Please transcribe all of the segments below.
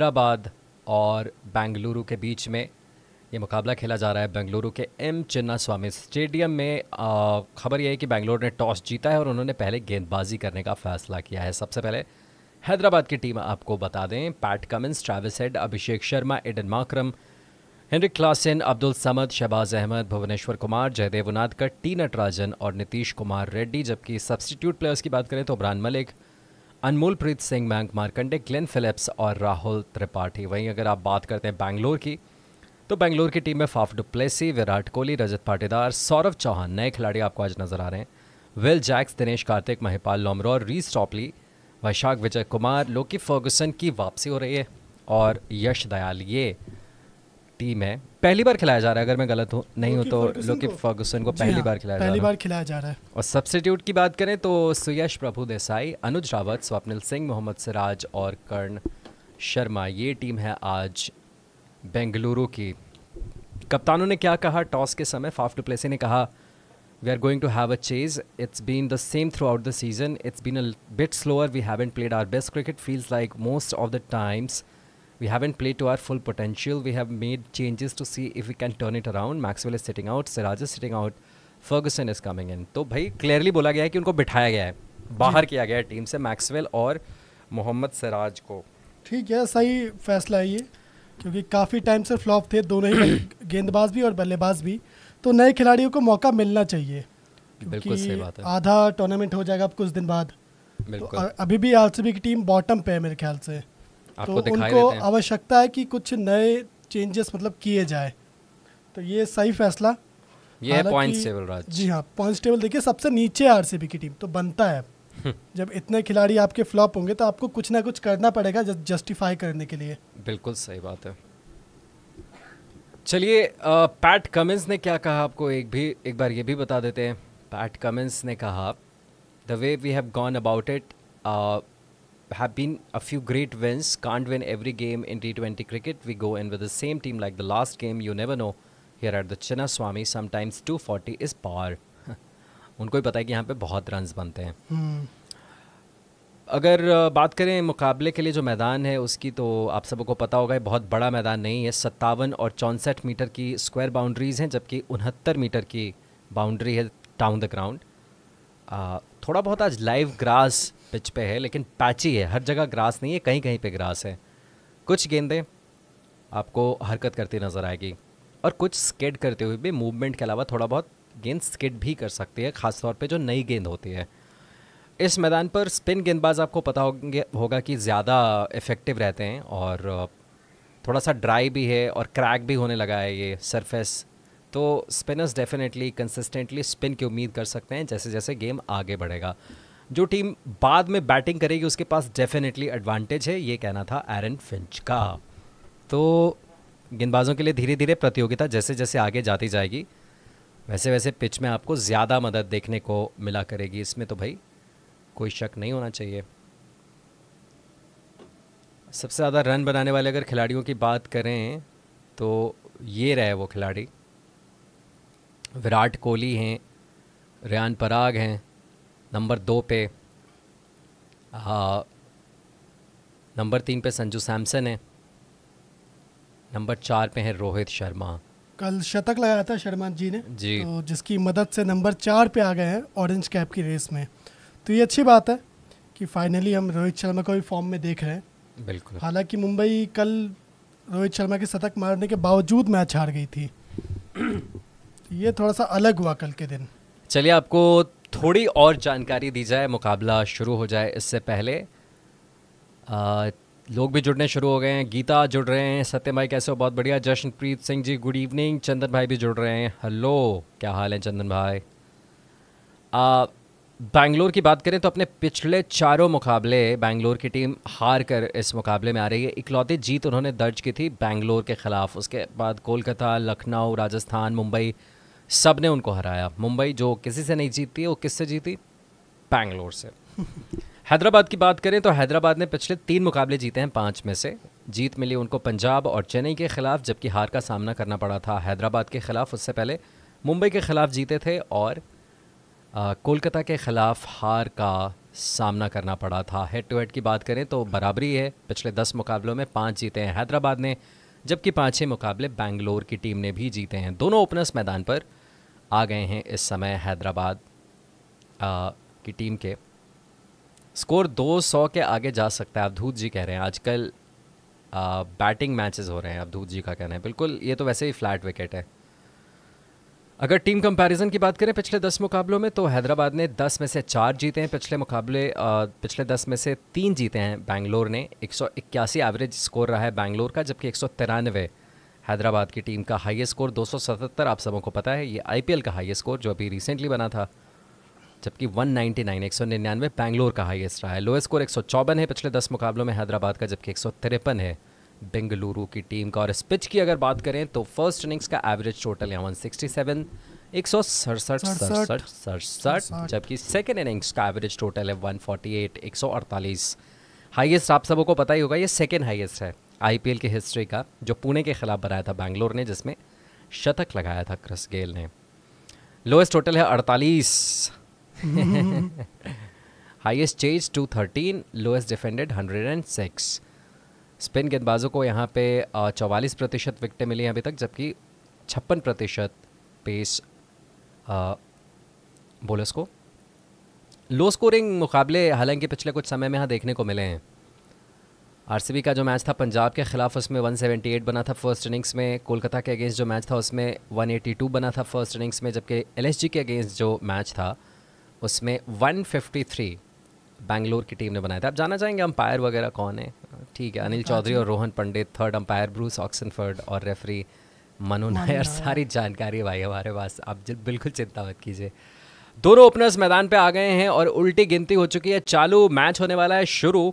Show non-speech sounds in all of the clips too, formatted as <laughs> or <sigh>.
हैदराबाद और बेंगलुरु के बीच में ये मुकाबला खेला जा रहा है बेंगलुरु के एम चिन्ना स्वामी स्टेडियम में खबर यह है कि बेंगलुरु ने टॉस जीता है और उन्होंने पहले गेंदबाजी करने का फैसला किया है सबसे पहले हैदराबाद की टीम आपको बता दें Pat Cummins Travis Head Abhishek Sharma Aiden Markram Heinrich Klaasen Abdul Samad Shahbaz Ahmed Bhuvneshwar Kumar Jaydev Unadkat T Natarajan और नीतीश कुमार रेड्डी जबकि सब्सटीट्यूट प्लेयर्स की बात करें तो उबरान मलिक अनमोल प्रीत सिंह मैंक मार्कंडे ग्लेन फिलिप्स और राहुल त्रिपाठी वहीं अगर आप बात करते हैं बैंगलोर की तो बैंगलोर की टीम में फाफ डुप्लेसी विराट कोहली रजत पाटीदार सौरभ चौहान नए खिलाड़ी आपको आज नजर आ रहे हैं Will Jacks Dinesh Karthik Mahipal Lomror Reece Topley Vyshak Vijay Kumar Lockie Ferguson की वापसी हो रही है और यश दयाल ये टीम है पहली बार खिलाया जा रहा है अगर मैं गलत हूँ नहीं हूँ तो लोकी फर्गुसन को पहली हाँ, बार खिलाया पहली बार खिलाया जा रहा है और सब्सिट्यूट की बात करें तो सुयश प्रभु देसाई अनुज रावत स्वप्निल सिंह मोहम्मद सिराज और कर्ण शर्मा ये टीम है आज बेंगलुरु की कप्तानों ने क्या कहा टॉस के समय फाफ टू प्लेसी ने कहा we are going to have a chase it's been the same throughout the season it's been a bit slower we haven't played our best cricket feels like most of the times we haven't played to our full potential. We have made changes to see if we can turn it around. Maxwell is sitting out, Siraj is sitting out, Ferguson is coming in. तो भाई clearly बोला गया है कि उनको बिठाया गया है बाहर किया गया है टीम से मैक्सवेल और मोहम्मद सिराज को ठीक है सही फैसला है ये क्योंकि काफ़ी टाइम से फ्लॉप थे दोनों ही <clears throat> गेंदबाज भी और बल्लेबाज भी तो नए खिलाड़ियों को मौका मिलना चाहिए बिल्कुल सही बात है आधा टूर्नामेंट हो जाएगा अब कुछ दिन बाद तो अभी भी आरसीबी की टीम बॉटम पे है मेरे ख्याल से तो उनको आवश्यकता है कि कुछ नए चेंजेस मतलब किए जाए तो ये सही फैसला ये पॉइंट्स टेबल राज जी हाँ पॉइंट्स टेबल देखिए सबसे नीचे आरसीबी की टीम तो बनता है हम्म। जब इतने खिलाड़ी आपके फ्लॉप होंगे तो आपको कुछ ना कुछ करना पड़ेगा जस्टिफाई करने के लिए बिल्कुल सही बात है चलिए पैट कमिंस ने क्या कहा आपको एक भी एक बार ये भी बता देते हैं पैट कमिंस ने कहा the way we have gone about it have been a few great wins. Can't win every game in T20 cricket. We go in with the same team like the last game. You never know. Here at the Swami, sometimes 240 is power. <laughs> उनको भी पता है कि यहाँ पे बहुत runs बनते हैं hmm. अगर बात करें मुकाबले के लिए जो मैदान है उसकी तो आप सबको पता होगा बहुत बड़ा मैदान नहीं है सत्तावन और चौंसठ मीटर की स्क्वायर बाउंड्रीज़ हैं जबकि उनहत्तर मीटर की बाउंड्री है टाउन द ग्राउंड थोड़ा बहुत आज लाइव ग्रास पिच पे है लेकिन पैची है हर जगह ग्रास नहीं है कहीं कहीं पे ग्रास है कुछ गेंदें आपको हरकत करती नज़र आएगी और कुछ स्केट करते हुए भी मूवमेंट के अलावा थोड़ा बहुत गेंद स्केट भी कर सकती है ख़ासतौर पर जो नई गेंद होती है इस मैदान पर स्पिन गेंदबाज आपको पता होंगे होगा कि ज़्यादा इफ़ेक्टिव रहते हैं और थोड़ा सा ड्राई भी है और क्रैक भी होने लगा है ये सरफेस तो स्पिनर्स डेफिनेटली कंसिस्टेंटली स्पिन की उम्मीद कर सकते हैं जैसे जैसे गेम आगे बढ़ेगा जो टीम बाद में बैटिंग करेगी उसके पास डेफिनेटली एडवांटेज है ये कहना था एरन फिंच का तो गेंदबाजों के लिए धीरे धीरे प्रतियोगिता जैसे जैसे आगे जाती जाएगी वैसे वैसे पिच में आपको ज़्यादा मदद देखने को मिला करेगी इसमें तो भाई कोई शक नहीं होना चाहिए सबसे ज़्यादा रन बनाने वाले अगर खिलाड़ियों की बात करें तो ये रहे वो खिलाड़ी विराट कोहली हैं रियान पराग हैं नंबर दो पे नंबर तीन पे संजू सैमसन है नंबर चार पे है रोहित शर्मा कल शतक लगाया था शर्मा जी ने जी तो जिसकी मदद से नंबर चार पे आ गए हैं ऑरेंज कैप की रेस में तो ये अच्छी बात है कि फाइनली हम रोहित शर्मा को भी फॉर्म में देख रहे हैं बिल्कुल हालांकि मुंबई कल रोहित शर्मा के शतक मारने के बावजूद मैच हार गई थी <clears throat> ये थोड़ा सा अलग हुआ कल के दिन चलिए आपको थोड़ी और जानकारी दी जाए मुकाबला शुरू हो जाए इससे पहले आ, लोग भी जुड़ने शुरू हो गए हैं गीता जुड़ रहे हैं सत्य भाई कैसे हो बहुत बढ़िया जशनप्रीत सिंह जी गुड इवनिंग चंदन भाई भी जुड़ रहे हैं हेलो क्या हाल है चंदन भाई बैंगलोर की बात करें तो अपने पिछले चारों मुकाबले बैंगलोर की टीम हार कर इस मुकाबले में आ रही है इकलौती जीत उन्होंने दर्ज की थी बैंगलोर के खिलाफ उसके बाद कोलकाता लखनऊ राजस्थान मुंबई सब ने उनको हराया मुंबई जो किसी से नहीं जीती वो किससे जीती बैंगलोर से <laughs> हैदराबाद की बात करें तो हैदराबाद ने पिछले तीन मुकाबले जीते हैं पाँच में से जीत मिली उनको पंजाब और चेन्नई के खिलाफ जबकि हार का सामना करना पड़ा था हैदराबाद के खिलाफ उससे पहले मुंबई के खिलाफ जीते थे और कोलकाता के खिलाफ हार का सामना करना पड़ा था हेड टू हेड की बात करें तो बराबरी है पिछले दस मुकाबलों में पाँच जीते हैं हैदराबाद ने जबकि पाँच ही मुकाबले बैंगलोर की टीम ने भी जीते हैं दोनों ओपनर्स मैदान पर आ गए हैं इस समय हैदराबाद आ, की टीम के स्कोर 200 के आगे जा सकता है अवधूत जी कह रहे हैं आजकल बैटिंग मैचेस हो रहे हैं अवधूत जी का कहना है बिल्कुल ये तो वैसे ही फ्लैट विकेट है अगर टीम कंपैरिजन की बात करें पिछले दस मुकाबलों में तो हैदराबाद ने दस में से चार जीते हैं पिछले मुकाबले पिछले दस में से तीन जीते हैं बैंगलोर ने एक एवरेज स्कोर रहा है बैंगलोर का जबकि एक हैदराबाद की टीम का हाईएस्ट स्कोर 277 आप सबों को पता है ये आईपीएल का हाईएस्ट स्कोर जो अभी रिसेंटली बना था जबकि 199 199 बैंगलोर का हाईएस्ट रहा है लोएस्ट स्कोर एक है पिछले दस मुकाबलों में हैदराबाद का जबकि एक है बेंगलुरु की टीम का और इस पिच की अगर बात करें तो फर्स्ट इनिंग्स का एवरेज टोटल है वन एक सौ सड़सठ सड़सठ सड़सठ जबकि सेकेंड इनिंग्स का एवरेज टोटल है 148 148 हाईएस्ट आप सबों को पता ही होगा ये सेकेंड हाईएस्ट है आई की हिस्ट्री का जो पुणे के खिलाफ बनाया था बैंगलोर ने जिसमें शतक लगाया था क्रिस गेल ने लोएस्ट टोटल है अड़तालीस <laughs> highest chase two thirteen lowest defended hundred and six spin गेंदबाजों को यहाँ पे चौवालीस प्रतिशत विकटें मिली हैं अभी तक जबकि छप्पन प्रतिशत पेस बोलर्स को लो स्कोरिंग मुकाबले हालांकि पिछले कुछ समय में यहाँ देखने को मिले हैं आरसीबी का जो मैच था पंजाब के खिलाफ उसमें 178 बना था फर्स्ट इनिंग्स में कोलकाता के अगेंस्ट जो मैच था उसमें 182 बना था फर्स्ट इनिंग्स में जबकि एल के अगेंस्ट जो मैच था उसमें 153 बैंगलोर की टीम ने बनाया था आप जाना चाहेंगे अंपायर वगैरह कौन है ठीक है अनिल हाँ, चौधरी और Rohan Pandit third umpire Bruce Oxenford और रेफरी मनु नायर सारी जानकारी भाई हमारे पास आप बिल्कुल चिंता मत कीजिए दोनों ओपनर्स मैदान पे आ गए हैं और उल्टी गिनती हो चुकी है चालू मैच होने वाला है शुरू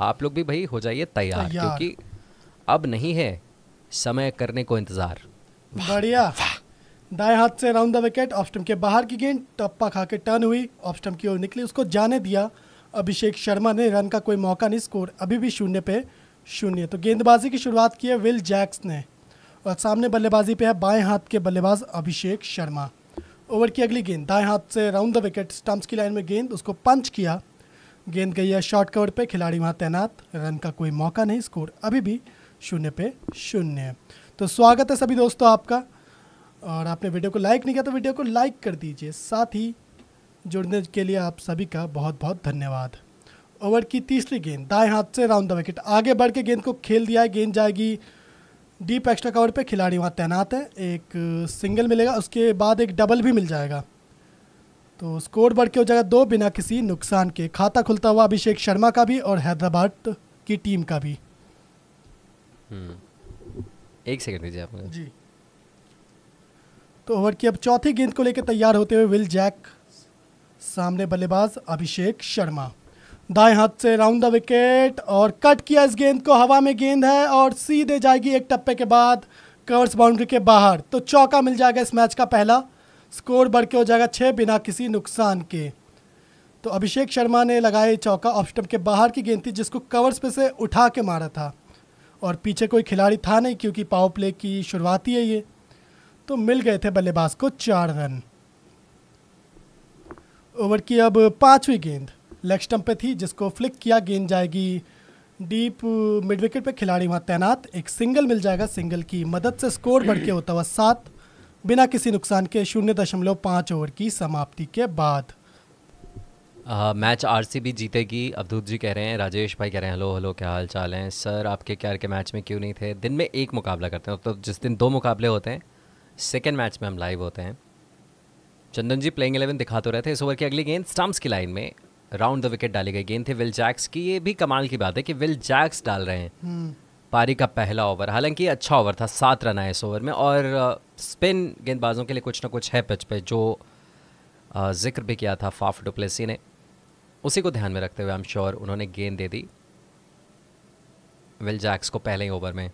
आप लोग भी भाई हो जाइए तैयार क्योंकि अब नहीं है समय करने को इंतजार बढ़िया दाएं हाथ से round the wicket off stump के बाहर की गेंद टप्पा खा के टर्न हुई ऑफ स्टम्प की ओर निकली उसको जाने दिया अभिषेक शर्मा ने रन का कोई मौका नहीं स्कोर अभी भी शून्य पे शून्य तो गेंदबाजी की शुरुआत की है विल जैक्स ने और सामने बल्लेबाजी पे है बाएं हाथ के बल्लेबाज अभिषेक शर्मा ओवर की अगली गेंद दाएं हाथ से राउंड द विकेट स्टम्प्स की लाइन में गेंद उसको पंच किया गेंद गई है शॉर्ट कवर पे खिलाड़ी वहाँ तैनात रन का कोई मौका नहीं स्कोर अभी भी शून्य पे शून्य है तो स्वागत है सभी दोस्तों आपका और आपने वीडियो को लाइक नहीं किया तो वीडियो को लाइक कर दीजिए साथ ही जुड़ने के लिए आप सभी का बहुत बहुत धन्यवाद ओवर की तीसरी गेंद दाएं हाथ से राउंड द विकेट आगे बढ़ के गेंद को खेल दिया है गेंद जाएगी डीप एक्स्ट्रा कवर पे खिलाड़ी वहाँ तैनात है एक सिंगल मिलेगा उसके बाद एक डबल भी मिल जाएगा तो स्कोर बढ़ के हो जाएगा दो बिना किसी नुकसान के खाता खुलता हुआ अभिषेक शर्मा का भी और हैदराबाद की टीम का भी हम्म। एक सेकंड दीजिए आप जी तो ओवर की अब चौथी गेंद को लेकर तैयार होते हुए विल जैक सामने बल्लेबाज अभिषेक शर्मा दाएं हाथ से राउंड द विकेट और कट किया इस गेंद को हवा में गेंद है और सीधे जाएगी एक टप्पे के बाद कर्स बाउंड्री के बाहर तो चौका मिल जाएगा इस मैच का पहला स्कोर बढ़ के हो जाएगा छः बिना किसी नुकसान के तो अभिषेक शर्मा ने लगाए चौका ऑफ स्टम्प के बाहर की गेंद थी जिसको कवर्स पे से उठा के मारा था और पीछे कोई खिलाड़ी था नहीं क्योंकि पावर प्ले की शुरुआत ही है ये तो मिल गए थे बल्लेबाज को चार रन ओवर की अब पांचवी गेंद लेग स्टम्प पे थी जिसको फ्लिक किया गेंद जाएगी डीप मिड विकेट पे खिलाड़ी वहाँ तैनात एक सिंगल मिल जाएगा सिंगल की मदद से स्कोर बढ़ के होता हुआ सात बिना किसी नुकसान के शून्य दशमलव पाँच ओवर की समाप्ति के बाद आ, मैच आरसीबी जीतेगी अवधूत जी कह रहे हैं राजेश भाई कह रहे हैं हेलो हेलो क्या हाल चाल हैं सर आपके क्या के मैच में क्यों नहीं थे दिन में एक मुकाबला करते हैं तो जिस दिन दो मुकाबले होते हैं सेकेंड मैच में हम लाइव होते हैं चंदन जी प्लेइंग एलेवन दिखा तो रहे थे इस ओवर की अगली गेंद स्टम्प्स की लाइन में राउंड द विकेट डाली गई गेंद थी विल जैक्स की ये भी कमाल की बात है कि विल जैक्स डाल रहे हैं हम्म। पारी का पहला ओवर हालांकि अच्छा ओवर था सात रन आए इस ओवर में और स्पिन गेंदबाजों के लिए कुछ ना कुछ है पिच पे जो जिक्र भी किया था फाफ डुप्लेसी ने उसी को ध्यान में रखते हुए आई एम श्योर उन्होंने गेंद दे दी विल जैक्स को पहले ही ओवर में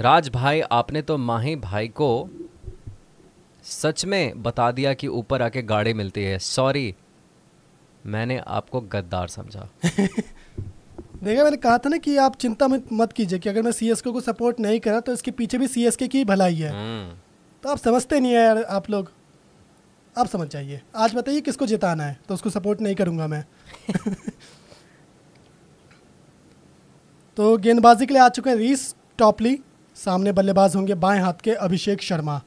राज भाई आपने तो माही भाई को सच में बता दिया कि ऊपर आके गाड़ी मिलती है सॉरी मैंने आपको गद्दार समझा <laughs> देखिए मैंने कहा था ना कि आप चिंता मत कीजिए कि अगर मैं सी को सपोर्ट नहीं करा तो इसके पीछे भी सी की भलाई है हम्म। तो आप समझते नहीं है यार आप लोग आप समझ जाइए आज बताइए किसको जिताना है तो उसको सपोर्ट नहीं करूँगा मैं <laughs> तो गेंदबाजी के लिए आ चुके हैं रीस टॉपली सामने बल्लेबाज होंगे बाएं हाथ के अभिषेक शर्मा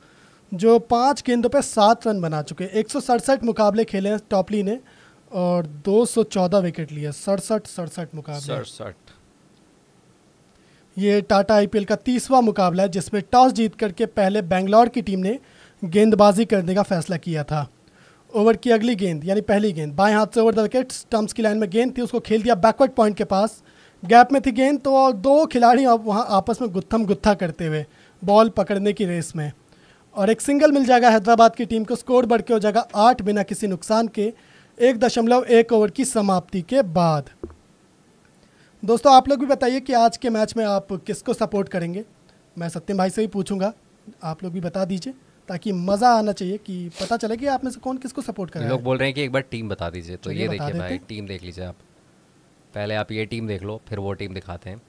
जो पांच गेंदों पर सात रन बना चुके हैं एक मुकाबले खेले हैं टॉपली ने और 214 विकेट लिए सड़सठ सड़सठ मुकाबले सड़सठ ये टाटा आईपीएल का तीसवा मुकाबला है जिसमें टॉस जीत करके पहले बेंगलोर की टीम ने गेंदबाजी करने का फैसला किया था ओवर की अगली गेंद यानी पहली गेंद बाएं हाथ से ओवर द विकेट स्टम्प्स की लाइन में गेंद थी उसको खेल दिया बैकवर्ड पॉइंट के पास गैप में थी गेंद तो दो खिलाड़ी अब वहाँ आपस में गुत्थम गुत्था करते हुए बॉल पकड़ने की रेस में और एक सिंगल मिल जाएगा हैदराबाद की टीम को स्कोर बढ़ के हो जाएगा आठ बिना किसी नुकसान के एक दशमलव एक ओवर की समाप्ति के बाद दोस्तों आप लोग भी बताइए कि आज के मैच में आप किसको सपोर्ट करेंगे मैं सत्यम भाई से ही पूछूंगा आप लोग भी बता दीजिए ताकि मज़ा आना चाहिए कि पता चले कि आप में से कौन किसको सपोर्ट करें लोग बोल रहे हैं कि एक बार टीम बता दीजिए तो ये देखिए भाई टीम देख लीजिए आप पहले आप ये टीम देख लो फिर वो टीम दिखाते हैं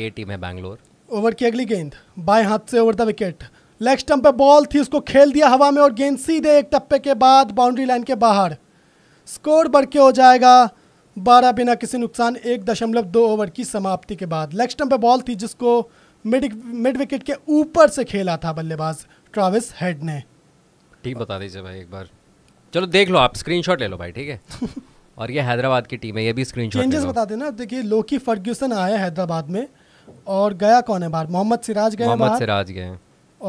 ये टीम है बैंगलोर ओवर की अगली गेंद बाएं हाथ से over the wicket leg stump पे बॉल थी उसको खेल दिया हवा में और गेंद सीधे एक टप्पे के बाद बाउंड्री लाइन के बाहर स्कोर बढ़ के हो जाएगा बारह बिना किसी नुकसान एक दशमलव दो ओवर की समाप्ति के बाद लेग पे बॉल थी जिसको मिड मिड विकेट के ऊपर से खेला था बल्लेबाज ट्राविस हेड ने टीम बता दीजिए भाई एक बार चलो देख लो आप स्क्रीनशॉट ले लो भाई ठीक है <laughs> और ये हैदराबाद की टीम है ये भी स्क्रीन चेंजेस बता देना देखिए लोकी फर्ग्यूसन आया हैदराबाद में और गया कौन है बाहर मोहम्मद सिराज गए मोहम्मद सिराज गए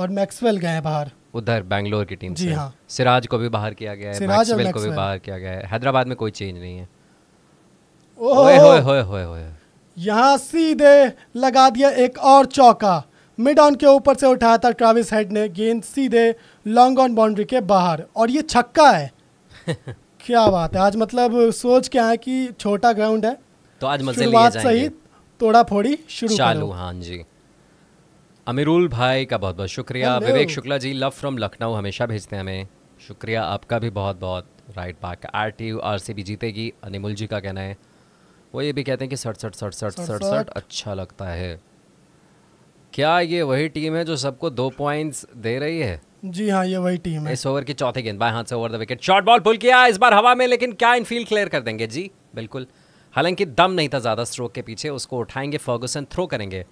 और मैक्सवेल गए बाहर उधर बैंगलोर की टीम जी से हाँ सिराज को भी बाहर किया गया है मैक्सवेल को भी बाहर किया गया है हैदराबाद में कोई चेंज नहीं है ओए होए होए होए होए यहाँ सीधे लगा दिया एक और चौका मिड ऑन के ऊपर से उठाया था ट्राविस हेड ने गेंद सीधे लॉन्ग ऑन बाउंड्री के बाहर और ये छक्का है <laughs> क्या बात है आज मतलब सोच के आए कि छोटा ग्राउंड है तो आज मजे लिए जाएंगे सही थोड़ा फोड़ी शुरू चालू हाँ जी अमिरुल भाई का बहुत बहुत शुक्रिया विवेक शुक्ला जी लव फ्रॉम लखनऊ हमेशा भेजते हैं हमें शुक्रिया आपका भी बहुत बहुत right back R T U R C भी जीतेगी अनिमुल जी का कहना है वो ये भी कहते हैं कि सड़सठ सड़सठ सड़सठ अच्छा लगता है क्या ये वही टीम है जो सबको दो पॉइंट्स दे रही है जी हाँ ये वही टीम है इस ओवर की चौथी गेंद बाय हाथ से over the wicket short ball pull किया इस बार हवा में लेकिन क्या इनफील्ड क्लियर कर देंगे जी बिल्कुल हालांकि दम नहीं था ज़्यादा स्ट्रोक के पीछे उसको उठाएंगे फर्गूसन थ्रो करेंगे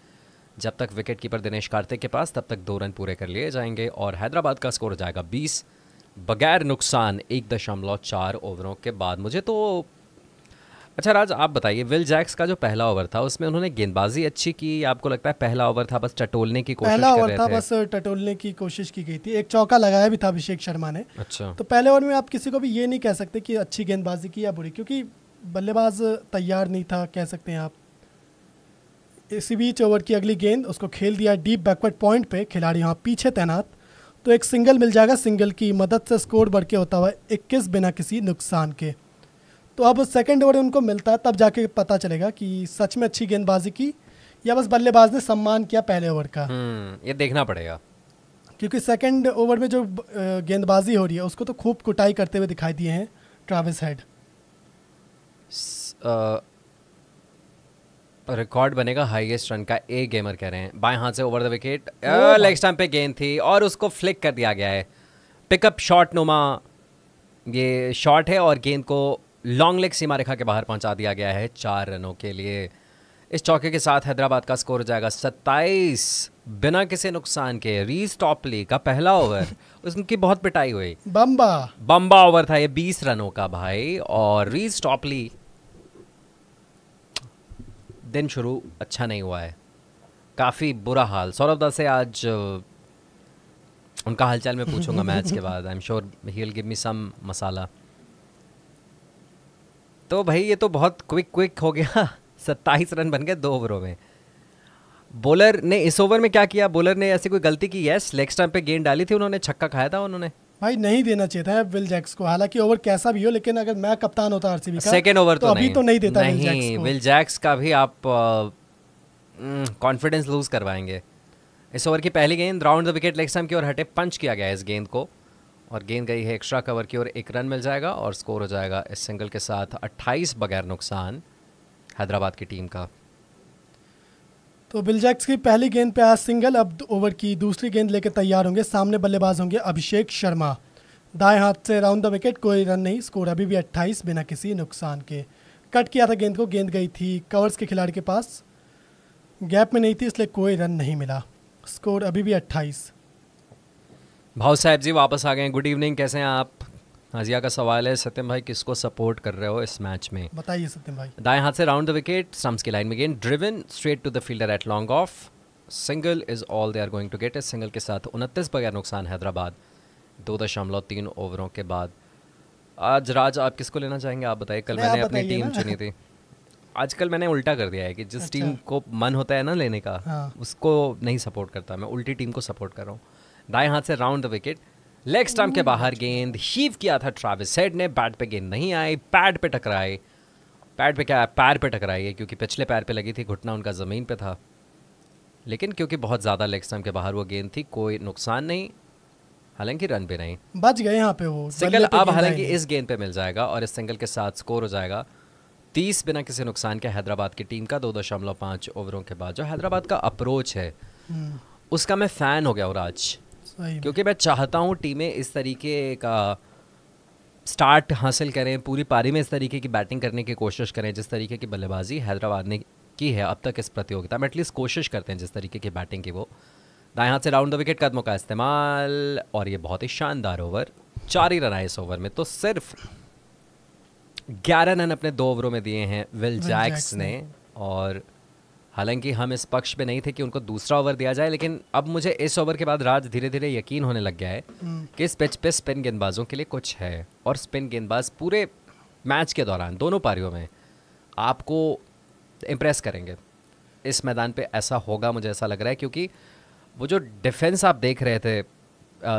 जब तक विकेट कीपर दिनेश कार्तिक के पास तब तक दो रन पूरे कर लिए जाएंगे और हैदराबाद का स्कोर हो जाएगा बीस बगैर नुकसान एक दशमलव चार ओवरों के बाद मुझे तो अच्छा राज आप बताइए विल जैक्स का जो पहला ओवर था उसमें उन्होंने गेंदबाजी अच्छी की आपको लगता है पहला ओवर था बस टटोलने की कोशिश पहला ओवर था बस टटोलने की कोशिश की गई थी एक चौका लगाया भी था अभिषेक शर्मा ने अच्छा तो पहले ओवर में आप किसी को भी ये नहीं कह सकते कि अच्छी गेंदबाजी की या बुरी क्योंकि बल्लेबाज तैयार नहीं था कह सकते हैं आप इसी बीच ओवर की अगली गेंद उसको खेल दिया डीप बैकवर्ड पॉइंट पे खिलाड़ी यहाँ पीछे तैनात तो एक सिंगल मिल जाएगा सिंगल की मदद से स्कोर बढ़ के होता हुआ इक्कीस बिना किसी नुकसान के तो अब सेकेंड ओवर उनको मिलता है तब जाके पता चलेगा कि सच में अच्छी गेंदबाजी की या बस बल्लेबाज ने सम्मान किया पहले ओवर का हम्म, ये देखना पड़ेगा क्योंकि सेकेंड ओवर में जो गेंदबाजी हो रही है उसको तो खूब कुटाई करते हुए दिखाई दिए हैं ट्राविस हेड रिकॉर्ड बनेगा हाईएस्ट रन का ए गेमर कह रहे हैं बाएं हाथ से over the wicket leg stump पे गेंद थी और उसको फ्लिक कर दिया गया है पिकअप शॉट नुमा ये शॉट है और गेंद को लॉन्ग लेग सीमा रेखा के बाहर पहुंचा दिया गया है चार रनों के लिए इस चौके के साथ हैदराबाद का स्कोर हो जाएगा सत्ताईस बिना किसी नुकसान के रीस टॉपली का पहला ओवर <laughs> उसकी बहुत पिटाई हुई बम्बा बम्बा ओवर था ये बीस रनों का भाई और रीस टॉपली दिन शुरू अच्छा नहीं हुआ है काफ़ी बुरा हाल सौरभ दास से आज उनका हालचाल मैं पूछूंगा <laughs> मैच के बाद I am sure he will give me some masala तो भाई ये तो बहुत क्विक क्विक हो गया <laughs> सत्ताईस रन बन गए दो ओवरों में बॉलर ने इस ओवर में क्या किया बॉलर ने ऐसी कोई गलती की यस लेग टाइम पे गेंद डाली थी उन्होंने छक्का खाया था उन्होंने भाई नहीं देना चाहिए था विल जैक्स को हालांकि ओवर कैसा भी हो लेकिन अगर मैं कप्तान होता आरसीबी का सेकंड ओवर तो, तो अभी तो नहीं देता नहीं, विल जैक्स को विल जैक्स का भी आप कॉन्फिडेंस हम्म, लूज करवाएंगे इस ओवर की पहली गेंद round the wicket leg stump की ओर हटे पंच किया गया इस गेंद को और गेंद गई है एक्स्ट्रा कवर की ओर एक रन मिल जाएगा और स्कोर हो जाएगा इस सिंगल के साथ 28 बगैर नुकसान हैदराबाद की टीम का तो बिल जैक्स की पहली गेंद पे आज सिंगल अब ओवर की दूसरी गेंद लेकर तैयार होंगे सामने बल्लेबाज होंगे अभिषेक शर्मा दाएं हाथ से राउंड द विकेट कोई रन नहीं स्कोर अभी भी अट्ठाईस बिना किसी नुकसान के कट किया था गेंद को गेंद गई थी कवर्स के खिलाड़ी के पास गैप में नहीं थी इसलिए कोई रन नहीं मिला स्कोर अभी भी अट्ठाईस भाव साहब जी वापस आ गए गुड इवनिंग कैसे हैं आप हाजिया का सवाल है सत्यम भाई किसको सपोर्ट कर रहे हो इस मैच में बताइए सत्यम भाई दाएं हाथ से राउंड द विकेट स्टम्प्स की लाइन में गेंद driven straight to the fielder at long off single is all they are going to get a single के साथ उनतीस बगैर नुकसान हैदराबाद दो दशमलव तीन ओवरों के बाद आज राज आप किसको लेना चाहेंगे आप बताइए कल मैंने अपनी टीम चुनी थी आजकल मैंने उल्टा कर दिया है कि जिस अच्छा। टीम को मन होता है ना लेने का हाँ। उसको नहीं सपोर्ट करता मैं उल्टी टीम को सपोर्ट कर रहा हूँ दाएं हाथ से round the wicket leg stump के बाहर गेंद हीव किया था ट्रैविस हेड ने बैट पे गेंद नहीं आई पैड पे टकराए पैड पे क्या पैर पे टकराई है क्योंकि पिछले पैर पे लगी थी घुटना उनका ज़मीन पे था लेकिन क्योंकि बहुत ज़्यादा लेग स्टम्प के बाहर वो गेंद थी कोई नुकसान नहीं हालांकि रन भी नहीं बच गए यहाँ पे वो सिंगल तो अब हालांकि इस गेंद पे मिल जाएगा और इस सिंगल के साथ स्कोर हो जाएगा तीस बिना किसी नुकसान के हैदराबाद की टीम का दो दशमलव पाँच ओवरों के बाद जो हैदराबाद का अप्रोच है हम्म। उसका मैं फ़ैन हो गया हूँ राज क्योंकि मैं चाहता हूँ टीमें इस तरीके का स्टार्ट हासिल करें पूरी पारी में इस तरीके की बैटिंग करने की कोशिश करें जिस तरीके की बल्लेबाजी हैदराबाद ने की है अब तक इस प्रतियोगिता में एटलीस्ट कोशिश करते हैं जिस तरीके की बैटिंग की वो दाएं हाथ से राउंड द विकेट कदमों का इस्तेमाल और ये बहुत ही शानदार ओवर चार ही रन आए इस ओवर में तो सिर्फ ग्यारह रन अपने दो ओवरों में दिए हैं विल जैक्स ने और हालांकि हम इस पक्ष पे नहीं थे कि उनको दूसरा ओवर दिया जाए लेकिन अब मुझे इस ओवर के बाद राज धीरे धीरे यकीन होने लग गया है हम्म। कि इस पिच पे स्पिन गेंदबाजों के लिए कुछ है और स्पिन गेंदबाज पूरे मैच के दौरान दोनों पारियों में आपको इम्प्रेस करेंगे इस मैदान पे ऐसा होगा मुझे ऐसा लग रहा है क्योंकि वो जो डिफेंस आप देख रहे थे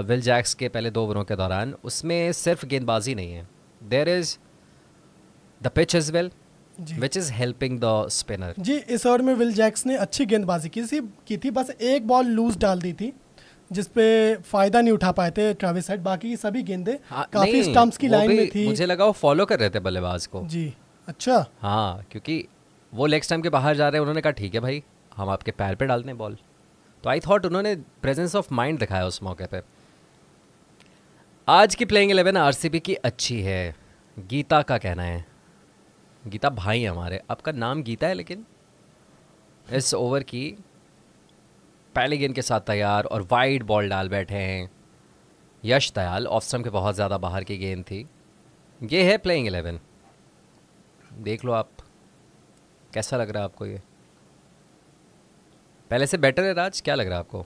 विल जैक्स के पहले दो ओवरों के दौरान उसमें सिर्फ गेंदबाजी नहीं है there is the pitch is well which is helping the spinner जी इस ओवर में विल जैक्स ने अच्छी गेंदबाजी की थी की थी बस एक बॉल लूज डाल दी थी जिस पे फायदा नहीं उठा पाए थे ट्रेविस हेड बाकी सभी गेंदे हाँ, काफी स्टंप्स की लाइन में थी मुझे लगा वो फॉलो कर रहे थे बल्लेबाज को जी अच्छा हाँ क्योंकि वो लेग स्टम्प के बाहर जा रहे हैं उन्होंने कहा ठीक है भाई हम आपके पैर पे डालते हैं बॉल तो आई थॉट उन्होंने प्रेजेंस ऑफ माइंड दिखाया उस मौके पे आज की प्लेइंग 11 आरसीबी की अच्छी है गीता का कहना है गीता भाई हमारे आपका नाम गीता है लेकिन इस ओवर की पहले गेंद के साथ तैयार और वाइड बॉल डाल बैठे हैं यश दयाल ऑफ स्टम्प के बहुत ज़्यादा बाहर की गेंद थी ये है प्लेइंग एलेवन देख लो आप कैसा लग रहा है आपको ये पहले से बेटर है राज क्या लग रहा है आपको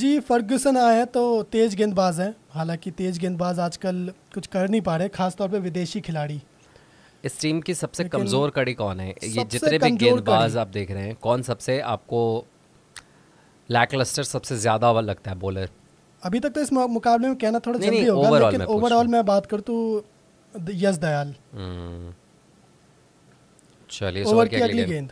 जी फर्गूसन आए हैं तो तेज़ गेंदबाज हैं हालांकि तेज़ गेंदबाज आजकल कुछ कर नहीं पा रहे खासतौर पे विदेशी खिलाड़ी इस टीम की सबसे कमजोर कड़ी कौन है ये जितने भी गेंदबाज आप देख रहे हैं कौन सबसे आपको लैक लस्टर सबसे ज्यादा लगता है बॉलर अभी तक तो इस मुकाबले में कहना थोड़ा जल्दी होगा लेकिन ओवरऑल मैं बात करूँ तो यस दयाल हम्म। चलिए ओवर की अगली गेंद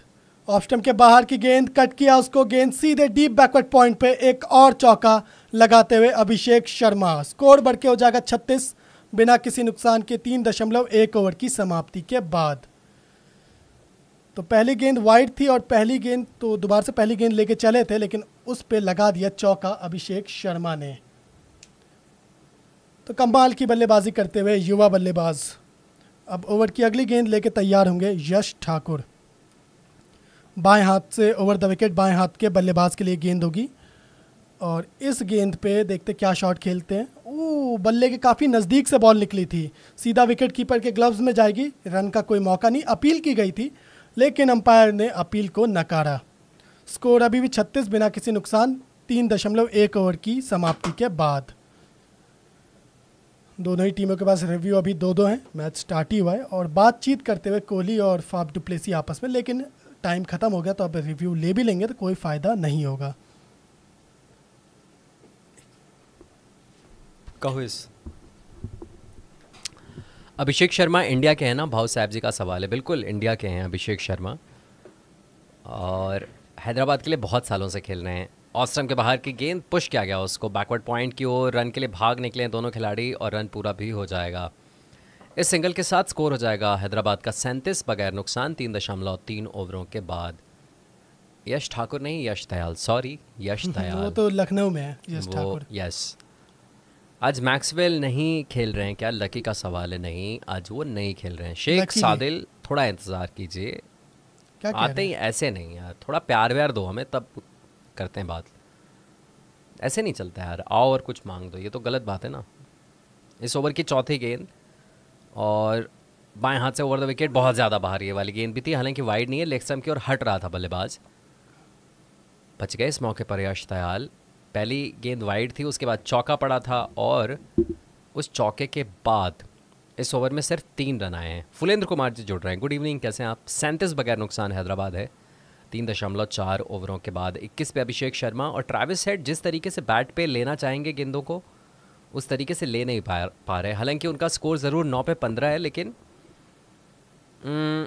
ऑफ स्टंप के बाहर की गेंद कट किया उसको गेंद सीधे डीप बैकवर्ड पॉइंट पे एक और चौका लगाते हुए अभिषेक शर्मा स्कोर बढ़ के हो जाएगा छत्तीस बिना किसी नुकसान के तीन दशमलव एक ओवर की समाप्ति के बाद तो पहली गेंद वाइड थी और पहली गेंद तो दोबारा से पहली गेंद लेके चले थे लेकिन उस पर लगा दिया चौका अभिषेक शर्मा ने तो कमाल की बल्लेबाजी करते हुए युवा बल्लेबाज अब ओवर की अगली गेंद लेके तैयार होंगे यश ठाकुर बाएं हाथ से ओवर द विकेट बाएं हाथ के बल्लेबाज के लिए गेंद होगी और इस गेंद पे देखते क्या शॉट खेलते हैं वो बल्ले के काफ़ी नज़दीक से बॉल निकली थी सीधा विकेट कीपर के ग्लव्स में जाएगी रन का कोई मौका नहीं अपील की गई थी लेकिन अंपायर ने अपील को नकारा स्कोर अभी भी छत्तीस बिना किसी नुकसान तीन दशमलव एक ओवर की समाप्ति के बाद दोनों ही टीमों के पास रिव्यू अभी दो दो हैं मैच स्टार्ट ही हुआ है और बातचीत करते हुए कोहली और फाफ डुप्लेसी आपस में लेकिन टाइम ख़त्म हो गया तो अब रिव्यू ले भी लेंगे तो कोई फ़ायदा नहीं होगा इस अभिषेक शर्मा इंडिया के हैं ना भाव साहब जी का सवाल है बिल्कुल इंडिया के हैं अभिषेक शर्मा और हैदराबाद के लिए बहुत सालों से खेल रहे हैं ऑस्ट्रम के बाहर की गेंद पुश किया गया उसको बैकवर्ड पॉइंट की ओर रन के लिए भाग निकले हैं दोनों खिलाड़ी और रन पूरा भी हो जाएगा इस सिंगल के साथ स्कोर हो जाएगा हैदराबाद का सैंतीस बगैर नुकसान तीन दशमलव तीन ओवरों के बाद यश ठाकुर नहीं यश दयाल सॉरी यश <laughs> दयाल वो तो लखनऊ में है यश ठाकुर यस आज मैक्सवेल नहीं खेल रहे हैं क्या लकी का सवाल है नहीं आज वो नहीं खेल रहे हैं शेख सादिल थोड़ा इंतजार कीजिए क्या आते ही ऐसे नहीं यार थोड़ा प्यार व्यार दो हमें तब करते हैं बात ऐसे नहीं चलता यार आओ और कुछ मांग दो ये तो गलत बात है ना इस ओवर की चौथी गेंद और बाएं हाथ से ओवर द विकेट बहुत ज़्यादा बाहर ये वाली गेंद भी थी हालांकि वाइड नहीं है लेग स्टम्प की ओर हट रहा था बल्लेबाज बच गए इस मौके पर यश दयाल पहली गेंद वाइड थी उसके बाद चौका पड़ा था और उस चौके के बाद इस ओवर में सिर्फ तीन रन आए हैं फुलेंद्र कुमार जी जुड़ रहे हैं गुड इवनिंग कैसे हैं आप सैंतीस बगैर नुकसान हैदराबाद है तीन दशमलव चार ओवरों के बाद इक्कीस पे अभिषेक शर्मा और ट्रैविस हेड जिस तरीके से बैट पे लेना चाहेंगे गेंदों को उस तरीके से ले नहीं पा पा रहे हालांकि उनका स्कोर ज़रूर नौ पे पंद्रह है लेकिन हम्म,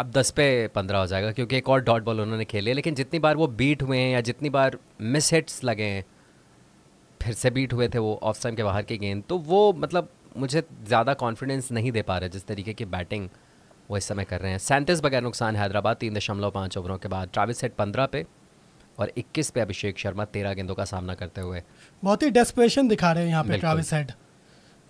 अब दस पे पंद्रह हो जाएगा क्योंकि एक और डॉट बॉल उन्होंने खेले लेकिन जितनी बार वो बीट हुए हैं या जितनी बार मिस हिट्स लगे हैं फिर से बीट हुए थे वो ऑफ टाइम के बाहर की गेंद तो वो मतलब मुझे ज़्यादा कॉन्फिडेंस नहीं दे पा रहे जिस तरीके की बैटिंग वो इस समय कर रहे हैं सैंतीस बगैर नुकसान हैदराबाद तीन दशमलव पाँच ओवरों के बाद ट्राविस हेट पंद्रह पे और इक्कीस पे अभिषेक शर्मा तेरह गेंदों का सामना करते हुए बहुत ही डेस्परेशन दिखा रहे हैं यहाँ पे ट्राविस हेड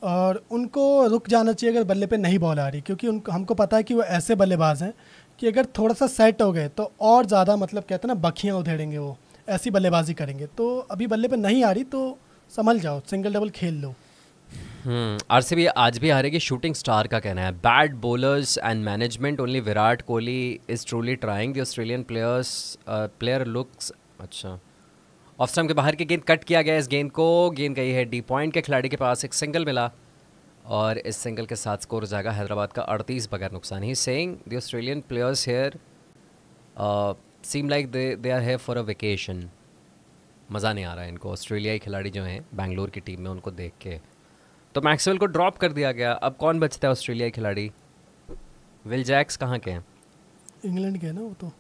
और उनको रुक जाना चाहिए अगर बल्ले पे नहीं बॉल आ रही क्योंकि उनको हमको पता है कि वो ऐसे बल्लेबाज हैं कि अगर थोड़ा सा सेट हो गए तो और ज़्यादा मतलब कहते हैं ना बखियाँ उधेड़ेंगे वो ऐसी बल्लेबाजी करेंगे तो अभी बल्ले पे नहीं आ रही तो संभल जाओ सिंगल डबल खेल लो आर हम्म, आरसीबी आज भी हारेगी शूटिंग स्टार का कहना है bad bowlers and management only Virat Kohli is truly trying the Australian players player looks अच्छा ऑफ स्टम्प के बाहर की गेंद कट किया गया इस गेंद को गेंद गई है डी पॉइंट के खिलाड़ी के पास एक सिंगल मिला और इस सिंगल के साथ स्कोर जाएगा हैदराबाद का अड़तीस बगैर नुकसान ही saying the Australian players here seem like they they are here for a vacation मज़ा नहीं आ रहा है इनको ऑस्ट्रेलियाई खिलाड़ी जो हैं बैंगलोर की टीम में उनको देख के तो मैक्सवेल को ड्रॉप कर दिया गया अब कौन बचता है ऑस्ट्रेलियाई खिलाड़ी विल जैक्स कहाँ के हैं इंग्लैंड के हैं ना वो तो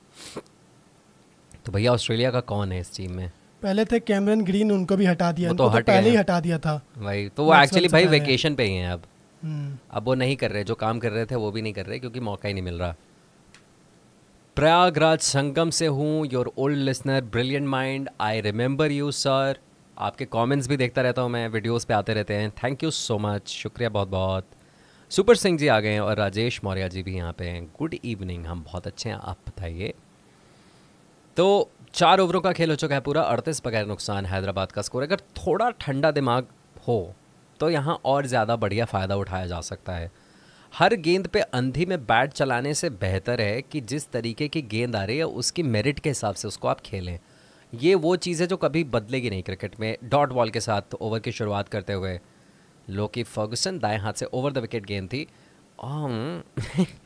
तो भैया ऑस्ट्रेलिया का कौन है इस टीम में पहले थे कैमरन ग्रीन उनको भी हटा दिया तो, तो, हट तो पहले ही हटा दिया था भाई तो वो एक्चुअली भाई वेकेशन पे ही हैं अब हम्म। अब वो नहीं कर रहे जो काम कर रहे थे वो भी नहीं कर रहे क्योंकि मौका ही नहीं मिल रहा प्रयागराज संगम से हूँ your old listener brilliant mind I remember you sir आपके कमेंट्स भी देखता रहता हूँ मैं वीडियोस पे आते रहते हैं थैंक यू सो मच शुक्रिया बहुत बहुत सुपर सिंह जी आ गए हैं और राजेश मौर्या जी भी यहाँ पे हैं गुड इवनिंग हम बहुत अच्छे हैं आप बताइए तो चार ओवरों का खेल हो चुका है पूरा अड़तीस बगैर नुकसान हैदराबाद का स्कोर अगर थोड़ा ठंडा दिमाग हो तो यहाँ और ज़्यादा बढ़िया फ़ायदा उठाया जा सकता है हर गेंद पे अंधी में बैट चलाने से बेहतर है कि जिस तरीके की गेंद आ रही है उसकी मेरिट के हिसाब से उसको आप खेलें ये वो चीज़ है जो कभी बदलेगी नहीं क्रिकेट में डॉट बॉल के साथ ओवर की शुरुआत करते हुए लोकी फर्गसन दाएं हाथ से ओवर द विकेट गेंद थी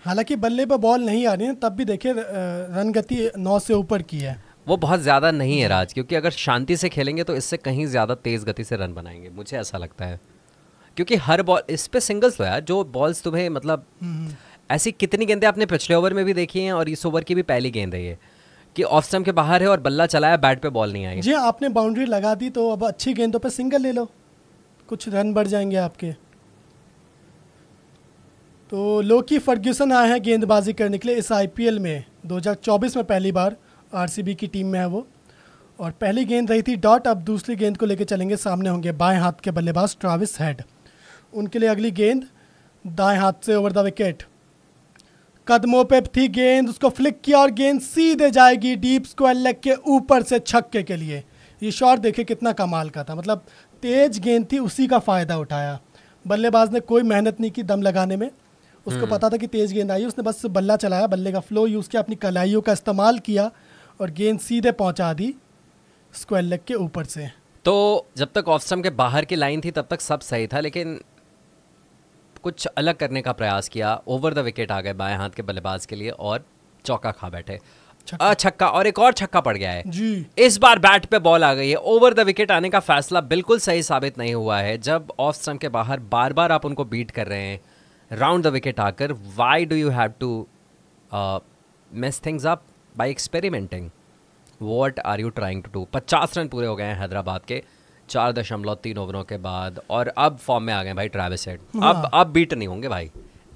हालांकि बल्ले पर बॉल नहीं आ रही है तब भी देखिए रन गति नौ से ऊपर की है वो बहुत ज़्यादा नहीं है राज क्योंकि अगर शांति से खेलेंगे तो इससे कहीं ज़्यादा तेज़ गति से रन बनाएंगे मुझे ऐसा लगता है क्योंकि हर बॉल इस पर सिंगल्स तो यार जो बॉल्स तुम्हें मतलब हम्म, हम्म। ऐसी कितनी गेंदें आपने पिछले ओवर में भी देखी हैं और इस ओवर की भी पहली गेंद है ये कि ऑफ स्टम्प के बाहर है और बल्ला चलाया बैट पे बॉल नहीं आई जी आपने बाउंड्री लगा दी तो अब अच्छी गेंदों पर सिंगल ले लो कुछ रन बढ़ जाएंगे आपके तो लोकी फर्ग्यूसन आए हैं गेंदबाजी करने के लिए इस आईपीएल में 2024 में पहली बार आर की टीम में है वो और पहली गेंद रही थी डॉट अब दूसरी गेंद को लेकर चलेंगे सामने होंगे बाएं हाथ के बल्लेबाज ट्राविस हेड उनके लिए अगली गेंद दाएं हाथ से ओवर द विकेट कदमों पे थी गेंद उसको फ्लिक किया और गेंद सीधे जाएगी डीप स्क्वायर लेग के ऊपर से छक्के के लिए ये शॉट देखे कितना कमाल का था मतलब तेज गेंद थी उसी का फ़ायदा उठाया बल्लेबाज ने कोई मेहनत नहीं की दम लगाने में उसको हम्म। पता था कि तेज गेंद आई उसने बस बल्ला चलाया बल्ले का फ्लो यूज़ किया अपनी कलाइयों का इस्तेमाल किया और गेंद सीधे पहुंचा दी स्क्वायर लेग के ऊपर से तो जब तक ऑफ स्टम्प के बाहर की लाइन थी तब तक सब सही था लेकिन कुछ अलग करने का प्रयास किया ओवर द विकेट आ गए बाएं हाथ के बल्लेबाज के लिए और चौका खा बैठे छक्का और एक और छक्का पड़ गया है जी इस बार बैट पे बॉल आ गई है ओवर द विकेट आने का फैसला बिल्कुल सही साबित नहीं हुआ है जब ऑफ स्टम्प के बाहर बार बार आप उनको बीट कर रहे हैं राउंड द विकेट आकर why do you have to mess things up by experimenting what are you trying to do पचास रन पूरे हो गए हैं हैदराबाद के चार दशमलव तीन ओवरों के बाद और अब फॉर्म में आ गए भाई ट्रैविस हेड हाँ। अब अब बीट नहीं होंगे भाई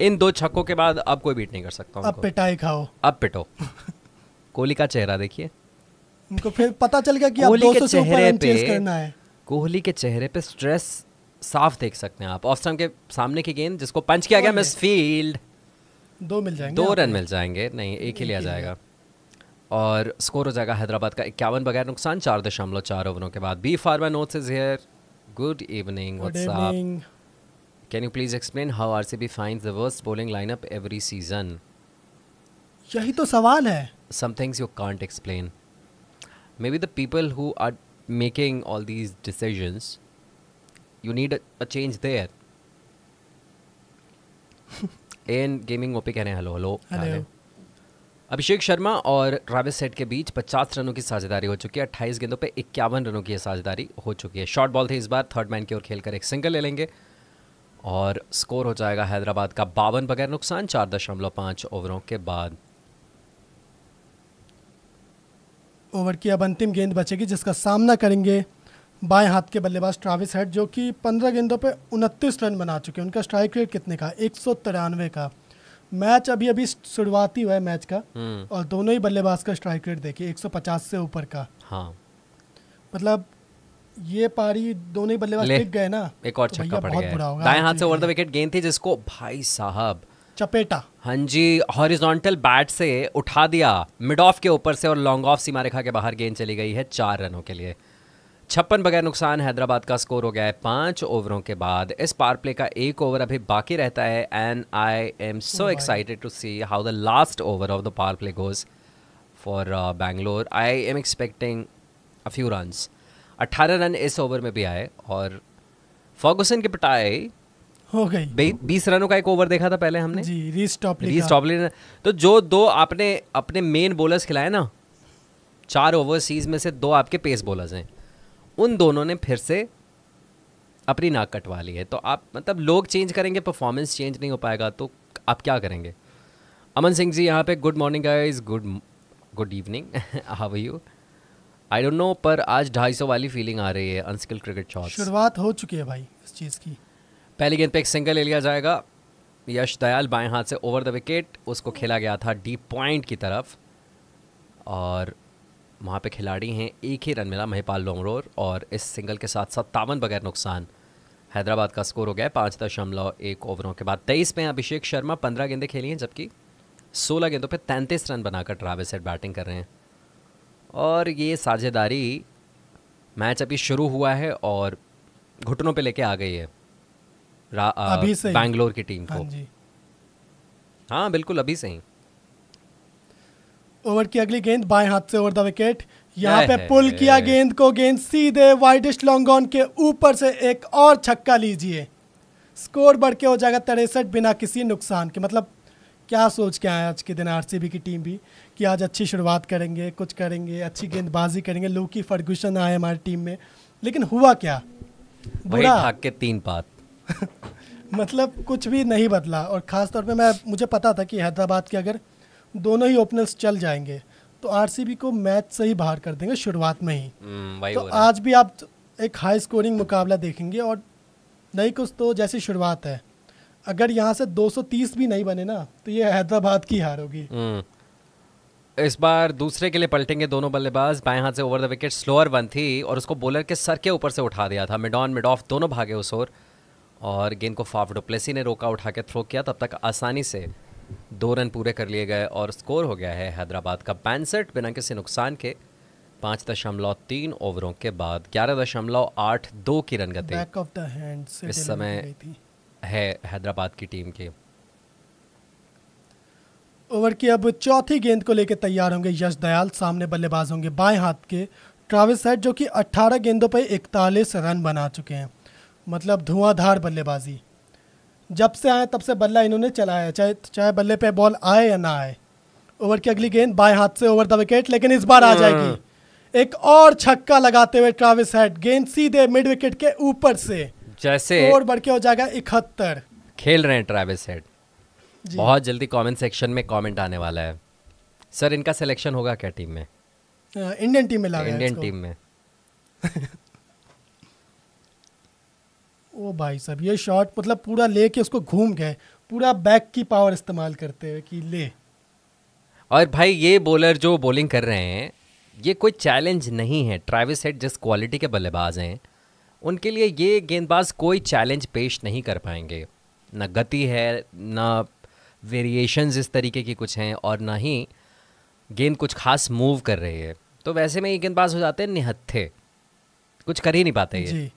इन दो छक्कों के बाद अब कोई बीट नहीं कर सकता अब पिटाई खाओ अब पिटो <laughs> कोहली का चेहरा देखिए उनको फिर पता चल गया कि कोहली के चेहरे पे कोहली के चेहरे पे स्ट्रेस साफ देख सकते हैं आप ऑफ के सामने की गेंद जिसको पंच किया गया मिस फील्ड दो मिल जाएंगे दो रन मिल जाएंगे नहीं एक ही लिया जाएगा और स्कोर हो जाएगा हैदराबाद का इक्यावन बगैर नुकसान चार दशमलव चार ओवरों के बाद B pharma notes is here good evening can you please explain how R C B fine the worst bowling lineup every season यही तो सवाल है some things you can't explain maybe the people who are making all these decisions you need a change there N gaming OP कह रहे हैं hello hello hello Abhishek Sharma और रावेस set के बीच 50 रनों की साझेदारी हो चुकी है 28 गेंदों पर इक्यावन रनों की साझेदारी हो चुकी है शॉर्ट बॉल थे इस बार थर्ड मैन की ओर खेलकर एक सिंगल ले लेंगे और स्कोर हो जाएगा हैदराबाद का बावन बगैर नुकसान चार दशमलव पांच ओवरों के बाद ओवर की अब अंतिम गेंद बचेगी जिसका सामना करेंगे बाएं हाथ के बल्लेबाज ट्राविस हेड जो कि पंद्रह गेंदों पे उनतीस रन बना चुके हैं उनका स्ट्राइक रेट कितने का एक का मैच अभी अभी शुरुआती हुआ है मैच का हम्म। और दोनों ही बल्लेबाज का स्ट्राइक रेट देखिए 150 से ऊपर का हाँ मतलब ये पारी दोनों ही बल्लेबाज टिक गए ना एक और तो छक्का तो पड़ गया दाएं हाथ हाँ से ओवर द विकेट हाँ गेंद थी जिसको भाई साहब चपेटा हाँ जी हॉरिजॉन्टल बैट से उठा दिया मिड ऑफ के ऊपर से और लॉन्ग ऑफ सीमा रेखा के बाहर गेंद चली गई है चार रनों के लिए छप्पन बगैर नुकसान हैदराबाद का स्कोर हो गया है पाँच ओवरों के बाद इस पार प्ले का एक ओवर अभी बाकी रहता है and I am so excited to see how the last over of the power play goes for Bangalore I am expecting a few runs अट्ठारह रन इस ओवर में भी आए और फॉगोसन की पटाए हो गई बीस रनों का एक ओवर देखा था पहले हमने जी रीस टॉपली तो जो दो आपने अपने मेन बॉलर्स खिलाए ना चार ओवर सीज में से दो आपके पेस बॉलर्स हैं उन दोनों ने फिर से अपनी नाक कटवा ली है तो आप मतलब लोग चेंज करेंगे परफॉर्मेंस चेंज नहीं हो पाएगा तो आप क्या करेंगे अमन सिंह जी यहाँ पे good morning guys good good evening how you I don't know पर आज ढाई सौ वाली फीलिंग आ रही है अनस्किल क्रिकेट शॉट शुरुआत हो चुकी है भाई इस चीज़ की पहली गेंद पे एक सिंगल ले लिया जाएगा यश दयाल बाएं हाथ से ओवर द विकेट उसको खेला गया था डीप पॉइंट की तरफ और वहाँ पे खिलाड़ी हैं एक ही रन मिला महिपाल लोंगरोर और इस सिंगल के साथ साथ तावन बगैर नुकसान हैदराबाद का स्कोर हो गया पाँच दशमलव एक ओवरों के बाद तेईस में अभिषेक शर्मा पंद्रह गेंदें खेली हैं जबकि सोलह गेंदों पर तैंतीस रन बनाकर ट्रावे सेट बैटिंग कर रहे हैं और ये साझेदारी मैच अभी शुरू हुआ है और घुटनों पे लेके आ गई है बैंगलोर की टीम को हाँ, हाँ बिल्कुल अभी से ही ओवर की अगली गेंद बाएं हाथ से ओवर द विकेट यहाँ पे पुल किया गेंद को गेंद सीधे वाइडेस्ट लॉन्ग ऑन के ऊपर से एक और छक्का लीजिए स्कोर बढ़ के हो जाएगा तिरसठ बिना किसी नुकसान के मतलब क्या सोच के आए आज के दिन आर की टीम भी कि आज अच्छी शुरुआत करेंगे कुछ करेंगे अच्छी गेंदबाजी करेंगे लूकी फर्गूशन आए हमारी टीम में लेकिन हुआ क्या बुरा के तीन पात <laughs> मतलब कुछ भी नहीं बदला और ख़ास तौर पे मैं मुझे पता था कि हैदराबाद की अगर दोनों ही ओपनर्स चल जाएंगे तो आरसीबी को मैच से ही बाहर कर देंगे शुरुआत में ही हम्म, तो आज भी आप एक हाई स्कोरिंग मुकाबला देखेंगे और नहीं कुछ तो जैसी शुरुआत है अगर यहाँ से 230 भी नहीं बने ना तो ये हैदराबाद की हार होगी हम्म। इस बार दूसरे के लिए पलटेंगे दोनों बल्लेबाज बाएं हाथ से over the wicket slower one थी और उसको बॉलर के सर के ऊपर से उठा दिया था मिड ऑन मिड ऑफ दोनों भागे उस ओर और गेंद को फाफ डुप्लेसी ने रोका उठा के थ्रो किया तब तक आसानी से दो रन पूरे कर लिए गए और स्कोर हो गया है हैदराबाद का पैंसठ बिना किसी नुकसान के पाँच दशमलव तीन ओवरों के बाद ग्यारह दशमलव आठ दो की रन गति इस समय है हैदराबाद की टीम के ओवर की अब चौथी गेंद को लेकर तैयार होंगे यश दयाल सामने बल्लेबाज होंगे बाएं हाथ के ट्राविस हेड जो कि 18 गेंदों पर 41 रन बना चुके हैं मतलब धुआंधार बल्लेबाजी जब से आए तब से बल्ला इन्होंने चलाया चाहे चाहे बल्ले पे बॉल आए या ना आए ओवर की अगली गेंद बाएं हाथ से ओवर द विकेट लेकिन इस बार आ हम्म। जाएगी एक और छक्का लगाते हुए ट्राविस हेड गेंद सीधे मिड विकेट के ऊपर से जैसे और बढ़ के हो जाएगा इकहत्तर खेल रहे हैं ट्राविस हेड बहुत जल्दी कमेंट सेक्शन में कमेंट आने वाला है सर इनका सिलेक्शन होगा क्या टीम में इंडियन टीम में लगा इंडियन टीम में <laughs> ओ भाई साहब ये शॉट मतलब पूरा ले के उसको घूम गए पूरा बैक की पावर इस्तेमाल करते हुए कि ले और भाई ये बॉलर जो बॉलिंग कर रहे हैं ये कोई चैलेंज नहीं है ट्रैविस हेड जिस क्वालिटी के बल्लेबाज हैं उनके लिए ये गेंदबाज कोई चैलेंज पेश नहीं कर पाएंगे ना गति है ना वेरिएशन इस तरीके की कुछ हैं और ना ही गेंद कुछ खास मूव कर रही है तो वैसे में ये गेंदबाज हो जाते हैं निहत्थे कुछ कर ही नहीं पाते ये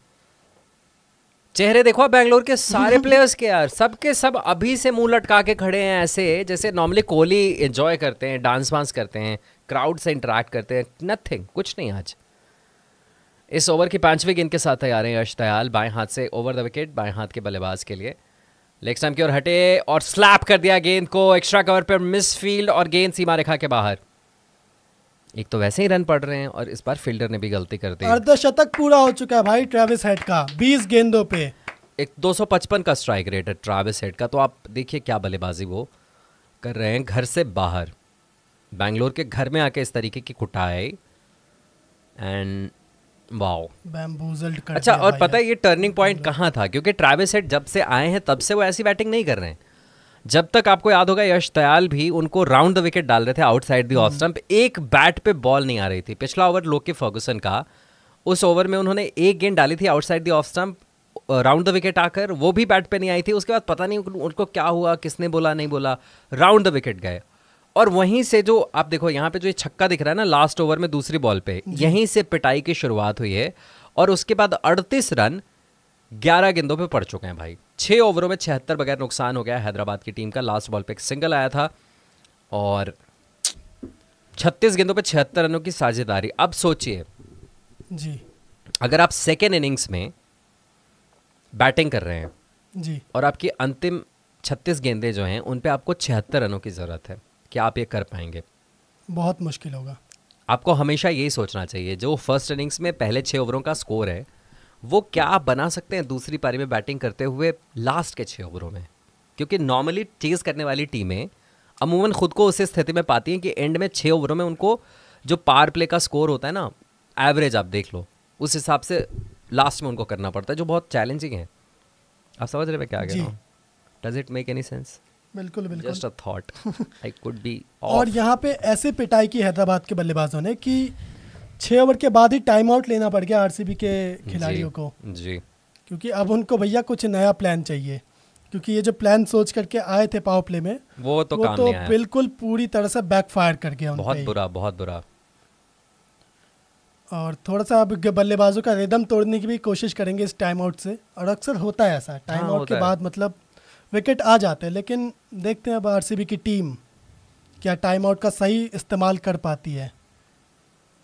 चेहरे देखो बैंगलोर के सारे प्लेयर्स <laughs> के यार सबके सब अभी से मुंह लटका के खड़े हैं ऐसे जैसे नॉर्मली कोहली एंजॉय करते हैं डांस वांस करते हैं क्राउड से इंटरेक्ट करते हैं नथिंग कुछ नहीं आज इस ओवर की पांचवी गेंद के साथ तैयार हैं यश दयाल बाएं हाथ से ओवर द विकेट बाएं हाथ के बल्लेबाज के लिए लेग स्टंप की ओर हटे और स्लैप कर दिया गेंद को एक्स्ट्रा कवर पर मिस फील्ड और गेंद सीमा रेखा के बाहर एक तो वैसे ही रन पड़ रहे हैं और इस बार फील्डर ने भी गलती कर दी अर्धशतक पूरा हो चुका है भाई ट्रेविस हेड का 20 गेंदों पे एक 255 का स्ट्राइक रेट है ट्रेविस हेड का तो आप देखिए क्या बल्लेबाजी वो कर रहे हैं घर से बाहर बैंगलोर के घर में आके इस तरीके की कुटाई एंड वाओ बैम्बूजल्ड अच्छा और पता है ये टर्निंग पॉइंट कहाँ था क्योंकि ट्रेविस हेड जब से आए हैं तब से वो ऐसी बैटिंग नहीं कर रहे हैं जब तक आपको याद होगा यश दयाल भी उनको राउंड द विकेट डाल रहे थे आउटसाइड दी ऑफ स्टंप एक बैट पे बॉल नहीं आ रही थी पिछला ओवर लोके फर्गूसन का उस ओवर में उन्होंने एक गेंद डाली थी outside the off stump round the wicket आकर वो भी बैट पे नहीं आई थी उसके बाद पता नहीं उनको क्या हुआ किसने बोला नहीं बोला राउंड द विकेट गए और वहीं से जो आप देखो यहाँ पे जो ये छक्का दिख रहा है ना लास्ट ओवर में दूसरी बॉल पे यहीं से पिटाई की शुरुआत हुई है और उसके बाद अड़तीस रन ग्यारह गेंदों पर पड़ चुके हैं भाई छः ओवरों में छिहत्तर बगैर नुकसान हो गया हैदराबाद की टीम का लास्ट बॉल पर एक सिंगल आया था और छत्तीस गेंदों पर छिहत्तर रनों की साझेदारी अब सोचिए जी अगर आप सेकेंड इनिंग्स में बैटिंग कर रहे हैं जी और आपकी अंतिम छत्तीस गेंदे जो हैं उन पर आपको छिहत्तर रनों की ज़रूरत है क्या आप ये कर पाएंगे बहुत मुश्किल होगा आपको हमेशा यही सोचना चाहिए जो फर्स्ट इनिंग्स में पहले छः ओवरों का स्कोर है वो क्या बना सकते हैं दूसरी पारी में बैटिंग करते हुए लास्ट के छः ओवरों में क्योंकि नॉर्मली चेज़ करने वाली टीमें अमूमन खुद को उस स्थिति में पाती हैं कि एंड में छः ओवरों में उनको जो पार प्ले का स्कोर होता है ना एवरेज आप देख लो उस हिसाब से लास्ट में उनको करना पड़ता है जो बहुत चैलेंजिंग है आप समझ रहे मैं क्या कह रहा हूँ does it make any sense बिल्कुल बिल्कुल just a thought I could be और यहाँ पे ऐसे पिटाई की हैदराबाद के बल्लेबाजों ने कि छः ओवर के बाद ही टाइम आउट लेना पड़ गया आरसीबी के खिलाड़ियों को जी क्योंकि अब उनको भैया कुछ नया प्लान चाहिए क्योंकि ये जो प्लान सोच करके आए थे पावर प्ले में वो तो वो काम तो नहीं बिल्कुल पूरी तरह से बैकफायर कर गया बहुत बुरा बहुत बुरा और थोड़ा सा अब बल्लेबाजों का रिदम तोड़ने की भी कोशिश करेंगे इस टाइम आउट से और अक्सर होता है ऐसा टाइम हाँ, आउट के बाद मतलब विकेट आ जाते हैं लेकिन देखते हैं अब आरसीबी की टीम क्या टाइम आउट का सही इस्तेमाल कर पाती है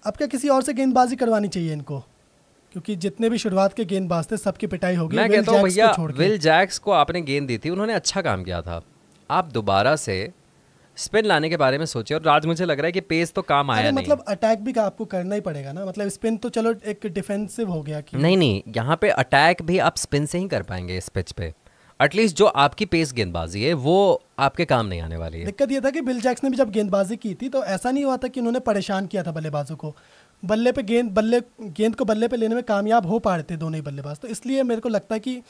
अब क्या किसी और से गेंदबाजी करवानी चाहिए इनको क्योंकि जितने भी शुरुआत के गेंदबाज थे सबकी पिटाई होगी मैं कहता हूँ भैया विल जैक्स को आपने गेंद दी थी उन्होंने अच्छा काम किया था आप दोबारा से स्पिन लाने के बारे में सोचे और राज मुझे लग रहा है कि पेस तो काम आया नहीं मतलब अटैक भी आपको करना ही पड़ेगा ना मतलब स्पिन तो चलो एक डिफेंसिव हो गया कि नहीं नहीं यहाँ पे अटैक भी आप स्पिन से ही कर पाएंगे इस पिच पे एटलीस्ट जो आपकी पेस गेंदबाजी है वो आपके काम नहीं आने वाली है दिक्कत ये था कि बिल जैक्स ने भी जब गेंदबाजी की थी तो ऐसा नहीं हुआ था कि उन्होंने परेशान किया था बल्लेबाजों को बल्ले पे गेंद बल्ले गेंद को बल्ले पे लेने में कामयाब हो पा रहे थे दोनों ही बल्लेबाज तो इसलिए मेरे को लगता है कि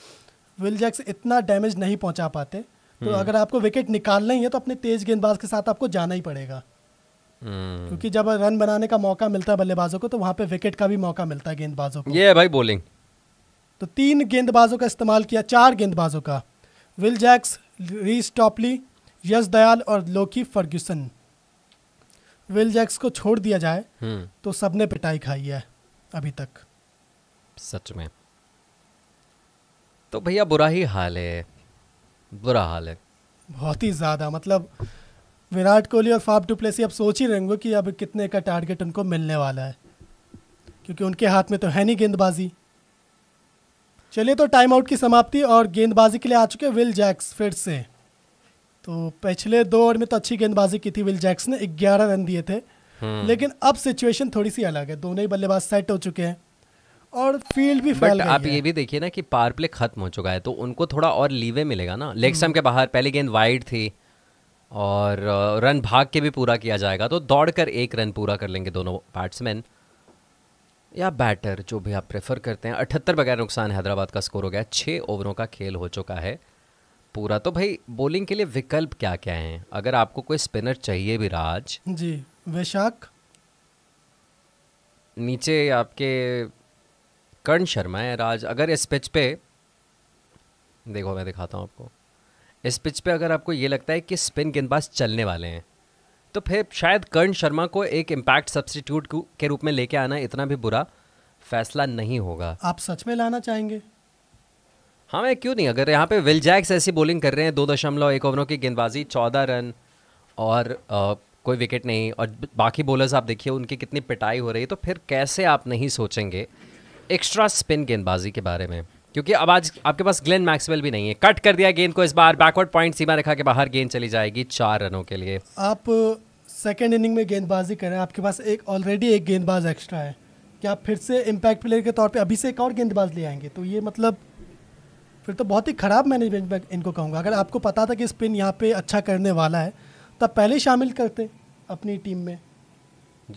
विल जैक्स इतना डैमेज नहीं पहुंचा पाते तो हम्म। अगर आपको विकेट निकालना ही है तो अपने तेज गेंदबाज के साथ आपको जाना ही पड़ेगा हम्म। क्योंकि जब रन बनाने का मौका मिलता है बल्लेबाजों को तो वहाँ पे विकेट का भी मौका मिलता है गेंदबाजों को ये है भाई बॉलिंग तो तीन गेंदबाजों का इस्तेमाल किया चार गेंदबाजों का Will Jacks Reece Topley Yash Dayal और लोकी फर्ग्यूसन विल जैक्स को छोड़ दिया जाए हम्म। तो सबने पिटाई खाई है अभी तक सच में तो भैया बुरा ही हाल है बुरा हाल है बहुत ही ज़्यादा मतलब विराट कोहली और फाफ डुप्लेसी अब सोच ही रहेंगे कि अब कितने का टारगेट उनको मिलने वाला है क्योंकि उनके हाथ में तो है नहीं गेंदबाजी चलिए तो टाइम आउट की समाप्ति और गेंदबाजी के लिए आ चुके विल जैक्स फिर से तो पिछले दो ओवर में तो अच्छी गेंदबाजी की थी विल जैक्स ने ग्यारह रन दिए थे हम्म। लेकिन अब सिचुएशन थोड़ी सी अलग है दोनों ही बल्लेबाज सेट हो चुके हैं और फील्ड भी फैल आप ये भी देखिए ना कि पावर प्ले खत्म हो चुका है तो उनको थोड़ा और लीवे मिलेगा ना लेग स्टम्प हम्म। के बाहर पहली गेंद वाइड थी और रन uh, भाग के भी पूरा किया जाएगा तो दौड़कर एक रन पूरा कर लेंगे दोनों बैट्समैन या बैटर जो भी आप प्रेफर करते हैं अठहत्तर बगैर नुकसान हैदराबाद का स्कोर हो गया छः ओवरों का खेल हो चुका है पूरा तो भाई बॉलिंग के लिए विकल्प क्या क्या हैं अगर आपको कोई स्पिनर चाहिए भी राज जी वैशाख नीचे आपके कर्ण शर्मा है राज अगर इस पिच पे देखो मैं दिखाता हूँ आपको इस पिच पे अगर आपको ये लगता है कि स्पिन गेंदबाज चलने वाले हैं तो फिर शायद कर्ण शर्मा को एक इम्पैक्ट सब्सटीट्यूट के रूप में लेके आना इतना भी बुरा फैसला नहीं होगा आप सच में लाना चाहेंगे हाँ मैं क्यों नहीं अगर यहाँ पे विल जैक्स ऐसी बॉलिंग कर रहे हैं दो दशमलव एक ओवरों की गेंदबाजी चौदह रन और आ, कोई विकेट नहीं और बाकी बॉलर्स आप देखिए उनकी कितनी पिटाई हो रही है तो फिर कैसे आप नहीं सोचेंगे एक्स्ट्रा स्पिन गेंदबाजी के बारे में क्योंकि अब आज आपके पास ग्लेन मैक्सवेल भी नहीं है कट कर दिया गेंद को इस बार बैकवर्ड पॉइंट सीमा रेखा के बाहर गेंद चली जाएगी चार रनों के लिए आप सेकेंड uh, इनिंग में गेंदबाजी करें आपके पास एक ऑलरेडी एक गेंदबाज एक्स्ट्रा है क्या आप फिर से इम्पैक्ट प्लेयर के तौर पर अभी से एक और गेंदबाज ले आएंगे तो ये मतलब फिर तो बहुत ही ख़राब मैनेजमेंट में इनको कहूँगा अगर आपको पता था कि स्पिन यहाँ पे अच्छा करने वाला है तो आप पहले शामिल करते अपनी टीम में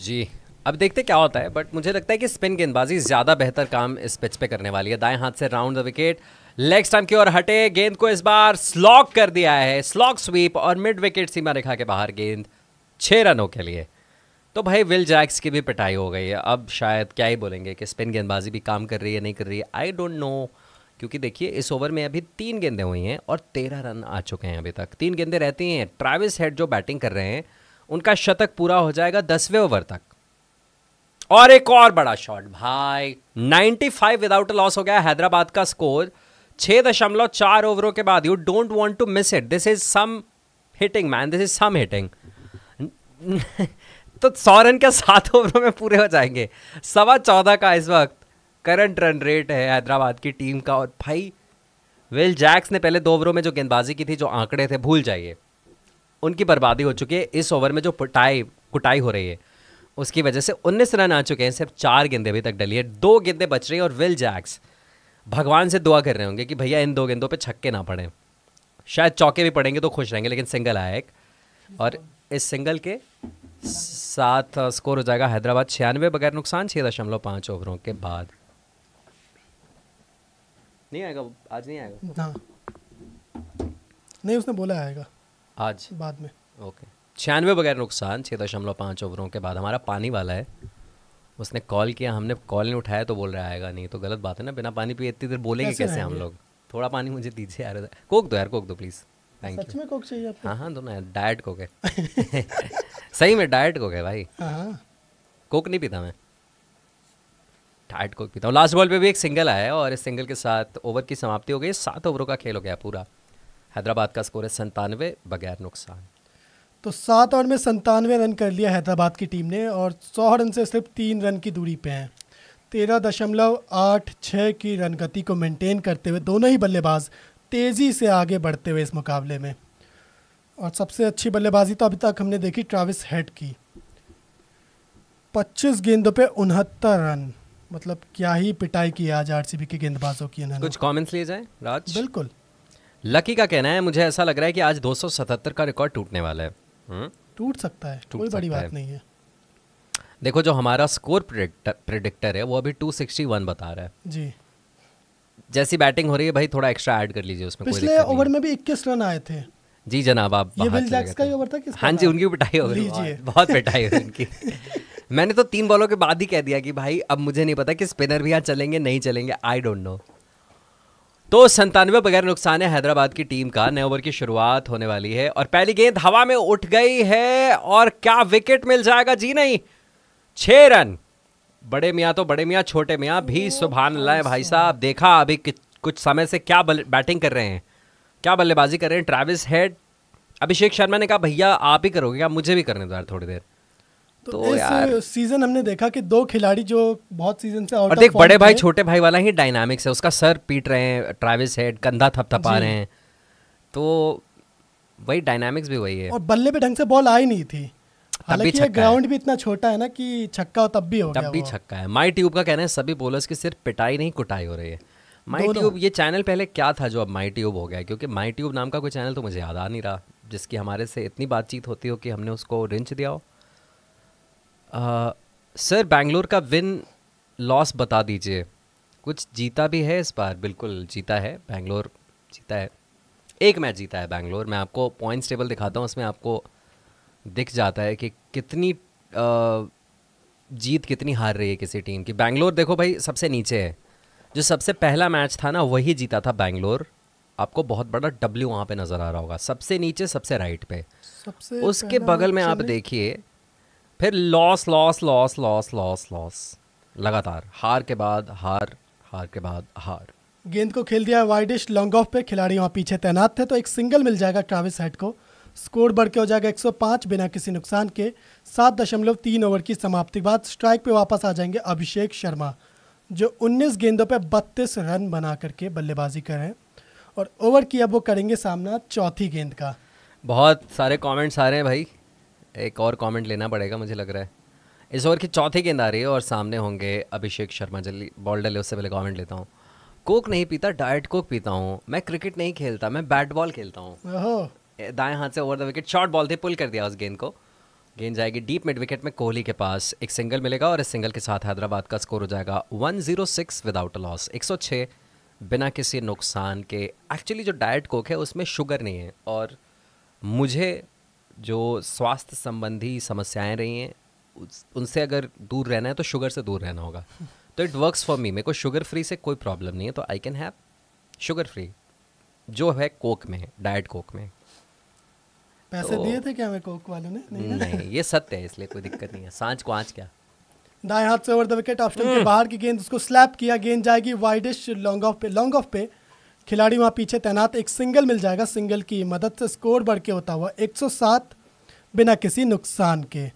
जी अब देखते क्या होता है बट मुझे लगता है कि स्पिन गेंदबाजी ज़्यादा बेहतर काम इस पिच पे करने वाली है दाएं हाथ से round the wicket leg stump की ओर हटे गेंद को इस बार स्लॉक कर दिया है स्लॉक स्वीप और मिड विकेट सीमा रेखा के बाहर गेंद छः रनों के लिए तो भाई विल जैक्स की भी पिटाई हो गई है अब शायद क्या ही बोलेंगे कि स्पिन गेंदबाजी भी काम कर रही है नहीं कर रही है आई डोंट नो क्योंकि देखिए इस ओवर में अभी तीन गेंदे हुई हैं और तेरह रन आ चुके हैं अभी तक तीन गेंदे रहती हैं ट्रैविस हेड जो बैटिंग कर रहे हैं उनका शतक पूरा हो जाएगा दसवें ओवर तक और एक और बड़ा शॉट भाई 95 विदाउट लॉस हो गया हैदराबाद का स्कोर छह दशमलव चार ओवरों के बाद you don't want to miss it this is some hitting man this is some hitting तो सौ रन क्या सात ओवरों में पूरे हो जाएंगे सवा चौदह का इस वक्त करंट रन रेट है हैदराबाद की टीम का और भाई विल जैक्स ने पहले दो ओवरों में जो गेंदबाजी की थी जो आंकड़े थे भूल जाइए उनकी बर्बादी हो चुकी है इस ओवर में जो पुटाई कुटाई हो रही है उसकी वजह से उन्नीस रन आ चुके हैं सिर्फ चार गेंदे अभी तक डली है दो गेंदे बच रही है और विल जैक्स भगवान से दुआ कर रहे होंगे कि भैया इन दो गेंदों पे छक्के ना पड़े शायद चौके भी पड़ेंगे तो खुश रहेंगे लेकिन सिंगल आया एक और इस सिंगल के साथ स्कोर हो जाएगा हैदराबाद छियानवे बगैर नुकसान छः दशमलव पाँच ओवरों के बाद नहीं आएगा आज नहीं आएगा नहीं उसने बोला आएगा आज बाद में ओके छियानवे बगैर नुकसान छः दशमलव पाँच ओवरों के बाद हमारा पानी वाला है उसने कॉल किया हमने कॉल नहीं उठाया तो बोल रहा आएगा नहीं तो गलत बात है ना बिना पानी पिए इतनी देर बोलेंगे कैसे हम लोग थोड़ा पानी मुझे दीजिए यार कोक दो यार कोक दो प्लीज़ थैंक यू में कोक चाहिए आपको हाँ हाँ दोनों यार डाइट कोक है <laughs> सही में डाइट कोक है भाई हाँ, हाँ। कोक नहीं पीता मैं डाइट कोक पीता हूँ लास्ट बॉल पे भी एक सिंगल आया है और इस सिंगल के साथ ओवर की समाप्ति हो गई सात ओवरों का खेल हो गया पूरा हैदराबाद का स्कोर है संतानवे बगैर नुकसान तो सात ओवर में संतानवे रन कर लिया हैदराबाद की टीम ने और सौ रन से सिर्फ तीन रन की दूरी पे हैं तेरह दशमलव आठ छः की रन गति को मेंटेन करते हुए दोनों ही बल्लेबाज तेज़ी से आगे बढ़ते हुए इस मुकाबले में और सबसे अच्छी बल्लेबाजी तो अभी तक हमने देखी ट्राविस हेड की 25 गेंदों पे उनहत्तर रन मतलब क्या ही पिटाई की आज आरसीबी के गेंदबाजों की कुछ कमेंट्स लिए जाए राज बिल्कुल लकी का कहना है मुझे ऐसा लग रहा है कि आज 277 का रिकॉर्ड टूटने वाला है हम्म? टूट सकता है कोई बड़ी बात नहीं है देखो जो हमारा स्कोर प्रिडिक्टर है वो अभी 261 बता रहा है जी जैसी बैटिंग हो रही है भाई थोड़ा एक्स्ट्रा ऐड कर लीजिए उसमें पिछले ओवर में भी 21 रन आए थे जी जनाब आप ये विल जैक्स का ही ओवर था हाँ जी उनकी पिटाई हो गई बहुत पिटाई हुई उनकी मैंने तो तीन बॉलों के बाद ही कह दिया कि भाई अब मुझे नहीं पता कि स्पिनर भी यहाँ चलेंगे नहीं चलेंगे आई डोंट नो तो संतानवे बगैर नुकसान है हैदराबाद की टीम का नए ओवर की शुरुआत होने वाली है और पहली गेंद हवा में उठ गई है और क्या विकेट मिल जाएगा जी नहीं छह रन बड़े मियाँ तो बड़े मियाँ छोटे मियाँ भी सुबहान अल्लाह भाई साहब देखा अभी कुछ समय से क्या बैटिंग कर रहे हैं क्या बल्लेबाजी कर रहे हैं ट्रैविस हेड अभिषेक शर्मा ने कहा भैया आप ही करोगे क्या मुझे भी करने दो यार थोड़ी देर तो, तो यार सीजन हमने देखा कि दो खिलाड़ी जो बहुत सीजन से और देख बड़े भाई छोटे भाई वाला ही डायनामिक्स है उसका सर पीट रहे हैं ट्रेविस हेड कंधा थपथपा रहे हैं तो वही डायनामिक्स भी वही है और बल्ले पे ढंग से बॉल आई नहीं थी हालांकि ये ग्राउंड भी इतना छोटा है ना कि छक्का हो तब भी हो तब भी छक्का है माई ट्यूब का कहना है सभी बोलर्स की सिर्फ पिटाई नहीं कुटाई हो रही है माई ट्यूब ये चैनल पहले क्या था जो अब माई ट्यूब हो गया क्योंकि माई ट्यूब नाम का कोई चैनल तो मुझे याद आ नहीं रहा जिसकी हमारे से इतनी बातचीत होती हो कि हमने उसको रिंच दिया हो सर बैंगलोर का विन लॉस बता दीजिए कुछ जीता भी है इस बार बिल्कुल जीता है बैंगलोर जीता है एक मैच जीता है बैंगलोर मैं आपको पॉइंट्स टेबल दिखाता हूँ उसमें आपको दिख जाता है कि कितनी आ, जीत कितनी हार रही है किसी टीम की बैंगलोर देखो भाई सबसे नीचे है जो सबसे पहला मैच था ना वही जीता था बैंगलोर आपको बहुत बड़ा डब्ल्यू वहाँ पे नज़र आ रहा होगा सबसे नीचे सबसे राइट पे सबसे उसके बगल में आप देखिए फिर loss loss loss loss loss loss लगातार हार के बाद हार हार के बाद हार गेंद को खेल दिया वाइडिश लॉन्ग ऑफ पे खिलाड़ी वहाँ पीछे तैनात थे तो एक सिंगल मिल जाएगा ट्राविस हेड को स्कोर बढ़ के हो जाएगा 105 बिना किसी नुकसान के सात दशमलव तीन ओवर की समाप्ति बाद स्ट्राइक पे वापस आ जाएंगे अभिषेक शर्मा जो 19 गेंदों पे 32 रन बना करके बल्लेबाजी कर रहे हैं और ओवर की अब वो करेंगे सामना चौथी गेंद का बहुत सारे कमेंट्स आ रहे हैं भाई एक और कमेंट लेना पड़ेगा मुझे लग रहा है इस ओवर की चौथी गेंद आ रही है और सामने होंगे अभिषेक शर्मा जल्दी बॉल डाले उससे पहले कमेंट लेता हूँ कोक नहीं पीता डाइट कोक पीता हूँ मैं क्रिकेट नहीं खेलता मैं बैट बॉल खेलता हूँ दाएं हाथ से over the wicket short ball थी पुल कर दिया उस गेंद को गेंद जाएगी डीप मिड विकेट में कोहली के पास एक सिंगल मिलेगा और इस सिंगल के साथ हैदराबाद का स्कोर हो जाएगा 106 विदाउट अ लॉस 106 बिना किसी नुकसान के एक्चुअली जो डाइट कोक है उसमें शुगर नहीं है और मुझे जो स्वास्थ्य संबंधी समस्याएं रही हैं उनसे अगर दूर रहना है तो शुगर से दूर रहना होगा तो इट वर्क्स फॉर मी मेरे को शुगर फ्री से कोई प्रॉब्लम नहीं है तो I can have sugar free जो है कोक में डाइट कोक में पैसे तो, दिए थे क्या मैं कोक वालों ने नहीं, नहीं ये सत्य है इसलिए कोई दिक्कत नहीं है सांझ को आँच क्या दाएं हाथ से ओवर द विकेट ऑप्शन के बाहर की गेंद उसको स्लैप किया गेंद जाएगी वाइडिश लॉन्ग ऑफ पे लॉन्ग ऑफ पे खिलाड़ी वहाँ पीछे तैनात एक सिंगल मिल जाएगा सिंगल की मदद से स्कोर बढ़ के होता हुआ 107 बिना किसी नुकसान के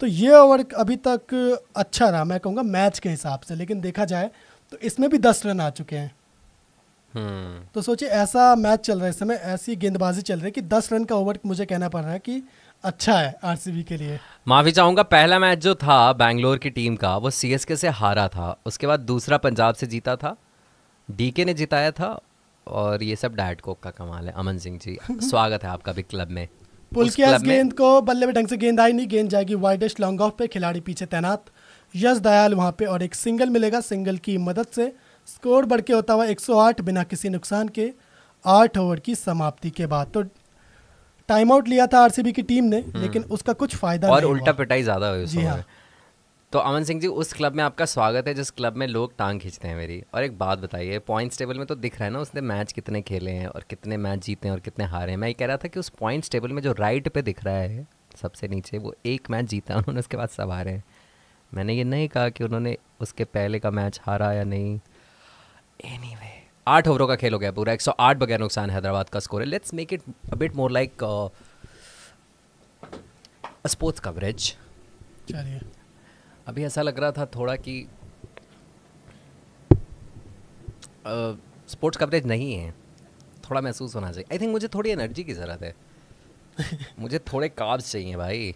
तो ये ओवर अभी तक अच्छा रहा मैं कहूँगा मैच के हिसाब से लेकिन देखा जाए तो इसमें भी दस रन आ चुके हैं hmm. तो सोचिए ऐसा मैच चल रहा है इस समय ऐसी गेंदबाजी चल रही है कि दस रन का ओवर मुझे कहना पड़ रहा है कि अच्छा है आरसीबी के लिए माफी चाहूंगा पहला मैच जो था बैंगलोर की टीम का वो सीएसके से हारा था उसके बाद दूसरा पंजाब से जीता था डीके ने जिताया था और ये सब डाइट कोक का कमाल है अमन सिंह जी <laughs> स्वागत है आपका भी क्लब में पुलकिया गेंद को बल्ले में ढंग से गेंद आई नहीं गेंद जाएगी वाइडेस्ट लॉन्ग ऑफ पे खिलाड़ी पीछे तैनात यश दयाल वहाँ पे और एक सिंगल मिलेगा सिंगल की मदद से स्कोर बढ़ के होता हुआ 108 बिना किसी नुकसान के आठ ओवर की समाप्ति के बाद तो टाइम आउट लिया था आरसीबी की टीम ने हम्म। लेकिन उसका कुछ फायदा और नहीं उल्टा पिटाई ज्यादा हुई जी हाँ तो अमन सिंह जी उस क्लब में आपका स्वागत है जिस क्लब में लोग टांग खींचते हैं मेरी और एक बात बताइए पॉइंट्स टेबल में तो दिख रहा है ना उसने मैच कितने खेले हैं और कितने मैच जीते हैं और कितने हारे हैं मैं ये कह रहा था कि उस पॉइंट्स टेबल में जो राइट पे दिख रहा है सबसे नीचे वो एक मैच जीता है <laughs> उन्होंने उसके बाद सब हारे हैं मैंने ये नहीं कहा कि उन्होंने उसके पहले का मैच हारा या नहीं एनी वे आठ ओवरों का खेल हो गया पूरा एक सौ आठ बगैर नुकसान हैदराबाद का स्कोर है let's make it a bit more like sports coverage चलिए अभी ऐसा लग रहा था थोड़ा कि स्पोर्ट्स कवरेज नहीं है थोड़ा महसूस होना चाहिए आई थिंक मुझे थोड़ी एनर्जी की ज़रूरत है <laughs> मुझे थोड़े काब्स चाहिए भाई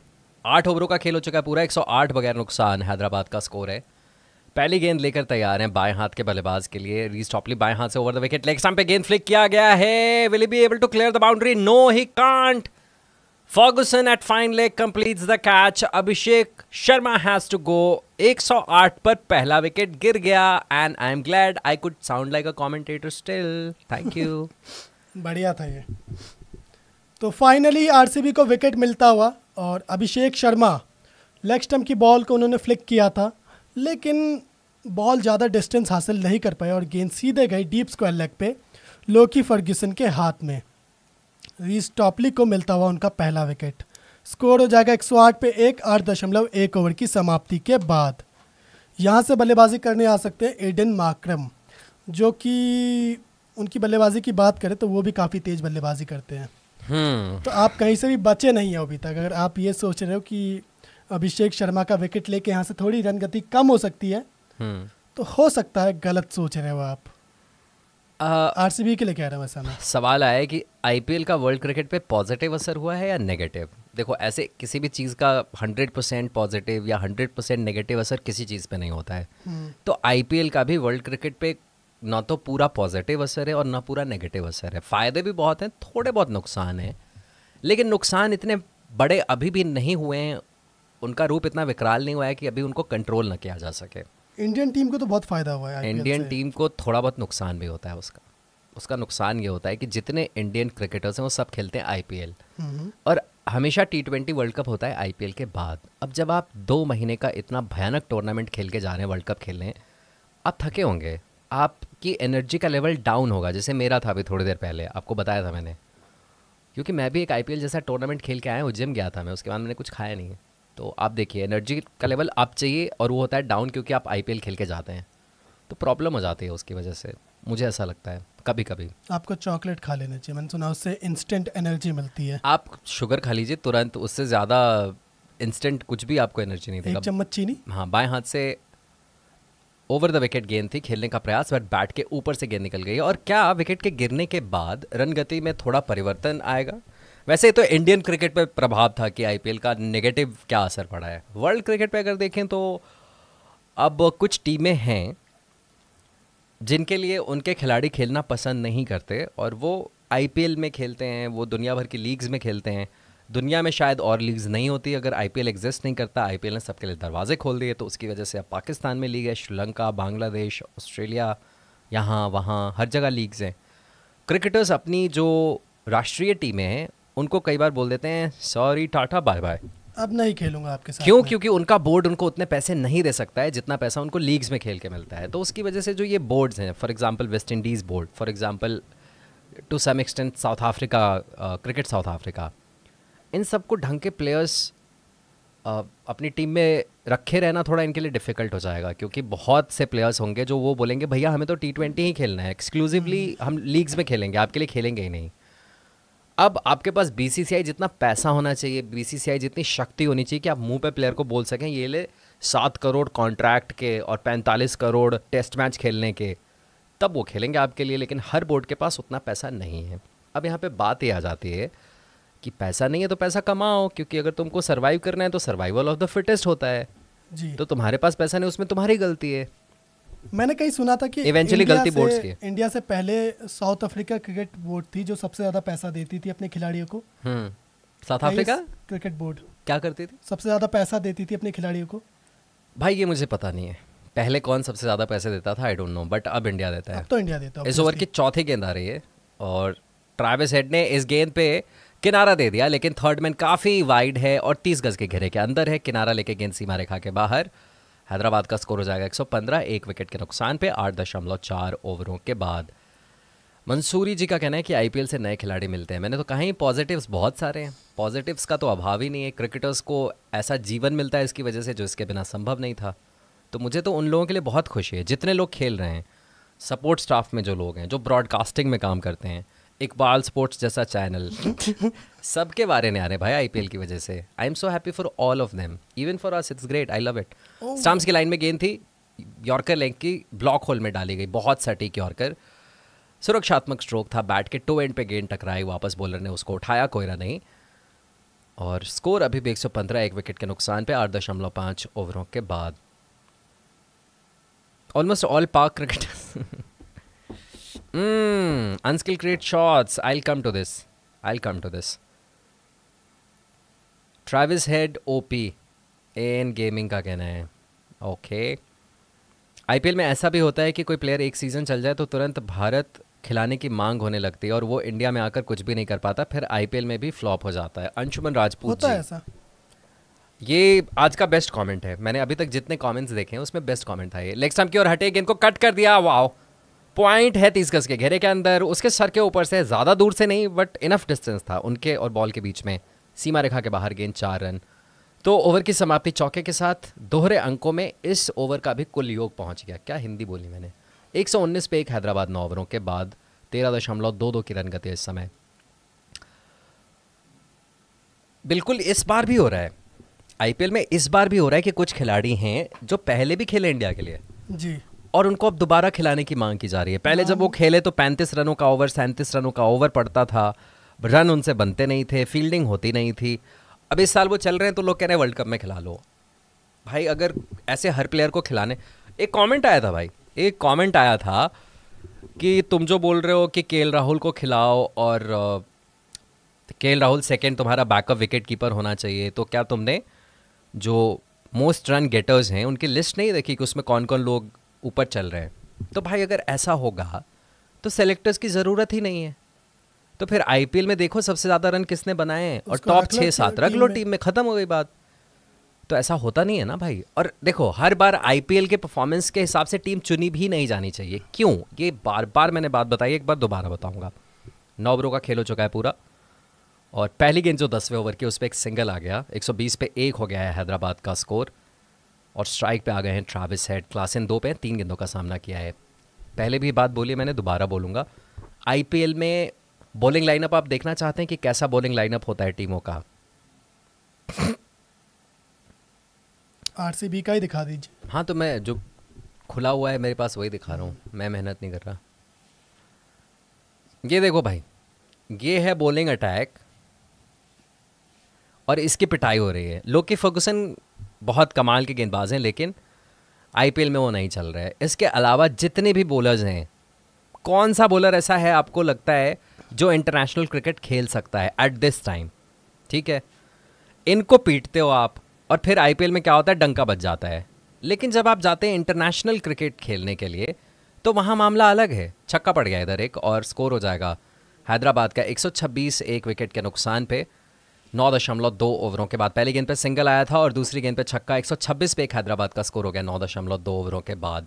आठ ओवरों का खेल हो चुका है पूरा 108 बगैर नुकसान हैदराबाद का स्कोर है पहली गेंद लेकर तैयार हैं बाएं हाथ के बल्लेबाज के लिए रीस टॉपली बाएं हाथ से over the wicket leg stump पे गेंद फ्लिक किया गया है will be able to clear the boundary no he can't Ferguson at fine leg complete the catch Abhishek Sharma has to go 108 पर पहला विकेट गिर गया and I am glad I could sound like a commentator still thank you बढ़िया था ये तो finally RCB को wicket मिलता हुआ और अभिषेक शर्मा लेग स्टम्प की बॉल को उन्होंने फ्लिक किया था लेकिन बॉल ज़्यादा डिस्टेंस हासिल नहीं कर पाए और गेंद सीधे गई डीप स्क्वायर लेग पे लोकी फर्ग्यूसन के हाथ में रीस टॉपली को मिलता हुआ उनका पहला विकेट स्कोर हो जाएगा 108 पे एक आठ दशमलव एक ओवर की समाप्ति के बाद यहाँ से बल्लेबाजी करने आ सकते हैं एडन माक्रम जो कि उनकी बल्लेबाजी की बात करें तो वो भी काफ़ी तेज़ बल्लेबाजी करते हैं हम्म। तो आप कहीं से भी बचे नहीं हैं अभी तक अगर आप ये सोच रहे हो कि अभिषेक शर्मा का विकेट लेके यहाँ से थोड़ी रन गति कम हो सकती है हम्म। तो हो सकता है गलत सोच रहे हो आप आरसीबी के लिए कह रहा हूँ ऐसा सवाल आया है कि आईपीएल का वर्ल्ड क्रिकेट पे पॉजिटिव असर हुआ है या नेगेटिव देखो ऐसे किसी भी चीज़ का हंड्रेड परसेंट पॉजिटिव या हंड्रेड परसेंट नेगेटिव असर किसी चीज़ पे नहीं होता है हम्म। तो आईपीएल का भी वर्ल्ड क्रिकेट पे ना तो पूरा पॉजिटिव असर है और ना पूरा नेगेटिव असर है फ़ायदे भी बहुत हैं थोड़े बहुत नुकसान हैं लेकिन नुकसान इतने बड़े अभी भी नहीं हुए हैं उनका रूप इतना विकराल नहीं हुआ है कि अभी उनको कंट्रोल ना किया जा सके इंडियन टीम को तो बहुत फायदा हुआ है इंडियन टीम को थोड़ा बहुत नुकसान भी होता है उसका उसका नुकसान ये होता है कि जितने इंडियन क्रिकेटर्स हैं वो सब खेलते हैं आई और हमेशा टी ट्वेंटी वर्ल्ड कप होता है आई के बाद अब जब आप दो महीने का इतना भयानक टूर्नामेंट खेल के जा रहे हैं वर्ल्ड कप खेलने आप थके होंगे आपकी एनर्जी का लेवल डाउन होगा जैसे मेरा था अभी थोड़ी देर पहले आपको बताया था मैंने क्योंकि मैं भी एक आई जैसा टूर्नामेंट खेल के आया हूँ जिम गया था मैं उसके बाद मैंने कुछ खाया नहीं है तो आप देखिए एनर्जी का लेवल आप चाहिए और वो होता है डाउन क्योंकि आप आई खेल के जाते हैं तो प्रॉब्लम हो जाती है उसकी वजह से मुझे ऐसा लगता है कभी कभी आपको चॉकलेट खा लेना चाहिए मैंने सुना उससे इंस्टेंट एनर्जी मिलती है आप शुगर खा लीजिए तुरंत उससे ज़्यादा इंस्टेंट कुछ भी आपको एनर्जी नहीं देगा चम्मच चीनी हाँ बाएं हाथ से ओवर द विकेट गेंद थी खेलने का प्रयास बट बैट के ऊपर से गेंद निकल गई और क्या विकेट के गिरने के बाद रन गति में थोड़ा परिवर्तन आएगा वैसे तो इंडियन क्रिकेट पे प्रभाव था कि आईपीएल का नेगेटिव क्या असर पड़ा है वर्ल्ड क्रिकेट पे अगर देखें तो अब कुछ टीमें हैं जिनके लिए उनके खिलाड़ी खेलना पसंद नहीं करते और वो आईपीएल में खेलते हैं वो दुनिया भर की लीग्स में खेलते हैं दुनिया में शायद और लीग्स नहीं होती अगर आईपीएल एग्जिस्ट नहीं करता आई ने सबके लिए दरवाजे खोल दिए तो उसकी वजह से अब पाकिस्तान में लीग है श्रीलंका बांग्लादेश ऑस्ट्रेलिया यहाँ वहाँ हर जगह लीग्स हैं क्रिकेटर्स अपनी जो राष्ट्रीय टीमें हैं उनको कई बार बोल देते हैं सॉरी टाटा बाय बाय अब नहीं खेलूंगा आपके साथ क्यों क्योंकि उनका बोर्ड उनको उतने पैसे नहीं दे सकता है जितना पैसा उनको लीग्स में खेल के मिलता है तो उसकी वजह से जो ये बोर्ड्स हैं for example West Indies board for example to some extent South Africa cricket South Africa इन सबको ढंग के प्लेयर्स uh, अपनी टीम में रखे रहना थोड़ा इनके लिए डिफिकल्ट हो जाएगा क्योंकि बहुत से प्लेयर्स होंगे जो वो बोलेंगे भैया हमें तो टी ट्वेंटी ही खेलना है एक्सक्लूसिवली हम्म। हम लीग्स में खेलेंगे आपके लिए खेलेंगे ही नहीं अब आपके पास बीसीसीआई जितना पैसा होना चाहिए बीसीसीआई जितनी शक्ति होनी चाहिए कि आप मुंह पे प्लेयर को बोल सकें ये ले सात करोड़ कॉन्ट्रैक्ट के और पैंतालीस करोड़ टेस्ट मैच खेलने के तब वो खेलेंगे आपके लिए लेकिन हर बोर्ड के पास उतना पैसा नहीं है अब यहाँ पे बात ये आ जाती है कि पैसा नहीं है तो पैसा कमाओ क्योंकि अगर तुमको सर्वाइव करना है तो सर्वाइवल ऑफ द फिटेस्ट होता है जी तो तुम्हारे पास पैसा नहीं उसमें तुम्हारी गलती है मैंने कहीं सुना था कि इवेंचुअली गलती बोर्ड्स की इंडिया से पहले साउथ अफ्रीका क्रिकेट बोर्ड थी जो सबसे ज्यादा पैसा देती थी अपने खिलाड़ियों को साउथ अफ्रीका क्रिकेट बोर्ड क्या करती थी सबसे ज्यादा पैसा देती थी अपने खिलाड़ियों को भाई ये मुझे पता नहीं है पहले कौन सबसे ज्यादा पैसे देता था आई डोंट नो बट अब इंडिया देता है अब तो इंडिया देता है इस ओवर की चौथी गेंद आ रही है और ट्रैविस हेड ने इस गेंद पे किनारा दे दिया लेकिन थर्ड मैन काफ़ी वाइड है और तीस गज के घेरे के अंदर है किनारा लेके गेंद सीमा रेखा के बाहर हैदराबाद का स्कोर हो जाएगा 115 एक विकेट के नुकसान पे आठ दशमलव चार ओवरों के बाद मंसूरी जी का कहना है कि आईपीएल से नए खिलाड़ी मिलते हैं मैंने तो कहा ही पॉजिटिव्स बहुत सारे हैं पॉजिटिव्स का तो अभाव ही नहीं है क्रिकेटर्स को ऐसा जीवन मिलता है इसकी वजह से जो इसके बिना संभव नहीं था तो मुझे तो उन लोगों के लिए बहुत खुशी है जितने लोग खेल रहे हैं सपोर्ट स्टाफ में जो लोग हैं जो ब्रॉडकास्टिंग में काम करते हैं इकबाल स्पोर्ट्स जैसा चैनल <laughs> सबके बारे में आ रहे भाई आईपीएल की वजह से I am so happy for all of them even for us it's great I love it stumps की लाइन में गेंद थी यॉर्कर लेंग की ब्लॉक होल में डाली गई बहुत सटीक यॉर्कर सुरक्षात्मक स्ट्रोक था बैट के टू एंड पे गेंद टकराई वापस बॉलर ने उसको उठाया कोयरा नहीं और स्कोर अभी भी एक सौ पंद्रह एक विकेट के नुकसान पे आठ दशमलव पाँच ओवरों के बाद almost all park cricket unskilled create shots I come to this I come to this Travis Head OP N gaming का कहना है ओके आईपीएल में ऐसा भी होता है कि कोई प्लेयर एक सीज़न चल जाए तो तुरंत भारत खिलाने की मांग होने लगती है और वो इंडिया में आकर कुछ भी नहीं कर पाता फिर आईपीएल में भी फ्लॉप हो जाता है अंशुमन राजपूत होता जी, है ऐसा ये आज का बेस्ट कमेंट है मैंने अभी तक जितने कमेंट्स देखे हैं उसमें बेस्ट कमेंट था ये लेक्स्ट टाइम की ओर हटे गेंद को कट कर दिया वाओ पॉइंट है तीस गज के घेरे के अंदर उसके सर के ऊपर से ज़्यादा दूर से नहीं बट इनफ डिस्टेंस था उनके और बॉल के बीच में सीमा रेखा के बाहर गेंद चार रन तो ओवर की समाप्ति चौके के साथ दोहरे अंकों में इस ओवर का भी कुल योग पहुंच गया क्या हिंदी बोली मैंने 119 पे एक हैदराबाद नौ ओवरों के बाद तेरह दशमलव दो दो की रन गति इस समय बिल्कुल इस बार भी हो रहा है आईपीएल में इस बार भी हो रहा है कि कुछ खिलाड़ी हैं जो पहले भी खेले इंडिया के लिए जी और उनको अब दोबारा खिलाने की मांग की जा रही है पहले हाँ। जब वो खेले तो पैंतीस रनों का ओवर सैंतीस रनों का ओवर पड़ता था रन उनसे बनते नहीं थे फील्डिंग होती नहीं थी अब इस साल वो चल रहे हैं तो लोग कह रहे हैं वर्ल्ड कप में खिला लो भाई अगर ऐसे हर प्लेयर को खिलाने एक कमेंट आया था भाई एक कमेंट आया था कि तुम जो बोल रहे हो कि के राहुल को खिलाओ और के राहुल सेकेंड तुम्हारा बैकअप विकेट कीपर होना चाहिए तो क्या तुमने जो मोस्ट रन गेटर्स हैं उनकी लिस्ट नहीं देखी कि उसमें कौन कौन लोग ऊपर चल रहे हैं तो भाई अगर ऐसा होगा तो सेलेक्टर्स की ज़रूरत ही नहीं है तो फिर आईपीएल में देखो सबसे ज्यादा रन किसने बनाए हैं और टॉप छः सात रख लो टीम में खत्म हो गई बात तो ऐसा होता नहीं है ना भाई और देखो हर बार आईपीएल के परफॉर्मेंस के हिसाब से टीम चुनी भी नहीं जानी चाहिए क्यों ये बार बार मैंने बात बताई एक बार दोबारा बताऊंगा नौ ओवरों का खेल हो चुका है पूरा और पहली गेंद जो दसवें ओवर की उस पर एक सिंगल आ गया 120 पे एक हो गया है हैदराबाद का स्कोर और स्ट्राइक पे आ गए हैं ट्रैविस हेड क्लास इन दो पे तीन गेंदों का सामना किया है पहले भी बात बोली मैंने दोबारा बोलूँगा आईपीएल में बॉलिंग लाइनअप आप देखना चाहते हैं कि कैसा बॉलिंग लाइनअप होता है टीमों का आरसीबी का ही दिखा दीजिए हाँ तो मैं जो खुला हुआ है मेरे पास वही दिखा रहा हूँ मैं मेहनत नहीं कर रहा ये देखो भाई ये है बॉलिंग अटैक और इसकी पिटाई हो रही है लोकी फर्गूसन बहुत कमाल के गेंदबाज हैं लेकिन आईपीएल में वो नहीं चल रहा है इसके अलावा जितने भी बॉलर्स हैं कौन सा बॉलर ऐसा है आपको लगता है जो इंटरनेशनल क्रिकेट खेल सकता है एट दिस टाइम ठीक है इनको पीटते हो आप और फिर आईपीएल में क्या होता है डंका बच जाता है लेकिन जब आप जाते हैं इंटरनेशनल क्रिकेट खेलने के लिए तो वहाँ मामला अलग है छक्का पड़ गया इधर एक और स्कोर हो जाएगा हैदराबाद का 126 एक विकेट के नुकसान पे नौ दशमलव दो ओवरों के बाद पहली गेंद पे सिंगल आया था और दूसरी गेंद पे छक्का 126 पे एक हैदराबाद का स्कोर हो गया नौ दशमलव दो ओवरों के बाद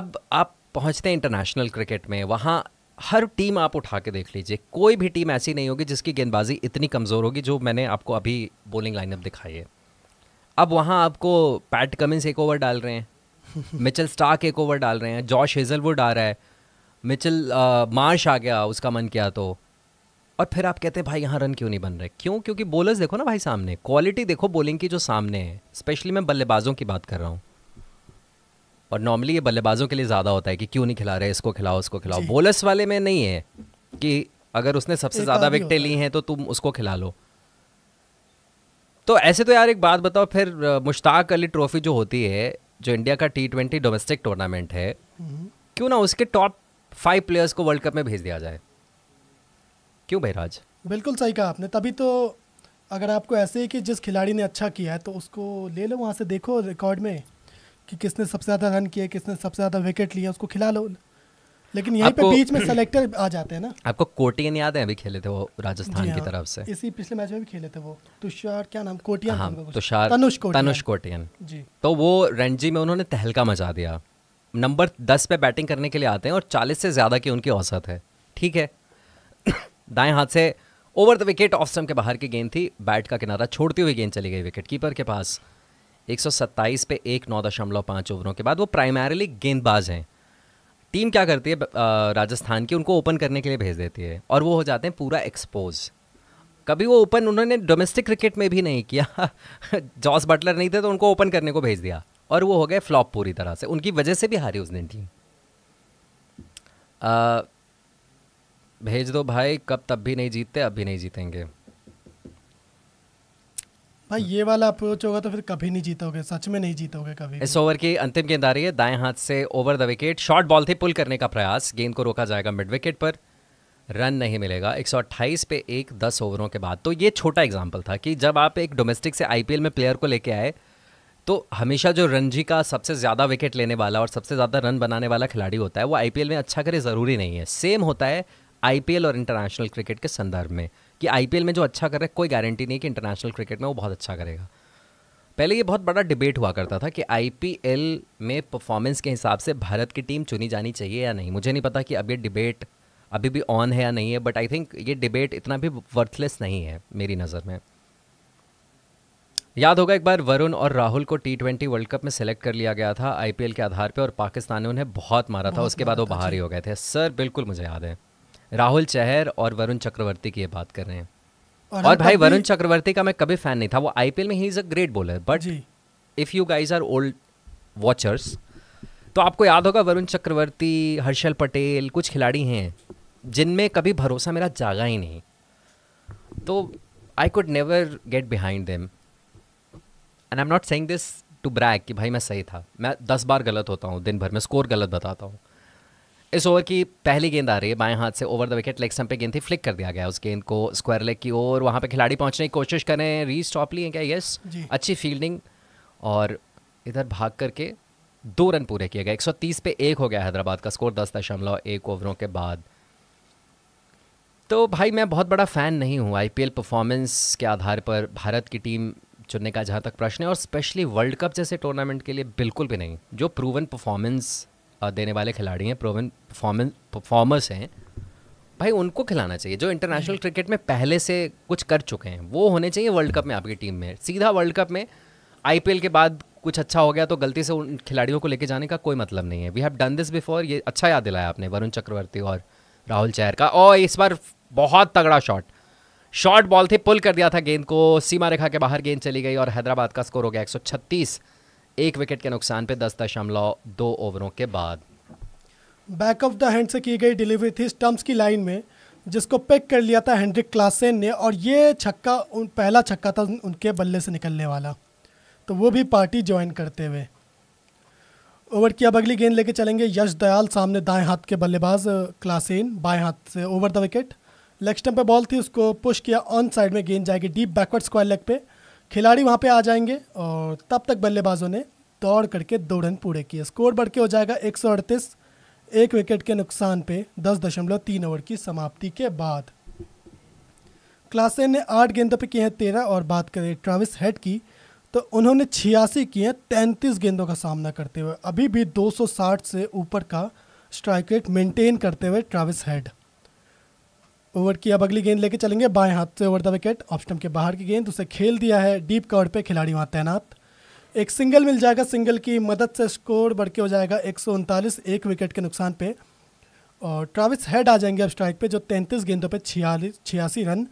अब आप पहुंचते हैं इंटरनेशनल क्रिकेट में वहाँ हर टीम आप उठा के देख लीजिए कोई भी टीम ऐसी नहीं होगी जिसकी गेंदबाजी इतनी कमज़ोर होगी जो मैंने आपको अभी बॉलिंग लाइनअप दिखाई है अब वहाँ आपको पैट कमिंस एक ओवर डाल रहे हैं मिचल <laughs> स्टार्क एक ओवर डाल रहे हैं जॉश हेजलवुड आ रहा है मिचल मार्श आ गया उसका मन किया तो और फिर आप कहते हैं भाई यहाँ रन क्यों नहीं बन रहे क्यों क्योंकि बॉलर्स देखो ना भाई सामने क्वालिटी देखो बॉलिंग की जो सामने है स्पेशली मैं बल्लेबाजों की बात कर रहा हूँ और नॉर्मली ये बल्लेबाजों के लिए ज़्यादा होता है कि क्यों नहीं खिला रहे इसको खिलाओ उसको खिलाओ बोलर्स वाले में नहीं है कि अगर उसने सबसे ज़्यादा विकटें ली हैं तो तुम उसको खिला लो तो ऐसे तो यार एक बात बताओ फिर मुश्ताक अली ट्रॉफी जो होती है जो इंडिया का टी ट्वेंटी डोमेस्टिक टूर्नामेंट है हम्म। क्यों ना उसके टॉप फाइव प्लेयर्स को वर्ल्ड कप में भेज दिया जाए क्यों भाई राज बिल्कुल सही कहा आपने तभी तो अगर आपको ऐसे ही कि जिस खिलाड़ी ने अच्छा किया है तो उसको ले लो वहाँ से देखो रिकॉर्ड में कि किसने सबसे ज़्यादा रन किया किसने सबसे ज़्यादा विकेट लिया उसको खिला लो लेकिन यहीं पे बीच में सेलेक्टर <clears throat> आ जाते हैं ना आपको कोटियन याद है अभी खेले थे वो राजस्थान हाँ, की तरफ से इसी पिछले मैच में भी खेले थे वो तुषार क्या नाम कोटियन हाँ, तुषार तनुष कोटियन तनुष कोटियन जी तो वो रणजी में उन्होंने तहलका मचा दिया नंबर दस पे बैटिंग करने के लिए आते हैं और चालीस से ज़्यादा की उनकी औसत है ठीक है <clears throat> दाएं हाथ से over the wicket off stump के बाहर की गेंद थी बैट का किनारा छोड़ती हुई गेंद चली गई विकेट कीपर के पास सत्ताईस पे एक नौ दशमलव पाँच ओवरों के बाद वो प्राइमरीली गेंदबाज हैं टीम क्या करती है राजस्थान की उनको ओपन करने के लिए भेज देती है और वो हो जाते हैं पूरा एक्सपोज कभी वो ओपन उन्होंने डोमेस्टिक क्रिकेट में भी नहीं किया जॉस <laughs> बटलर नहीं थे तो उनको ओपन करने को भेज दिया और वो हो गए फ्लॉप पूरी तरह से उनकी वजह से भी हारी उस दिन टीम भेज दो भाई कब तब भी नहीं जीतते अब भी नहीं जीतेंगे भाई ये वाला अप्रोच होगा तो फिर कभी नहीं जीतोगे सच में नहीं जीतोगे कभी इस ओवर की अंतिम गेंद आ रही है दाएं हाथ से over the wicket short ball थी पुल करने का प्रयास गेंद को रोका जाएगा मिड विकेट पर रन नहीं मिलेगा 128 पे एक दस ओवरों के बाद तो ये छोटा एग्जाम्पल था कि जब आप एक डोमेस्टिक से आईपीएल में प्लेयर को लेके आए तो हमेशा जो रणजी का सबसे ज़्यादा विकेट लेने वाला और सबसे ज़्यादा रन बनाने वाला खिलाड़ी होता है वो आई में अच्छा करे ज़रूरी नहीं है सेम होता है आई और इंटरनेशनल क्रिकेट के संदर्भ में कि आई में जो अच्छा कर रहा है कोई गारंटी नहीं कि इंटरनेशनल क्रिकेट में वो बहुत अच्छा करेगा पहले ये बहुत बड़ा डिबेट हुआ करता था कि आई में परफॉर्मेंस के हिसाब से भारत की टीम चुनी जानी चाहिए या नहीं मुझे नहीं पता कि अब ये डिबेट अभी भी ऑन है या नहीं है बट आई थिंक ये डिबेट इतना भी वर्थलेस नहीं है मेरी नज़र में याद होगा एक बार वरुण और राहुल को टी ट्वेंटी वर्ल्ड कप में सेलेक्ट कर लिया गया था आईपीएल के आधार पर और पाकिस्तान ने उन्हें बहुत मारा बहुत था उसके बाद वो बाहर ही हो गए थे सर बिल्कुल मुझे याद है राहुल चहर और वरुण चक्रवर्ती की बात कर रहे हैं और, और भाई वरुण चक्रवर्ती का मैं कभी फैन नहीं था वो आईपीएल में he is a great bowler but if you guys are old watchers तो आपको याद होगा वरुण चक्रवर्ती हर्षल पटेल कुछ खिलाड़ी हैं जिनमें कभी भरोसा मेरा जागा ही नहीं तो I could never get behind them and I am not saying this to brag कि भाई मैं सही था मैं दस बार गलत होता हूँ दिन भर में स्कोर गलत बताता हूँ इस ओवर की पहली गेंद आ रही है बाएं हाथ से over the wicket leg stump पे गेंद थी फ्लिक कर दिया गया उस गेंद को स्क्वायर लेग की ओर वहाँ पे खिलाड़ी पहुँचने की कोशिश करें री स्टॉप लिए क्या यस अच्छी फील्डिंग और इधर भाग करके दो रन पूरे किए गए 130 पे एक हो गया हैदराबाद का स्कोर दस दशमलव एक ओवरों के बाद तो भाई मैं बहुत बड़ा फ़ैन नहीं हूँ आई परफॉर्मेंस के आधार पर भारत की टीम चुनने का जहाँ तक प्रश्न है और स्पेशली वर्ल्ड कप जैसे टूर्नामेंट के लिए बिल्कुल भी नहीं जो प्रूवन परफॉर्मेंस देने वाले खिलाड़ी हैं प्रोवन परफॉर्मेंस परफॉर्मर्स हैं भाई उनको खिलाना चाहिए जो इंटरनेशनल क्रिकेट में पहले से कुछ कर चुके हैं वो होने चाहिए वर्ल्ड कप में आपकी टीम में सीधा वर्ल्ड कप में आई के बाद कुछ अच्छा हो गया तो गलती से उन खिलाड़ियों को लेके जाने का कोई मतलब नहीं है we have done this before ये अच्छा याद दिलाया आपने वरुण चक्रवर्ती और राहुल चैर का और इस बार बहुत तगड़ा शॉट शॉर्ट बॉल थी पुल कर दिया था गेंद को सीमा रेखा के बाहर गेंद चली गई और हैदराबाद का स्कोर हो गया एक एक विकेट के नुकसान पे दस दशमलव दो ओवरों के बाद बैक ऑफ द हैंड से की गई डिलीवरी थी स्टम्प्स की लाइन में जिसको पिक कर लिया था हेनरिक क्लासेन ने और ये छक्का उन पहला छक्का था उनके बल्ले से निकलने वाला तो वो भी पार्टी ज्वाइन करते हुए ओवर की अब अगली गेंद लेके चलेंगे यश दयाल सामने दाएं हाथ के बल्लेबाज क्लासेन बाएं हाथ से over the wicket leg stump पे बॉल थी उसको पुश किया ऑन साइड में गेंद जाएगी डीप बैकवर्ड स्क्वायर लेग पे खिलाड़ी वहाँ पे आ जाएंगे और तब तक बल्लेबाजों ने दौड़ करके दो रन पूरे किए स्कोर बढ़ के हो जाएगा एक सौ अड़तीस एक विकेट के नुकसान पे दस दशमलव तीन ओवर की समाप्ति के बाद क्लासेन ने आठ गेंदों पे किए हैं तेरह और बात करें ट्राविस हेड की तो उन्होंने छियासी किए तैंतीस गेंदों का सामना करते हुए अभी भी 260 से ऊपर का स्ट्राइक रेट मेंटेन करते हुए ट्राविस हेड ओवर की अब अगली गेंद लेके चलेंगे बाएं हाथ से ओवर द विकेट ऑफ के बाहर की गेंद उसे खेल दिया है डीप कवर पे खिलाड़ी वहाँ तैनात एक सिंगल मिल जाएगा सिंगल की मदद से स्कोर बढ़ के हो जाएगा एक एक विकेट के नुकसान पे और ट्राविस हेड आ जाएंगे अब स्ट्राइक पे जो 33 गेंदों पे छियालीस छियासी रन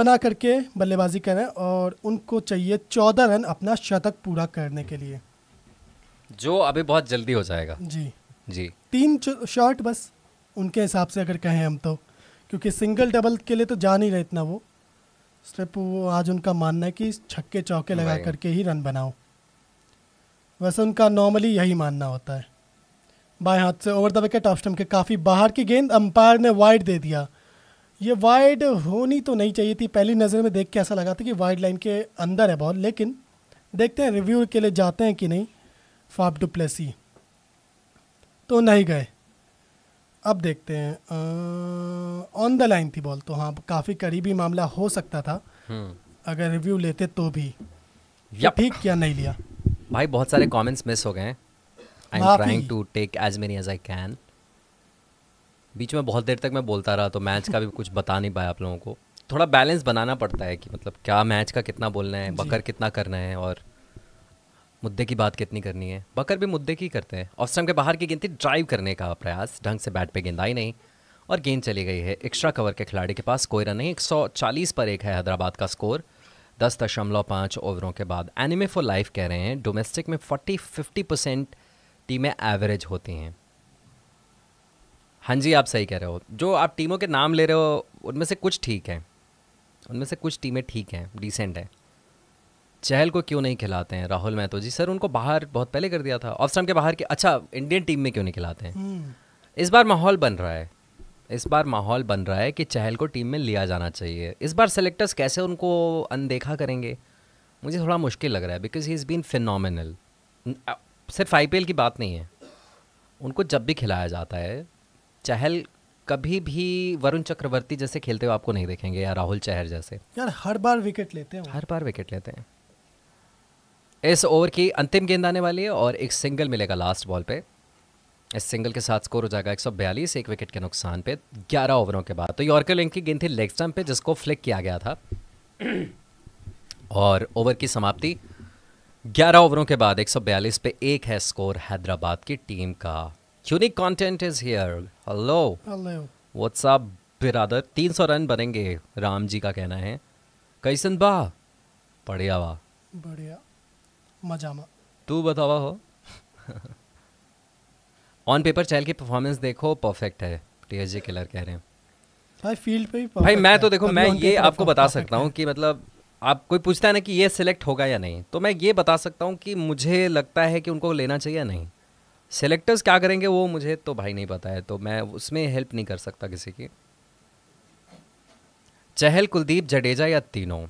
बना करके बल्लेबाजी करें और उनको चाहिए 14 रन अपना शतक पूरा करने के लिए जो अभी बहुत जल्दी हो जाएगा जी जी तीन शॉट बस उनके हिसाब से अगर कहें हम तो क्योंकि सिंगल डबल के लिए तो जा नहीं रहे इतना वो सिर्फ वो आज उनका मानना है कि छक्के चौके लगा करके ही रन बनाओ वैसे उनका नॉर्मली यही मानना होता है बाएं हाथ से over the wicket off stump के काफ़ी बाहर की गेंद अंपायर ने वाइड दे दिया ये वाइड होनी तो नहीं चाहिए थी पहली नज़र में देख के ऐसा लगा था कि वाइड लाइन के अंदर है बॉल लेकिन देखते हैं रिव्यू के लिए जाते हैं कि नहीं फाफ डुप्लेसी तो नहीं गए अब देखते हैं ऑन द लाइन थी बॉल तो हाँ काफ़ी करीबी मामला हो सकता था हम्म। अगर रिव्यू लेते तो भी तो ठीक क्या नहीं लिया भाई बहुत सारे कमेंट्स मिस हो गए हैं I am trying to take as many as I can बीच में बहुत देर तक मैं बोलता रहा तो मैच का भी कुछ बता नहीं पाया आप लोगों को थोड़ा बैलेंस बनाना पड़ता है कि मतलब क्या मैच का कितना बोलना है <laughs> बकर कितना करना है और मुद्दे की बात कितनी करनी है बकर भी मुद्दे की करते हैं ऑफ स्टम के बाहर की गिनती ड्राइव करने का प्रयास ढंग से बैट पे गेंद आई नहीं और गेंद चली गई है एक्स्ट्रा कवर के खिलाड़ी के पास कोई रन नहीं 140 पर एक है हैदराबाद का स्कोर दस दशमलव पाँच ओवरों के बाद एनिमे फॉर लाइफ कह रहे हैं डोमेस्टिक में फोर्टी फिफ्टी परसेंट टीमें एवरेज होती हैं हाँ जी आप सही कह रहे हो जो आप टीमों के नाम ले रहे हो उनमें से कुछ ठीक हैं उनमें से कुछ टीमें ठीक हैं डिसेंट हैं चहल को क्यों नहीं खिलाते हैं राहुल महतो जी सर उनको बाहर बहुत पहले कर दिया था ऑफ के बाहर के अच्छा इंडियन टीम में क्यों नहीं खिलाते हैं हम्म। इस बार माहौल बन रहा है इस बार माहौल बन रहा है कि चहल को टीम में लिया जाना चाहिए इस बार सेलेक्टर्स कैसे उनको अनदेखा करेंगे मुझे थोड़ा मुश्किल लग रहा है because he is been phenomenal सिर्फ आई की बात नहीं है उनको जब भी खिलाया जाता है चहल कभी भी वरुण चक्रवर्ती जैसे खेलते हुए आपको नहीं देखेंगे या राहुल चहर जैसे यार हर बार विकेट लेते हैं हर बार विकेट लेते हैं इस ओवर की अंतिम गेंद आने वाली है और एक सिंगल मिलेगा लास्ट बॉल पे इस सिंगल के साथ स्कोर हो जाएगा 142 एक विकेट के नुकसान पे 11 ओवरों के बाद तो यॉर्कर लिंक की गेंद थी लेग स्टम्प पे जिसको फ्लिक किया गया था और ओवर की समाप्ति 11 ओवरों के बाद 142 पे एक है स्कोर हैदराबाद की टीम का unique content is here hello what's up बिरादर 300 रन बनेंगे राम जी का कहना है कैसन बा बढ़िया वाह बढ़िया मजामा तू बतावा हो ऑन पेपर चैल की परफॉर्मेंस देखो परफेक्ट है टीएसजी किलर कह रहे हैं भाई फील्ड पे भी भाई मैं तो देखो मैं ये आपको तो बता सकता हूँ कि मतलब आप कोई पूछता है ना कि ये सिलेक्ट होगा या नहीं तो मैं ये बता सकता हूँ कि मुझे लगता है कि उनको लेना चाहिए या नहीं सेलेक्टर्स क्या करेंगे वो मुझे तो भाई नहीं पता है तो मैं उसमें हेल्प नहीं कर सकता किसी की चहल कुलदीप जडेजा या तीनों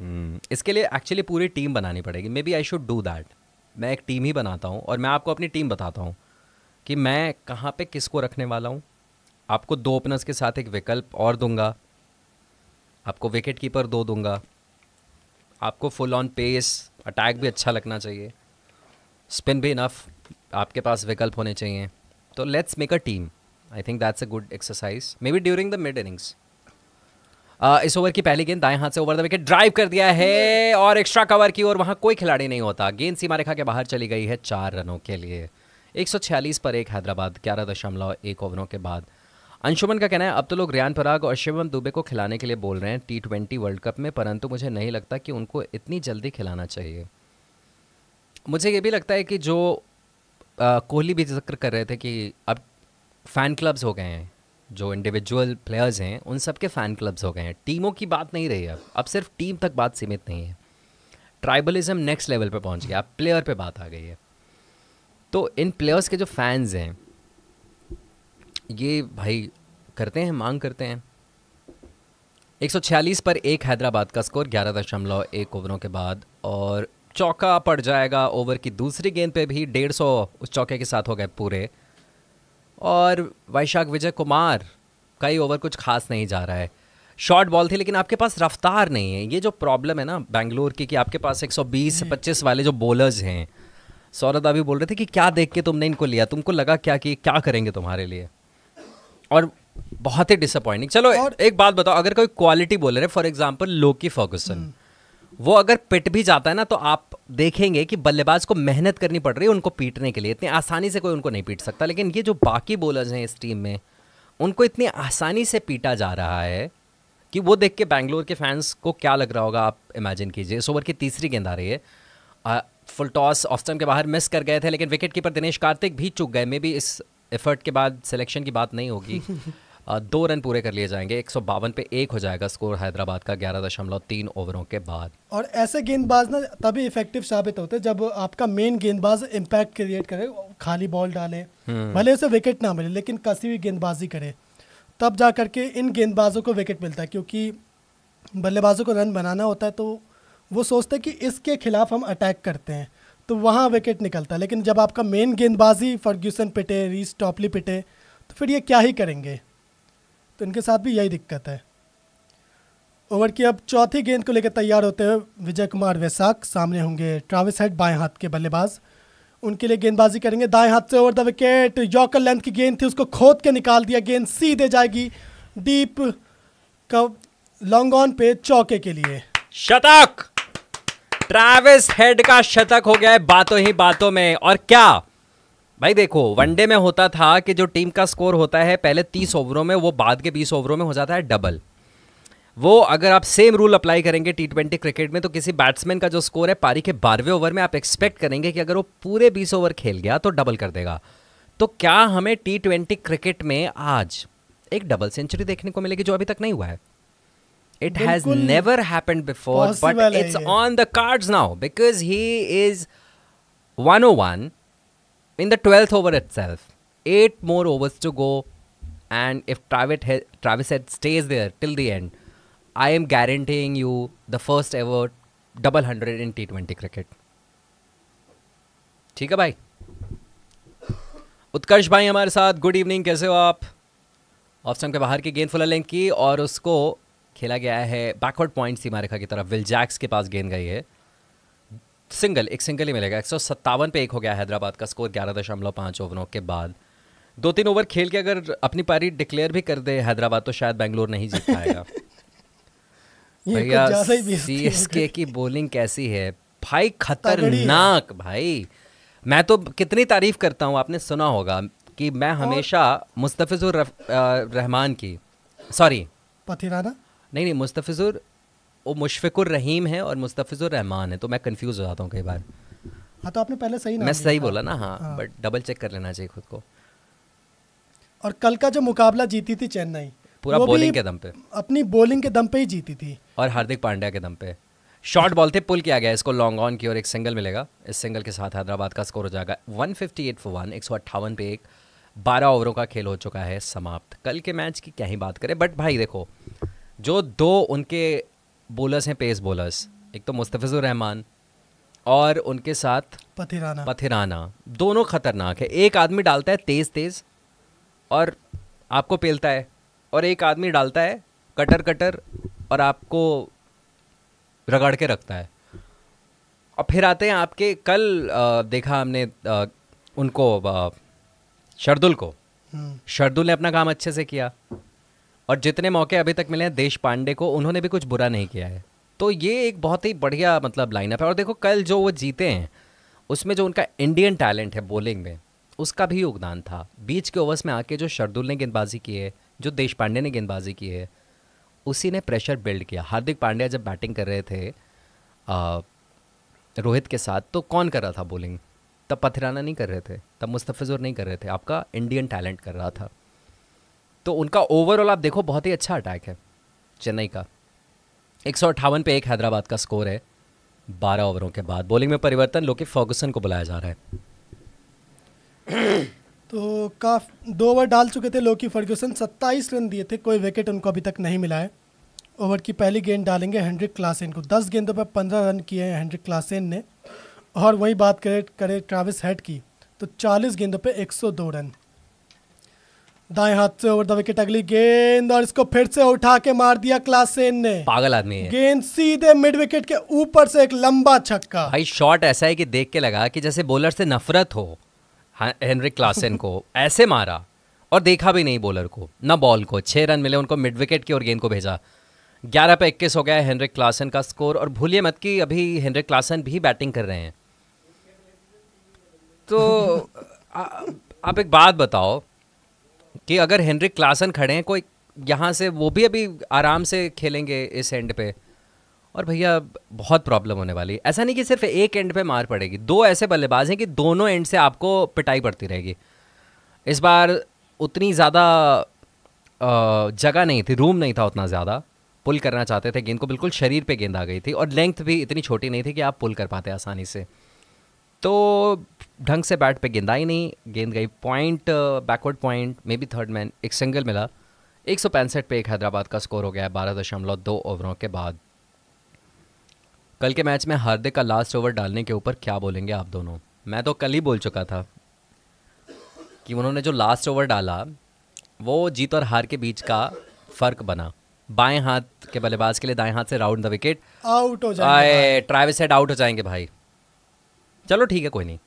हम्म, इसके लिए एक्चुअली पूरी टीम बनानी पड़ेगी may be I should do that मैं एक टीम ही बनाता हूँ और मैं आपको अपनी टीम बताता हूँ कि मैं कहाँ पे किसको रखने वाला हूँ आपको दो ओपनर्स के साथ एक विकल्प और दूंगा आपको विकेट कीपर दो दूंगा आपको फुल ऑन पेस अटैक भी अच्छा लगना चाहिए स्पिन भी इनफ आपके पास विकल्प होने चाहिए तो let's make a team I think that's a good exercise may be during the mid innings इस ओवर की पहली गेंद दाएं हाथ से ओवर द विकेट ड्राइव कर दिया है और एक्स्ट्रा कवर की ओर वहां कोई खिलाड़ी नहीं होता गेंद सीमा रेखा के बाहर चली गई है चार रनों के लिए 146 पर एक हैदराबाद ग्यारह दशमलव एक ओवरों के बाद अंशुमन का कहना है अब तो लोग रियान पराग और शिवम दुबे को खिलाने के लिए बोल रहे हैं टी ट्वेंटी वर्ल्ड कप में परंतु मुझे नहीं लगता कि उनको इतनी जल्दी खिलाना चाहिए मुझे ये भी लगता है कि जो कोहली भी जिक्र कर रहे थे कि अब फ़ैन क्लब्स हो गए हैं जो इंडिविजुअल प्लेयर्स हैं उन सब के फ़ैन क्लब्स हो गए हैं टीमों की बात नहीं रही है अब अब सिर्फ टीम तक बात सीमित नहीं है ट्राइबलिज्म नेक्स्ट लेवल पर पहुंच गया प्लेयर पे बात आ गई है तो इन प्लेयर्स के जो फैंस हैं ये भाई करते हैं मांग करते हैं 146 पर एक हैदराबाद का स्कोर ग्यारह दशमलव एक ओवरों के बाद और चौका पड़ जाएगा ओवर की दूसरी गेंद पे भी डेढ़ सौ उस चौके के साथ हो गए पूरे और वैशाख विजय कुमार का ही ओवर कुछ खास नहीं जा रहा है शॉर्ट बॉल थी लेकिन आपके पास रफ्तार नहीं है ये जो प्रॉब्लम है ना बैंगलोर की कि आपके पास 120 से 25 वाले जो बॉलर्स हैं सौरभ अभी बोल रहे थे कि क्या देख के तुमने इनको लिया तुमको लगा क्या कि क्या करेंगे तुम्हारे लिए और बहुत ही डिसअपॉइंटिंग चलो और एक बात बताओ अगर कोई क्वालिटी बोल रहे फॉर एग्जाम्पल लोकी फर्गूसन वो अगर पिट भी जाता है ना तो आप देखेंगे कि बल्लेबाज को मेहनत करनी पड़ रही है उनको पीटने के लिए इतनी आसानी से कोई उनको नहीं पीट सकता लेकिन ये जो बाकी बॉलर्स हैं इस टीम में उनको इतनी आसानी से पीटा जा रहा है कि वो देख के बैंगलोर के फैंस को क्या लग रहा होगा आप इमेजिन कीजिए इस ओवर की तीसरी गेंद आ रही है फुल टॉस ऑफ टाइम के बाहर मिस कर गए थे लेकिन विकेट कीपर दिनेश कार्तिक भी चुक गए मे भी इस एफर्ट के बाद सिलेक्शन की बात नहीं होगी <laughs> दो रन पूरे कर लिए जाएंगे एक पे एक हो जाएगा स्कोर हैदराबाद का ग्यारह दशमलव तीन ओवरों के बाद और ऐसे गेंदबाज ना तभी इफेक्टिव साबित होते जब आपका मेन गेंदबाज इम्पैक्ट क्रिएट करे खाली बॉल डाले हम्म। भले उसे विकेट ना मिले लेकिन कसी हुई गेंदबाजी करे तब जा करके इन गेंदबाजों को विकेट मिलता है क्योंकि बल्लेबाजों को रन बनाना होता है तो वो सोचते हैं कि इसके खिलाफ हम अटैक करते हैं तो वहाँ विकेट निकलता है लेकिन जब आपका मेन गेंदबाजी फर्ग्यूसन पिटे रीस टॉपली पिटे तो फिर ये क्या ही करेंगे तो इनके साथ भी यही दिक्कत है ओवर की अब चौथी गेंद को लेकर तैयार होते हुए विजय कुमार वैसाख सामने होंगे ट्राविस हेड बाएं हाथ के बल्लेबाज उनके लिए गेंदबाजी करेंगे दाएं हाथ से over the wicket yorker length की गेंद थी उसको खोद के निकाल दिया गेंद सीधे जाएगी डीप कब लॉन्ग ऑन पे चौके के लिए शतक ट्रैविस हेड का शतक हो गया है बातों ही बातों में और क्या भाई देखो वनडे में होता था कि जो टीम का स्कोर होता है पहले तीस ओवरों में वो बाद के बीस ओवरों में हो जाता है डबल वो अगर आप सेम रूल अप्लाई करेंगे टी ट्वेंटी क्रिकेट में तो किसी बैट्समैन का जो स्कोर है पारी के बारहवें ओवर में आप एक्सपेक्ट करेंगे कि अगर वो पूरे बीस ओवर खेल गया तो डबल कर देगा तो क्या हमें टी ट्वेंटी क्रिकेट में आज एक डबल सेंचुरी देखने को मिलेगी जो अभी तक नहीं हुआ है it has never happened before but it's on the cards now because he is one in the 12th over itself. Eight more overs to go, and if Travis, Travis Head stays there till the end, I am guaranteeing you the first ever double hundred in T20 cricket. ठीक है भाई उत्कर्ष भाई हमारे साथ good evening कैसे हो आप of stump के बाहर की गेंद फुला लेंथ की और उसको खेला गया है बैकवर्ड पॉइंट सीमा रेखा की तरफ विल जैक्स के पास गेंद गई है सिंगल एक सिंगल ही मिलेगा एक सौ सत्तावन पे एक हो गया हैदराबाद का स्कोर ग्यारह दशमलव पाँच ओवरों के बाद दो तीन ओवर खेल के अगर अपनी पारी डिक्लेयर भी कर दे हैदराबाद तो शायद बेंगलोर नहीं जीत पाएगा <laughs> भैया सी एस के की बॉलिंग कैसी है भाई खतरनाक भाई मैं तो कितनी तारीफ करता हूँ आपने सुना होगा कि मैं हमेशा मुस्तफिजुर रहमान की सॉरी पथिराना नहीं नहीं मुस्तफिजुर वो मुशफ़िकुर रहीम है और रहमान है तो मैं कंफ्यूज हो जाता हूँ कई बार हाँ तो आपने पहले सही मैं सही बोला ना हाँ, हाँ। बट डबल चेक कर लेना चाहिए खुद को और कल का जो मुकाबला जीती थी चेन्नई पूरा बॉलिंग के दम पे अपनी बॉलिंग के दम पे ही जीती थी और हार्दिक पांड्या के दम पे शॉर्ट बॉल थे पुल किया गया इसको लॉन्ग ऑन की और एक सिंगल मिलेगा इस सिंगल के साथ हैदराबाद का स्कोर हो जाएगा 158 फॉर वन एक पे एक बारह ओवरों का खेल हो चुका है समाप्त कल के मैच की क्या ही बात करें बट भाई देखो जो दो उनके बोलर्स हैं पेस बोलर्स एक तो मुस्तफ़िज़ुर रहमान और उनके साथ पथिराना पथिराना दोनों खतरनाक है एक आदमी डालता है तेज़ तेज़ और आपको पेलता है और एक आदमी डालता है कटर कटर और आपको रगड़ के रखता है और फिर आते हैं आपके कल आ, देखा हमने आ, उनको शरदुल को हम्म। शरदुल ने अपना काम अच्छे से किया और जितने मौके अभी तक मिले हैं देश पांडे को उन्होंने भी कुछ बुरा नहीं किया है तो ये एक बहुत ही बढ़िया मतलब लाइनअप है और देखो कल जो वो जीते हैं उसमें जो उनका इंडियन टैलेंट है बॉलिंग में उसका भी योगदान था बीच के ओवर्स में आके जो शर्दुल ने गेंदबाजी की है जो देश पांडे ने गेंदबाजी की है उसी ने प्रेशर बिल्ड किया हार्दिक पांड्या जब बैटिंग कर रहे थे आ, रोहित के साथ तो कौन कर रहा था बॉलिंग तब पथिराना नहीं कर रहे थे तब मुस्तफ़िजुर नहीं कर रहे थे आपका इंडियन टैलेंट कर रहा था तो उनका ओवरऑल आप देखो बहुत ही अच्छा अटैक है चेन्नई का एक सौ अट्ठावन पे एक हैदराबाद का स्कोर है बारह ओवरों के बाद बॉलिंग में परिवर्तन लोके फर्गूसन को बुलाया जा रहा है <coughs> तो काफ दो ओवर डाल चुके थे लोकी फर्ग्यूसन सत्ताईस रन दिए थे कोई विकेट उनको अभी तक नहीं मिला है ओवर की पहली गेंद डालेंगे हेनरिक क्लासेन को दस गेंदों पर पंद्रह रन किए हैं हेनरिक क्लासेन ने और वही बात करें करें ट्राविस हेड की तो चालीस गेंदों पर 102 रन दाएं हाथ से ओवर द विकेट अगली गेंद और इसको फिर से उठा के मार दिया क्लासेन ने पागल आदमी है गेंद सीधे मिड विकेट के ऊपर से एक लंबा छक्का भाई शॉट ऐसा है कि देख के लगा कि जैसे बॉलर से नफरत हो हेनरिक क्लासेन को <laughs> ऐसे मारा और देखा भी नहीं बॉलर को ना बॉल को छह रन मिले उनको मिड विकेट की ओर गेंद को भेजा ग्यारह पे इक्कीस हो गया है हेनरिक क्लासन का स्कोर और भूलिए मत कि अभी हेनरिक क्लासन भी बैटिंग कर रहे हैं तो आ, आप एक बात बताओ कि अगर हेनरिक क्लासन खड़े हैं कोई यहाँ से वो भी अभी आराम से खेलेंगे इस एंड पे और भैया बहुत प्रॉब्लम होने वाली है ऐसा नहीं कि सिर्फ एक एंड पे मार पड़ेगी दो ऐसे बल्लेबाज हैं कि दोनों एंड से आपको पिटाई पड़ती रहेगी इस बार उतनी ज़्यादा जगह नहीं थी रूम नहीं था उतना ज़्यादा पुल करना चाहते थे गेंद को बिल्कुल शरीर पे गेंद आ गई थी और लेंथ भी इतनी छोटी नहीं थी कि आप पुल कर पाते आसानी से तो ढंग से बैट पे गेंदा ही नहीं गेंद गई point backward point may be third man एक सिंगल मिला एक सौ पैंसठ पे एक हैदराबाद का स्कोर हो गया है बारह दशमलव दो ओवरों के बाद कल के मैच में हार्दिक का लास्ट ओवर डालने के ऊपर क्या बोलेंगे आप दोनों मैं तो कल ही बोल चुका था कि उन्होंने जो लास्ट ओवर डाला वो जीत और हार के बीच का फ़र्क बना बाएं हाथ के बल्लेबाज के लिए दाएं हाथ से राउंड द विकेट आउट हो जाएंगे ट्रैविस हेड आउट हो जाएंगे भाई चलो ठीक है कोई नहीं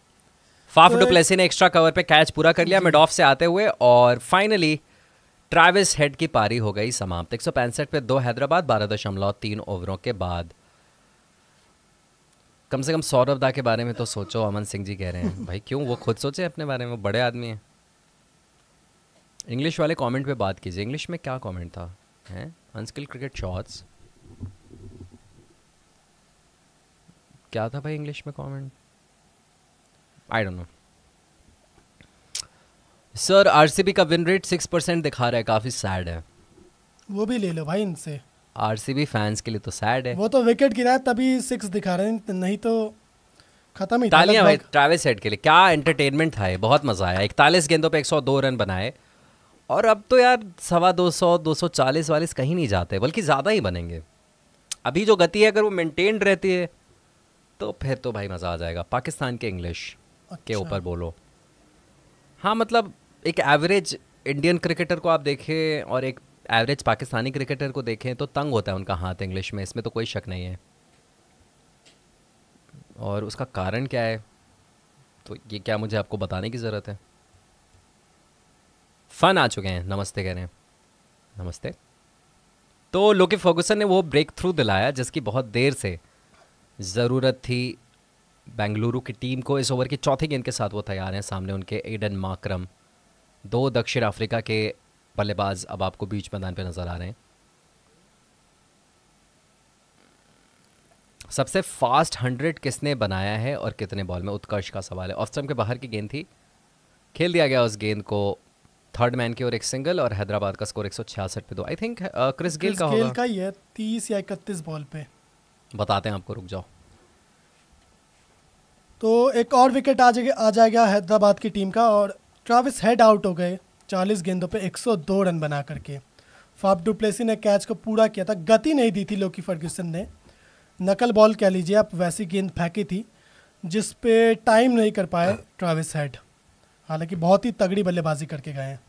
फाफ डुप्लेसी ने एक्स्ट्रा कवर पे कैच पूरा कर लिया मिड ऑफ से आते हुए और फाइनली ट्रैविस हेड की पारी हो गई समाप्त एक सौ पैंसठ पे दो हैदराबाद बारह दशमलव तीन ओवरों के बाद कम से कम सौरभ दा के बारे में तो सोचो अमन सिंह जी कह रहे हैं भाई क्यों वो खुद सोचे अपने बारे में वो बड़े आदमी हैं इंग्लिश वाले कमेंट पे बात कीजिए इंग्लिश में क्या कमेंट था हैं अनस्किल क्रिकेट शॉट्स क्या था भाई इंग्लिश में comment I don't know sir RCB का विन रेट सिक्स परसेंट दिखा रहा है काफ़ी सैड है वो भी ले लो भाई इनसे आरसीबी फैंस के लिए तो सैड है वो तो विकेट गिरा है तभी सिक्स दिखा रहे हैं नहीं तो खत्म ही तालियां भाई ट्रैवल सेट के लिए क्या एंटरटेनमेंट था ये बहुत मज़ा आया इकतालीस गेंदों पे 102 रन बनाए और अब तो यार सवा दो सौ दो सौ चालीस वालीस कहीं नहीं जाते बल्कि ज़्यादा ही बनेंगे अभी जो गति है अगर वो मेंटेन रहती है तो फिर तो भाई मज़ा आ जाएगा पाकिस्तान के इंग्लिश के अच्छा। ऊपर बोलो हाँ मतलब एक एवरेज इंडियन क्रिकेटर को आप देखें और एक एवरेज पाकिस्तानी क्रिकेटर को देखें तो तंग होता है उनका हाथ इंग्लिश में इसमें तो कोई शक नहीं है और उसका कारण क्या है तो ये क्या मुझे आपको बताने की ज़रूरत है फ़न आ चुके हैं नमस्ते कह रहे हैं नमस्ते तो लोके फर्गूसन ने वो ब्रेक थ्रू दिलाया जिसकी बहुत देर से ज़रूरत थी बेंगलुरु की टीम को इस ओवर के चौथे गेंद के साथ वो तैयार हैं सामने उनके एडन माक्रम दो दक्षिण अफ्रीका के बल्लेबाज अब आपको बीच मैदान पर नज़र आ रहे हैं सबसे फास्ट हंड्रेड किसने बनाया है और कितने बॉल में उत्कर्ष का सवाल है ऑफ के बाहर की गेंद थी खेल दिया गया उस गेंद को थर्ड मैन की ओर एक सिंगल और हैदराबाद का स्कोर एक पे दो आई थिंक क्रिस गेल का होगा का ही है तीस या इकतीस बॉल पे बताते हैं आपको रुक जाओ तो एक और विकेट आ जाएगा आ जाएगा हैदराबाद की टीम का और ट्राविस हेड आउट हो गए 40 गेंदों पे 102 रन बना करके फाफ डुप्लेसी ने कैच को पूरा किया था गति नहीं दी थी लोकी फर्ग्यूसन ने नकल बॉल कह लीजिए आप वैसी गेंद फेंकी थी जिस पे टाइम नहीं कर पाए ट्राविस हेड हालांकि बहुत ही तगड़ी बल्लेबाजी करके गए हैं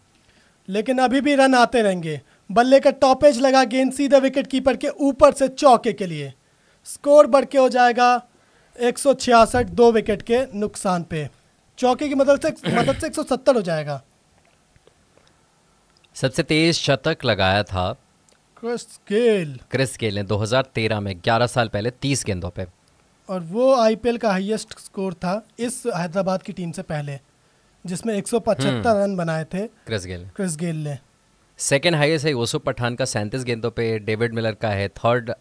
लेकिन अभी भी रन आते रहेंगे बल्ले का टॉपेज लगा गेंद सीधा विकेट कीपर के ऊपर से चौके के लिए स्कोर बढ़ के हो जाएगा एक दो विकेट के नुकसान पे चौके की मदद से मदद से 170 हो जाएगा सबसे तेज शतक लगाया था क्रिस गेल क्रिस गेल ने 2013 में 11 साल पहले 30 गेंदों पे और वो आईपीएल का हाईएस्ट स्कोर था इस हैदराबाद की टीम से पहले जिसमें 175 हम्म। रन बनाए थे क्रिस गेल क्रिस गेल ने सेकेंड हाईएस्ट है यूसुफ पठान का सैंतीस गेंदों पे डेविड मिलर का है थर्ड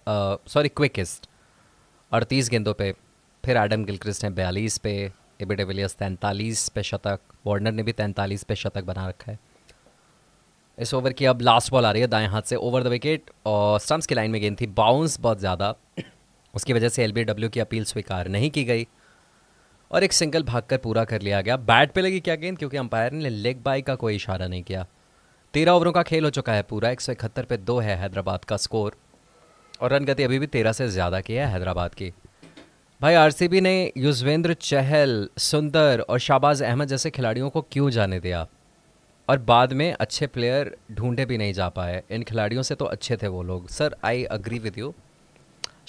सॉरी क्विकेस्ट अड़तीस गेंदों पे फिर एडम गिलक्रिस्ट ने बयालीस पे एबी डिविलियर्स तैंतालीस पे शतक वार्नर ने भी तैंतालीस पे शतक बना रखा है इस ओवर की अब लास्ट बॉल आ रही है दाएं हाथ से ओवर द विकेट और स्टम्प्स की लाइन में गेंद थी बाउंस बहुत ज़्यादा उसकी वजह से एल की अपील स्वीकार नहीं की गई और एक सिंगल भागकर पूरा कर लिया गया बैट पे लगी क्या गेंद क्योंकि अंपायर ने लेग बाई का कोई इशारा नहीं किया तेरह ओवरों का खेल हो चुका है पूरा एक सौ इकहत्तर पे दो है हैदराबाद का स्कोर और रन गति अभी भी तेरह से ज़्यादा की है हैदराबाद की भाई आरसीबी ने युजवेंद्र चहल सुंदर और शाबाज अहमद जैसे खिलाड़ियों को क्यों जाने दिया और बाद में अच्छे प्लेयर ढूंढे भी नहीं जा पाए इन खिलाड़ियों से तो अच्छे थे वो लोग sir I agree with you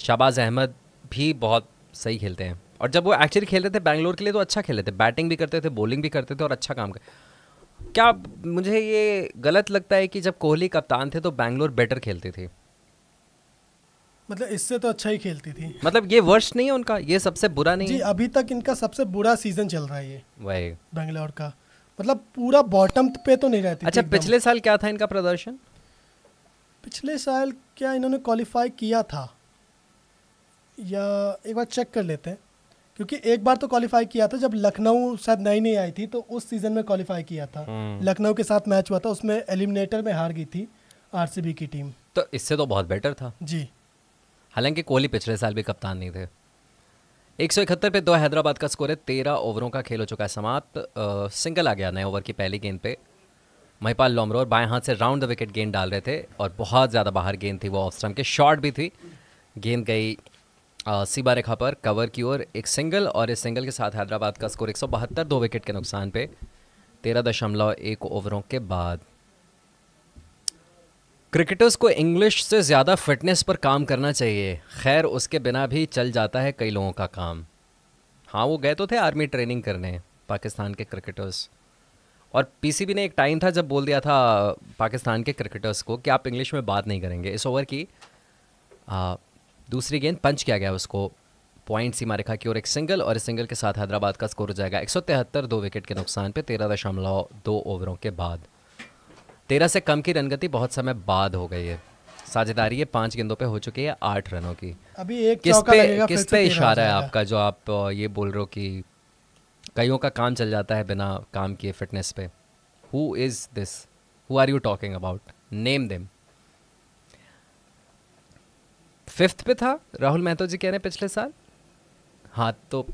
Shahbaz Ahmed भी बहुत सही खेलते हैं और जब वो एक्चुअली खेलते थे बैंगलोर के लिए तो अच्छा खेले थे बैटिंग भी करते थे बॉलिंग भी करते थे और अच्छा काम कर क्या मुझे ये गलत लगता है कि जब कोहली कप्तान थे तो बैंगलोर बेटर खेलती थी मतलब इससे तो अच्छा ही खेलती थी मतलब ये वर्ष नहीं है उनका ये सबसे बुरा नहीं जी है? अभी तक इनका सबसे बुरा सीजन चल रहा है ये वही बेंगलोर का मतलब पूरा बॉटम पे तो नहीं रहती अच्छा पिछले साल क्या था इनका प्रदर्शन पिछले साल क्या इन्होंने क्वालिफाई किया था या एक बार चेक कर लेते हैं क्योंकि एक बार तो क्वालिफाई किया था जब लखनऊ शायद नई नई आई थी तो उस सीजन में क्वालिफाई किया था हम्म। लखनऊ के साथ मैच हुआ था उसमें एलिमिनेटर में हार गई थी आरसीबी की टीम तो इससे तो बहुत बेटर था जी हालांकि कोहली पिछले साल भी कप्तान नहीं थे एक सौ इकहत्तर पे दो हैदराबाद का स्कोर है तेरह ओवरों का खेल हो चुका है समाप्त सिंगल आ गया नए ओवर की पहली गेंद पे महिपाल और बाएं हाथ से राउंड द विकेट गेंद डाल रहे थे और बहुत ज़्यादा बाहर गेंद थी वो ऑफ स्टम्प के शॉट भी थी गेंद गई सीबा रेखा पर कवर की ओर एक सिंगल और इस सिंगल के साथ हैदराबाद का स्कोर एक दो विकेट के नुकसान पे तेरह दशमलव एक ओवरों के बाद क्रिकेटर्स को इंग्लिश से ज़्यादा फिटनेस पर काम करना चाहिए खैर उसके बिना भी चल जाता है कई लोगों का काम हाँ वो गए तो थे आर्मी ट्रेनिंग करने पाकिस्तान के क्रिकेटर्स और पीसीबी ने एक टाइम था जब बोल दिया था पाकिस्तान के क्रिकेटर्स को कि आप इंग्लिश में बात नहीं करेंगे इस ओवर की आ, दूसरी गेंद पंच किया गया उसको पॉइंट सीमा रेखा की ओर एक सिंगल और इस सिंगल के साथ हैदराबाद का स्कोर हो जाएगा एक दो विकेट के नुकसान पर तेरह दशमलव दो ओवरों के बाद तेरह से कम की रनगति बहुत समय बाद हो गई है साझेदारी है पांच गेंदों पे हो चुकी है आठ रनों की अभी एक किस पे किस पे इशारा है आपका जो आप ये बोल रहे हो कि कईयों का काम चल जाता है बिना काम किए फिटनेस पे who is this who are you talking about name them fifth पे था राहुल महतो जी कह रहे हैं पिछले साल हाँ तो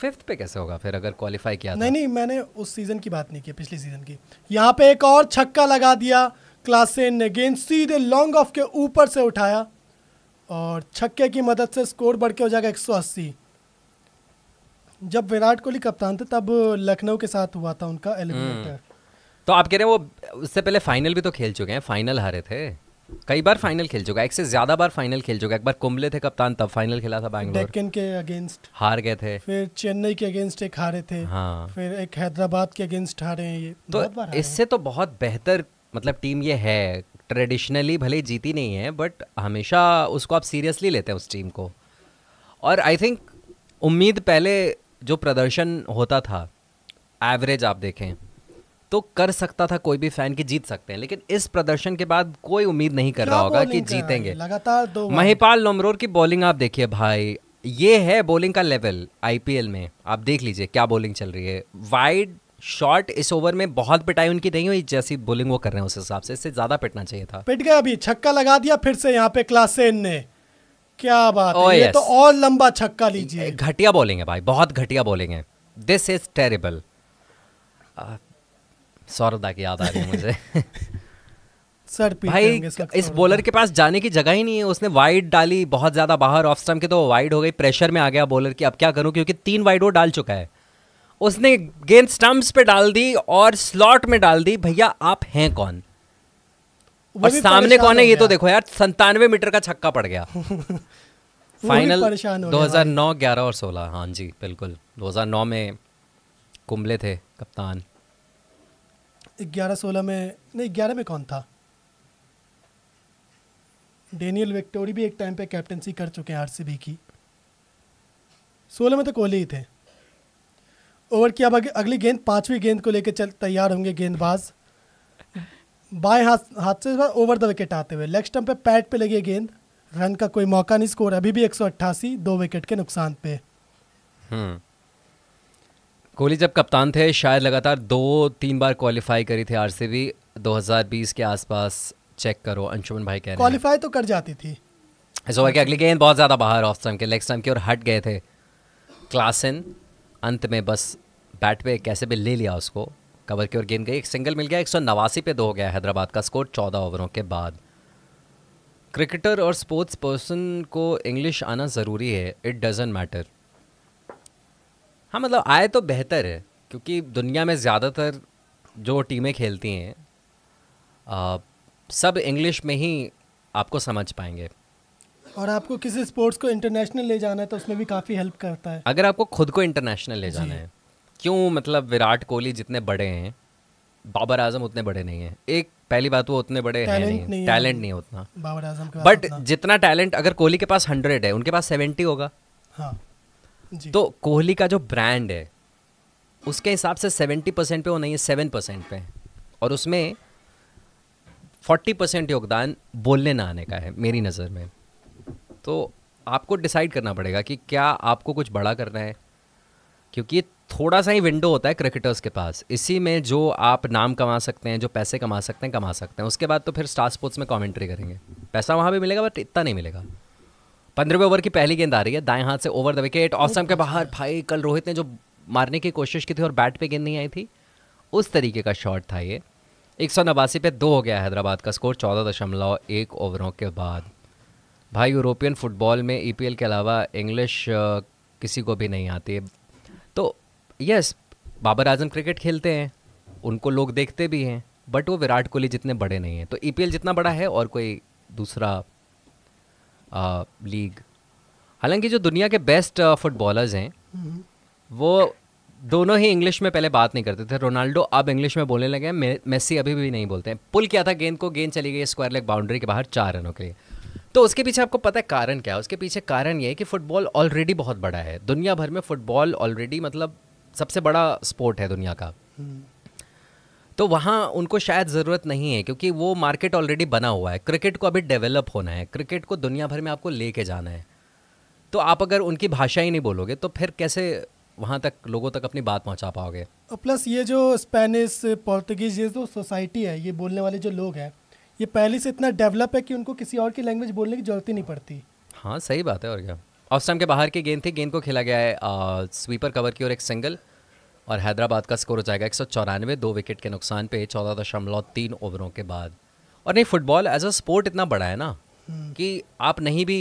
फिफ्थ पे कैसे होगा फिर अगर क्वालिफाई किया नहीं नहीं मैंने उस सीजन की बात नहीं की पिछले सीजन की यहाँ पे एक और छक्का लगा दिया क्लासेन ने गेंद सीधे लॉन्ग ऑफ के ऊपर से उठाया और छक्के की मदद से स्कोर बढ़ के हो जाएगा एक जब विराट कोहली कप्तान थे तब लखनऊ के साथ हुआ था उनका एलिमिनेटर हम्म। तो आप कह रहे हैं वो उससे पहले फाइनल भी तो खेल चुके हैं फाइनल हारे थे कई बार फाइनल खेल चुका है एक से ज्यादा बार फाइनल खेल चुका है एक बार कुंबले थे कप्तान तब फाइनल खेला था बैंगलोर डेक्कन के अगेंस्ट हार गए थे फिर चेन्नई के अगेंस्ट एक हारे थे हाँ फिर एक हैदराबाद के अगेंस्ट हारे हैं ये तो इससे तो बहुत बेहतर मतलब टीम ये है ट्रेडिशनली भले जीती नहीं है बट हमेशा उसको आप सीरियसली लेते हैं उस टीम को और आई थिंक उम्मीद पहले जो प्रदर्शन होता था एवरेज आप देखें तो कर सकता था कोई भी फैन की जीत सकते हैं लेकिन इस प्रदर्शन के बाद कोई उम्मीद नहीं कर रहा होगा कि जीतेंगे लगातार दो महिपाल लोमरोर की बॉलिंग आप देखिए भाई ये है बॉलिंग का लेवल आईपीएल में आप देख लीजिए क्या बॉलिंग चल रही है वाइड शॉट इस ओवर में बहुत पिटाई उनकी नहीं हुई जैसी बॉलिंग वो कर रहे हैं उस हिसाब से इससे ज्यादा पिटना चाहिए था पिट गया अभी छक्का लगा दिया फिर से यहाँ पे क्लासेन ने क्या बात है oh, ये तो और लंबा छक्का लीजिए घटिया बॉलिंग है भाई बहुत घटिया बॉलिंग है दिस इज टेरेबल सौरदा की याद आ रही है मुझे <laughs> सर भाई इस बॉलर के पास जाने की जगह ही नहीं है उसने वाइड डाली बहुत ज्यादा बाहर ऑफ स्टम्प के तो वाइड हो गई प्रेशर में आ गया बॉलर की अब क्या करूं क्योंकि तीन वाइड वो डाल चुका है उसने गेंद स्टम्प्स पे डाल दी और स्लॉट में डाल दी भैया आप हैं कौन और सामने कौन है ये तो देखो यार संतानवे मीटर का छक्का पड़ गया फाइनल 2009 11 और 16 हाँ जी बिल्कुल 2009 में कुंबले थे कप्तान ग्यारह सोलह में नहीं ग्यारह में कौन था डेनियल विक्टोरी भी एक टाइम पे कैप्टनसी कर चुके हैं आरसीबी की सोलह में तो कोहली ही थे ओवर की अब अगली गेंद पांचवी गेंद को लेकर चल तैयार होंगे गेंदबाज बाएं हाथ हाथ से ओवर द विकेट आते हुए लेग स्टम्प पे पैट पे लगी गेंद रन का कोई मौका नहीं स्कोर अभी भी 188 दो विकेट के नुकसान पे हम्म। कोहली जब कप्तान थे शायद लगातार दो तीन बार क्वालिफाई करी थी आरसीबी 2020 के आसपास चेक करो अंशुमन भाई कह रहे क्वालिफाई तो कर जाती थी ऐसा कि अगली गेंद बहुत ज़्यादा बाहर ऑफ टाइम के लेग टाइम की और हट गए थे क्लासन अंत में बस बैट पे कैसे भी ले लिया उसको कवर की ओर गेंद गई एक सिंगल मिल गया एक सौ नवासी पे दो हो गया हैदराबाद का स्कोर चौदह ओवरों के बाद क्रिकेटर और स्पोर्ट्स पर्सन को इंग्लिश आना ज़रूरी है इट डजेंट मैटर हाँ मतलब आए तो बेहतर है क्योंकि दुनिया में ज़्यादातर जो टीमें खेलती हैं सब इंग्लिश में ही आपको समझ पाएंगे और आपको किसी स्पोर्ट्स को इंटरनेशनल ले जाना है तो उसमें भी काफ़ी हेल्प करता है अगर आपको खुद को इंटरनेशनल ले जाना है क्यों मतलब विराट कोहली जितने बड़े हैं बाबर आजम उतने बड़े नहीं हैं एक पहली बात तो वो उतने बड़े हैं नहीं, नहीं टैलेंट नहीं उतना बाबर आजम बट जितना टैलेंट अगर कोहली के पास हंड्रेड है उनके पास सेवेंटी होगा हाँ तो कोहली का जो ब्रांड है उसके हिसाब से सेवेंटी परसेंट पे वो नहीं है सेवन परसेंट पे और उसमें फोर्टी परसेंट योगदान बोलने ना आने का है मेरी नज़र में तो आपको डिसाइड करना पड़ेगा कि क्या आपको कुछ बड़ा करना है क्योंकि ये थोड़ा सा ही विंडो होता है क्रिकेटर्स के पास इसी में जो आप नाम कमा सकते हैं जो पैसे कमा सकते हैं कमा सकते हैं उसके बाद तो फिर स्टार स्पोर्ट्स में कमेंट्री करेंगे पैसा वहाँ भी मिलेगा बट इतना नहीं मिलेगा पंद्रहवें ओवर की पहली गेंद आ रही है दाएं हाथ से ओवर द विकेट ऑसम के अच्छा। बाहर भाई कल रोहित ने जो मारने की कोशिश की थी और बैट पे गेंद नहीं आई थी उस तरीके का शॉट था ये एक सौ नवासी पे दो हो गया हैदराबाद का स्कोर चौदह दशमलव एक ओवरों के बाद भाई यूरोपियन फुटबॉल में ई e के अलावा इंग्लिश किसी को भी नहीं आती तो यस बाबर आजम क्रिकेट खेलते हैं उनको लोग देखते भी हैं बट वो विराट कोहली जितने बड़े नहीं हैं तो ई e जितना बड़ा है और कोई दूसरा लीग हालांकि जो दुनिया के बेस्ट फुटबॉलर्स हैं हम्म। वो दोनों ही इंग्लिश में पहले बात नहीं करते थे रोनाल्डो अब इंग्लिश में बोलने लगे हैं मेसी अभी भी नहीं बोलते हैं पुल किया था गेंद को गेंद चली गई स्क्वायर लेग बाउंड्री के बाहर चार रनों के लिए तो उसके पीछे आपको पता है कारण क्या है उसके पीछे कारण ये है कि फुटबॉल ऑलरेडी बहुत बड़ा है दुनिया भर में फुटबॉल ऑलरेडी मतलब सबसे बड़ा स्पोर्ट है दुनिया का हम्म। तो वहाँ उनको शायद ज़रूरत नहीं है क्योंकि वो मार्केट ऑलरेडी बना हुआ है क्रिकेट को अभी डेवलप होना है क्रिकेट को दुनिया भर में आपको लेके जाना है तो आप अगर उनकी भाषा ही नहीं बोलोगे तो फिर कैसे वहाँ तक लोगों तक अपनी बात पहुँचा पाओगे प्लस ये जो स्पेनिश पोर्तुगीज ये जो सोसाइटी है ये बोलने वाले जो लोग हैं ये पहले से इतना डेवलप है कि उनको किसी और की लैंग्वेज बोलने की जरूरत ही नहीं पड़ती हाँ सही बात है और क्या ऑफ स्टम्प के बाहर की गेंद थी गेंद को खेला गया है आ, स्वीपर कवर की और एक सिंगल और हैदराबाद का स्कोर हो जाएगा एक सौ चौरानवे दो विकेट के नुकसान पे चौदह दशमलव तीन ओवरों के बाद और नहीं फुटबॉल एज अ स्पोर्ट इतना बड़ा है ना हम्म। कि आप नहीं भी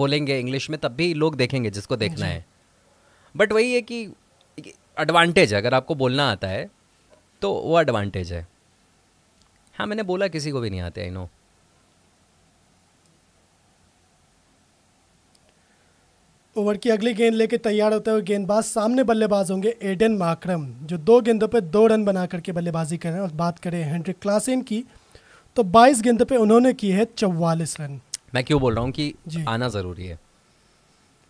बोलेंगे इंग्लिश में तब भी लोग देखेंगे जिसको देखना है बट वही है कि एडवांटेज है अगर आपको बोलना आता है तो वो एडवांटेज है हाँ मैंने बोला किसी को भी नहीं आते आई नो ओवर की अगली गेंद लेके तैयार होते हुए गेंदबाज सामने बल्लेबाज होंगे एडन माकरम जो दो गेंदों पर दो रन बना करके बल्लेबाजी कर रहे हैं और बात करें हेनरिक क्लासिन की तो 22 गेंदों पे उन्होंने की है चौवालीस रन मैं क्यों बोल रहा हूँ कि आना ज़रूरी है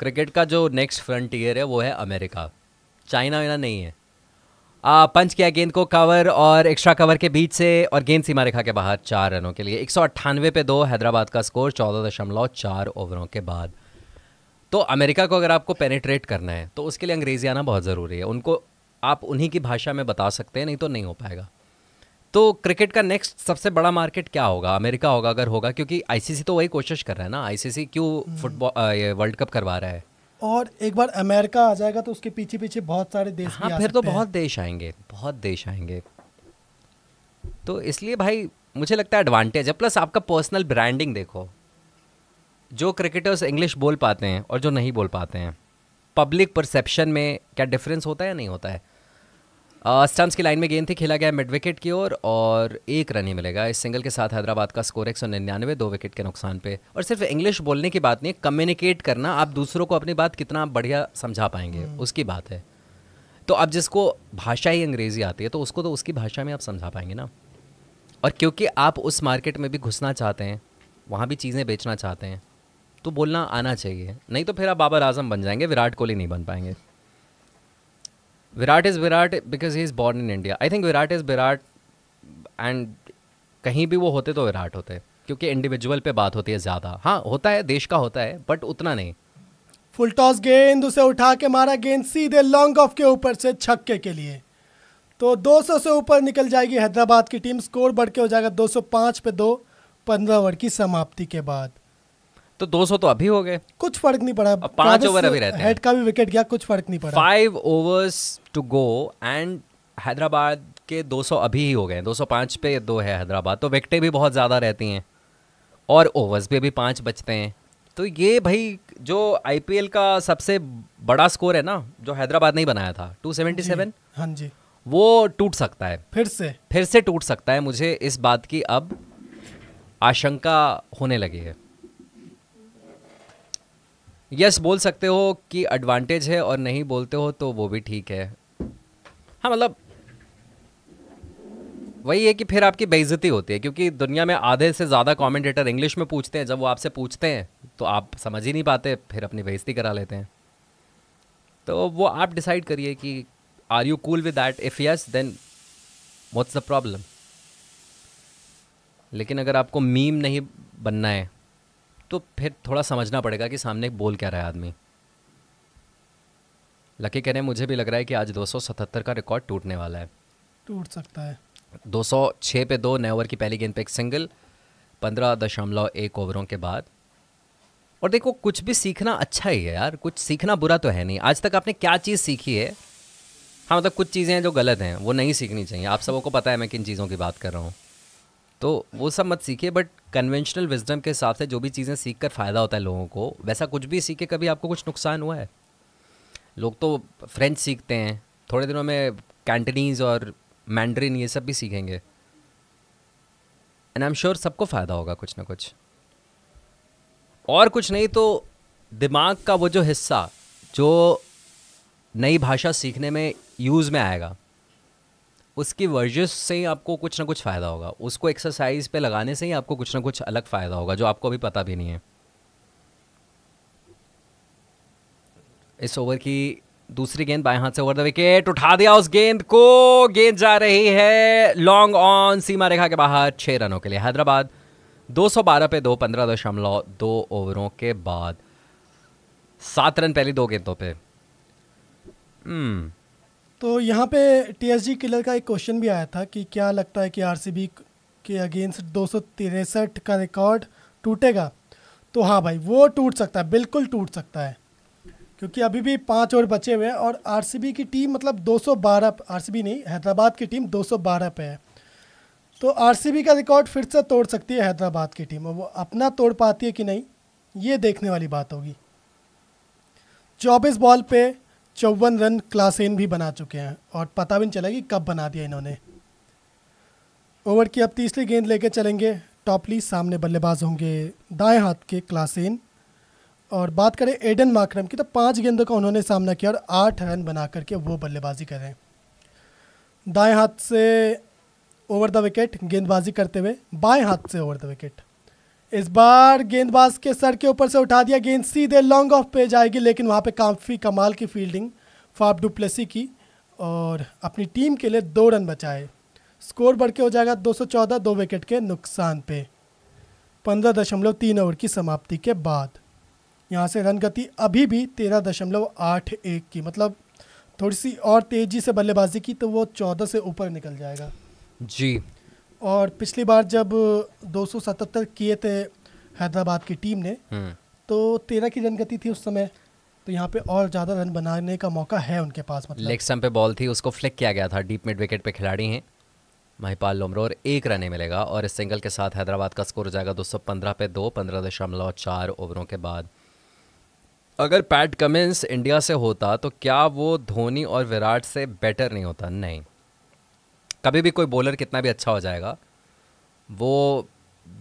क्रिकेट का जो नेक्स्ट फ्रंटियर है वो है अमेरिका चाइना वाइना नहीं है आ, पंच किया गेंद को कवर और एक्स्ट्रा कवर के बीच से और गेंद सीमा रेखा के बाहर चार रनों के लिए एक पे दो हैदराबाद का स्कोर चौदह दशमलव चार ओवरों के बाद तो अमेरिका को अगर आपको पेनिट्रेट करना है तो उसके लिए अंग्रेजी आना बहुत ज़रूरी है उनको आप उन्हीं की भाषा में बता सकते हैं नहीं तो नहीं हो पाएगा तो क्रिकेट का नेक्स्ट सबसे बड़ा मार्केट क्या होगा अमेरिका होगा अगर होगा क्योंकि आईसीसी तो वही कोशिश कर रहा है ना आईसीसी क्यों फुटबॉल वर्ल्ड कप करवा रहा है और एक बार अमेरिका आ जाएगा तो उसके पीछे पीछे बहुत सारे देश हाँ फिर तो बहुत देश आएंगे बहुत देश आएंगे तो इसलिए भाई मुझे लगता है एडवांटेज है प्लस आपका पर्सनल ब्रांडिंग देखो जो क्रिकेटर्स इंग्लिश बोल पाते हैं और जो नहीं बोल पाते हैं पब्लिक परसेप्शन में क्या डिफरेंस होता है या नहीं होता है स्टम्प्स की लाइन में गेंद थी खेला गया मिड विकेट की ओर और, और एक रन ही मिलेगा इस सिंगल के साथ हैदराबाद का स्कोर एक सौ निन्यानवे दो विकेट के नुकसान पे और सिर्फ इंग्लिश बोलने की बात नहीं कम्युनिकेट करना आप दूसरों को अपनी बात कितना बढ़िया समझा पाएंगे हम्म। उसकी बात है तो अब जिसको भाषा ही अंग्रेज़ी आती है तो उसको तो उसकी भाषा में आप समझा पाएंगे ना और क्योंकि आप उस मार्केट में भी घुसना चाहते हैं वहाँ भी चीज़ें बेचना चाहते हैं तो बोलना आना चाहिए नहीं तो फिर आप बाबर आजम बन जाएंगे विराट कोहली नहीं बन पाएंगे Virat is Virat because he is born in India I think Virat is Virat and कहीं भी वो होते तो विराट होते क्योंकि इंडिविजुअल पे बात होती है ज़्यादा हाँ होता है देश का होता है बट उतना नहीं फुल टॉस गेंद उसे उठा के मारा गेंद सीधे लॉन्ग ऑफ के ऊपर से छक्के के लिए तो 200 से ऊपर निकल जाएगी हैदराबाद की टीम स्कोर बढ़ के हो जाएगा 205 पे दो पंद्रह ओवर की समाप्ति के बाद तो 200 तो अभी हो गए कुछ फर्क नहीं पड़ा पांच ओवर अभी रहते हेड का भी विकेट गया कुछ फर्क नहीं पड़ा five overs to go and Hyderabad के 200 अभी ही हो गए 205 पे दो है हैदराबाद तो विकटे भी बहुत ज़्यादा रहती हैं और ओवर्स भी अभी पांच बचते हैं तो ये भाई जो आईपीएल का सबसे बड़ा स्कोर है ना जो हैदराबाद ने बनाया था 277 हाँ जी वो टूट सकता है फिर से फिर से टूट सकता है मुझे इस बात की अब आशंका होने लगी है यस बोल सकते हो कि एडवांटेज है और नहीं बोलते हो तो वो भी ठीक है हाँ मतलब वही है कि फिर आपकी बेइज्जती होती है क्योंकि दुनिया में आधे से ज़्यादा कमेंटेटर इंग्लिश में पूछते हैं जब वो आपसे पूछते हैं तो आप समझ ही नहीं पाते फिर अपनी बेइज्जती करा लेते हैं तो वो आप डिसाइड करिए कि are you cool with that if yes then what's the problem लेकिन अगर आपको मीम नहीं बनना है तो फिर थोड़ा समझना पड़ेगा कि सामने बोल क्या रहा है आदमी लकी कह रहे हैं मुझे भी लग रहा है कि आज 277 का रिकॉर्ड टूटने वाला है टूट सकता है 206 पे दो नए ओवर की पहली गेंद पे एक सिंगल पंद्रह दशमलव एक ओवरों के बाद और देखो कुछ भी सीखना अच्छा ही है यार कुछ सीखना बुरा तो है नहीं आज तक आपने क्या चीज़ सीखी है हाँ मतलब कुछ चीज़ें हैं जो गलत हैं वो नहीं सीखनी चाहिए आप सबको पता है मैं किन चीज़ों की बात कर रहा हूँ तो वो सब मत सीखिए बट कन्वेंशनल विजडम के हिसाब से जो भी चीज़ें सीख कर फ़ायदा होता है लोगों को वैसा कुछ भी सीखे कभी आपको कुछ नुकसान हुआ है लोग तो फ्रेंच सीखते हैं थोड़े दिनों में कैंटनीज और मैंड्रिन ये सब भी सीखेंगे एंड आई एम श्योर सबको फ़ायदा होगा कुछ ना कुछ और कुछ नहीं तो दिमाग का वो जो हिस्सा जो नई भाषा सीखने में यूज़ में आएगा उसकी वर्जिश से ही आपको कुछ ना कुछ फ़ायदा होगा उसको एक्सरसाइज पे लगाने से ही आपको कुछ ना कुछ अलग फ़ायदा होगा जो आपको अभी पता भी नहीं है इस ओवर की दूसरी गेंद बाएं हाथ से ओवर द विकेट उठा दिया उस गेंद को गेंद जा रही है लॉन्ग ऑन सीमा रेखा के बाहर छः रनों के लिए हैदराबाद 212 पे दो पंद्रह दशमलव दो ओवरों के बाद सात रन पहली दो गेंदों पे हम्म तो यहाँ पे टीएसजी किलर का एक क्वेश्चन भी आया था कि क्या लगता है कि आरसीबी के अगेंस्ट दो का रिकॉर्ड टूटेगा तो हाँ भाई वो टूट सकता है बिल्कुल टूट सकता है क्योंकि अभी भी पाँच और बचे हुए हैं और आर की टीम मतलब 212 सौ नहीं हैदराबाद की टीम 212 पे है तो आर का रिकॉर्ड फिर से तोड़ सकती है हैदराबाद की टीम और वो अपना तोड़ पाती है कि नहीं ये देखने वाली बात होगी चौबीस बॉल पे चौवन रन एन भी बना चुके हैं और पता भी नहीं चला कि कब बना दिया इन्होंने ओवर की अब तीसरी गेंद लेके चलेंगे टॉपली सामने बल्लेबाज होंगे दाएं हाथ के क्लासेन और बात करें एडन माकरम की तो पांच गेंदों का उन्होंने सामना किया और आठ रन बना करके वो बल्लेबाजी करें दाएं हाथ से ओवर द विकेट गेंदबाजी करते हुए बाएं हाथ से ओवर द विकेट इस बार गेंदबाज के सर के ऊपर से उठा दिया गेंद सीधे लॉन्ग ऑफ पे जाएगी लेकिन वहाँ पे काफ़ी कमाल की फील्डिंग फाफ डुप्लेसी की और अपनी टीम के लिए दो रन बचाए स्कोर बढ़ के हो जाएगा 214 दो विकेट के नुकसान पे पंद्रह दशमलव तीन ओवर की समाप्ति के बाद यहाँ से रन गति अभी भी तेरह दशमलव आठ एक की मतलब थोड़ी सी और तेज़ी से बल्लेबाजी की तो वो चौदह से ऊपर निकल जाएगा जी और पिछली बार जब 277 किए थे हैदराबाद की टीम ने हम्म। तो तेरह की रन गति थी उस समय तो यहाँ पे और ज़्यादा रन बनाने का मौका है उनके पास मतलब लेग स्टंप पे बॉल थी उसको फ्लिक किया गया था डीप मिड विकेट पे खिलाड़ी हैं महिपाल लोमरोर एक रन मिलेगा और इस सिंगल के साथ हैदराबाद का स्कोर हो जाएगा दो पे दो पंद्रह दशमलव चार ओवरों के बाद अगर पैट कमिंस इंडिया से होता तो क्या वो धोनी और विराट से बेटर नहीं होता नहीं कभी भी कोई बॉलर कितना भी अच्छा हो जाएगा वो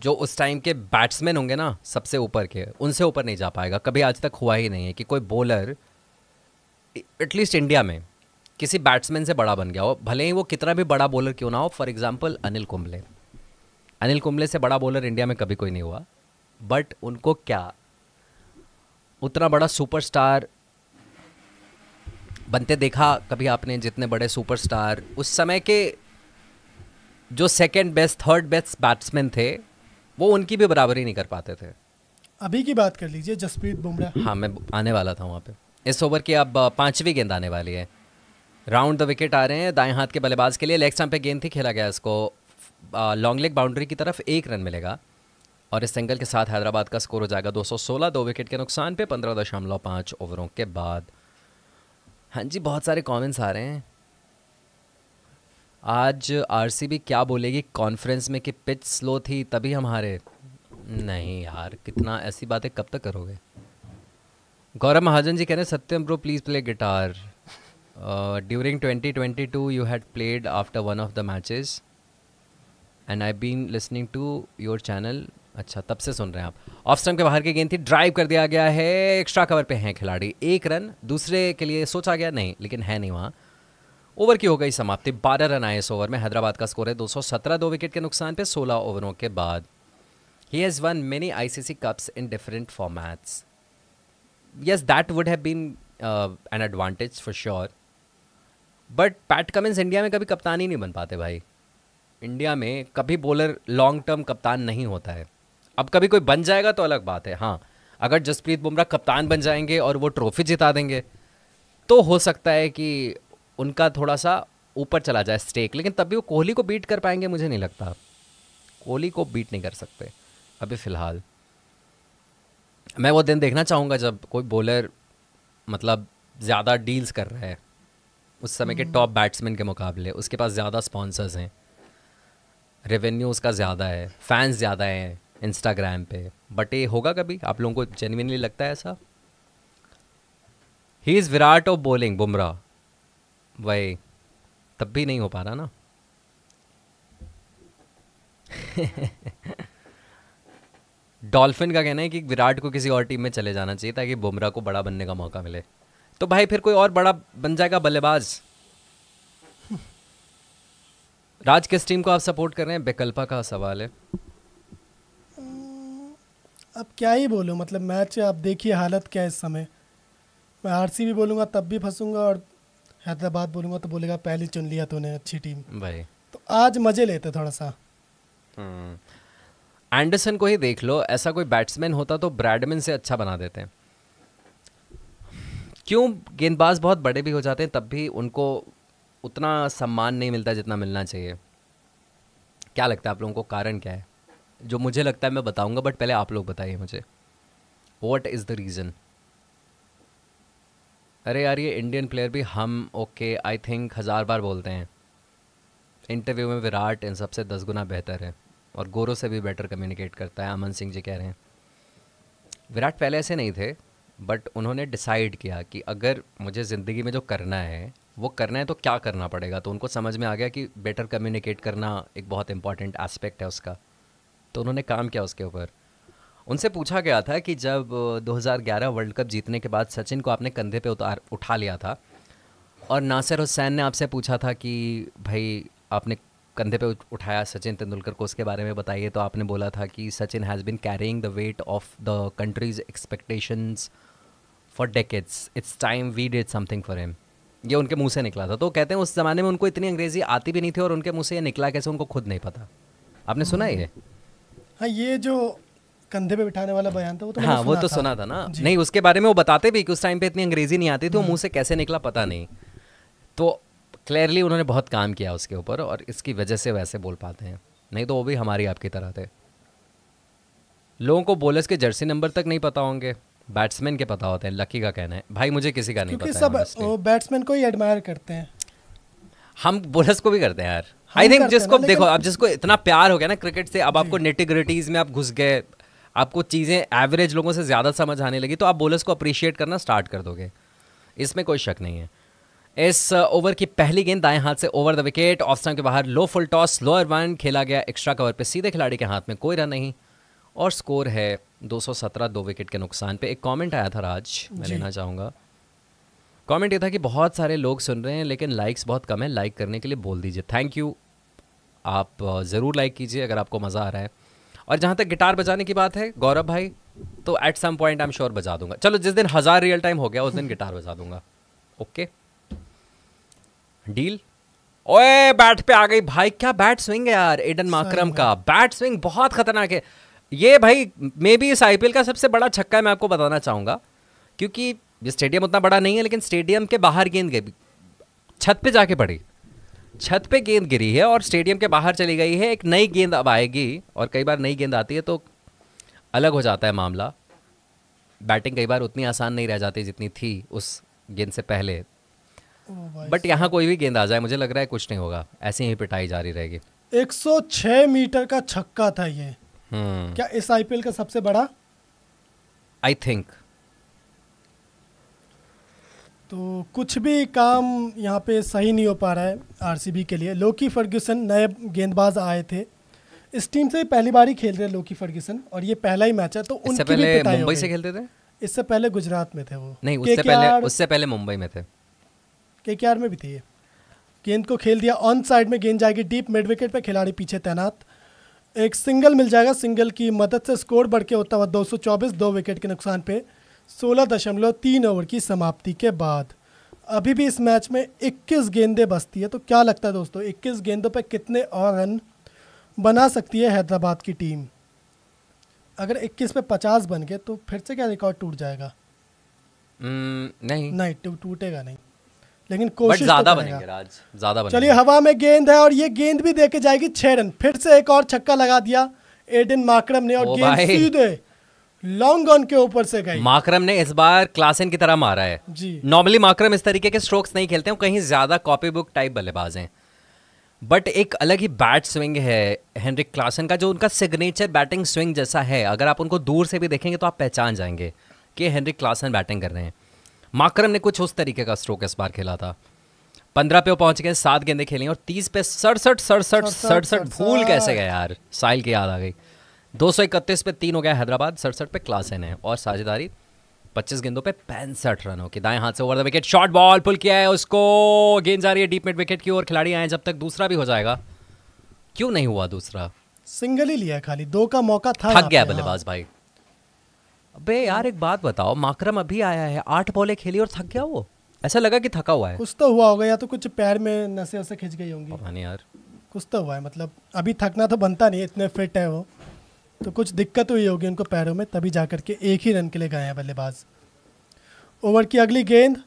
जो उस टाइम के बैट्समैन होंगे ना सबसे ऊपर के उनसे ऊपर नहीं जा पाएगा कभी आज तक हुआ ही नहीं है कि कोई बॉलर एटलीस्ट इंडिया में किसी बैट्समैन से बड़ा बन गया हो भले ही वो कितना भी बड़ा बॉलर क्यों ना हो फॉर एग्जाम्पल अनिल कुंबले अनिल कुंबले से बड़ा बॉलर इंडिया में कभी कोई नहीं हुआ बट उनको क्या उतना बड़ा सुपरस्टार बनते देखा कभी आपने जितने बड़े सुपरस्टार उस समय के जो second best third best batsman थे वो उनकी भी बराबरी नहीं कर पाते थे अभी की बात कर लीजिए जसप्रीत बुमराह हाँ मैं आने वाला था वहाँ पे इस ओवर की अब पांचवी गेंद आने वाली है राउंड द विकेट आ रहे हैं दाएं हाथ के बल्लेबाज के लिए लेग स्टम्प पे गेंद थी खेला गया इसको लॉन्ग लेग बाउंड्री की तरफ एक रन मिलेगा और इस सिंगल के साथ हैदराबाद का स्कोर हो जाएगा 216 दो विकेट के नुकसान पे पंद्रह दशमलव पाँच ओवरों के बाद हाँ जी बहुत सारे कमेंट्स आ रहे हैं आज आरसीबी क्या बोलेगी कॉन्फ्रेंस में कि पिच स्लो थी तभी हमारे नहीं यार कितना ऐसी बातें कब तक करोगे गौरव महाजन जी कह रहे हैं Satyam bro please play guitar during 2022 you had played after one of the matches and I been listening to your channel अच्छा तब से सुन रहे हैं आप ऑफ स्टम्प के बाहर की गेंद थी ड्राइव कर दिया गया है एक्स्ट्रा कवर पे हैं खिलाड़ी एक रन दूसरे के लिए सोचा गया नहीं लेकिन है नहीं वहाँ ओवर की हो गई समाप्ति 12 रन आए इस ओवर में हैदराबाद का स्कोर है 217 दो विकेट के नुकसान पे 16 ओवरों के बाद he has won many ICC cups in different formats yes that would have been an advantage for sure but Pat Cummins India में कभी कप्तान ही नहीं बन पाते भाई इंडिया में कभी बॉलर लॉन्ग टर्म कप्तान नहीं होता है अब कभी कोई बन जाएगा तो अलग बात है हाँ अगर जसप्रीत बुमराह कप्तान बन जाएंगे और वो ट्रॉफी जिता देंगे तो हो सकता है कि उनका थोड़ा सा ऊपर चला जाए स्टेक लेकिन तब भी वो कोहली को बीट कर पाएंगे मुझे नहीं लगता कोहली को बीट नहीं कर सकते अभी फ़िलहाल मैं वो दिन देखना चाहूँगा जब कोई बॉलर मतलब ज़्यादा डील्स कर रहा है उस समय के टॉप हम्म। बैट्समैन के मुकाबले उसके पास ज़्यादा स्पॉन्सर्स हैं रेवेन्यू उसका ज़्यादा है फैंस ज़्यादा हैं इंस्टाग्राम पे बट ये होगा कभी आप लोगों को जेनविनली लगता है ऐसा he is Virat off bowling Bumrah वही तब भी नहीं हो पा रहा ना डॉल्फिन का कहना है कि विराट को किसी और टीम में चले जाना चाहिए ताकि बुमराह को बड़ा बनने का मौका मिले तो भाई फिर कोई और बड़ा बन जाएगा बल्लेबाज राज किस टीम को आप सपोर्ट कर रहे हैं विकल्पा का सवाल है अब क्या ही बोलूं मतलब मैच आप देखिए हालत क्या है इस समय मैं आरसीबी बोलूंगा तब भी फंसूंगा और हैदराबाद बोलूंगा तो बोलेगा पहले चुन लिया तूने अच्छी टीम भाई तो आज मज़े लेते थोड़ा सा हम्म। एंडरसन को ही देख लो ऐसा कोई बैट्समैन होता तो ब्रैडमैन से अच्छा बना देते हैं क्यों गेंदबाज बहुत बड़े भी हो जाते हैं तब भी उनको उतना सम्मान नहीं मिलता जितना मिलना चाहिए क्या लगता है आप लोगों को कारण क्या है जो मुझे लगता है मैं बताऊंगा बट पहले आप लोग बताइए मुझे वॉट इज़ द रीज़न अरे यार ये इंडियन प्लेयर भी हम ओके आई थिंक हज़ार बार बोलते हैं इंटरव्यू में विराट इन सबसे दस गुना बेहतर है और गोरो से भी बेटर कम्युनिकेट करता है अमन सिंह जी कह रहे हैं विराट पहले ऐसे नहीं थे बट उन्होंने डिसाइड किया कि अगर मुझे ज़िंदगी में जो करना है वो करना है तो क्या करना पड़ेगा तो उनको समझ में आ गया कि बेटर कम्युनिकेट करना एक बहुत इंपॉर्टेंट एस्पेक्ट है उसका तो उन्होंने काम किया उसके ऊपर उनसे पूछा गया था कि जब 2011 वर्ल्ड कप जीतने के बाद सचिन को आपने कंधे पे उतार उठा लिया था और नासिर हुसैन ने आपसे पूछा था कि भाई आपने कंधे पे उठाया सचिन तेंदुलकर को उसके बारे में बताइए तो आपने बोला था कि Sachin has been carrying the weight of the country's expectations for decades it's time we did something for him ये उनके मुंह से निकला था तो कहते हैं उस ज़माने में उनको इतनी अंग्रेज़ी आती भी नहीं थी और उनके मुंह से ये निकला कैसे उनको खुद नहीं पता आपने सुना ये हाँ ये जो कंधे पे बिठाने वाला बयान था वो तो हाँ वो तो सुना था ना नहीं उसके बारे में वो बताते भी कि उस टाइम पे इतनी अंग्रेजी नहीं आती थी वो हम्म। मुंह से कैसे निकला पता नहीं तो क्लियरली उन्होंने बहुत काम किया उसके ऊपर और इसकी वजह से वैसे बोल पाते हैं नहीं तो वो भी हमारी आपकी तरह थे लोगों को बोलर्स के जर्सी नंबर तक नहीं पता होंगे बैट्समैन के पता होते हैं लकी का कहना है भाई मुझे किसी का नहीं पता सब बैट्समैन को ही एडमायर करते हैं हम बोलर्स को भी करते हैं यार आई थिंक जिसको देखो अब जिसको इतना प्यार हो गया ना क्रिकेट से अब आपको नेटिग्रिटीज में आप घुस गए आपको चीज़ें एवरेज लोगों से ज़्यादा समझ आने लगी तो आप बोलर्स को अप्रिशिएट करना स्टार्ट कर दोगे इसमें कोई शक नहीं है इस ओवर uh, की पहली गेंद दाएं हाथ से over the wicket off stump के बाहर low full toss lower one खेला गया एक्स्ट्रा कवर पे सीधे खिलाड़ी के हाथ में कोई रन नहीं और स्कोर है 217 दो विकेट के नुकसान पे एक कमेंट आया था राज मैं लेना चाहूँगा कमेंट ये था कि बहुत सारे लोग सुन रहे हैं लेकिन लाइक्स बहुत कम है लाइक करने के लिए बोल दीजिए थैंक यू आप uh, ज़रूर लाइक कीजिए अगर आपको मज़ा आ रहा है और जहाँ तक गिटार बजाने की बात है गौरव भाई तो at some point I am sure बजा दूंगा चलो जिस दिन हज़ार रियल टाइम हो गया उस दिन गिटार बजा दूंगा ओके डील ओए बैट पे आ गई भाई क्या बैट स्विंग है यार एडन माकरम का बैट स्विंग बहुत खतरनाक है ये भाई मे बी इस आईपीएल का सबसे बड़ा छक्का है मैं आपको बताना चाहूँगा क्योंकि स्टेडियम उतना बड़ा नहीं है लेकिन स्टेडियम के बाहर गेंद गई छत पे जाके पड़ी छत पे गेंद गिरी है और स्टेडियम के बाहर चली गई है एक नई गेंद अब आएगी और कई बार नई गेंद आती है तो अलग हो जाता है मामला बैटिंग कई बार उतनी आसान नहीं रह जाती जितनी थी उस गेंद से पहले बट यहाँ कोई भी गेंद आ जाए मुझे लग रहा है कुछ नहीं होगा ऐसी ही पिटाई जारी रहेगी 106 मीटर का छक्का था ये हम्म। क्या इस आईपीएल का सबसे बड़ा आई थिंक तो कुछ भी काम यहाँ पे सही नहीं हो पा रहा है आरसीबी के लिए लोकी फर्ग्यूसन नए गेंदबाज आए थे इस टीम से पहली बार ही खेल रहे लोकी फर्ग्यूसन और ये पहला ही मैच है तो उनकी पहले मुंबई से खेलते थे इससे पहले गुजरात में थे वो नहीं उससे पहले उससे पहले मुंबई में थे के में भी थी ये गेंद को खेल दिया ऑन साइड में गेंद जाएगी डीप मिड विकेट पर खिलाड़ी पीछे तैनात एक सिंगल मिल जाएगा सिंगल की मदद से स्कोर बढ़ के होता हुआ दो दो विकेट के नुकसान पे तीन ओवर की समाप्ति के बाद अभी भी इस मैच में 21 गेंदें बचती है तो क्या लगता है दोस्तों 21 गेंदों पर कितने और रन बना सकती है हैदराबाद की टीम अगर 21 पे 50 बन गए तो फिर से क्या रिकॉर्ड टूट जाएगा हम्म, नहीं नहीं टूटेगा नहीं लेकिन कोशिश ज्यादा तो बनेंगे राज ज्यादा चलिए हवा में गेंद है और ये गेंद भी देके जाएगी छह रन फिर से एक और छक्का लगा दिया एडन मार्क्रम ने और गेंद सीधे लॉन्ग गन के ऊपर से गई माकरम ने इस बार क्लासन की तरह मारा है जी नॉर्मली माकरम इस तरीके के स्ट्रोक्स नहीं खेलते हैं कहीं ज्यादा कॉपी बुक टाइप बल्लेबाज हैं बट एक अलग ही बैट स्विंग है हेनरिक क्लासन का जो उनका सिग्नेचर बैटिंग स्विंग जैसा है अगर आप उनको दूर से भी देखेंगे तो आप पहचान जाएंगे कि हेनरिक क्लासन बैटिंग कर रहे हैं माकरम ने कुछ उस तरीके का स्ट्रोक इस बार खेला था पंद्रह पे पहुंच गए सात गेंदे खेली और तीस पे सड़सठ सड़सठ सड़सठ भूल कैसे गए यार साइल की याद आ गई दो सौ इकतीस पे तीन हो गया हैदराबाद सड़सठ पे क्लासन है और साझेदारी पच्चीस गेंदों पे पैंसठ रनों की दाएं हाथ से over the wicket short ball pull किया है उसको गेंद जा रही है डीप मिड विकेट की ओर खिलाड़ी आए जब तक दूसरा भी हो जाएगा क्यों नहीं हुआ दूसरा सिंगल ही लिया खाली दो का मौका था थक गया हाँ। बल्लेबाज भाई अबे यार एक बात बताओ माकरम अभी आया है आठ बॉले खेली और थक गया वो ऐसा लगा कि थका हुआ है कुछ तो हुआ होगा या तो कुछ पैर में नशे वसे खिंच गई होंगी पता नहीं यार कुछ तो हुआ है मतलब अभी थकना तो बनता नहीं इतने फिट है वो तो कुछ दिक्कत हुई होगी उनको पैरों में तभी जा करके एक ही रन के लिए गए हैं बल्लेबाज ओवर की अगली गेंद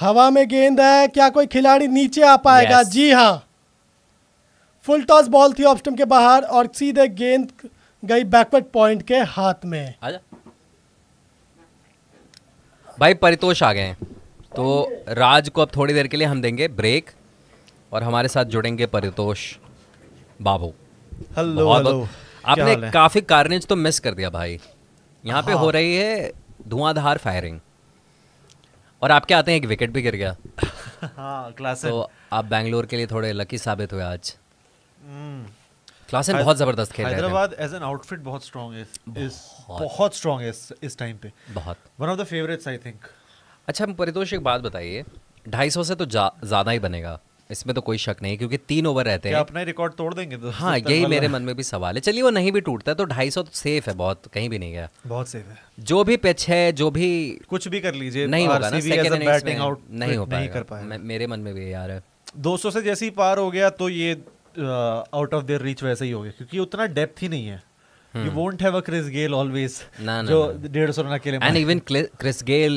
हवा में गेंद है क्या कोई खिलाड़ी नीचे आ पाएगा yes. जी हाँ फुल टॉस बॉल थी ऑप्शन के बाहर और सीधे गेंद गई बैकवर्ड पॉइंट के हाथ में भाई परितोष आ गए तो राज को अब थोड़ी देर के लिए हम देंगे ब्रेक और हमारे साथ जुड़ेंगे परितोष बाबू हेलो हेलो आपने काफी कार्नेज तो मिस कर दिया भाई यहाँ पे हो हाँ। रही है धुआंधार फायरिंग और आपके आते हैं एक विकेट भी गिर गया <laughs> हाँ तो आप बैंगलोर के लिए थोड़े लकी साबित हुए आज क्लासन हम्म। बहुत जबरदस्त खेल रहे हैदराबाद एज एन आउटफिट बहुत स्ट्रांग है इस बहुत स्ट्रांग है इस टाइम पे बहुत one of the favourites I think अच्छा परितोष एक बात बताइए 250 से तो ज़्यादा जा, ही बनेगा इसमें तो कोई शक नहीं क्योंकि तीन ओवर रहते हैं अपना रिकॉर्ड तोड़ देंगे तो हाँ यही मेरे मन में भी सवाल है चलिए वो नहीं भी टूटता तो ढाई सौ सेफ है बहुत कहीं भी नहीं गया बहुत सेफ है जो भी पिच है जो भी कुछ भी कर लीजिए नहीं होगा ना सेकंड नहीं हो पाया मेरे मन में भी यार दो सौ से जैसे ही पार हो गया तो ये आउट ऑफ देयर रीच वैसे ही हो गया क्योंकि उतना डेप्थ ही नहीं है हम्म। you won't have a Chris Gale always. ना, ना, जो डेढ़ सौ रन अकेले and even Chris Gayle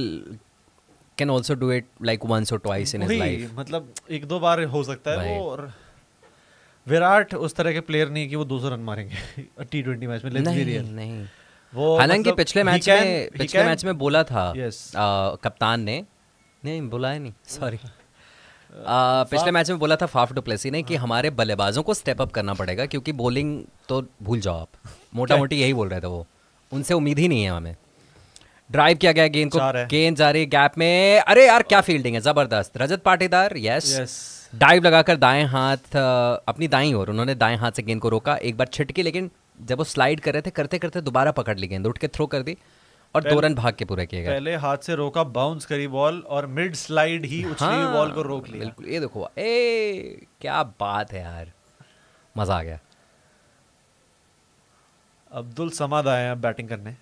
can also do it like once और ट्वाइस इन लाइफ मतलब एक दो बार हो सकता है वो और विराट उस तरह के प्लेयर नहीं कि वो दो सौ रन मारेंगे टी ट्वेंटी मैच में लेट्स नहीं, रियल नहीं वो हालांकि मतलब पिछले मैच can, में पिछले मैच में बोला था yes. uh, कप्तान ने नहीं बोला है नहीं सॉरी <laughs> आ, पिछले मैच में बोला था फाफ डुप्लेसी ने कि हाँ। हमारे बल्लेबाजों को स्टेप अप करना पड़ेगा क्योंकि बॉलिंग तो भूल जाओ आप <laughs> मोटा मोटी यही बोल रहे थे वो उनसे उम्मीद ही नहीं है हमें ड्राइव किया गया गेंद को गेंद जा रही गैप में अरे यार क्या फील्डिंग हाँ। है जबरदस्त रजत पाटीदार यस डाइव लगाकर दाएं हाथ अपनी दाई और उन्होंने दाएं हाथ से गेंद को रोका एक बार छिटकी लेकिन जब वो स्लाइड कर रहे थे करते करते दोबारा पकड़ ली गेंद उठ के थ्रो कर दी और दो रन भाग के पूरे किए गए पहले हाथ से रोका बाउंस करी बॉल और मिड स्लाइड ही हाँ, बॉल को रोक लिया बिल्कुल ये देखो ए क्या बात है यार मजा आ गया अब्दुल समाद आए हैं बैटिंग करने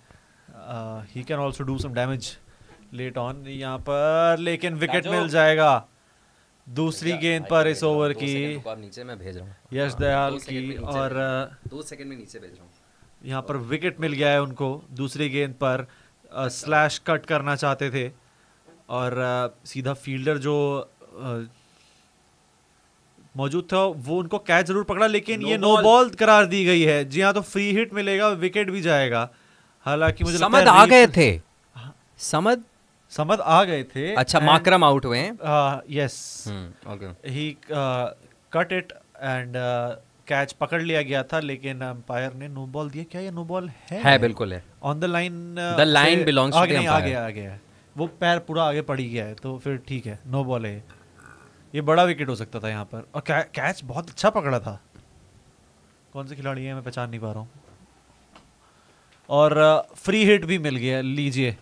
he can also do some damage late on यहाँ पर लेकिन विकेट मिल जाएगा दूसरी अच्छा, गेंद पर इस ओवर की नीचे मैं भेज रहा हूँ यश हाँ, दयाल की और uh, दो सेकंड में नीचे भेज रहा हूँ यहाँ पर विकेट मिल गया है उनको दूसरी गेंद पर स्लैश uh, अच्छा। कट करना चाहते थे और uh, सीधा फील्डर जो मौजूद था वो उनको कैच जरूर पकड़ा लेकिन ये नो बॉल करार दी गई है जी हाँ तो फ्री हिट मिलेगा विकेट भी जाएगा हालांकि मुझे समझ आ गए तो- थे समझ हाँ। समझ आ गए थे अच्छा माकरम आउट हुए yes he cut it and catch पकड़ लिया गया था लेकिन अंपायर ने नो बॉल दिया क्या ये नो बॉल है है बिल्कुल है on the line the line belongs to the umpire आ गया आ गया वो पैर पूरा आगे पड़ी गया है तो फिर ठीक है नो बॉल है ये बड़ा विकेट हो सकता था यहाँ पर और कैच बहुत अच्छा पकड़ा था कौन से खिलाड़ी है मैं पहचान नहीं पा रहा हूँ और फ्री हिट भी मिल गया लीजिए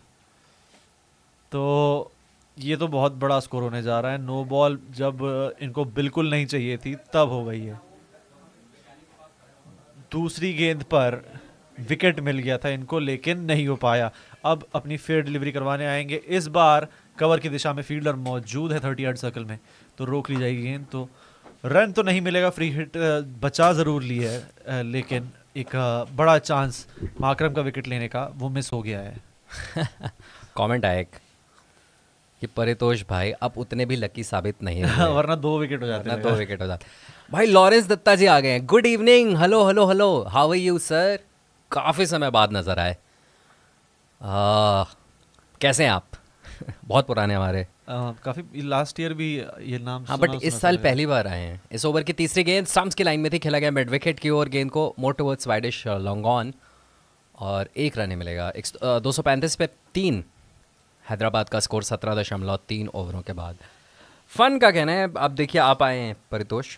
तो ये तो बहुत बड़ा स्कोर होने जा रहा है नो बॉल जब इनको बिल्कुल नहीं चाहिए थी तब हो गई है दूसरी गेंद पर विकेट मिल गया था इनको लेकिन नहीं हो पाया अब अपनी फेयर डिलीवरी करवाने आएंगे इस बार कवर की दिशा में फील्डर मौजूद है थर्टी एट सर्कल में तो रोक ली जाएगी गेंद तो रन तो नहीं मिलेगा फ्री हिट बचा ज़रूर ली है लेकिन एक बड़ा चांस माकरम का विकेट लेने का वो मिस हो गया है कमेंट <laughs> आया एक कि परितोष भाई अब उतने भी लकी साबित नहीं <laughs> है वरना दो विकेट हो जाते हैं दो विकेट हो जाते भाई लॉरेंस दत्ता जी आ गए हैं good evening hello hello hello how are you sir काफ़ी समय बाद नज़र आए आ, कैसे हैं आप <laughs> बहुत पुराने हमारे काफी लास्ट ईयर भी ये नाम हाँ बट इस साल पहली बार आए हैं इस ओवर की तीसरी गेंद स्टम्प्स की लाइन में थी खेला गया मिड विकेट की ओर गेंद को more towards widish long on और एक रन मिलेगा एक, दो सौ पैंतीस पे तीन हैदराबाद का स्कोर सत्रह दशमलव तीन ओवरों के बाद फन का कहना है अब देखिए आप आए हैं परितोष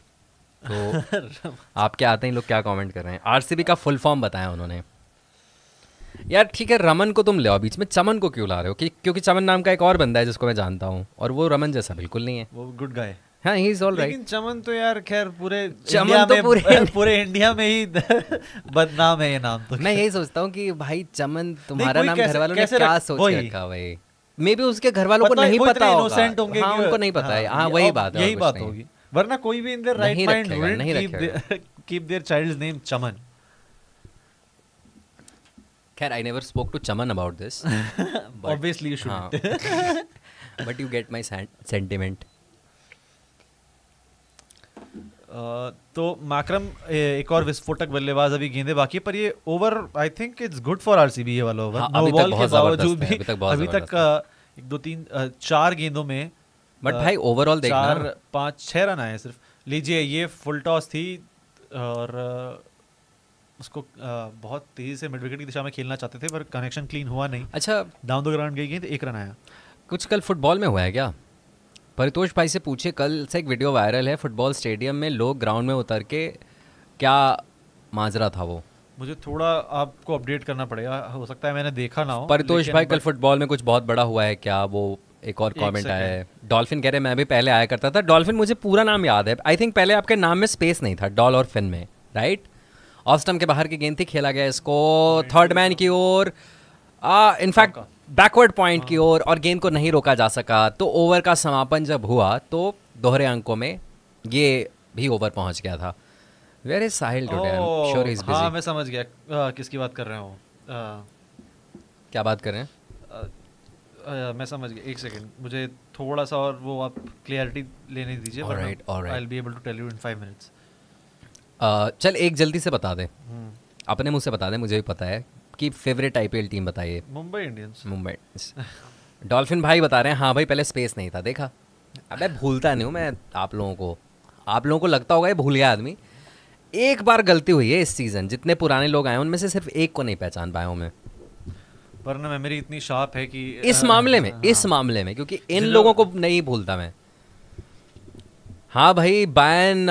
तो <laughs> आप क्या आते ही लोग क्या कमेंट कर रहे हैं आरसीबी का फुल फॉर्म बताया उन्होंने यार ठीक है रमन को तुम ले आओ बीच में चमन को क्यों ला रहे हो कि, क्योंकि चमन नाम का एक और बंदा है जिसको मैं जानता हूँ और वो रमन जैसा बिल्कुल नहीं है वो गुड गाय हाँ he is all right Chaman तो यार खैर पूरे चमन तो में पूरे <laughs> पूरे इंडिया में ही <laughs> बदनाम है ये नाम तो मैं यही सोचता हूँ कि भाई चमन तुम्हारा नाम घर वालों ने क्या सोच रखा भाई मे भी उसके घर वालों को नहीं पता होगा हाँ उनको नहीं पता है हाँ, हाँ वही बात यही बात होगी वरना कोई भी इन देयर राइट माइंड नहीं रखेगा keep their child name Chaman खैर I never spoke to Chaman about this obviously you should but you get my sentiment तो माक्रम एक और विस्फोटक बल्लेबाज अभी गेंदे बाकी पर ये over I think it's good for RCB ये वाला ओवर हाँ, नो बॉल के बावजूद भी अभी तक, तक एक दो तीन चार गेंदों में बट भाई ओवरऑल देखना चार पाँच छः रन आए सिर्फ लीजिए ये फुल टॉस थी और उसको बहुत तेज़ी से मिड विकेट की दिशा में खेलना चाहते थे पर कनेक्शन क्लीन हुआ नहीं अच्छा डाउन द ग्राउंड गई गई तो एक रन आया कुछ कल फुटबॉल में हुआ है क्या परितोष भाई से पूछे कल से एक वीडियो वायरल है फुटबॉल स्टेडियम में लोग ग्राउंड में उतर के क्या माजरा था वो मुझे थोड़ा आपको अपडेट करना पड़ेगा हो सकता है मैंने देखा ना हो परितोष भाई कल फुटबॉल में कुछ बहुत बड़ा हुआ है क्या वो एक और कमेंट आया है डॉल्फिन कह रहे मैं भी पहले आया करता था डॉल्फिन मुझे पूरा नाम याद है आई थिंक पहले आपके नाम में स्पेस नहीं था डॉल और फिन में राइट ऑफ स्टम्प के बाहर की गेंद थी खेला गया इसको थर्ड मैन की ओर इनफैक्ट बैकवर्ड पॉइंट की ओर और गेंद को नहीं रोका जा सका तो ओवर का समापन जब हुआ तो दोहरे अंकों में ये भी ओवर पहुंच गया था where is Sahil today I sure is busy मैं समझ गया uh, किसकी बात कर रहे हो uh, क्या बात कर रहे हैं uh, uh, मैं समझ गया एक सेकंड मुझे थोड़ा सा और वो आप क्लियरिटी लेने दीजिए alright alright I will be able to tell you in 5 minutes चल एक जल्दी से बता दे हम्म। अपने मुंह से बता दे मुझे भी पता है कि फेवरेट आईपीएल टीम बताइए Mumbai Indians Mumbai Indians dolphin भाई बता रहे हैं हाँ भाई पहले स्पेस नहीं था देखा अब मैं भूलता नहीं हूँ मैं आप लोगों को आप लोगों को लगता होगा ये भूल गया आदमी एक बार गलती हुई है इस सीज़न जितने पुराने लोग आए उनमें से सिर्फ एक को नहीं पहचान पाया हूँ मैं पर ना मेमोरी इतनी शार्प है कि इस आ, मामले में हाँ। इस मामले में क्योंकि इन लोगों को नहीं भूलता मैं हाँ भाई बैन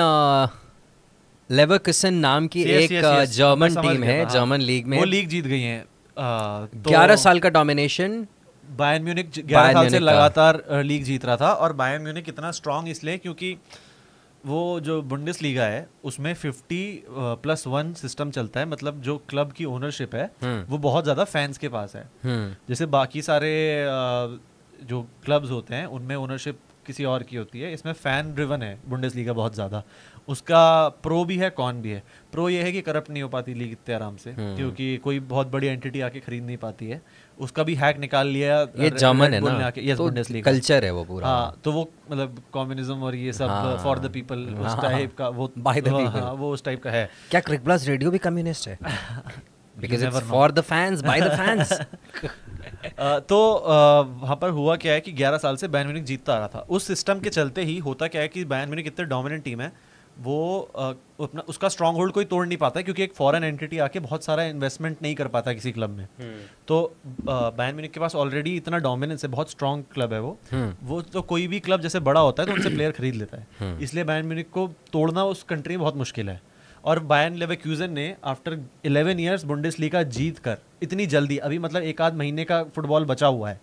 लेवरकसन नाम की yes, एक yes, जर्मन uh, टीम हाँ। है जर्मन लीग में वो लीग जीत गई है तो ग्यारह साल का डोमिनेशन बायन म्यूनिक ग्यारह साल से लगातार लीग जीत रहा था और बायन म्यूनिक इतना स्ट्रांग इसलिए क्योंकि वो जो बुंडिस लीगा है उसमें 50 प्लस वन सिस्टम चलता है मतलब जो क्लब की ओनरशिप है हम्म। वो बहुत ज़्यादा फैंस के पास है हम्म। जैसे बाकी सारे जो क्लब्स होते हैं उनमें ओनरशिप किसी और की होती है इसमें फैन ड्रिवन है बुंडिस लीगा बहुत ज़्यादा उसका प्रो भी है कौन भी है प्रो ये है कि करप्ट नहीं हो पाती लीग इतने आराम से हम्म। क्योंकि कोई बहुत बड़ी एंटिटी आके खरीद नहीं पाती है उसका भी हैक निकाल लिया ये जर्मन है ना यस तो कल्चर है वो पूरा हाँ तो वो मतलब कम्युनिज्म और ये सब फॉर द पीपल उस टाइप हाँ। का वो बाय द पीपल वो उस टाइप का है क्या क्रिक रेडियो भी कम्युनिस्ट है because it's for the fans by the fans तो वहाँ पर हुआ क्या है कि 11 साल से बैन म्यूनिक जीतता आ रहा था उस सिस्टम के चलते ही होता क्या है कि बैन म्यूनिक इतने डोमिनेंट टीम है वो अपना उसका स्ट्रांग होल्ड कोई तोड़ नहीं पाता है क्योंकि एक फॉरेन एंटिटी आके बहुत सारा इन्वेस्टमेंट नहीं कर पाता किसी क्लब में हम्म। तो बैन म्यूनिक के पास ऑलरेडी इतना डोमिनेंस है बहुत स्ट्रांग क्लब है वो हम्म। वो तो कोई भी क्लब जैसे बड़ा होता है तो उनसे प्लेयर खरीद लेता है हम्म। इसलिए बैन म्यूनिक को तोड़ना उस कंट्री में बहुत मुश्किल है और बायन लेवेक्यूजन ने after eleven years Bundesliga जीत कर इतनी जल्दी अभी मतलब एक आध महीने का फुटबॉल बचा हुआ है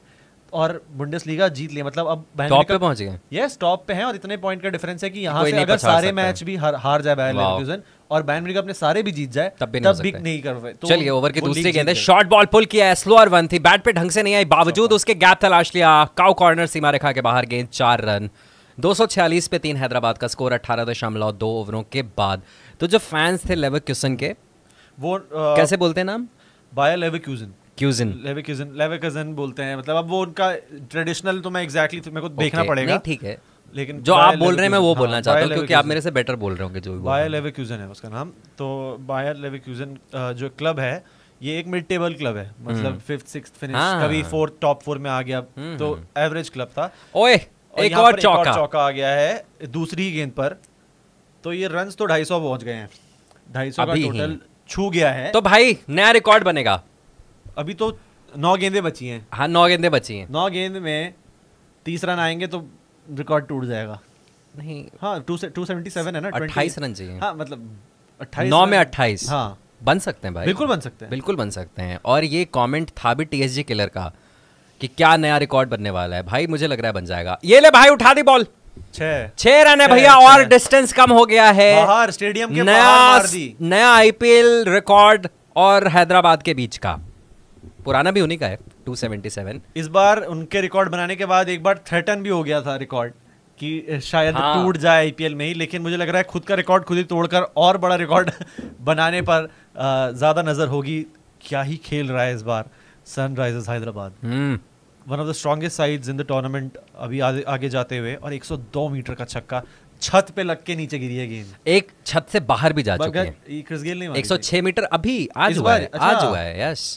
और बुंडेस लीगा जीत लिया मतलब अब टॉप पे पहुंच गए यस टॉप पे हैं और इतने पॉइंट का डिफरेंस है कि यहाँ से अगर सारे मैच भी हार, हार जाए बायर लेवर्कुजन और बैन म्यूनिख अपने सारे भी जीत जाए तब भी नहीं, तब भी नहीं कर तो चलिए ओवर के दूसरे गेंद शॉर्ट बॉल पुल किया है स्लोअर वन थी बैट पे ढंग से नहीं आई बावजूद उसके गैप तलाश लिया काउ कॉर्नर सीमा रेखा के बाहर गेंद चार रन 246 पे तीन हैदराबाद का स्कोर अठारह दशमलव दो ओवरों के बाद तो जो फैंस थे लेवर के वो कैसे बोलते हैं नाम बायर लेवर लेवेक्यूजन लेवेक्यूजन लेवेक्यूजन बोलते हैं मतलब अब वो उनका ट्रेडिशनल तो मैं एग्जैक्टली मेरे को देखना पड़ेगा ठीक है लेकिन जो आप बोल रहे हैं मैं वो बोलना हाँ, चाहता हूँ क्योंकि आप मेरे से बेटर बोल रहे होंगे जो बायर लेवेक्यूजन है उसका नाम तो बायर लेवेक्यूजन जो क्लब है ये एक मिड टेबल क्लब है हम्म। मतलब फिफ्थ सिक्स फिनिश कभी फोर्थ टॉप फोर में आ गया हम्म, तो एवरेज हम्म। क्लब था ओए एक और चौका चौका आ गया है दूसरी गेंद पर तो ये रन तो ढाई सौ पहुंच गए हैं ढाई सौ का टोटल छू गया है तो भाई नया रिकॉर्ड बनेगा अभी तो नौ गेंदे बची हैं हाँ नौ गेंदे बची हैं नौ गेंद में तीस रन आएंगे तो रिकॉर्ड टूट जाएगा नहीं हाँ टू से टू सेवेंटी सेवन है ना अट्ठाईस रन चाहिए हाँ मतलब अट्ठाईस नौ में अट्ठाईस हाँ बन सकते हैं भाई बिल्कुल बन सकते हैं बिल्कुल बन सकते हैं और ये कमेंट था भी टीएसजी किलर का कि क्या नया रिकॉर्ड बनने वाला है भाई मुझे लग रहा है बन जाएगा ये ले भाई उठा दी बॉल छह रन है भैया और डिस्टेंस कम हो गया है बाहर स्टेडियम के नया नया आईपीएल रिकॉर्ड और हैदराबाद के बीच का पुराना भी उन्हीं का है 277 इस बार उनके रिकॉर्ड बनाने के बाद एक बार थ्रेटन भी हो गया था रिकॉर्ड कि शायद हाँ। टूट जाए आईपीएल में ही लेकिन मुझे लग रहा है खुद का रिकॉर्ड खुद ही तोड़कर और बड़ा रिकॉर्ड <laughs> बनाने पर ज़्यादा नज़र होगी क्या ही खेल रहा है इस बार Sunrisers Hyderabad one of the strongest sides in the tournament अभी आगे, आगे जाते हुए और 102 मीटर का छक्का छत पे लग के नीचे गिरी है गेंद एक छत से बाहर भी जा चुके हैं 106 मीटर अभी आज अच्छा। हुआ है अच्छा। आज हुआ है यस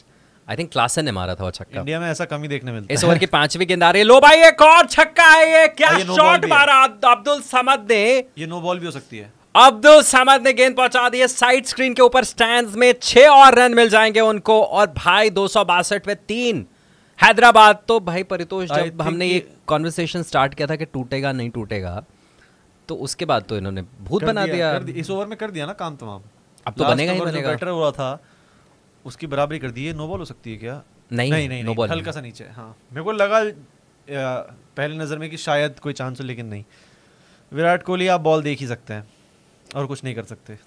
आई थिंक क्लासन ने मारा था वो छक्का इंडिया में ऐसा कमी देखने मिलता है इस ओवर की पांचवी गेंद आ रही है लो भाई एक और छक्का है ये क्या शॉट मारा अब्दुल समद ने ये नो बॉल भी हो सकती है अब्दुल समद ने गेंद पहुंचा दी है साइड स्क्रीन के ऊपर स्टैंड में छह और रन मिल जाएंगे उनको और भाई दो सौ बासठ में तीन हैदराबाद तो भाई परितोष जब हमने ये कॉन्वर्सेशन स्टार्ट किया था कि टूटेगा नहीं टूटेगा तो उसके बाद तो इन्होंने भूत बना दिया, दिया इस ओवर में कर दिया ना काम तमाम अब तो बनेगा ही बनेगा बेटर हुआ था उसकी बराबरी कर दी है नो बॉल हो सकती है क्या नहीं नहीं नहीं, नोबॉल हल्का सा नीचे हाँ मेरे को लगा पहले नज़र में कि शायद कोई चांस हो लेकिन नहीं विराट कोहली आप बॉल देख ही सकते हैं और कुछ नहीं कर सकते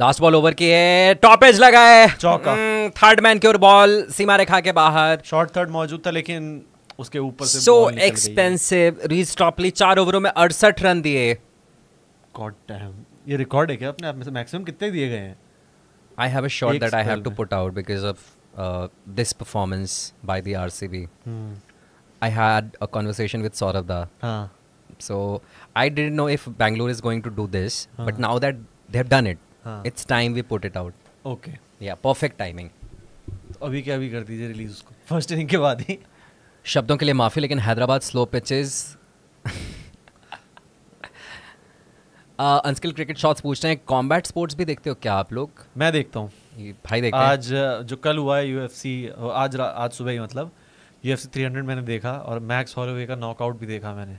लास्ट बॉल ओवर की है टॉप एज लगा है चौका थर्ड हम्म, मैन की ओर बॉल सीमा रेखा के बाहर शॉर्ट थर्ड मौजूद था लेकिन उसके ऊपर से सो एक्सपेंसिव रीज टॉपली चार ओवरों में अड़सठ रन दिए गॉड डैम ये रिकॉर्ड है क्या अपने आप में से मैक्सिमम कितने दिए गए हैं I have a shot that I have to put out because of uh, this performance by the RCB. Hmm. I had a conversation with Saurav Da. Ah. So I didn't know if Bangalore is going to do this, ah. but now that they've done it, ah. it's time we put it out. Okay. Yeah, perfect timing. अभी क्या अभी कर दीजिए release उसको first inning के बाद ही शब्दों के लिए माफ़ी लेकिन Hyderabad slow pitches unskill cricket shots पूछते हैं कॉम्बैट स्पोर्ट्स भी देखते हो क्या आप लोग मैं देखता हूँ भाई देखते आज हैं। जो कल हुआ है यू आज आज सुबह ही मतलब यू एफ मैंने देखा और मैक्स हॉलोवे का नॉकआउट भी देखा मैंने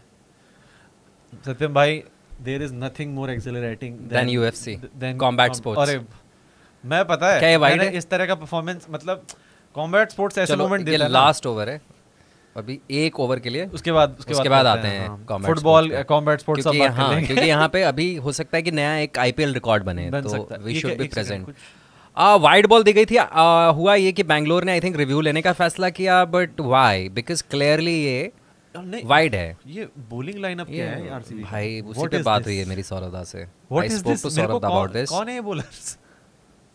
सत्यम भाई there is nothing more accelerating than UFC then combat sports अरे मैं पता है क्या भाई इस तरह का परफॉर्मेंस मतलब कॉम्बैट स्पोर्ट्स ऐसे मोमेंट दे लास्ट ओवर है अभी एक ओवर के लिए उसके बाद उसके, उसके बाद, बाद आते हैं, फुटबॉल कॉम्बैट स्पोर्ट्स क्योंकि बात हाँ, क्योंकि यहाँ पे अभी हो सकता है कि नया एक आईपीएल रिकॉर्ड बने तो we should be present wide ball दी गई थी आ, हुआ ये कि बैंगलोर ने आई थिंक रिव्यू लेने का फैसला किया बट वाई बिकॉज क्लियरली ये वाइड है ये बोलिंग लाइनअप क्या है आरसीबी भाई उसी पे बात हुई है मेरी सौरभ से what is to Saurabh about this कौन है ये बॉलर्स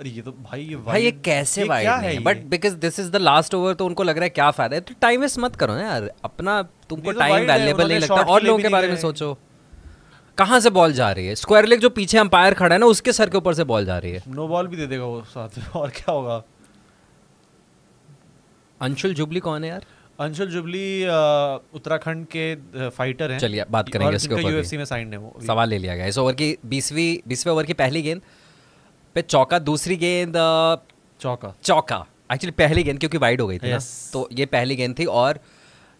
ये तो भाई भाई ये कैसे क्या है but because this is the last over तो उनको लग रहा है क्या फायदा है तो टाइम वेस्ट मत करो ना यार अपना तुमको टाइम वैल्यूएबल तो नहीं लगता और लोगों के बारे में सोचो कहाँ से बॉल जा रही है स्क्वायर लेग जो पीछे अंपायर खड़ा है ना उसके सर के ऊपर से बॉल जा रही है नो बॉल भी दे देगा वो साथ में और क्या होगा अंशुल जुबली कौन है यार अंशुल जुबली उत्तराखंड के फाइटर हैं चलिए बात करेंगे इसके ऊपर यूएफसी में साइन है वो सवाल ले लिया गया इस ओवर की 20वीं 20वें ओवर की पहली गेंद पे चौका दूसरी गेंद चौका चौका एक्चुअली पहली गेंद क्योंकि वाइड हो गई थी yes. तो ये पहली गेंद थी और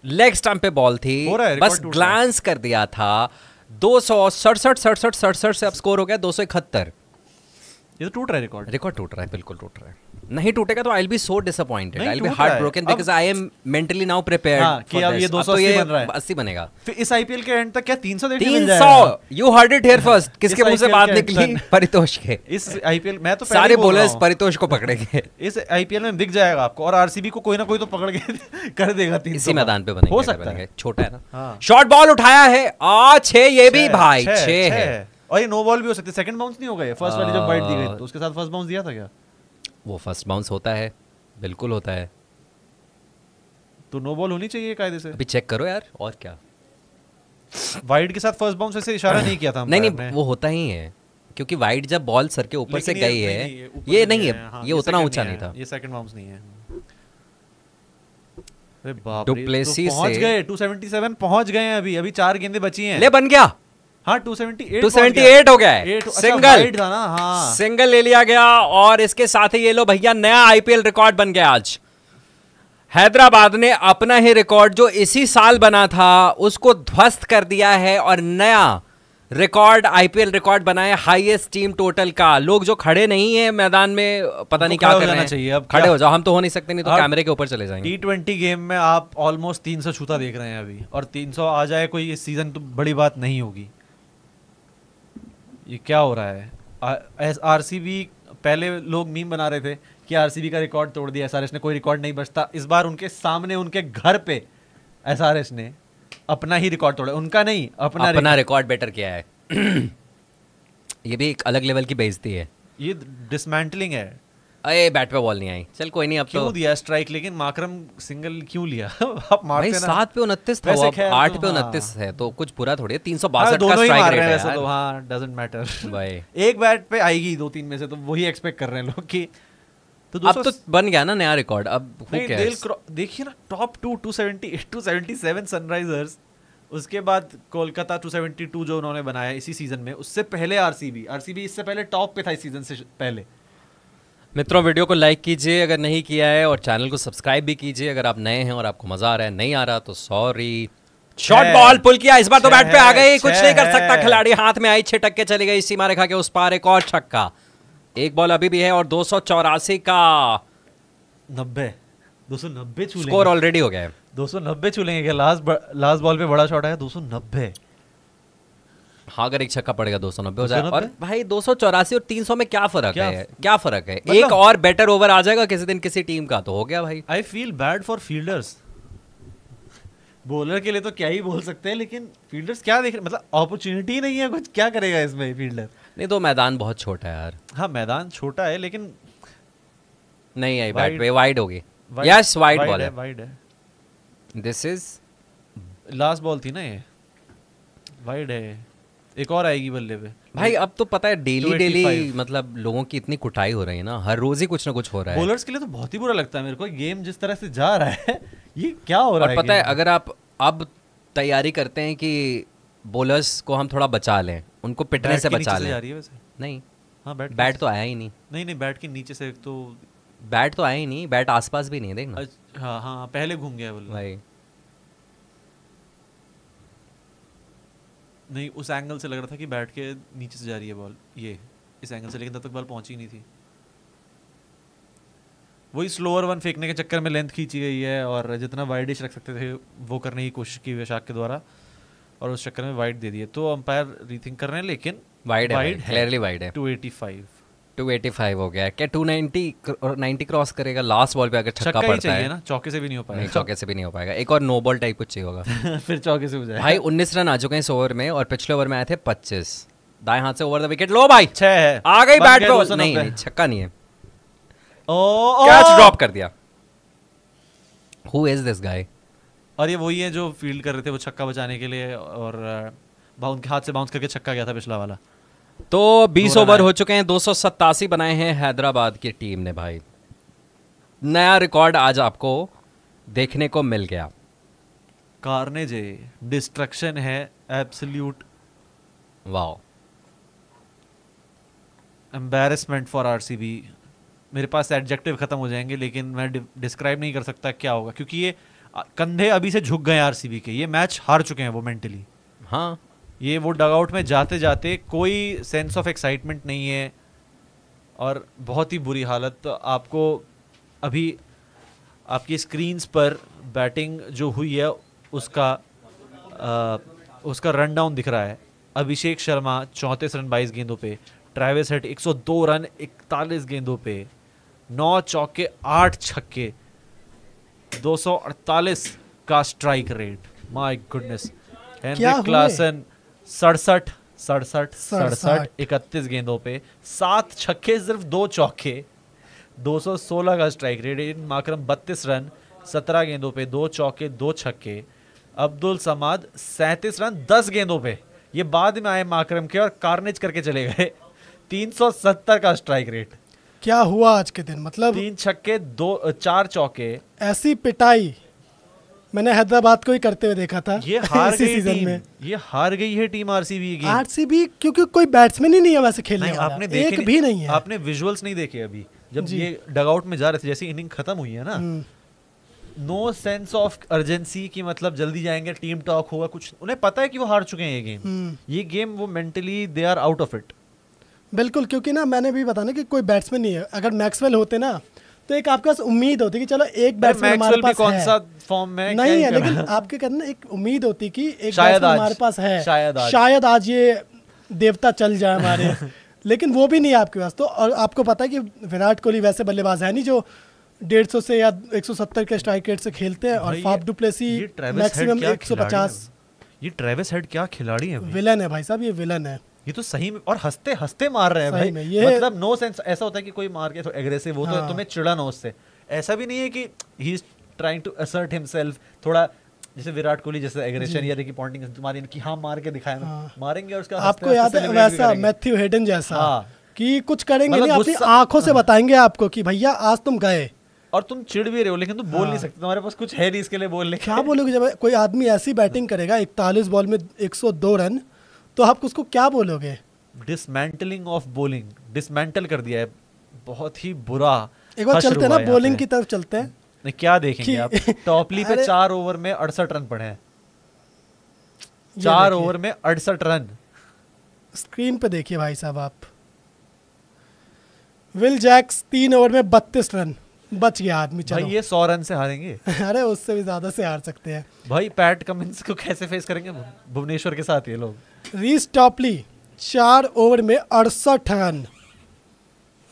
लेग स्टंप पे बॉल थी बस ग्लांस कर दिया था दो सौ सड़सठ सड़सठ सड़सठ से अब स्कोर हो गया दो सौ इकहत्तर ये तो टूट रहा है रिकॉर्ड रिकॉर्ड टूट रहा है बिल्कुल टूट रहा है नहीं टूटेगा तो I will be so disappointed I will be heart broken because I am mentally now prepared कि अब ये 280 तो बन रहा है 80 बनेगा फिर इस आईपीएल के एंड तक क्या 300 देख मिल जाएगा 300 you heard it here first किसके मुंह से बात निकली परितोष के इस आईपीएल मैं तो सारे बॉलर्स परितोष को पकड़ेंगे इस आईपीएल में दिख जाएगा आपको और आरसीबी को कोई ना कोई तो पकड़ के <laughs> कर देगा 300 इसी मैदान पे बनेगा हो सकता है छोटा है ना शॉर्ट हाँ। बॉल उठाया है आ 6 ये भी भाई 6 है और ये नो बॉल भी हो सकती है सेकंड बाउंस नहीं हो गए फर्स्ट वाली जब बाइट दी गई तो उसके साथ फर्स्ट बाउंस दिया था क्या वो फर्स्ट बाउंस होता है बिल्कुल होता है तो नो बॉल होनी चाहिए कायदे से अभी चेक करो यार और क्या वाइड के साथ फर्स्ट बाउंस ऐसे इशारा नहीं किया था नहीं नहीं वो होता ही है क्योंकि वाइड जब बॉल सर के ऊपर से गई है ये नहीं है ये हाँ, उतना ऊंचा नहीं था ये सेकंड बाउंस नहीं है अरे बाप तो रे तो पहुंच गए 277 पहुंच गए हैं अभी अभी चार गेंदें बची हैं ले बन गया हाँ 278 278 हो गया है सिंगल अच्छा, ना हाँ सिंगल ले लिया गया और इसके साथ ही ये लो भैया नया आईपीएल रिकॉर्ड बन गया आज हैदराबाद ने अपना ही रिकॉर्ड जो इसी साल बना था उसको ध्वस्त कर दिया है और नया रिकॉर्ड आईपीएल रिकॉर्ड बनाए हाईएस्ट टीम टोटल का लोग जो खड़े नहीं है मैदान में पता नहीं क्या करना चाहिए अब खड़े हो जाओ हम तो हो नहीं सकते नहीं तो हाँ। कैमरे के ऊपर चले जाएंगे टी ट्वेंटी गेम में आप ऑलमोस्ट 300 छूता देख रहे हैं अभी और 300 आ जाए कोई इस सीजन तो बड़ी बात नहीं होगी ये क्या हो रहा है आर सी बी पहले लोग मीम बना रहे थे कि आर सी बी का रिकॉर्ड तोड़ दिया एस आर एस ने कोई रिकॉर्ड नहीं बचता इस बार उनके सामने उनके घर पे एस आर एस ने अपना ही रिकॉर्ड तोड़ा उनका नहीं अपना अपना रिकॉर्ड बेटर किया है <clears throat> ये भी एक अलग लेवल की बेइज्जती है ये डिसमेंटलिंग है अरे बैट पे बॉल नहीं आई चल कोई नहीं अब क्यों तो दिया स्ट्राइक लेकिन माकरम सिंगल क्यों लिया <laughs> आप मारते ना सात पे उनतीस था आठ तो पे हाँ। उनतीस है तो कुछ बुरा थोड़ी तीन सौ बासठ हाँ, का स्ट्राइक रेट है वैसे तो हाँ डजेंट मैटर भाई <laughs> एक बैट पे आएगी दो तीन में से तो वही एक्सपेक्ट कर रहे हैं लोग की तो अब तो बन गया ना नया रिकॉर्ड अब देखिए ना top two two seventy two seventy seven Sunrisers उसके बाद कोलकाता 272 जो उन्होंने बनाया इसी सीजन में उससे पहले आरसीबी आरसीबी इससे पहले टॉप पे था इस सीजन से पहले मित्रों वीडियो को लाइक कीजिए अगर नहीं किया है और चैनल को सब्सक्राइब भी कीजिए अगर आप नए हैं और आपको मजा आ रहा है नहीं आ रहा तो सॉरी शॉट बॉल पुल किया इस बार तो बैट पे आ गई कुछ नहीं कर सकता खिलाड़ी हाथ में आई छिटक के चली गई सीमा रेखा के उस पार एक और छक्का एक बॉल अभी भी है और दो सौ चौरासी का नब्बे दो सौ नब्बे स्कोर ऑलरेडी हो गया है दो सौ नब्बे चुलेंगे लास्ट लास्ट बॉल पे बड़ा शॉट आया दो सौ नब्बे हाँ अगर एक छक्का पड़ेगा दो सौ नब्बे हो जाएगा और भाई दो सौ चौरासी और तीन सौ में क्या फर्क क्या? है क्या फर्क है मतलब एक और बेटर ओवर आ जाएगा किसी दिन किसी टीम का तो हो गया भाई I feel bad for fielders bowler के लिए तो क्या ही बोल सकते हैं लेकिन फील्डर्स क्या देख रहे मतलब अपॉर्चुनिटी नहीं है कुछ क्या करेगा इसमें फील्डर नहीं तो मैदान बहुत छोटा है यार हाँ मैदान छोटा है लेकिन नहीं आई बैट पे वाइड होगी यस वाइड बॉल है वाइड है दिस इज लास्ट बॉल थी ना ये वाइड है एक और आएगी बल्ले पे भाई अब तो पता है डेली डेली मतलब लोगों की इतनी कुटाई हो रही है ना हर रोज ही कुछ ना कुछ हो रहा है बोलर्स के लिए तो बहुत ही बुरा लगता है मेरे को गेम जिस तरह से जा रहा है <laughs> ये क्या हो रहा है पता है अगर आप अब तैयारी करते हैं कि बोलर्स को हम थोड़ा बचा लें उनको पिटने से बचा लें नहीं हाँ बैट बैट तो आया ही नहीं नहीं नहीं बैट के नीचे से तो बैट तो आया ही नहीं बैट आसपास भी नहीं देखना अच्छा, हाँ हाँ पहले घूम गया बोलो भाई नहीं उस एंगल से लग रहा था कि बैठ के नीचे से जा रही है बॉल ये इस एंगल से लेकिन तब तक बॉल पहुंची नहीं थी वही स्लोअर वन फेंकने के चक्कर में लेंथ खींची गई है और जितना वाइडिश रख सकते थे वो करने की कोशिश की वैशाख के द्वारा और उस चक्कर में वाइड दे दिए तो अंपायर रीथिंक कर रहे हैं लेकिन वाइड वाइड है टू एटी फाइव 285 हो गया क्या 290 और 90 क्रॉस करेगा लास्ट बॉल पे अगर छक्का पड़ता है ना चौके से भी नहीं हो पाएगा चौके से भी नहीं हो पाएगा एक और नो बॉल टाइप कुछ चाहिए होगा <laughs> फिर चौके से हो जाएगा भाई 19 रन आ चुके हैं इस ओवर में और पिछले ओवर में आए थे 25 दाएं हाथ से ओवर द विकेट लो भाई छह है आ गई बैट पे नहीं नहीं छक्का नहीं है ओ कैच ड्रॉप कर दिया हु इज दिस गाय और ये वही है जो फील्ड कर रहे थे वो छक्का बचाने के लिए और उनके हाथ से बाउंस करके छक्का गया था पिछला वाला तो 20 ओवर हो चुके हैं दो बनाए हैं हैदराबाद की टीम ने भाई नया रिकॉर्ड आज आपको देखने को मिल गया कार्नेज डिस्ट्रक्शन है absolute wow embarrassment for RCB मेरे पास एडजेक्टिव ख़त्म हो जाएंगे लेकिन मैं डिस्क्राइब नहीं कर सकता क्या होगा क्योंकि ये कंधे अभी से झुक गए आरसीबी के ये मैच हार चुके हैं वो मेंटली हाँ ये वो डगआउट में जाते जाते कोई सेंस ऑफ एक्साइटमेंट नहीं है और बहुत ही बुरी हालत तो आपको अभी आपकी स्क्रीन्स पर बैटिंग जो हुई है उसका आ, उसका रन डाउन दिख रहा है अभिषेक शर्मा चौंतीस रन बाईस गेंदों पे ट्रैविस हेट 102 रन 41 गेंदों पे नौ चौके आठ छक्के 248 का strike rate my goodness Heinrich Klaasen सड़सठ सड़सठ सड़सठ इकतीस गेंदों पे सात छक्के सिर्फ दो चौके 216 का स्ट्राइक रेट इन माकरम 32 रन 17 गेंदों पे दो चौके दो छक्के अब्दुल समाद 37 रन 10 गेंदों पे ये बाद में आए माकरम के और कार्नेज करके चले गए 370 का स्ट्राइक रेट क्या हुआ आज के दिन मतलब तीन छक्के दो चार चौके ऐसी पिटाई मैंने हैदराबाद को ही करते हुए देखा था ये हार <laughs> गई सीजन में ये हार गई है टीम आरसीबी की आरसीबी क्योंकि कोई बैट्समैन ही नहीं है वैसे खेलने नहीं, आपने एक नहीं, भी नहीं है आपने विजुअल्स नहीं देखे अभी जब ये डगआउट में जा रहे थे जैसे इनिंग खत्म हुई है ना नो सेंस ऑफ अर्जेंसी की मतलब जल्दी जाएंगे टीम टॉक होगा कुछ उन्हें पता है कि वो हार चुके हैं ये गेम हम्म। ये गेम वो mentally they are out of it बिल्कुल क्योंकि ना मैंने भी बताना कि कोई बैट्समैन नहीं है अगर मैक्सवेल होते ना तो एक आपके पास उम्मीद होती है कि चलो एक बैट्समैन हमारे पास कौन सा फॉर्म में नहीं है लेकिन आपके कहते ना एक उम्मीद होती कि एक बैट्समैन हमारे पास है शायद आज, शायद आज ये देवता चल जाए हमारे <laughs> लेकिन वो भी नहीं है आपके पास तो और आपको पता है कि विराट कोहली वैसे बल्लेबाज है नहीं जो डेढ़ सौ से या एक सौ सत्तर के स्ट्राइक रेट से खेलते हैं और फाफ डुप्लेसी मैक्सिमम एक सौ पचास ये ट्रेविस हेड क्या खिलाड़ी है विलन है भाई साहब ये विलन है ये तो सही में और हंसते हंसते मार रहे हैं भाई ये मतलब नो सेंस ऐसा होता है कि कोई मार के तो एग्रेसिव हो हाँ। तो तुम्हें चिड़ा ना उससे ऐसा भी नहीं है कि he is trying to assert himself थोड़ा जैसे विराट कोहली जैसे एग्रेशन या रिकी पॉन्टिंग तुम्हारी इनकी हाँ मार के दिखाया हाँ। मारेंगे और उसका आपको याद है वैसा मैथ्यू हेडन जैसा हाँ। कि कुछ करेंगे मतलब नहीं अपनी आंखों से हाँ। बताएंगे आपको कि भैया आज तुम गए और तुम चिड़ भी रहे हो लेकिन तुम बोल नहीं हाँ। सकते तुम्हारे पास कुछ है नहीं इसके लिए बोलने क्या बोलोगे जब कोई आदमी ऐसी बैटिंग करेगा इकतालीस बॉल में एक रन तो आप उसको क्या बोलोगे डिसमेंटलिंग ऑफ बोलिंग डिसमेंटल कर दिया है बहुत ही बुरा एक बार चलते हैं ना बोलिंग की तरफ चलते हैं क्या देखेंगे आप टॉपली <laughs> पे चार ओवर में अड़सठ रन पड़े हैं चार ओवर में अड़सठ रन स्क्रीन पे देखिए भाई साहब आप विल जैक्स तीन ओवर में बत्तीस रन बच गया आदमी चलो भाई ये सौ रन से हारेंगे <laughs> अरे उससे भी ज्यादा से हार सकते हैं भाई पैट कमिंस को कैसे फेस करेंगे भुवनेश्वर के साथ ये लोग रीस टॉपली चार ओवर में अड़सठ रन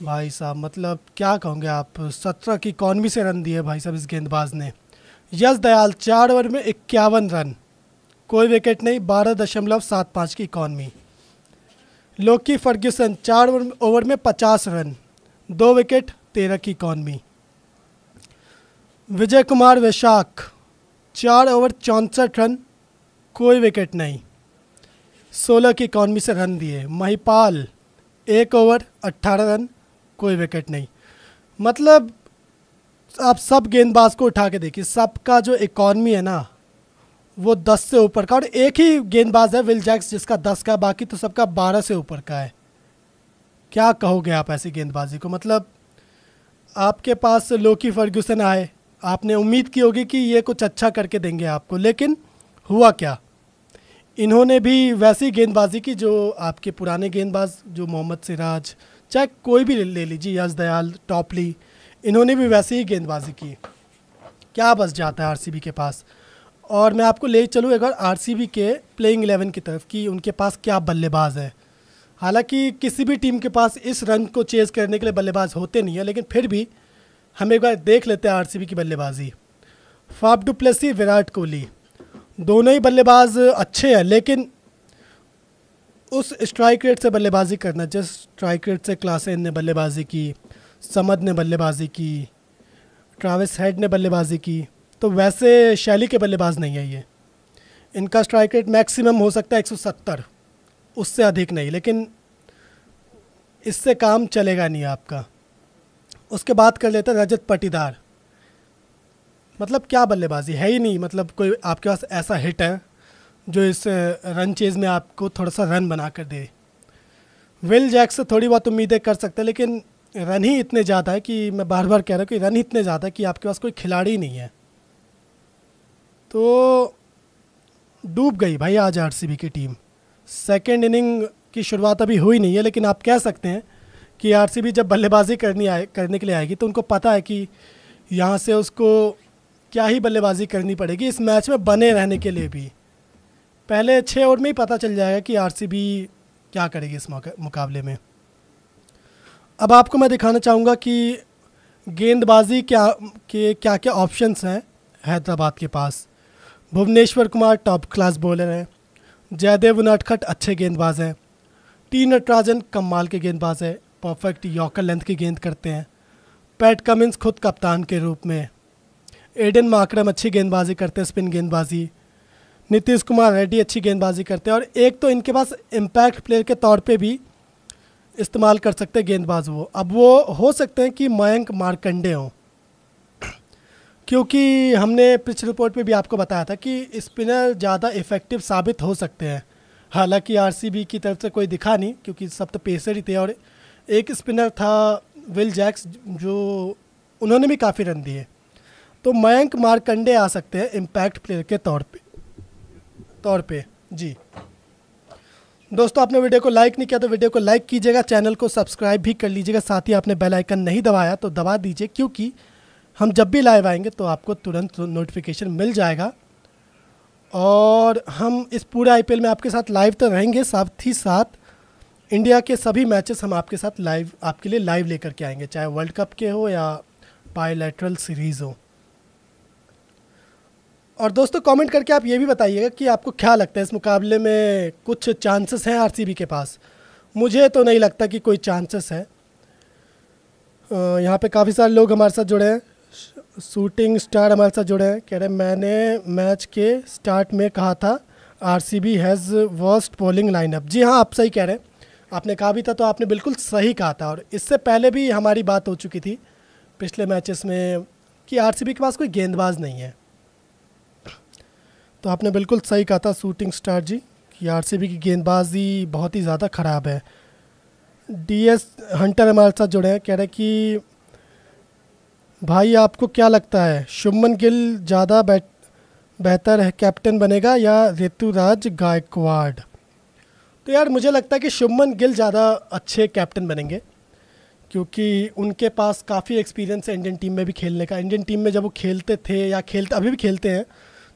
भाई साहब मतलब क्या कहोगे आप सत्रह की इकॉनमी से रन दिए भाई साहब इस गेंदबाज ने यश दयाल चार ओवर में इक्यावन रन कोई विकेट नहीं बारह दशमलव सात पाँच की इकॉनमी लोकी फर्ग्यूसन चार ओवर में पचास रन दो विकेट तेरह की इकॉनमी विजय कुमार वैशाख चार ओवर चौंसठ रन कोई विकेट नहीं सोलह की इकॉनमी से रन दिए महिपाल एक ओवर अट्ठारह रन कोई विकेट नहीं मतलब आप सब गेंदबाज को उठा के देखिए सबका जो इकॉनमी है ना वो दस से ऊपर का और एक ही गेंदबाज है विल जैक्स जिसका दस का बाकी तो सबका बारह से ऊपर का है क्या कहोगे आप ऐसी गेंदबाजी को मतलब आपके पास लोकी फर्ग्यूसन आए आपने उम्मीद की होगी कि ये कुछ अच्छा करके देंगे आपको लेकिन हुआ क्या इन्होंने भी वैसी गेंदबाजी की जो आपके पुराने गेंदबाज जो मोहम्मद सिराज चाहे कोई भी ले लीजिए यश दयाल टॉपली इन्होंने भी वैसे ही गेंदबाजी की क्या बस जाता है आरसीबी के पास और मैं आपको ले चलूँ अगर आरसीबी के प्लेइंग एलेवन की तरफ कि उनके पास क्या बल्लेबाज है हालांकि किसी भी टीम के पास इस रन को चेज़ करने के लिए बल्लेबाज होते नहीं है लेकिन फिर भी हम एक बार देख लेते हैं आर की बल्लेबाजी फाफ डुप्लेसी विराट कोहली दोनों ही बल्लेबाज अच्छे हैं लेकिन उस स्ट्राइक रेट से बल्लेबाजी करना जिस स्ट्राइक रेट से क्लासेन ने बल्लेबाजी की समद ने बल्लेबाजी की ट्रैविस हेड ने बल्लेबाजी की तो वैसे शैली के बल्लेबाज नहीं है ये इनका स्ट्राइक रेट मैक्सिमम हो सकता है 170 उससे अधिक नहीं लेकिन इससे काम चलेगा नहीं आपका उसके बाद कर लेते हैं रजत पटीदार मतलब क्या बल्लेबाजी है ही नहीं मतलब कोई आपके पास ऐसा हिट है जो इस रन चेज़ में आपको थोड़ा सा रन बना कर दे विल जैक से थोड़ी बहुत उम्मीदें कर सकते हैं लेकिन रन ही इतने ज़्यादा है कि मैं बार बार कह रहा हूँ कि रन ही इतने ज़्यादा है कि आपके पास कोई खिलाड़ी नहीं है तो डूब गई भाई आज आर की टीम सेकेंड इनिंग की शुरुआत अभी हुई नहीं है लेकिन आप कह सकते हैं कि आर जब बल्लेबाजी करनी आए करने के लिए आएगी तो उनको पता है कि यहाँ से उसको क्या ही बल्लेबाजी करनी पड़ेगी इस मैच में बने रहने के लिए भी पहले छः ओवर में ही पता चल जाएगा कि आर क्या करेगी इस मुकाबले में अब आपको मैं दिखाना चाहूँगा कि गेंदबाजी क्या के क्या क्या ऑप्शंस हैं हैदराबाद के पास Bhuvneshwar Kumar top class bowler हैं जयदेव नटखट अच्छे गेंदबाज हैं टी नटराजन कमाल के गेंदबाज हैं परफेक्ट यॉकर लेंथ की गेंद करते हैं पैट कमिंस खुद कप्तान के रूप में एडन माकड़म अच्छी गेंदबाजी करते हैं स्पिन गेंदबाजी नीतीश कुमार रेड्डी अच्छी गेंदबाजी करते हैं और एक तो इनके पास इम्पैक्ट प्लेयर के तौर पे भी इस्तेमाल कर सकते हैं गेंदबाज वो अब वो हो सकते हैं कि मयंक मारकंडे हों क्योंकि हमने पिछ रिपोर्ट में भी आपको बताया था कि स्पिनर ज़्यादा इफ़ेक्टिव साबित हो सकते हैं हालांकि आर की तरफ से कोई दिखा नहीं क्योंकि सब तो पेसर ही थे और एक स्पिनर था विल जैक्स जो उन्होंने भी काफ़ी रन दिए तो मयंक मारकंडे आ सकते हैं इम्पैक्ट प्लेयर के तौर पे तौर पे जी दोस्तों आपने वीडियो को लाइक नहीं किया तो वीडियो को लाइक कीजिएगा चैनल को सब्सक्राइब भी कर लीजिएगा साथ ही आपने बेल आइकन नहीं दबाया तो दबा दीजिए क्योंकि हम जब भी लाइव आएंगे तो आपको तुरंत नोटिफिकेशन तो मिल जाएगा और हम इस पूरे आई में आपके साथ लाइव तो रहेंगे साथ ही साथ इंडिया के सभी मैचेस हम आपके साथ लाइव आपके लिए लाइव लेकर के आएंगे चाहे वर्ल्ड कप के हो या बायोलेट्रल सीरीज़ हो और दोस्तों कमेंट करके आप ये भी बताइएगा कि आपको क्या लगता है इस मुकाबले में कुछ चांसेस हैं आरसीबी के पास मुझे तो नहीं लगता कि कोई चांसेस है यहाँ पे काफ़ी सारे लोग हमारे साथ जुड़े हैं शूटिंग स्टार हमारे साथ जुड़े हैं कह रहे मैंने मैच के स्टार्ट में कहा था RCB has worst bowling lineup जी हाँ आप सही कह रहे हैं आपने कहा भी था तो आपने बिल्कुल सही कहा था और इससे पहले भी हमारी बात हो चुकी थी पिछले मैचेस में कि आरसीबी के पास कोई गेंदबाज नहीं है तो आपने बिल्कुल सही कहा था शूटिंग स्टार जी कि आर की गेंदबाजी बहुत ही ज़्यादा ख़राब है डीएस हंटर हमारे साथ जुड़े हैं कह रहे हैं कि भाई आपको क्या लगता है शुभमन गिल ज़्यादा बेहतर है कैप्टन बनेगा या ऋतुराज गायकवाड तो यार मुझे लगता है कि शुभमन गिल ज़्यादा अच्छे कैप्टन बनेंगे क्योंकि उनके पास काफ़ी एक्सपीरियंस है इंडियन टीम में भी खेलने का इंडियन टीम में जब वो खेलते थे या खेलते अभी भी खेलते हैं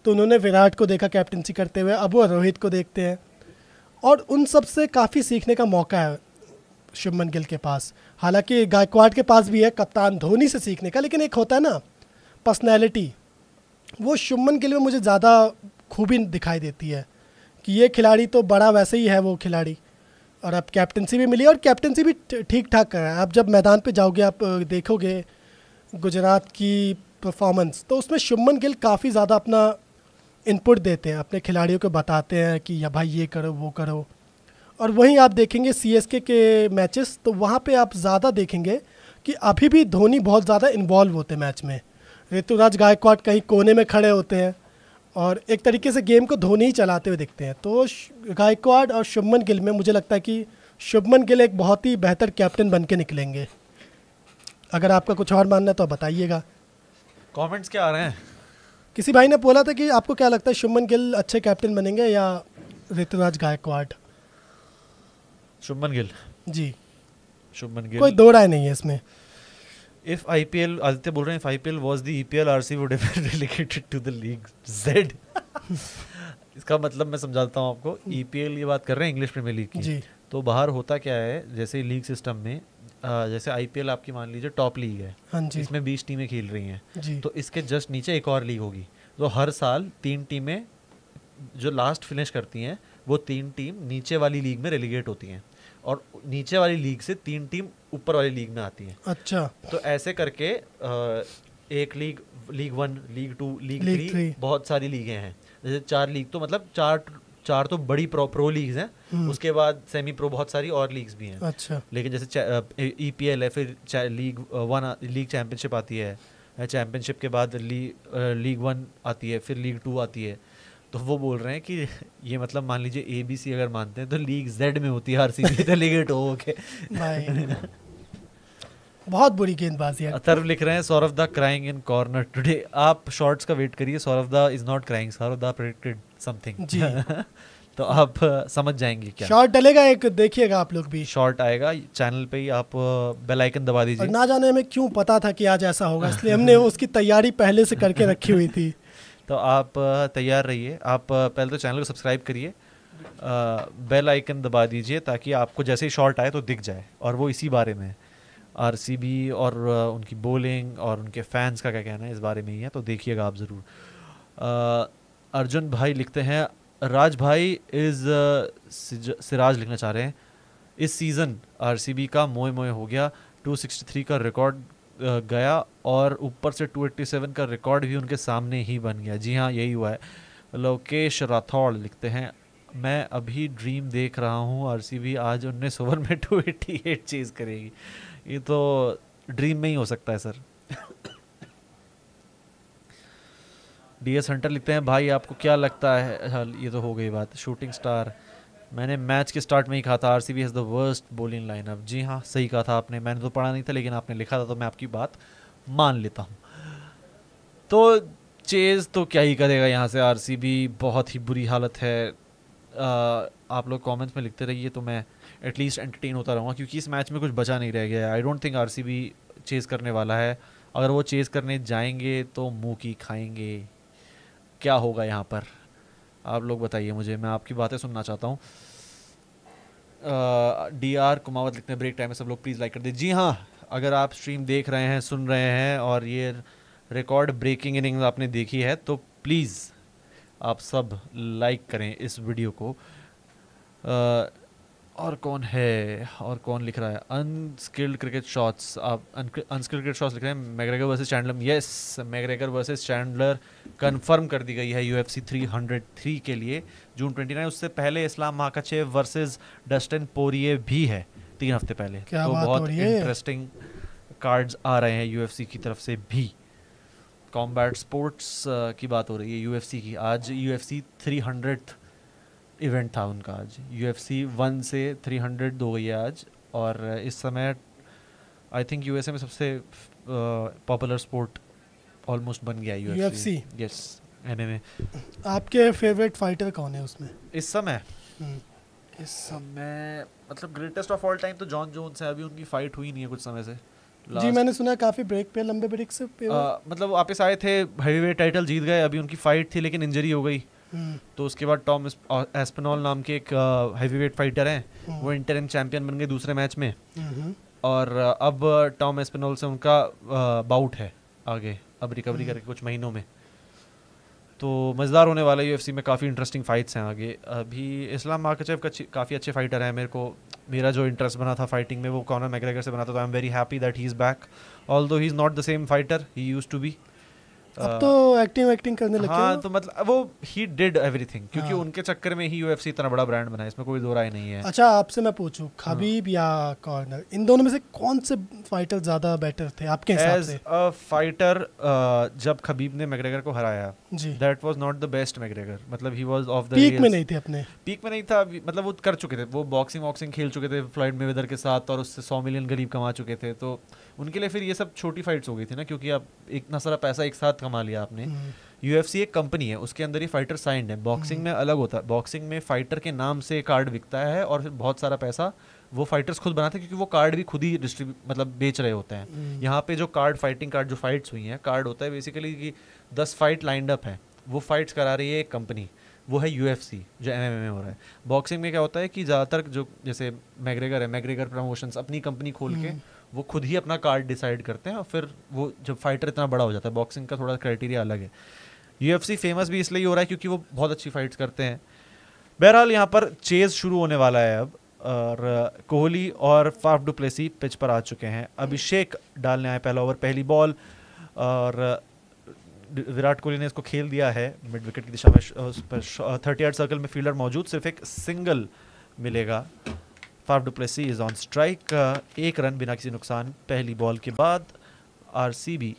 तो उन्होंने विराट को देखा कैप्टनसी करते हुए अब वो रोहित को देखते हैं और उन सब से काफ़ी सीखने का मौका है शुभमन गिल के पास हालांकि गायकवाड़ के पास भी है कप्तान धोनी से सीखने का लेकिन एक होता है ना पर्सनैलिटी वो शुभमन गिल में मुझे ज़्यादा खूबी दिखाई देती है कि ये खिलाड़ी तो बड़ा वैसे ही है वो खिलाड़ी और अब कैप्टनसी भी मिली और कैप्टनसी भी ठीक ठाक कर रहा है आप जब मैदान पे जाओगे आप देखोगे गुजरात की परफॉर्मेंस तो उसमें शुभमन गिल काफ़ी ज़्यादा अपना इनपुट देते हैं अपने खिलाड़ियों को बताते हैं कि या भाई ये करो वो करो और वहीं आप देखेंगे सी के मैचेस तो वहाँ पे आप ज़्यादा देखेंगे कि अभी भी धोनी बहुत ज़्यादा इन्वॉल्व होते हैं मैच में ऋतुराज गायकवाड कहीं कोने में खड़े होते हैं और एक तरीके से गेम को धोनी ही चलाते हुए दिखते हैं तो गायकवाड और शुभमन गिल में मुझे लगता है कि शुभमन गिल एक बहुत ही बेहतर कैप्टन बन के निकलेंगे अगर आपका कुछ और मानना है तो बताइएगा कमेंट्स क्या आ रहे हैं किसी भाई ने बोला था कि आपको क्या लगता है शुभमन गिल अच्छे कैप्टन बनेंगे या ऋतुराज गायकवाड शुभमन गिल जी शुभमन गिल कोई दो राय नहीं है इसमें if IPL आदित्य बोल रहे हैं if IPL was the EPL RC would have been <laughs> relegated to the league Z <laughs> इसका मतलब मैं समझाता हूँ आपको EPL ये बात कर रहे हैं इंग्लिश प्रीमियर लीग की जी. तो बाहर होता क्या है जैसे लीग सिस्टम में जैसे आईपीएल आपकी मान लीजिए टॉप लीग है हाँ जी इसमें बीस टीमें खेल रही हैं तो इसके जस्ट नीचे एक और लीग होगी तो हर साल तीन टीमें जो लास्ट फिनिश करती हैं वो तीन टीम नीचे वाली लीग में रेलीगेट होती हैं और नीचे वाली लीग से तीन टीम ऊपर वाली लीग में आती हैं अच्छा तो ऐसे करके एक league league one league two league, league three बहुत सारी लीगें हैं जैसे चार लीग तो मतलब चार चार तो बड़ी प्रो प्रो लीग्स हैं हम्म। उसके बाद सेमी प्रो बहुत सारी और लीग्स भी हैं अच्छा लेकिन जैसे ई पी एल है फिर लीग वन लीग चैम्पियनशिप आती है चैम्पियनशिप के बाद लीग लीग वन आती है फिर लीग टू आती है तो वो बोल रहे हैं कि ये मतलब मान लीजिए ए बी सी अगर मानते हैं तो लीग जेड में होती है हर सी तो लीग एट ओके बहुत बुरी गेंदबाजी है अतर्व लिख रहे हैं Saurav the crying in corner today आप शॉर्ट्स का वेट करिए Saurabh the is not crying Saurabh the predicted something जी <laughs> तो आप uh, समझ जाएंगे क्या शॉर्ट डलेगा एक देखिएगा आप लोग भी शॉर्ट आएगा चैनल पे ही आप बेल uh, आइकन दबा दीजिए ना जाने हमें क्यों पता था कि आज ऐसा होगा <laughs> इसलिए हमने उसकी तैयारी पहले से करके रखी हुई थी <laughs> तो आप uh, तैयार रहिए आप पहले तो चैनल को सब्सक्राइब करिए बेल आइकन दबा दीजिए ताकि आपको जैसे ही शॉर्ट आए तो दिख जाए और वो इसी बारे में आर और उनकी बोलिंग और उनके फैंस का क्या कहना है इस बारे में ही है तो देखिएगा आप ज़रूर अर्जुन भाई लिखते हैं राज भाई इज़ uh, सिराज लिखना चाह रहे हैं इस सीज़न आर का मोए मोए हो गया 263 का रिकॉर्ड uh, गया और ऊपर से 287 का रिकॉर्ड भी उनके सामने ही बन गया जी हाँ यही हुआ है लोकेश राठौड़ लिखते हैं मैं अभी ड्रीम देख रहा हूँ आर आज उन्नीस ओवर में 288 <laughs> चेज़ करेगी ये तो ड्रीम में ही हो सकता है सर डीएस हंटर लिखते हैं भाई आपको क्या लगता है हाँ, ये तो हो गई बात शूटिंग स्टार मैंने मैच के स्टार्ट में ही कहा था R C B is the worst bowling lineup जी हाँ सही कहा था आपने मैंने तो पढ़ा नहीं था लेकिन आपने लिखा था तो मैं आपकी बात मान लेता हूँ तो चेज़ तो क्या ही करेगा यहाँ से आर सी बी बहुत ही बुरी हालत है आ, आप लोग कमेंट्स में लिखते रहिए तो मैं एटलीस्ट एंटरटेन होता रहूँगा क्योंकि इस मैच में कुछ बचा नहीं रह गया है I don't think R C B chase करने वाला है अगर वो चेज़ करने जाएंगे तो मुँह की खाएंगे क्या होगा यहाँ पर आप लोग बताइए मुझे मैं आपकी बातें सुनना चाहता हूँ डी आर कुमावत लिखते हैं ब्रेक टाइम में सब लोग प्लीज़ लाइक कर दें जी हाँ अगर आप स्ट्रीम देख रहे हैं सुन रहे हैं और ये रिकॉर्ड ब्रेकिंग इनिंग्स आपने देखी है तो प्लीज़ आप सब लाइक करें इस वीडियो को और कौन है और कौन लिख रहा है अनस्किल्ड क्रिकेट शॉट्स आप अनस्किल्ड क्रिकेट शॉट्स लिख रहे हैं McGregor versus Chandler yes McGregor versus Chandler confirm कर दी गई है यूएफसी 303 के लिए जून 29 उससे पहले इस्लाम माकाचे वर्सेस डस्टिन पोरिए भी है तीन हफ्ते पहले क्या तो बहुत इंटरेस्टिंग कार्ड्स आ रहे हैं यू की तरफ से भी कॉम्बैट स्पोर्ट्स uh, की बात हो रही है यू की आज यू एफ इवेंट था उनका आज यू एफ सी वन से थ्री हंड्रेड दो गई है आज और इस समय I think U S A में सबसे पॉपुलर स्पोर्ट ऑलमोस्ट बन गया U F C yes M M A आपके फेवरेट फाइटर कौन है उसमें इस समय हम्म। इस समय मतलब ग्रेटेस्ट ऑफ ऑल टाइम तो जॉन जोन्स है अभी उनकी फाइट हुई नहीं है कुछ समय से जी मैंने सुना काफी ब्रेक पे लंबे ब्रेक से पे आ, मतलब वापस आए थे हेवीवेट टाइटल जीत गए अभी उनकी फाइट थी लेकिन इंजरी हो गई तो उसके बाद टॉम एस्पनॉल नाम के एक हैवीवेट फाइटर हैं हम्म। वो इंटरिम चैंपियन बन गए दूसरे मैच में और अब टॉम एस्पनॉल से उनका बाउट है आगे अब रिकवरी हम्म। करके कुछ महीनों में तो मज़ेदार होने वाला एफ सी में काफ़ी इंटरेस्टिंग फाइट्स हैं आगे अभी इस्लाम मार्कचेव का काफ़ी अच्छे फाइटर हैं मेरे को मेरा जो इंटरेस्ट बना था फाइटिंग में वो कॉनर मैग्रेगर से बना था तो I am very happy that he is back although he is not the same fighter he used to be अब uh, तो एक्टिंग एक्टिंग करने लगे हाँ तो मतलब वो ही डिड एवरीथिंग क्योंकि हाँ। उनके चक्कर में ही यूएफसी इतना बड़ा ब्रांड बना है इसमें कोई दो राय नहीं है अच्छा आपसे मैं पूछू खबीब हाँ। या कॉर्नर इन दोनों में से कौन से फाइटर ज्यादा बेटर थे आपके हिसाब से अ फाइटर uh, जब खबीब ने मैग्रेगर को हराया जी that was not the best McGregor मतलब he was off the peak में नहीं थे अपने पीक में नहीं था मतलब वो कर चुके थे वो बॉक्सिंग वॉक्सिंग खेल चुके थे फ्लॉइड मेवेदर के साथ और उससे सौ मिलियन गरीब कमा चुके थे तो उनके लिए फिर ये सब छोटी फाइट्स हो गई थी ना क्योंकि आप इतना सारा पैसा एक साथ कमा लिया आपने यू हम्म। एक कंपनी है उसके अंदर ही फाइटर साइंड है बॉक्सिंग में अलग होता है बॉक्सिंग में फाइटर के नाम से कार्ड बिकता है और फिर बहुत सारा पैसा वो फाइटर्स खुद बनाते हैं क्योंकि वो कार्ड भी खुद ही डिस्ट्रीब्यू मतलब बेच रहे होते हैं हम्म। यहाँ पे जो कार्ड फाइटिंग कार्ड जो फाइट्स हुई हैं कार्ड होता है बेसिकली कि दस फाइट लाइंड अप है वो फाइट्स करा रही है एक कंपनी वो है यू जो एम हो रहा है बॉक्सिंग में क्या होता है कि ज़्यादातर जो जैसे मैग्रेगर है मैग्रेगर प्रमोशंस अपनी कंपनी खोल के हम्म। वो खुद ही अपना कार्ड डिसाइड करते हैं और फिर वो जब फाइटर इतना बड़ा हो जाता है बॉक्सिंग का थोड़ा क्राइटेरिया अलग है यू फेमस भी इसलिए हो रहा है क्योंकि वो बहुत अच्छी फाइट्स करते हैं बहरहाल यहाँ पर चेज शुरू होने वाला है अब और कोहली और फाफ डुप्लेसी पिच पर आ चुके हैं अभिषेक डालने आए पहला ओवर पहली बॉल और विराट कोहली ने इसको खेल दिया है मिड विकेट की दिशा में थर्टी एट सर्कल में फील्डर मौजूद सिर्फ एक सिंगल मिलेगा Faf du Plessis is on strike एक रन बिना किसी नुकसान पहली बॉल के बाद बी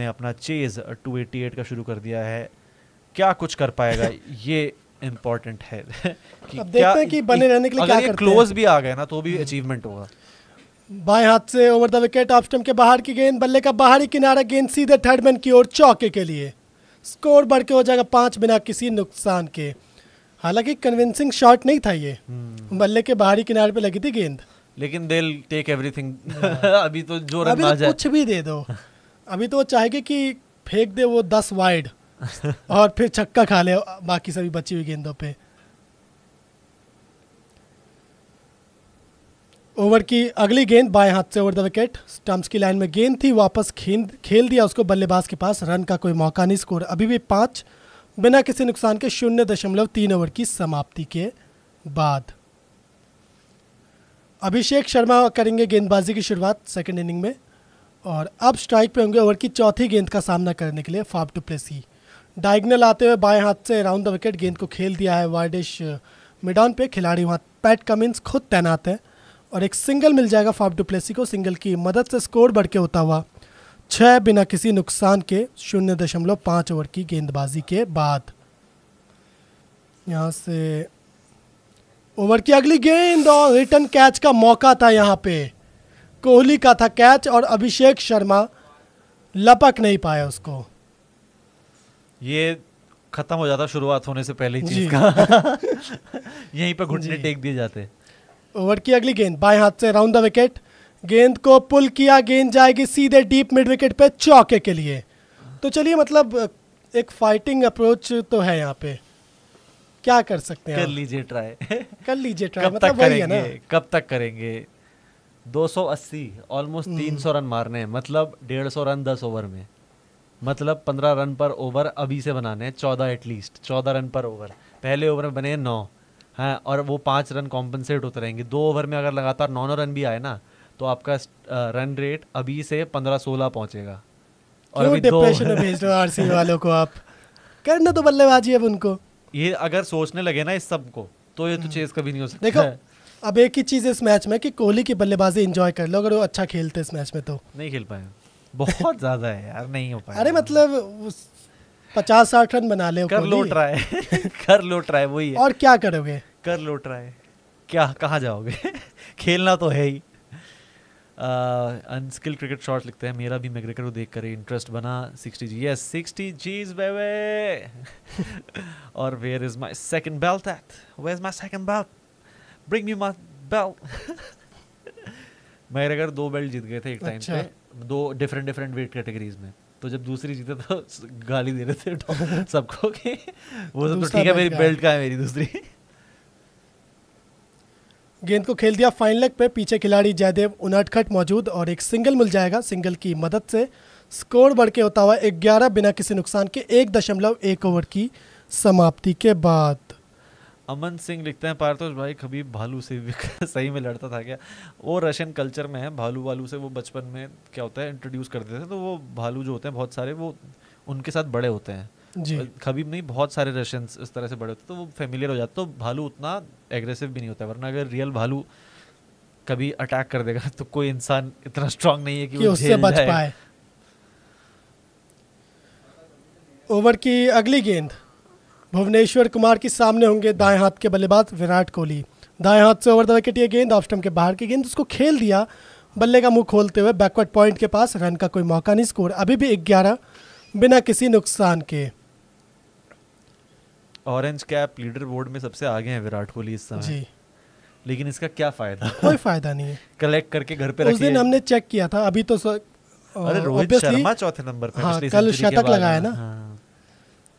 ने अपना चेज़ 288 का शुरू कर दिया है क्या कुछ कर पाएगा <laughs> ये इम्पोर्टेंट है कि अब देखते हैं कि बने रहने के लिए क्या करते क्लोज भी आ गए ना तो भी अचीवमेंट हम्म। होगा बाएं हाथ से over the wicket off stump के बाहर की गेंद बल्ले का बाहरी किनारा गेंद सीधे थर्डमैन की ओर चौके के लिए स्कोर बढ़ के हो जाएगा पाँच बिना किसी नुकसान के हालांकि कन्विंसिंग शॉट नहीं था ये hmm. बल्ले के बाहरी किनारे पे लगी थी गेंद लेकिन दे टेक एवरीथिंग अभी तो जो अभी तो कुछ भी दे दो अभी तो वो चाहेगी कि फेंक दे वो दस वाइड <laughs> और फिर छक्का खा ले बाकी सभी बची हुई गेंदों पे ओवर की अगली गेंद बाएं हाथ से ओवर द विकेट स्टम्प्स की लाइन में गेंद थी वापस खेल दिया उसको बल्लेबाज के पास रन का कोई मौका नहीं स्कोर अभी भी पांच बिना किसी नुकसान के शून्य दशमलव तीन ओवर की समाप्ति के बाद अभिषेक शर्मा करेंगे गेंदबाजी की शुरुआत सेकेंड इनिंग में और अब स्ट्राइक पे होंगे ओवर की चौथी गेंद का सामना करने के लिए फाफ टू डायगनल आते हुए बाएं हाथ से राउंड द विकेट गेंद को खेल दिया है वाइडिश मिडॉन पे खिलाड़ी वहाँ पैट कमिंस खुद तैनात है और एक सिंगल मिल जाएगा फाफ डुप्लेसी को सिंगल की मदद से स्कोर बढ़ के होता हुआ छह बिना किसी नुकसान के शून्य दशमलव पाँच ओवर की गेंदबाजी के बाद यहाँ से ओवर की अगली गेंद और रिटर्न कैच का मौका था यहाँ पे कोहली का था कैच और अभिषेक शर्मा लपक नहीं पाया उसको ये खत्म हो जाता शुरुआत होने से पहले चीज का <laughs> यहीं पर घुटने टेक दिए जाते ओवर की अगली गेंद बाएं हाथ से राउंड द विकेट गेंद को पुल किया गेंद जाएगी सीधे डीप मिड विकेट पे चौके के लिए तो चलिए मतलब एक फाइटिंग अप्रोच तो है यहाँ पे क्या कर सकते हैं कर लीजिए ट्राई कर लीजिए ट्राई कब मतलब तक करेंगे कब तक करेंगे 280 ऑलमोस्ट 300 रन मारने हैं मतलब 150 रन 10 ओवर में मतलब 15 रन पर ओवर अभी से बनाने हैं 14 एटलीस्ट 14 रन पर ओवर पहले ओवर में बने नौ हैं और वो पाँच रन कॉम्पनसेट उतरेंगे दो ओवर में अगर लगातार नौ नौ रन भी आए ना तो आपका रन रेट अभी से पंद्रह सोलह पहुंचेगा और डिप्रेशन में भेज दो <laughs> वालों को आप करना तो बल्लेबाजी अब उनको ये अगर सोचने लगे ना इस सब को तो ये तो चेज हम्म। कभी नहीं हो सकता देखो अब एक ही चीज इस मैच में कि कोहली की बल्लेबाजी इंजॉय कर लो अगर वो अच्छा खेलते इस मैच में तो नहीं खेल पाए बहुत <laughs> ज्यादा है यार नहीं हो पाया अरे मतलब पचास साठ रन बना ले कर लो ट्राई <laughs> कर लो ट्राई वही है और क्या करोगे कर लो ट्राई क्या कहाँ जाओगे खेलना तो है ही अनस्किल क्रिकेट शॉर्ट्स लिखते हैं मेरा भी मैग्रेकर को देख कर इंटरेस्ट बना sixty G yes sixty Gs baby और where is my second belt एट where is my second belt bring me my belt McGregor दो बेल्ट जीत गए थे एक टाइम अच्छा। पे दो डिफरेंट डिफरेंट वेट कैटेगरीज में तो जब दूसरी जीते तो गाली दे रहे थे सबको कि वो सब तो ठीक है मेरी बेल्ट का है मेरी दूसरी गेंद को खेल दिया फाइनल लेग पे पीछे खिलाड़ी जयदेव उनटखट मौजूद और एक सिंगल मिल जाएगा सिंगल की मदद से स्कोर बढ़ के होता हुआ ग्यारह बिना किसी नुकसान के एक दशमलव एक ओवर की समाप्ति के बाद अमन सिंह लिखते हैं पार्थोष भाई कभी भालू से <laughs> सही में लड़ता था क्या वो रशियन कल्चर में है भालू वालू से वो बचपन में क्या होता है इंट्रोड्यूस करते थे तो वो भालू जो होते हैं बहुत सारे वो उनके साथ बड़े होते हैं खबीब नहीं बहुत सारे रशियन इस तरह से बड़े होते तो वो फेमिलियर हो जाते तो भालू उतना एग्रेसिव भी नहीं होता वरना अगर रियल भालू कभी अटैक कर देगा तो कोई इंसान इतना स्ट्रांग नहीं है कि, कि वो उससे बच पाए ओवर की अगली गेंद भुवनेश्वर कुमार के सामने होंगे दाएं हाथ के बल्लेबाज विराट कोहली दाएं हाथ से ओवर द विकेट ये गेंद ऑफ स्टम्प के बाहर की गेंद उसको खेल दिया बल्ले का मुंह खोलते हुए बैकवर्ड पॉइंट के पास रन का कोई मौका नहीं स्कोर अभी भी 11 बिना किसी नुकसान के ऑरेंज कैप लीडर बोर्ड में सबसे आगे हैं विराट कोहली इस समय जी लेकिन इसका क्या फायदा कोई फायदा नहीं है कलेक्ट करके घर पे उस दिन हमने चेक किया था अभी तो सर, अरे रोहित शर्मा चौथे नंबर पे हाँ, कल शतक लगाया ना हाँ।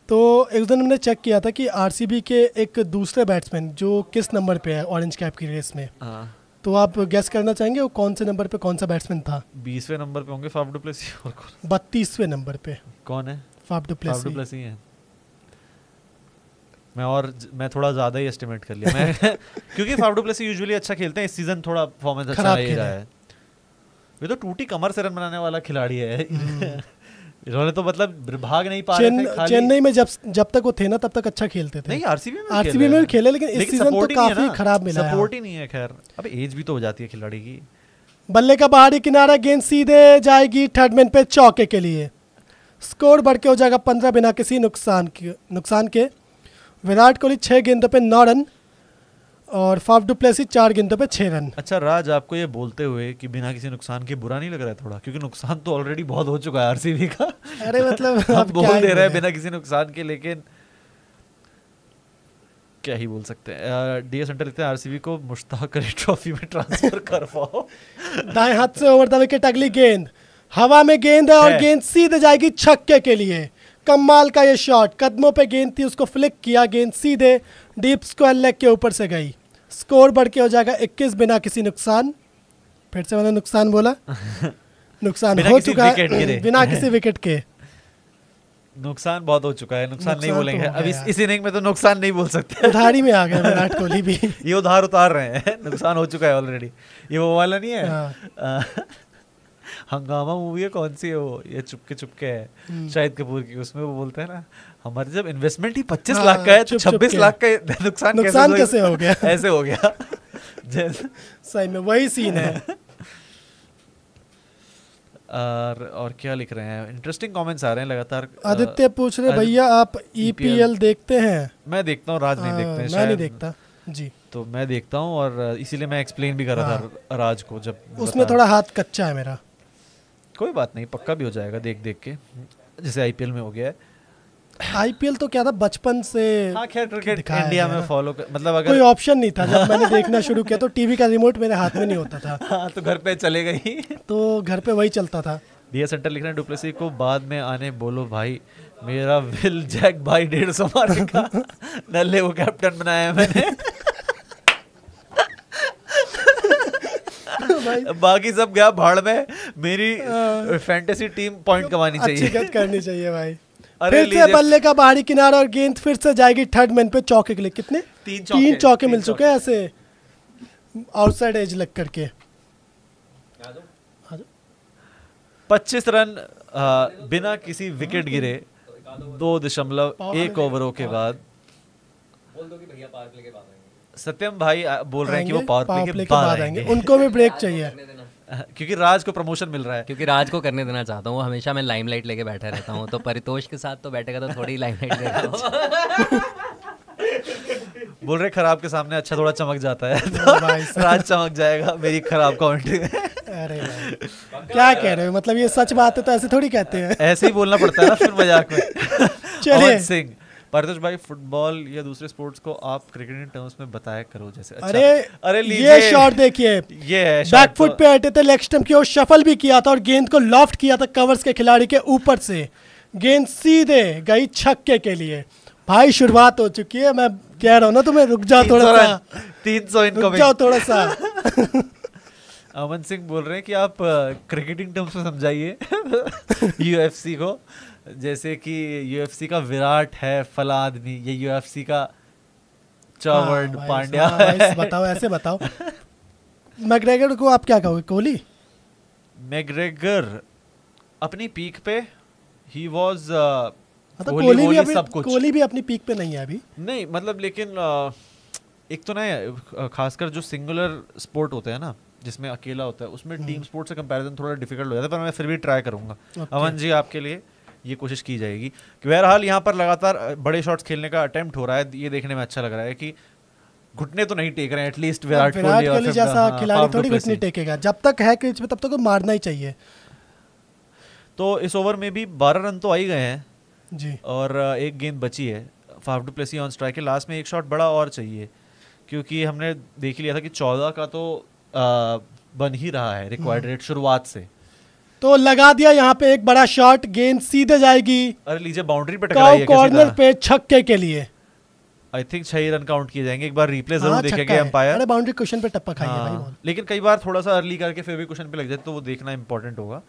तो एक दिन हमने चेक किया था कि आरसीबी के एक दूसरे बैट्समैन जो किस नंबर पे है ऑरेंज कैप की रेस में हाँ। तो आप गैस करना चाहेंगे वो कौन से नंबर पे कौन सा बैट्समैन था बीसवे नंबर पे होंगे फाफ डुप्लेसी और नंबर पे कौन है फाफ डुप्लेसी है मैं और मैं थोड़ा ज्यादा ही एस्टिमेट कर लिया मैं <laughs> क्योंकि फाफ डुप्लेसी यूजुअली अच्छा खेलते हैं इस सीजन थोड़ा परफॉर्मेंस अच्छा ही रहा है वे तो टूटी कमर से रन बनाने वाला खिलाड़ी है हम्म। <laughs> इन्होंने तो मतलब भाग नहीं पा रहे थे चेन्नई में जब जब तक वो थे ना तब तक अच्छा खेलते थे नहीं आरसीबी में आरसीबी में खेले लेकिन इस सीजन तो काफी खराब मिला सपोर्ट ही नहीं है खैर अब एज भी तो हो जाती है खिलाड़ी की बल्ले का बाहरी किनारा गेंद सीधे जाएगी थर्ड मैन पे चौके के लिए स्कोर बढ़ के हो जाएगा पंद्रह बिना किसी नुकसान के नुकसान के विराट कोहली छः गेंदों पे नौ रन और फाफ डुप्लेसी चार गेंदों पे छः रन अच्छा राज आपको ये बोलते हुए कि बिना किसी नुकसान के बुरा नहीं लग रहा है थोड़ा क्योंकि नुकसान तो ऑलरेडी बहुत हो चुका है आरसीबी का अरे मतलब <laughs> आप बोल दे रहे हैं बिना किसी नुकसान के लेकिन क्या ही बोल सकते हैं डी एस लेते हैं आरसीबी को मुश्ताक अली ट्रॉफी में ट्रांसफर <laughs> कर पाओ दाएं हाथ से ओवर द विकेट अगली गेंद हवा में गेंद है और गेंद सीधे जाएगी छक्के के लिए कमाल का ये शॉट कदमों पे गेंद थी उसको फ्लिक किया गेंद सीधे डीप स्क्वायर लेग के ऊपर से गई स्कोर बढ़ के हो जाएगा 21 बिना किसी नुकसान फिर से मैंने नुकसान बोला <laughs> नुकसान हो चुका है बिना किसी विकेट के नुकसान बहुत हो चुका है नुकसान, नुकसान नहीं बोलेंगे तो अब इस, इस इनिंग में तो नुकसान नहीं बोल सकते उधारी में आ गए विराट कोहली भी <laughs> ये उधार उतार रहे हैं <laughs> नुकसान हो चुका है ऑलरेडी ये वो वाला नहीं है हाँ। हंगामा मूवी है कौन सी है वो ये चुपके चुपके है हम्म। शाहिद कपूर की उसमें वो बोलते हैं ना हमारे जब इन्वेस्टमेंट ही पच्चीस हाँ, लाख का है तो छब्बीस लाख का <laughs> नुकसान नुकसान कैसे हो गया <laughs> ऐसे हो गया <laughs> सही में वही सीन है और और क्या लिख रहे हैं इंटरेस्टिंग कमेंट्स आ रहे हैं लगातार आदित्य पूछ रहे भैया आप ईपीएल e e देखते हैं मैं देखता हूँ राज नहीं हाँ, देखते मैं नहीं देखता जी तो मैं देखता हूँ और इसीलिए मैं एक्सप्लेन भी कर रहा था हाँ। राज को जब उसमें थोड़ा हाथ कच्चा है मेरा कोई बात नहीं पक्का भी हो जाएगा देख देख के जैसे आईपीएल में हो गया है आईपीएल तो क्या था बचपन से हाँ इंडिया में फॉलो कर मतलब अगर कोई ऑप्शन नहीं था जब मैंने देखना शुरू किया तो टीवी <laughs> का रिमोट मेरे हाथ में नहीं होता था <laughs> हाँ तो घर पे चले गई तो घर पे वही चलता था डी सेंटर लिख रहे डुप्लेसी को बाद में आने बोलो भाई मेरा विल जैक भाई डेढ़ सौ मारेगा <laughs> नल्ले वो कैप्टन बनाया मैंने भाई बाकी सब गया भाड़ में मेरी फैंटेसी टीम पॉइंट कमानी चाहिए करनी चाहिए भाई <laughs> अरे फिर से बल्ले का बाहरी किनारा और गेंद फिर से जाएगी थर्ड मैन पे चौके के लिए कितने तीन चौके, तीन चौके तीन मिल चुके हैं ऐसे आउटसाइड एज लग करके पच्चीस रन आ, बिना किसी विकेट गिरे दो दशमलव एक ओवरों के बाद बोल दो कि भैया पार्क लेके बाद सत्यम भाई बोल रहे हैं कि वो पावर प्ले के बाद आएंगे उनको भी ब्रेक चाहिए <laughs> क्योंकि राज को प्रमोशन मिल रहा है क्योंकि राज को करने देना चाहता हूँ हमेशा मैं लाइमलाइट लेके बैठा रहता हूँ तो परितोष के साथ तो बैठेगा तो थोड़ी लाइमलाइट लेगा <laughs> बोल रहे खराब के सामने अच्छा थोड़ा चमक जाता है तो <laughs> राज चमक जाएगा मेरी खराब कमेंट्री अरे क्या कह रहे हो मतलब ये सच बात है तो ऐसे थोड़ी कहते हैं ऐसे ही बोलना पड़ता है ना फिर मजाक में चलिए सिंह पारदर्श भाई फुटबॉल या दूसरे स्पोर्ट्स को आप क्रिकेट इन टर्म्स में बताया करो जैसे अच्छा, अरे अरे ये शॉट देखिए ये बैक फुट तो- पे हटे थे लेग स्टंप की ओर शफल भी किया था और गेंद को लॉफ्ट किया था कवर्स के खिलाड़ी के ऊपर से गेंद सीधे गई छक्के के लिए भाई शुरुआत हो चुकी है मैं कह रहा हूँ ना तुम्हें रुक जाओ थोड़ा सा तीन सौ रुक जाओ थोड़ा सा अमन सिंह बोल रहे हैं कि आप क्रिकेटिंग uh, टर्म्स में समझाइए यूएफसी <laughs> को जैसे कि यूएफसी का विराट है फला आदमी ये यूएफसी का चौवर्ड हाँ, पांड्या हाँ, बताओ ऐसे बताओ मैग्रेगर को आप क्या कहोगे कोहली मैग्रेगर अपनी पीक पे uh, मतलब ही वाज कोहली भी अपनी सब कुछ कोहली भी अपनी पीक पे नहीं है अभी नहीं मतलब लेकिन आ, uh, एक तो ना uh, खासकर जो सिंगुलर स्पोर्ट होते हैं ना जिसमें अकेला होता है उसमें टीम हम्म। स्पोर्ट से कंपैरिजन थोड़ा डिफिकल्ट हो जाता है पर मैं फिर भी ट्राई करूंगा okay. अमन जी आपके लिए ये कोशिश की जाएगी कि बहरहाल यहाँ पर लगातार बड़े शॉट्स खेलने का अटैम्प्ट हो रहा है ये देखने में अच्छा लग रहा है कि घुटने तो नहीं टेक रहे हैं एटलीस्ट विराट कोहली जैसा हाँ, खिलाड़ी थोड़ी घुटने टेकेगा जब तक है क्रिच में तब तक तो मारना ही चाहिए तो इस ओवर में भी बारह रन तो आई गए हैं जी और एक गेंद बची है Faf du Plessis on strike है लास्ट में एक शॉट बड़ा और चाहिए क्योंकि हमने देख लिया था कि चौदह का तो आ, बन ही रहा है रिक्वायर्ड हम्म। रेट शुरुआत से तो लगा दिया यहाँ पे एक बड़ा शॉट गेंद सीधे जाएगी अरे लीजिए बाउंड्री पे कॉर्नर पे छक्के के लिए आई थिंक छह रन काउंट किए जाएंगे एक बार रिप्ले जरूर हाँ, देखेंगे अंपायर अरे बाउंड्री क्वेश्चन पे टप्पा खाएंगे हाँ, भाई लेकिन कई बार थोड़ा सा अर्ली करके फिर भी क्वेश्चन पे लग जाए तो वो देखना इंपॉर्टेंट होगा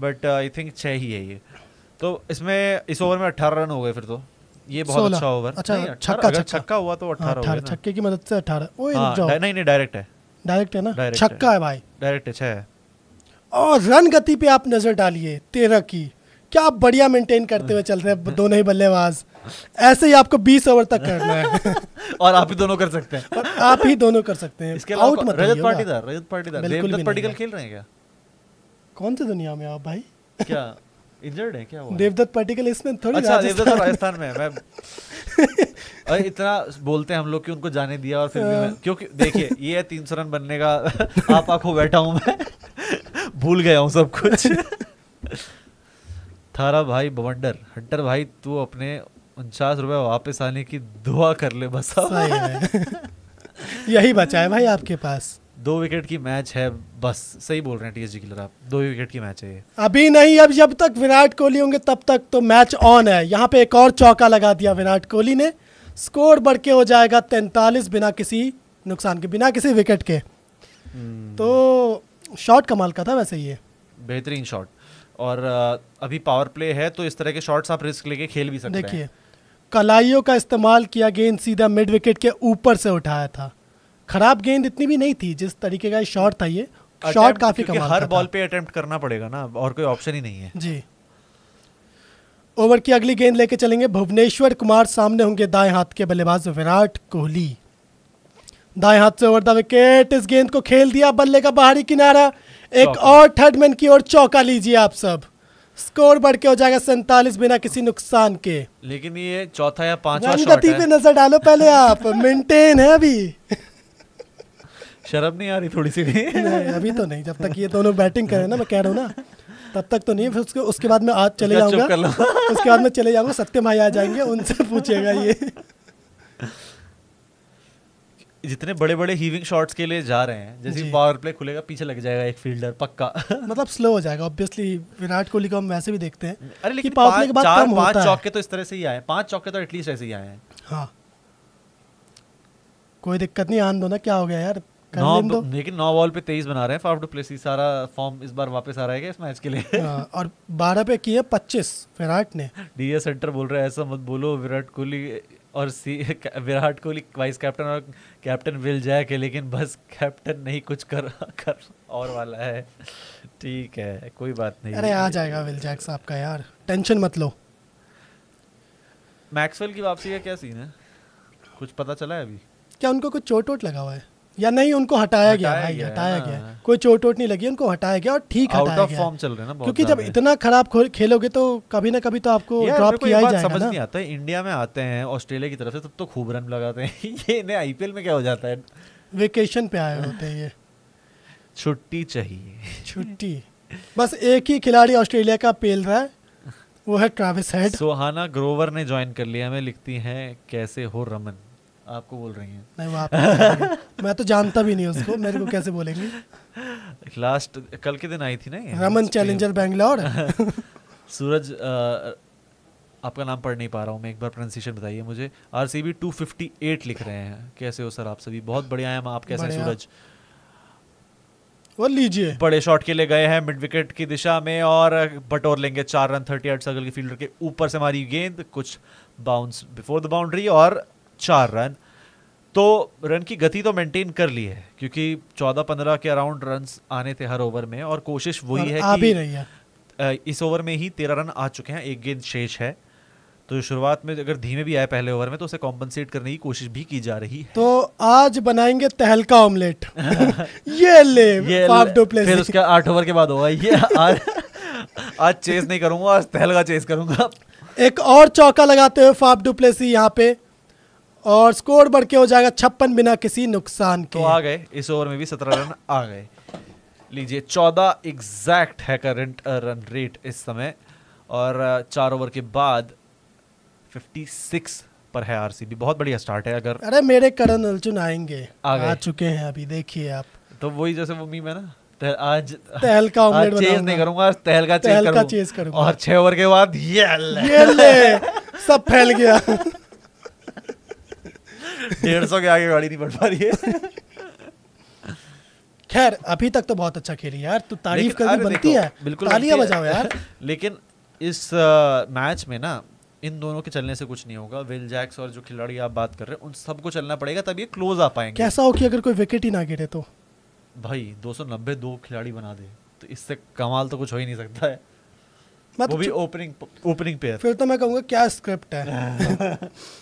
बट आई थिंक छह ही है ये तो इसमें इस ओवर में अट्ठारह रन हो गए फिर तो ये बहुत अच्छा ओवर अच्छा छक्का छक्का हुआ तो अठारह हाँ, छक्के की मदद से अठारह हाँ, नहीं नहीं डायरेक्ट है डायरेक्ट है ना छक्का है भाई डायरेक्ट है छह है और रन गति पे आप नज़र डालिए तेरह की क्या आप बढ़िया मेंटेन करते हुए चल रहे हैं दोनों ही बल्लेबाज ऐसे ही आपको 20 ओवर तक करना है <laughs> और आप ही दोनों कर सकते हैं और आप ही दोनों कर सकते हैं इसके आउट मत रजत पाटीदार रजत पाटीदार देवदत्त पटिकल खेल रहे हैं क्या कौन से दुनिया में आप भाई क्या इंजर्ड है क्या हुआ देवदत्त पाटिकल इसमें थोड़ी अच्छा देवदत्त राजस्थान में मैं <laughs> अरे इतना बोलते हैं हम लोग कि उनको जाने दिया और फिर भी मैं हाँ। क्योंकि देखिए ये है तीन सौ रन बनने का <laughs> आप आंखों बैठा हूं मैं भूल गया हूँ सब कुछ <laughs> थारा भाई बवंडर हंटर भाई तू अपने उनचास रुपए वापस आने की दुआ कर ले बस यही बचा है भाई आपके पास दो विकेट की मैच है बस सही बोल रहे हैं टीएसजी किलर आप दो विकेट की मैच है अभी नहीं अब जब तक विराट कोहली होंगे तब तक तो मैच ऑन है यहाँ पे एक और चौका लगा दिया विराट कोहली ने स्कोर बढ़ के हो जाएगा तैंतालीस बिना किसी नुकसान के बिना किसी विकेट के हम्म। तो शॉट कमाल का था वैसे ये बेहतरीन शॉट और अभी पावर प्ले है तो इस तरह के शॉट्स आप रिस्क लेके खेल भी सकते हैं देखिए कलाइयों का इस्तेमाल किया गेंद सीधा मिड विकेट के ऊपर से उठाया था खराब गेंद इतनी भी नहीं थी जिस तरीके का शॉट था ये शॉट काफी कमाल हर बॉल पे अटेम्प्ट करना पड़ेगा ना और कोई ऑप्शन ही नहीं है जी ओवर की अगली गेंद लेके चलेंगे भुवनेश्वर कुमार सामने होंगे दाएं हाथ के बल्लेबाज विराट कोहली दाएं हाथ से ओवर द विकेट इस गेंद को खेल दिया बल्ले का बाहरी किनारा एक और थर्ड मैन की ओर चौका लीजिए आप सब स्कोर बढ़ के हो जाएगा सैंतालीस बिना किसी नुकसान के लेकिन ये चौथा या पांचवा शॉट है पे नजर डालो पहले आप <laughs> मेंटेन है अभी शर्म नहीं आ रही थोड़ी सी भी नहीं अभी तो नहीं जब तक ये दोनों बैटिंग करें ना मैं कह रहा हूँ ना तब तक तो नहीं फिर उसके उसके बाद मैं आज चले जाऊंगा उसके बाद मैं चले जाऊंगा सत्य भाई आ जाएंगे उनसे पूछेगा ये <laughs> जितने बड़े बड़े हीविंग शॉट्स के लिए जा रहे हैं जैसे पावर प्ले खुलेगा पीछे लग जाएगा एक फील्डर पक्का <laughs> मतलब स्लो हो जाएगा ऑब्वियसली विराट कोहली को हम वैसे भी देखते हैं अरे लेकिन पावर प्ले के बाद कम होता है चौके तो इस तरह से ही आए पांच चौके तो एटलीस्ट ऐसे ही आए हैं हाँ कोई दिक्कत नहीं आन दो ना क्या हो गया यार तो। लेकिन नौ बॉल पे तेईस बना रहे हैं फाफ डू प्लेसी सारा फॉर्म इस बार वापस आ रहा है इस मैच के लिए हाँ, और बारह पे किए पच्चीस विराट ने डी सेंटर बोल रहे हैं ऐसा मत बोलो विराट कोहली और सी <laughs> विराट कोहली वाइस कैप्टन और कैप्टन विल जैक है लेकिन बस कैप्टन नहीं कुछ कर कर और वाला है ठीक है कोई बात नहीं अरे आ जाएगा विल जैक साहब का यार टेंशन मत लो मैक्सवेल की वापसी का क्या सीन है कुछ पता चला है अभी क्या उनको कुछ चोट वोट लगा हुआ है या नहीं उनको हटाया, गया भाई हटाया गया, कोई चोट वोट नहीं लगी उनको हटाया गया और ठीक हटाया गया फॉर्म चल रहे ना क्योंकि जब इतना खराब खेलोगे तो कभी ना कभी तो आपको ड्रॉप किया ही जाएगा समझ नहीं आता है इंडिया में आते हैं ऑस्ट्रेलिया की तरफ से तब तो खूब रन लगाते हैं <laughs> ये इन्हें आईपीएल में क्या हो जाता है वेकेशन पे आए होते हैं ये छुट्टी चाहिए छुट्टी बस एक ही खिलाड़ी ऑस्ट्रेलिया का पेल रहा है वो है ट्रैविस हेड सोहाना ग्रोवर ने ज्वाइन कर लिया हमें लिखती हैं कैसे हो रमन आपको बोल रही हैं नहीं वहाँ <laughs> मैं तो जानता भी नहीं उसको मेरे को कैसे बोलेंगे लास्ट <laughs> कल के दिन आई थी ना रमन चैलेंजर बैंगलोर <laughs> सूरज आपका नाम पढ़ नहीं पा रहा हूँ मैं एक बार प्रोनाउंसिएशन बताइए मुझे R C B two fifty eight लिख रहे हैं कैसे हो सर आप सभी बहुत बढ़िया हैं आप कैसे हैं सूरज और लीजिए बड़े शॉट के लिए गए हैं मिड विकेट की दिशा में और बटोर लेंगे चार रन थर्टी एट सर्कल के फील्डर के ऊपर से हमारी गेंद कुछ बाउंस बिफोर द बाउंड्री और चार रन तो रन की गति तो मेंटेन कर ली है क्योंकि चौदह पंद्रह के अराउंड रन आने थे हर ओवर में और कोशिश वही है कि है इस ओवर में ही तेरह रन आ चुके हैं एक गेंद शेष है तो शुरुआत में अगर धीमे भी आए पहले ओवर में तो उसे कॉम्पनसेट करने की कोशिश भी की जा रही है तो आज बनाएंगे तहलका ऑमलेट <laughs> ये ले ये ले, फिर उसके आठ ओवर के बाद होगा ये आज आज चेस नहीं करूंगा आज तहलका चेस करूंगा एक और चौका लगाते हुए फाफ डुप्लेसी यहाँ पे और स्कोर बढ़ के हो जाएगा छप्पन बिना किसी नुकसान तो के तो आ गए इस ओवर में भी सत्रह रन आ गए लीजिए चौदह एग्जैक्ट है करंट रन रेट इस समय और चार ओवर के बाद फिफ्टी सिक्स पर है आरसीबी बहुत बढ़िया स्टार्ट है अगर अरे मेरे करण अर्जुन आएंगे आ, आ चुके हैं अभी देखिए आप तो वही जैसे वो मीम है ना आज तहल का ऑमलेट चेज नहीं करूंगा आज तहलका, तहलका चेज करूंगा और छह ओवर के बाद ये ले, ये ले सब फैल गया <laughs> डेढ़ सौ के आगे गाड़ी नहीं बढ़ पा रही है खैर अभी तक तो बहुत अच्छा खेली यार तू तारीफ करनी बनती है बिल्कुल तालियां बजाओ यार <laughs> लेकिन इस मैच में ना इन दोनों के चलने से कुछ नहीं होगा विल जैक्स और जो खिलाड़ी आप बात कर रहे हैं उन सबको चलना पड़ेगा तब ये क्लोज आ पाएंगे कैसा हो कि अगर कोई विकेट ही ना गिरे तो भाई 290 दो खिलाड़ी बना दे तो इससे कमाल तो कुछ हो ही नहीं सकता है मतलब वो भी ओपनिंग ओपनिंग पेयर फिर तो मैं कहूँगा क्या स्क्रिप्ट है <laughs> <laughs>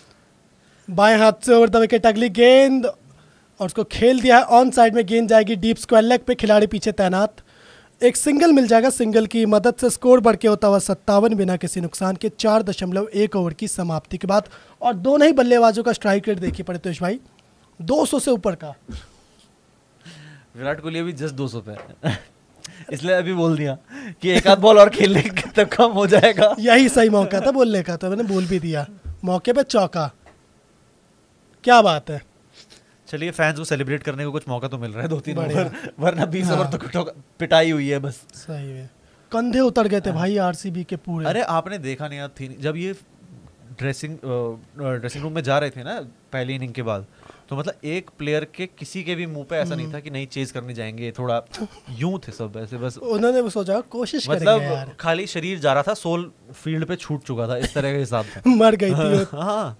बाएं हाथ से ओवर दबे के टगली गेंद और उसको खेल दिया है ऑन साइड में गेंद जाएगी डीप स्क्वायर लेग पे खिलाड़ी पीछे तैनात एक सिंगल मिल जाएगा सिंगल की मदद से स्कोर बढ़ के होता हुआ सत्तावन बिना किसी नुकसान के चार दशमलव एक ओवर की समाप्ति के बाद और दोनों ही बल्लेबाजों का स्ट्राइक रेट देखिए परितोष भाई 200 से ऊपर का विराट कोहली अभी जस्ट 200 पे <laughs> इसलिए अभी बोल दिया कि एक आध बॉल और खेलने तक कम हो जाएगा यही सही मौका था बोलने का तो मैंने बोल भी दिया मौके पे चौका क्या बात है चलिए फैंस को सेलिब्रेट करने को कुछ मौका तो मिल रहा है दो तीन ओवर वरना बीस हाँ। ओवर हाँ। तो पिटाई हुई है बस सही है कंधे उतर गए थे हाँ। भाई आरसीबी के पूरे अरे आपने देखा नहीं थी जब ये ड्रेसिंग ड्रेसिंग रूम में जा रहे थे ना पहली इनिंग के बाद तो मतलब एक प्लेयर के किसी के भी मुंह पे ऐसा नहीं हम्म। था कि नहीं चेज करने जाएंगे थोड़ा यूं थे सब ऐसे बस उन्होंने सोचा कोशिश मतलब यार। खाली शरीर जा रहा था सोल फील्ड पे छूट चुका था इस तरह के हिसाब से <laughs> मर गई थी हाँ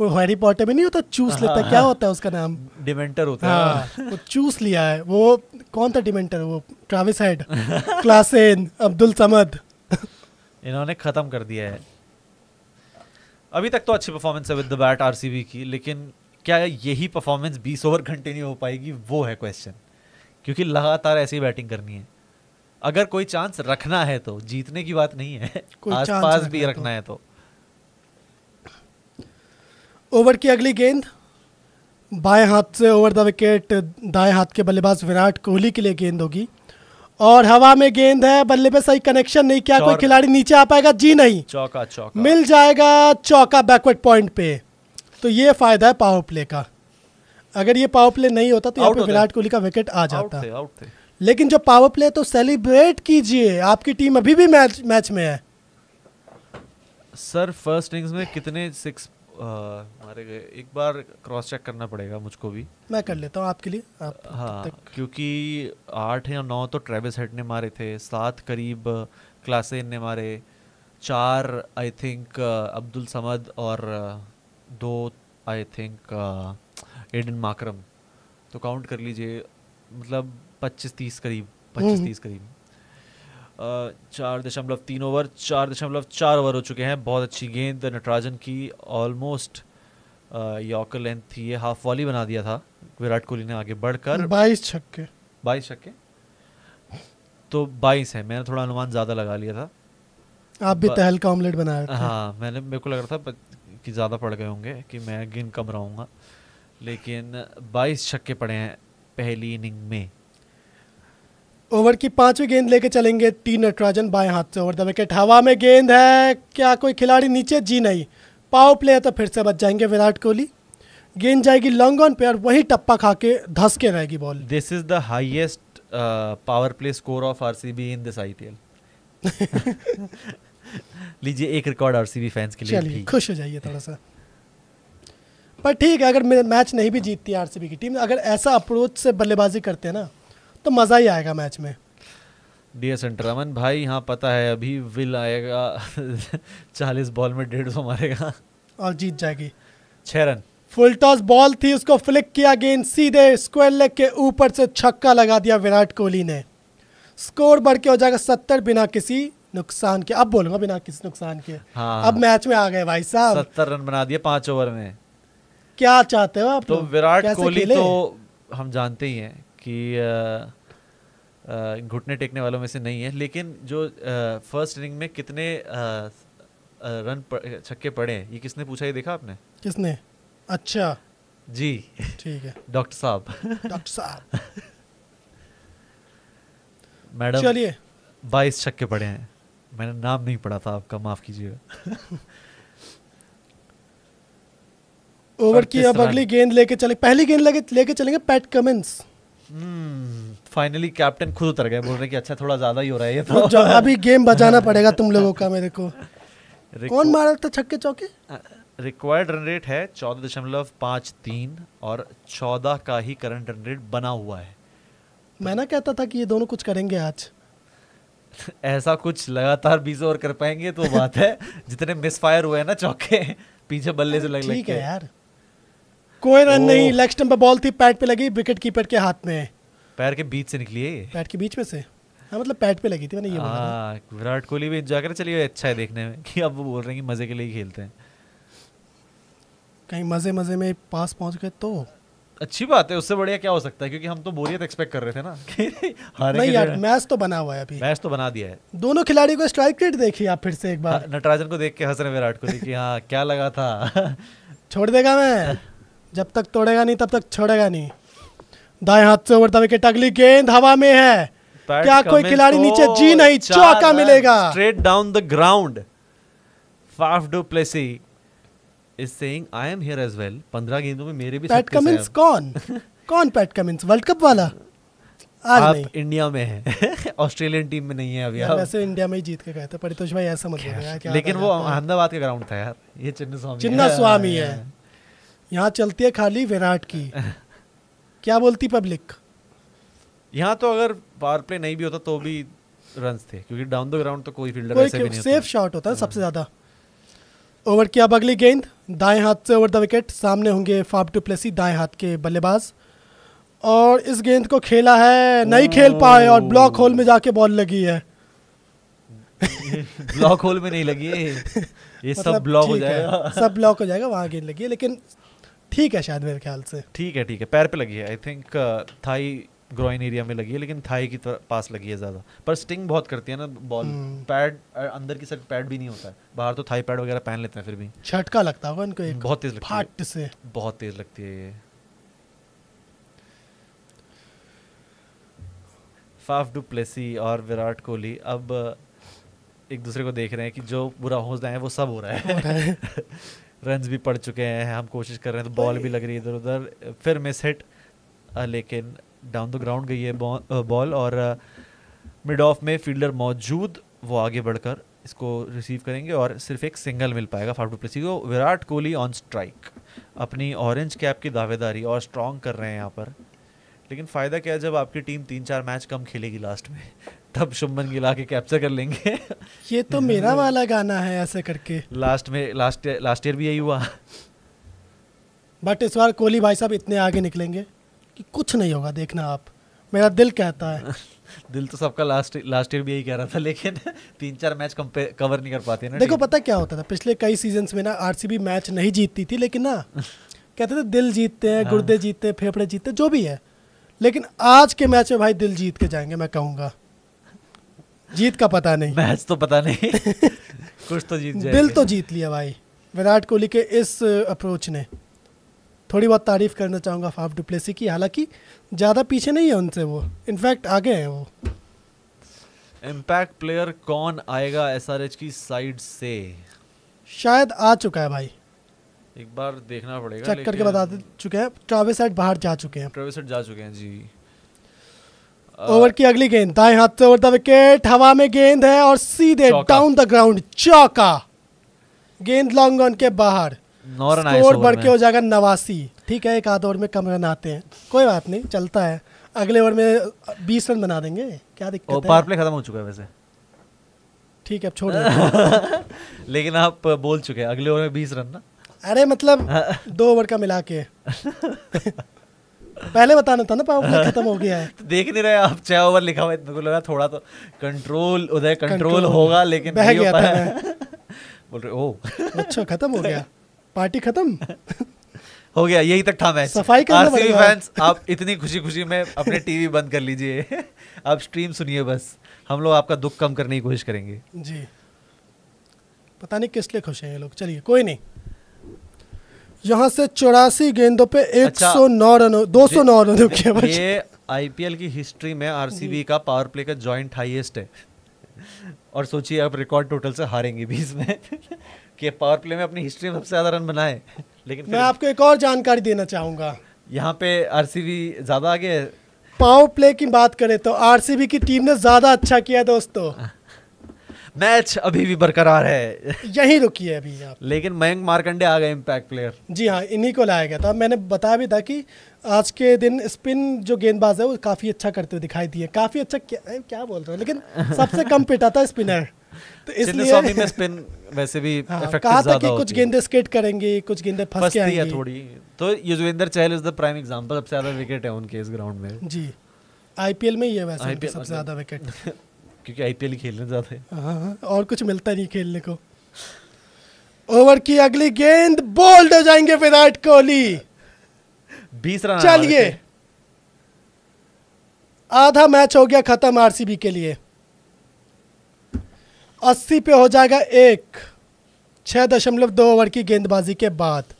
वो हैरी पॉटर में नहीं होता चूस हाँ, लेता हाँ, क्या होता है उसका नाम डिमेंटर होता हाँ, है वो चूस लिया है वो कौन था डिमेंटर वो Travis Head Klaasen Abdul Samad इन्होंने खत्म कर दिया है अभी तक तो अच्छी परफॉर्मेंस है विद द बैट आरसीबी की लेकिन क्या यही परफॉर्मेंस 20 ओवर कंटिन्यू हो पाएगी वो है क्वेश्चन क्योंकि लगातार ऐसी बैटिंग करनी है अगर कोई चांस रखना है तो जीतने की बात नहीं है आसपास भी रखना है तो, है तो ओवर की अगली गेंद बाएं हाथ से ओवर द विकेट दाएं हाथ के बल्लेबाज विराट कोहली के लिए गेंद होगी और हवा में गेंद है बल्ले पे सही कनेक्शन नहीं क्या कोई खिलाड़ी नीचे आ पाएगा जी नहीं चौका चौका मिल जाएगा चौका बैकवर्ड पॉइंट पे तो ये फायदा है पावर प्ले का अगर ये पावर प्ले नहीं होता तो यहाँ पे विराट कोहली का विकेट आ जाता लेकिन जो पावर प्ले तो सेलिब्रेट कीजिए आपकी टीम अभी भी मैच मैच में है सर फर्स्ट इनिंग्स में कितने सिक्स हमारे एक बार क्रॉस चेक करना पड़ेगा मुझको भी मैं कर लेता हूँ आपके लिए आप हाँ क्योंकि आठ या नौ तो ट्रेविस हेड ने मारे थे सात करीब क्लासेन ने मारे चार आई थिंक अब्दुल समद और दो आई थिंक एडन माकरम तो काउंट कर लीजिए मतलब पच्चीस तीस करीब पच्चीस हम्म। तीस करीब चार दशमलव तीन ओवर चार दशमलव चार ओवर हो चुके हैं बहुत अच्छी गेंद नटराजन की ऑलमोस्ट यॉकर लेंथ थी ये हाफ वॉली बना दिया था विराट कोहली ने आगे बढ़कर बाईस छक्के बाईस छक्के तो बाईस है मैंने थोड़ा अनुमान ज़्यादा लगा लिया था आप भी तहल का ऑमलेट बनाया था हाँ मैंने मेरे को लग रहा था कि ज़्यादा पड़ गए होंगे कि मैं गेंद कम रहूँगा लेकिन बाईस छक्के पड़े हैं पहली इनिंग में ओवर की पांचवी गेंद लेके चलेंगे टी नटराजन बाएं हाथ से ओवर द विकेट हवा में गेंद है क्या कोई खिलाड़ी नीचे जी नहीं पावर प्ले है तो फिर से बच जाएंगे विराट कोहली गेंद जाएगी लॉन्ग ऑन पे और वही टप्पा खा के धस के रहेगी ball this is the highest power play score of our in this IPL लीजिए एक रिकॉर्ड आरसीबी फैंस के लिए चलिए खुश हो जाइए थोड़ा सा पर ठीक है अगर मैच नहीं भी जीतती आरसीबी की टीम अगर ऐसा अप्रोच से बल्लेबाजी करते हैं ना तो मज़ा ही आएगा मैच में डी एस रमन भाई यहाँ पता है अभी विल आएगा <laughs> चालीस बॉल में डेढ़ सौ मारेगा और जीत जाएगी छः रन फुल टॉस बॉल थी उसको फ्लिक किया गेंद सीधे स्क्वायर लेग के ऊपर से छक्का लगा दिया विराट कोहली ने स्कोर बढ़ के हो जाएगा सत्तर बिना किसी नुकसान के अब बोलूंगा बिना किसी नुकसान के हाँ, अब मैच में आ गए भाई साहब सत्तर रन बना दिए पांच ओवर में क्या चाहते हो आप तो विराट कोहली तो हम जानते ही हैं कि घुटने टेकने वालों में से नहीं है लेकिन जो फर्स्ट इनिंग में कितने रन छक्के पड़े हैं ये किसने पूछा ये देखा आपने किसने अच्छा जी ठीक है डॉक्टर साहब डॉक्टर साहब मैडम चलिए बाईस छक्के पड़े हैं मैंने नाम नहीं पढ़ा था आपका माफ कीजिएगा ओवर की अब अगली गेंद लेके चले पहली गेंद लेके चलेंगे Pat Cummins finally hmm, captain खुद उतर गए बोल रहे कि अच्छा थोड़ा ज्यादा ही हो रहा है ये तो अभी गेम बचाना पड़ेगा तुम लोगों का मेरे को कौन मार रहा था छक्के चौके रिक्वायर्ड रन रेट है चौदह दशमलव पाँच तीन और चौदह का ही करंट रन रेट बना हुआ है मैं ना कहता था कि ये दोनों कुछ करेंगे आज <laughs> ऐसा कुछ लगातार बीस ओवर कर पाएंगे तो बात है जितने मिस फायर हुए हैं ना चौके पीछे बल्ले से लग लगे ठीक है यार कोई रन नहीं लेग स्टंप पर बॉल थी पैड पे लगी विकेट कीपर के हाथ में पैर के बीच से निकली है पैट के बीच में से हाँ मतलब पैट पे लगी थी मैंने ये बोला हाँ, विराट कोहली भी इंजॉय करे चलिए अच्छा है देखने में कि अब वो बोल रहे हैं मज़े के लिए ही खेलते हैं कहीं मज़े मज़े में पास पहुंच गए तो अच्छी बात है उससे बढ़िया क्या हो सकता है क्योंकि हम तो बोरियत एक्सपेक्ट कर रहे थे ना <laughs> हारे नहीं यार मैच तो बना हुआ है अभी मैच तो बना दिया है दोनों खिलाड़ी को स्ट्राइक रेट देखिए आप फिर से एक बार हाँ, नटराजन को देख के हंस रहे विराट कोहली की हाँ क्या लगा था छोड़ देगा मैं <laughs> जब तक तोड़ेगा नहीं तब तक छोड़ेगा नहीं दाएं हाथ से उड़ता विकेट अगली गेंद हवा में है क्या कोई खिलाड़ी तो नीचे जी नहीं चौका मिलेगा straight down the ground Faf du Plessis is saying I am here as well 15 गेंदों में मेरे भी पैट कमिंस कौन कौन पैट कमिंस वर्ल्ड कप वाला आज आप नहीं। इंडिया में है ऑस्ट्रेलियन टीम में नहीं है अभी आप वैसे इंडिया में ही जीत के गए थे परितोष भाई ऐसा मत लेकिन वो अहमदाबाद का ग्राउंड था यार ये चिन्ना स्वामी चिन्ना स्वामी है यहाँ चलती है खाली विराट की क्या बोलती पब्लिक यहाँ तो अगर पावर प्ले नहीं भी होता तो भी रन थे क्योंकि डाउन द ग्राउंड तो कोई फील्डर कोई भी नहीं सेफ शॉट होता है सबसे हाँ। ज़्यादा ओवर की अब अगली गेंद दाएं हाथ से ओवर द विकेट सामने होंगे फाफ टू प्लेसी दाएं हाथ के बल्लेबाज और इस गेंद को खेला है नहीं खेल पाए और ब्लॉक होल में जाके बॉल लगी है ब्लॉक <laughs> होल में नहीं लगी है ये मतलब सब ब्लॉक हो जाएगा सब ब्लॉक हो जाएगा वहां गेंद लगी है लेकिन ठीक है शायद मेरे ख्याल से ठीक है ठीक है पैर पे लगी है I think uh, thigh groin area में लगी है लेकिन थाई की पास लगी है ज़्यादा पर स्टिंग बहुत करती है ना बॉल पैड हम्म। uh, अंदर की साइड पैड भी नहीं होता है बाहर तो थाई पैड वगैरह पहन लेते हैं फिर भी झटका लगता होगा इनको एक बहुत तेज फाट से बहुत तेज लगती है ये फाफ डू प्लेसी और विराट कोहली अब uh, एक दूसरे को देख रहे हैं कि जो बुरा हो जाए वो सब हो रहा है <laughs> रन भी पड़ चुके हैं हम कोशिश कर रहे हैं तो बॉल भी लग रही है इधर उधर फिर मिस हिट लेकिन डाउन द ग्राउंड गई है बॉल और मिड ऑफ में फील्डर मौजूद वो आगे बढ़कर इसको रिसीव करेंगे और सिर्फ एक सिंगल मिल पाएगा फाफ डुप्लेसी को विराट कोहली ऑन स्ट्राइक अपनी ऑरेंज कैप की दावेदारी और स्ट्रॉन्ग कर रहे हैं यहाँ पर लेकिन फ़ायदा क्या है जब आपकी टीम तीन चार मैच कम खेलेगी लास्ट में तब शुभमन गिल आके कैप्चर कर लेंगे ये तो <laughs> मेरा वाला गाना है ऐसे करके लास्ट में लास्ट लास्ट ईयर भी यही हुआ बट इस बार कोहली भाई साहब इतने आगे निकलेंगे कि कुछ नहीं होगा देखना आप मेरा दिल कहता है <laughs> दिल तो सबका लास्ट लास्ट ईयर भी यही कह रहा था लेकिन तीन चार मैच कवर नहीं कर पाते ना देखो पता क्या होता था पिछले कई सीजन में ना आर मैच नहीं जीतती थी लेकिन ना <laughs> कहते थे दिल जीतते हैं हाँ। गुर्दे जीतते हैं फेफड़े जीतते जो भी है लेकिन आज के मैच में भाई दिल जीत के जाएंगे मैं कहूँगा जीत का पता नहीं मैच तो पता नहीं <laughs> कुछ तो जीत दिल तो जीत लिया भाई विराट कोहली के इस अप्रोच ने थोड़ी बहुत तारीफ करना चाहूँगा फाफ डुप्लेसी की हालांकि ज़्यादा पीछे नहीं है उनसे वो इनफैक्ट आगे हैं वो इम्पैक्ट प्लेयर कौन आएगा एस की साइड से शायद आ चुका है भाई एक बार देखना पड़ेगा चेक करके बता चुके हैं ट्रावेस बाहर जा चुके हैं ट्रावेस जा चुके हैं जी ओवर uh, की अगली गेंद दाएं हाथ से ओवर द विकेट हवा में गेंद है और सीधे डाउन द ग्राउंड चौका गेंद लॉन्ग ऑन के बाहर स्कोर बढ़ के हो जाएगा नवासी ठीक है एक आध ओवर में कम रन आते हैं कोई बात नहीं चलता है अगले ओवर में बीस रन बना देंगे क्या दिक्कत है प्ले खत्म हो चुका है वैसे ठीक है अब छोड़ <laughs> लेकिन आप बोल चुके हैं अगले ओवर में बीस रन ना अरे मतलब <laughs> दो ओवर का मिला के <laughs> पहले बताना था ना पावर प्ले खत्म हो गया है तो <laughs> देख नहीं रहे आप छह ओवर लिखा हुआ इतने को लगा थोड़ा तो कंट्रोल उधर कंट्रोल होगा लेकिन बह गया था <laughs> बोल रहे ओ अच्छा खत्म हो गया पार्टी खत्म <laughs> हो गया यही तक था मैच सफाई करना आरसीबी फैंस आप इतनी खुशी खुशी में अपने टीवी बंद कर लीजिए आप स्ट्रीम सुनिए बस हम लोग आपका दुख कम करने की कोशिश करेंगे जी पता नहीं किस लिए खुश हैं ये लोग चलिए कोई नहीं यहाँ से चौरासी गेंदों पे 109 रन रनों सौ नौ रन ये आईपीएल की हिस्ट्री में आरसीबी का पावर प्ले का ज्वाइंट हाईएस्ट है और सोचिए आप रिकॉर्ड टोटल से हारेंगे भी इसमें <laughs> कि पावर प्ले में अपनी हिस्ट्री में सबसे ज़्यादा रन बनाए लेकिन मैं आपको एक और जानकारी देना चाहूंगा यहाँ पे आरसीबी ज़्यादा आगे पावर प्ले की बात करें तो आरसीबी की टीम ने ज़्यादा अच्छा किया दोस्तों हाँ। मैच अभी भी बरकरार है यही रुकी है अभी आप लेकिन मयंक मार्कंडे आ गए इम्पैक्ट प्लेयर जी हाँ इन्हीं को लाया गया था मैंने बताया भी था कि आज के दिन स्पिन जो गेंदबाज है वो काफ़ी अच्छा करते हुए दिखाई दिए काफ़ी अच्छा क्या, क्या बोल रहे हो लेकिन सबसे कम पिटा था स्पिनर तो <laughs> इसलिए में स्पिन वैसे भी हाँ, कहा था कि कुछ गेंदे स्केट करेंगे कुछ गेंदे फंस है थोड़ी तो Yuzvendra Chahal is the prime example सबसे ज्यादा विकेट है उनके इस ग्राउंड में जी आईपीएल में ही है वैसे सबसे ज्यादा विकेट <laughs> क्योंकि आईपीएल खेलने जाते हैं हाँ, हाँ, हाँ, और कुछ मिलता नहीं खेलने को ओवर की अगली गेंद बोल्ड हो जाएंगे विराट कोहली बीस रन चलिए आधा मैच हो गया खत्म आरसीबी के लिए अस्सी पे हो जाएगा एक छः दशमलव दो ओवर की गेंदबाजी के बाद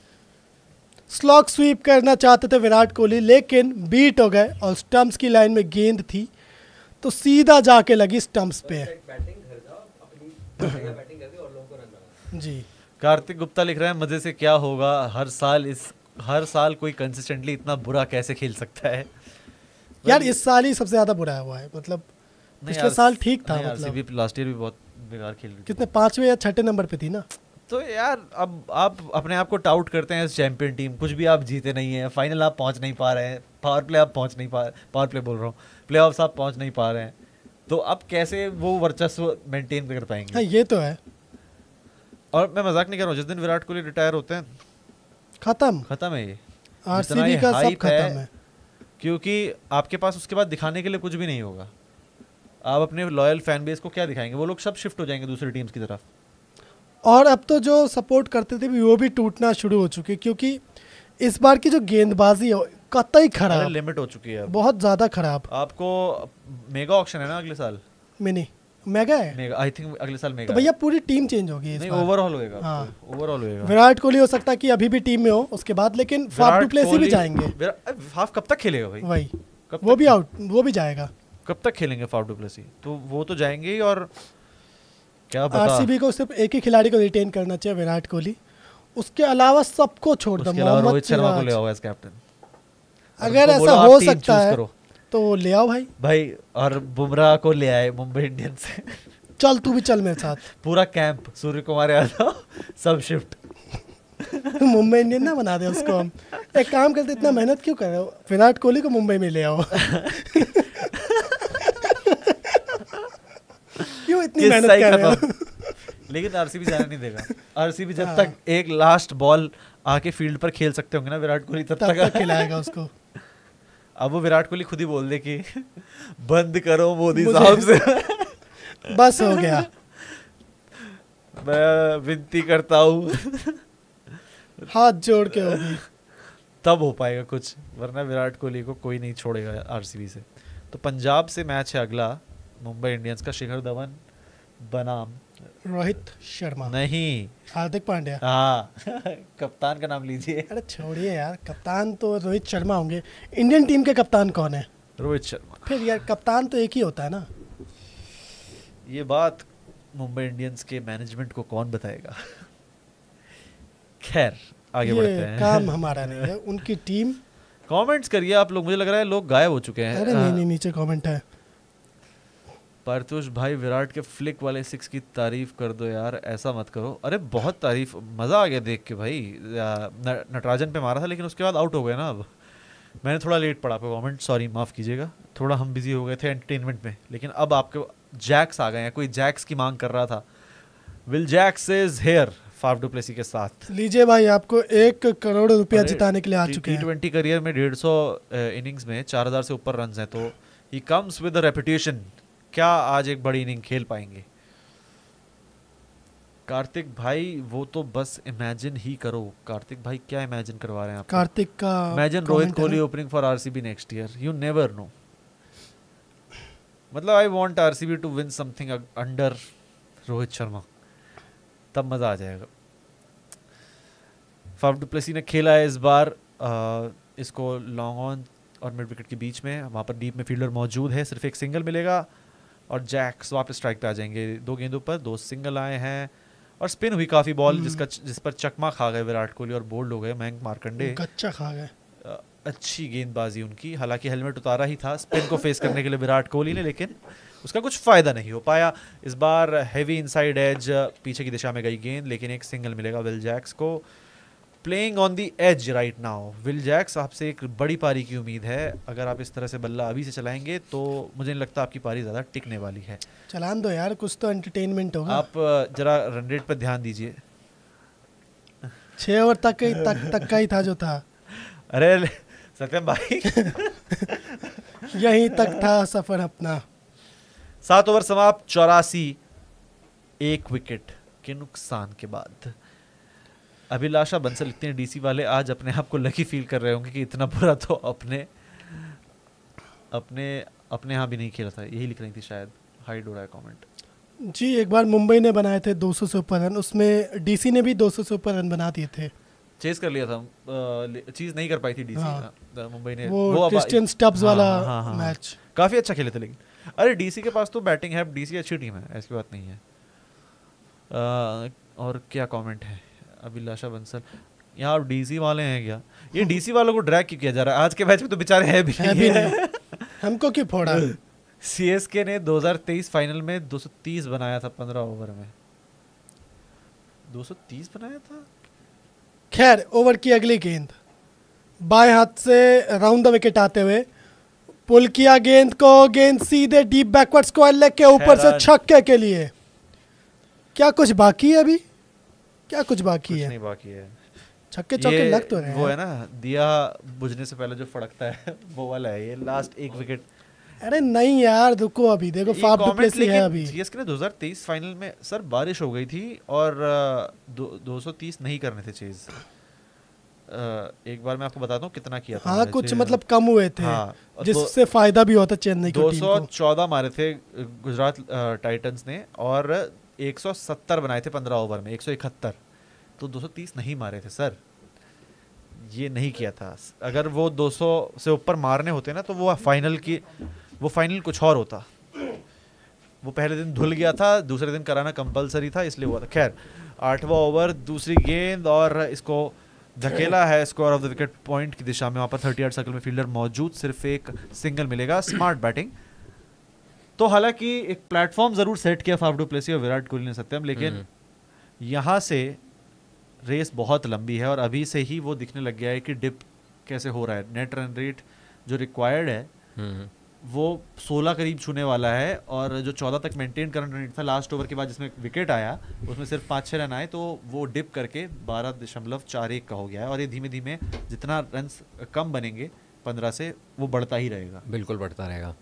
स्लॉक स्वीप करना चाहते थे विराट कोहली लेकिन बीट हो गए और स्टम्प्स की लाइन में गेंद थी तो सीधा जाके लगी स्टम्प्स पे जी कार्तिक गुप्ता लिख रहे हैं मज़े से क्या होगा हर साल इस हर साल कोई कंसिस्टेंटली इतना बुरा कैसे खेल सकता है यार इस साल ही सबसे ज़्यादा बुरा हुआ है मतलब पिछले साल ठीक था मतलब लास्ट ईयर भी बहुत बेकार खेल रही कितने पांचवे या छठे नंबर पे थी ना तो यार अब आप अपने आप को टाउट करते हैं इस चैंपियन टीम कुछ भी आप जीते नहीं है फाइनल आप पहुंच नहीं पा रहे हैं पावर प्ले आप पहुंच नहीं पा पावर प्ले बोल रहा हूँ प्ले ऑफ आप पहुँच नहीं पा रहे हैं तो अब कैसे वो वर्चस्व मेंटेन कर पाएंगे हाँ ये तो है और मैं मजाक नहीं कर रहा हूँ जिस दिन विराट कोहली रिटायर होते हैं खत्म खत्म है ये आरसीबी का सब खत्म है, है क्योंकि आपके पास उसके बाद दिखाने के लिए कुछ भी नहीं होगा आप अपने लॉयल फैन बेस को क्या दिखाएंगे वो लोग सब शिफ्ट हो जाएंगे दूसरी टीम्स की तरफ और अब तो जो सपोर्ट करते थे भी वो भी टूटना शुरू हो चुके क्योंकि इस बार की जो गेंदबाजी कतई खराब लिमिट हो चुकी है बहुत ज्यादा खराब आपको मेगा ऑप्शन है ना अगले साल मिनी मेगा है मेगा आई थिंक अगले साल मेगा तो भैया पूरी टीम चेंज होगी नहीं ओवरऑल होएगा हाँ ओवरऑल होएगा विराट कोहली हो सकता है कि अभी भी टीम में हो उसके बाद लेकिन फाफ डुप्लेसी भी जाएंगे हाफ कब तक खेलेगा भाई वही वो भी आउट वो भी जाएगा कब तक खेलेंगे फाफ डुप्लेसी तो वो तो जाएंगे ही और क्या बता आरसीबी को सिर्फ एक ही खिलाड़ी को रिटेन करना चाहिए विराट कोहली उसके अलावा सबको छोड़ दो मोहम्मद रोहित शर्मा को ले आओ एज कैप्टन अगर ऐसा हो सकता है तो ले आओ भाई भाई और बुमराह को ले आए मुंबई इंडियन से चल तू भी चल मेरे साथ पूरा कैंप सूर्य कुमार यादव सब शिफ्ट मुंबई इंडियन ना बना दे उसको हम एक काम करते इतना मेहनत क्यों कर रहे हो विराट कोहली को मुंबई में ले आओ क्यों इतनी मेहनत कर रहे हो लेकिन आरसीबी जाने नहीं देगा आरसीबी जब हाँ। तक एक लास्ट बॉल आके फील्ड पर खेल सकते होंगे ना विराट कोहली तब, तक खिलाएगा उसको अब वो विराट कोहली खुद ही बोल दे कि बंद करो मोदी साहब से <laughs> बस हो गया मैं विनती करता हूँ हाथ जोड़ के तब हो पाएगा कुछ वरना विराट कोहली को कोई नहीं छोड़ेगा आरसीबी से तो पंजाब से मैच है अगला मुंबई इंडियंस का शिखर धवन बनाम रोहित शर्मा नहीं हार्दिक पांड्या हाँ <laughs> कप्तान का नाम लीजिए अरे छोड़िए यार कप्तान तो रोहित शर्मा होंगे इंडियन टीम के कप्तान कौन है रोहित शर्मा फिर यार कप्तान तो एक ही होता है ना ये बात मुंबई इंडियंस के मैनेजमेंट को कौन बताएगा खैर आगे बढ़ते हैं काम <laughs> हमारा नहीं है उनकी टीम कमेंट्स करिए आप लोग मुझे लग रहा है लोग गायब हो चुके हैं अरे नहीं नहीं हाँ। नीचे कमेंट है पारतोष भाई विराट के फ्लिक वाले सिक्स की तारीफ कर दो यार ऐसा मत करो अरे बहुत तारीफ मज़ा आ गया देख के भाई नटराजन पे मारा था लेकिन उसके बाद आउट हो गया ना अब मैंने थोड़ा लेट पढ़ा पे सॉरी माफ़ कीजिएगा थोड़ा हम बिजी हो गए थे एंटरटेनमेंट में लेकिन अब आपके जैक्स आ गए हैं कोई जैक्स की मांग कर रहा था Will Jacks is here Faf du Plessis के साथ लीजिए भाई आपको एक करोड़ रुपया जिताने के लिए आ चुके हैं ट्वेंटी करियर में डेढ़ सौ इनिंग्स में चार हज़ार से ऊपर रन हैं तो ही कम्स विद रेपुटेशन क्या आज एक बड़ी इनिंग खेल पाएंगे कार्तिक भाई वो तो बस इमेजिन ही करो कार्तिक भाई क्या इमेजिन करवा रहे हैं आप कार्तिक का imagine Rohit Kohli opening for RCB next year you never know मतलब I want RCB to win something under Rohit Sharma तब मज़ा आ जाएगा फाफ डुप्लेसी ने खेला है इस बार आ, इसको लॉन्ग ऑन और मिड विकेट के बीच में वहाँ पर डीप में फील्डर मौजूद है सिर्फ एक सिंगल मिलेगा और जैक्स वापस स्ट्राइक पे आ जाएंगे दो गेंदों पर दो सिंगल आए हैं और स्पिन हुई काफी बॉल हम्म। जिसका जिस पर चकमा खा गए विराट कोहली और बोल्ड हो गए मयंक मार्कंडे कच्चा खा गए अच्छी गेंदबाजी उनकी हालांकि हेलमेट उतारा ही था स्पिन को फेस करने के लिए विराट कोहली ने लेकिन उसका कुछ फ़ायदा नहीं हो पाया इस बार हैवी इनसाइड एज पीछे की दिशा में गई गेंद लेकिन एक सिंगल मिलेगा विल जैक्स को playing on the edge right now Will Jacks आपसे एक बड़ी पारी की उम्मीद है अगर आप इस तरह से बल्ला अभी से चलाएंगे तो मुझे नहीं लगता आपकी पारी ज़्यादा टिकने वाली है चलान दो यार कुछ तो एंटरटेनमेंट होगा आप जरा रन रेट पर ध्यान दीजिए छः ओवर तक ही तक तक का ही था जो था <laughs> अरे सत्यम भाई <laughs> यहीं तक था सफ़र अपना सात ओवर समाप्त चौरासी एक विकेट के नुकसान के बाद अभिलाषा बंसल इतने डीसी वाले आज अपने आप को लकी फील कर रहे होंगे कि इतना बुरा तो अपने अपने अपने यहाँ भी नहीं खेला था यही लिख रही थी शायद हाइड हो रहा है कॉमेंट जी एक बार मुंबई ने बनाए थे 200 से ऊपर रन उसमें डीसी ने भी 200 से ऊपर रन बना दिए थे चेस कर लिया था चीज नहीं कर पाई थी डीसी हाँ। मुंबई ने वो, वो क्रिस्टियन स्टब्स हाँ, वाला हाँ, हाँ, हाँ, मैच हाँ। काफी अच्छा खेले थे लेकिन अरे डीसी के पास तो बैटिंग है डीसी अच्छी टीम है ऐसी बात नहीं है आ, और क्या कमेंट है अभिलाषा बंसल यहाँ आप डीसी वाले हैं क्या ये डीसी वालों को ड्रैग क्यों किया जा रहा है आज के मैच में तो बेचारे हैं भी, है भी नहीं हमको क्यों फोड़ा के ने 2023 फाइनल में 230 बनाया था 15 ओवर में 230 बनाया था खैर ओवर की अगली गेंद बाएं हाथ से राउंड द विकेट आते हुए पुल किया गेंद को गेंद सीधे डीप बैकवर्ड स्क्वायर लेग के ऊपर से छक्के के लिए क्या कुछ बाकी है अभी क्या कुछ बाकी कुछ है नहीं बाकी है छक्के चौके लग तो रहे हैं वो है ना दिया बुझने से पहले जो फड़कता है <laughs> वो वाला है ये लास्ट एक विकेट अरे नहीं यार रुको अभी देखो फाप प्लेस डुप्लेसी है अभी के लिए 2023 फाइनल में सर बारिश हो गई थी और 230 नहीं करने थे चीज एक बार मैं आपको बताता हूँ कितना किया था हाँ कुछ मतलब कम हुए थे हाँ, जिससे फायदा भी होता चेन्नई की टीम को 214 मारे थे गुजरात टाइटंस ने और 170 बनाए थे 15 ओवर में 171 तो 230 नहीं मारे थे सर ये नहीं किया था अगर वो 200 से ऊपर मारने होते ना तो वो फाइनल की वो फाइनल कुछ और होता वो पहले दिन धुल गया था दूसरे दिन कराना कंपलसरी था इसलिए हुआ था खैर आठवा ओवर दूसरी गेंद और इसको धकेला है score of the wicket point की दिशा में वहाँ पर थर्टी आठ सर्कल में फील्डर मौजूद सिर्फ एक सिंगल मिलेगा स्मार्ट बैटिंग तो हालांकि एक प्लेटफॉर्म जरूर सेट किया फाफ डू और विराट कोहली ने सत्यम लेकिन हम्म। यहाँ से रेस बहुत लंबी है और अभी से ही वो दिखने लग गया है कि डिप कैसे हो रहा है नेट रन रेट जो रिक्वायर्ड है हम्म। वो सोलह करीब छूने वाला है और जो चौदह तक मेंटेन करंट रेट था लास्ट ओवर के बाद जिसमें विकेट आया उसमें सिर्फ पाँच छः रन आए तो वो डिप करके बारह दशमलव चार एक का हो गया है और ये धीमे धीमे जितना रन कम बनेंगे पंद्रह से वो बढ़ता ही रहेगा बिल्कुल बढ़ता रहेगा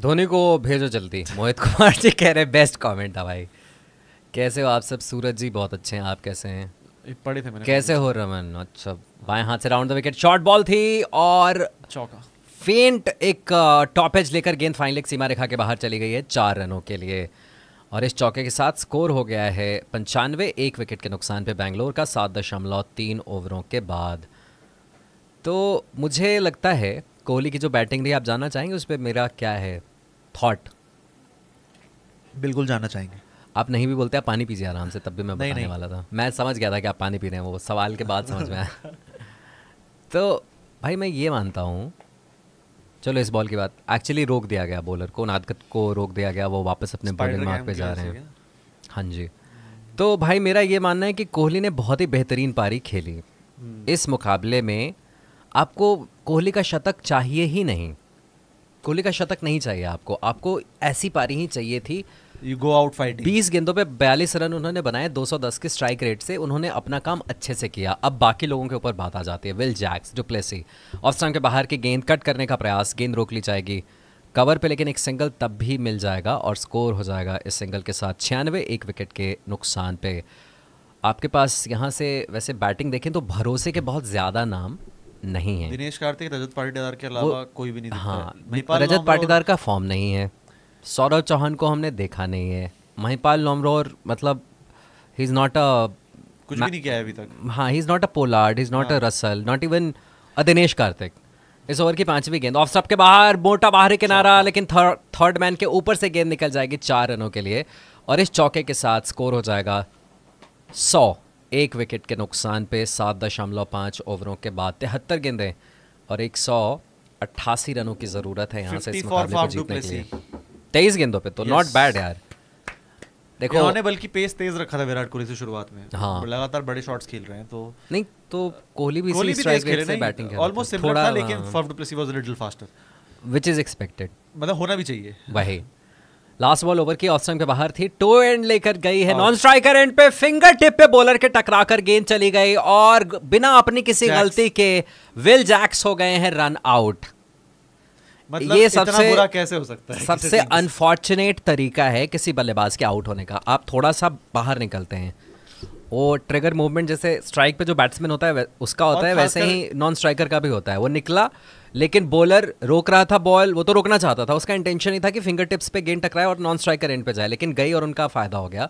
धोनी को भेजो जल्दी मोहित कुमार जी कह रहे बेस्ट कमेंट था भाई कैसे हो आप सब सूरज जी बहुत अच्छे हैं आप कैसे हैं पड़े थे मैंने कैसे हो रमन अच्छा बाएं हाथ से round the wicket short ball थी और चौका फेंट एक टॉपेज लेकर गेंद फाइनल सीमा रेखा के बाहर चली गई है चार रनों के लिए और इस चौके के साथ स्कोर हो गया है पंचानवे एक विकेट के नुकसान पे बैंगलोर का सात दशमलव तीन ओवरों के बाद तो मुझे लगता है कोहली की जो बैटिंग रही आप जानना चाहेंगे उस पर मेरा क्या है थॉट बिल्कुल जाना चाहेंगे आप नहीं भी बोलते आप पानी पीजिए आराम से तब भी मैं बताने नहीं, वाला था मैं समझ गया था कि आप पानी पी रहे हैं वो सवाल के बाद समझ में आया <laughs> तो भाई मैं ये मानता हूँ चलो इस बॉल की बात एक्चुअली रोक दिया गया बॉलर को नादकत को रोक दिया गया वो वापस अपने बॉलिंग मार्क पे जा रहे हैं हाँ जी तो भाई मेरा ये मानना है कि कोहली ने बहुत ही बेहतरीन पारी खेली हम्म। इस मुकाबले में आपको कोहली का शतक चाहिए ही नहीं कोहली का शतक नहीं चाहिए आपको आपको ऐसी पारी ही चाहिए थी यू गो आउट फाइट बीस गेंदों पे बयालीस रन उन्होंने बनाए 210 के स्ट्राइक रेट से उन्होंने अपना काम अच्छे से किया अब बाकी लोगों के ऊपर बात आ जाती है विल जैक्स जो प्लेसी ऑफ के बाहर की गेंद कट करने का प्रयास गेंद रोक ली जाएगी कवर पे लेकिन एक सिंगल तब भी मिल जाएगा और स्कोर हो जाएगा इस सिंगल के साथ छियानवे एक विकेट के नुकसान पे आपके पास यहाँ से वैसे बैटिंग देखें तो भरोसे के बहुत ज़्यादा नाम नहीं है दिनेश कार्तिक रजत पाटीदार के अलावा कोई भी नहीं हाँ रजत पाटीदार का फॉर्म नहीं है सौरभ चौहान को हमने देखा नहीं है महिपाल लोमरोर मतलब ही इज़ नॉट अ कुछ भी नहीं किया है अभी तक हाँ he is not a Pollard is not a Russell not even a Dinesh Karthik इस ओवर की पांचवी गेंद ऑफ स्टॉप के बाहर मोटा बाहरी किनारा लेकिन थर्ड मैन के ऊपर से गेंद निकल जाएगी चार रनों के लिए और इस चौके के साथ स्कोर हो जाएगा सौ एक विकेट के नुकसान पे सात दशमलव पाँच ओवरों के बाद तिहत्तर गेंदे और एक सौ अट्ठासी रनों की ज़रूरत है यहाँ से इस मुकाबले को जीतने के लिए तेईस गेंदों पे तो नॉट बैड यार देखो उन्होंने बल्कि पेस तेज रखा था विराट कोहली से शुरुआत में हाँ लगातार बड़े शॉट्स खेल रहे हैं तो नहीं तो कोहली भी कोहली भी तेज खेल रहे बैटिंग ऑलमोस्ट सिमिलर था लेकिन form du Plessis was a little faster which is expected मतलब होना भी चाहिए वही लास्ट बॉल ओवर की ऑफ के बाहर थी टो एंड लेकर गई है नॉन स्ट्राइकर एंड पे फिंगर टिप पे बॉलर के टकरा कर गेंद चली गई और बिना अपनी किसी गलती के विल जैक्स हो गए हैं रन आउट मतलब ये सबसे बुरा कैसे हो सकता है सबसे अनफॉर्चुनेट तरीका है किसी बल्लेबाज के आउट होने का आप थोड़ा सा बाहर निकलते हैं वो ट्रिगर मूवमेंट जैसे स्ट्राइक पे जो बैट्समैन होता है उसका होता है वैसे ही नॉन स्ट्राइकर का भी होता है वो निकला लेकिन बॉलर रोक रहा था बॉल वो तो रोकना चाहता था उसका इंटेंशन ही था कि फिंगर टिप्स पे गेंद टकराए और नॉन स्ट्राइकर एंड पे जाए लेकिन गई और उनका फायदा हो गया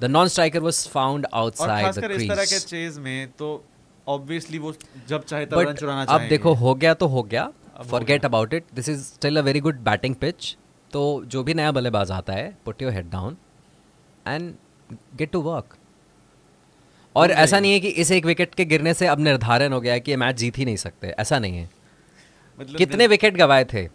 the non striker was found outside इस तरह के चेज में तो ऑब्वियसली वो जब चाहे तब रन चुराना अब देखो हो गया तो हो गया forget about it this is still a very good batting pitch तो जो भी नया बल्लेबाज आता है put your head down and get to work और ऐसा नहीं है कि इस एक विकेट के गिरने से अब निर्धारण हो गया है कि ये मैच जीत ही नहीं सकते ऐसा नहीं है मतलब कितने विकेट गवाए थे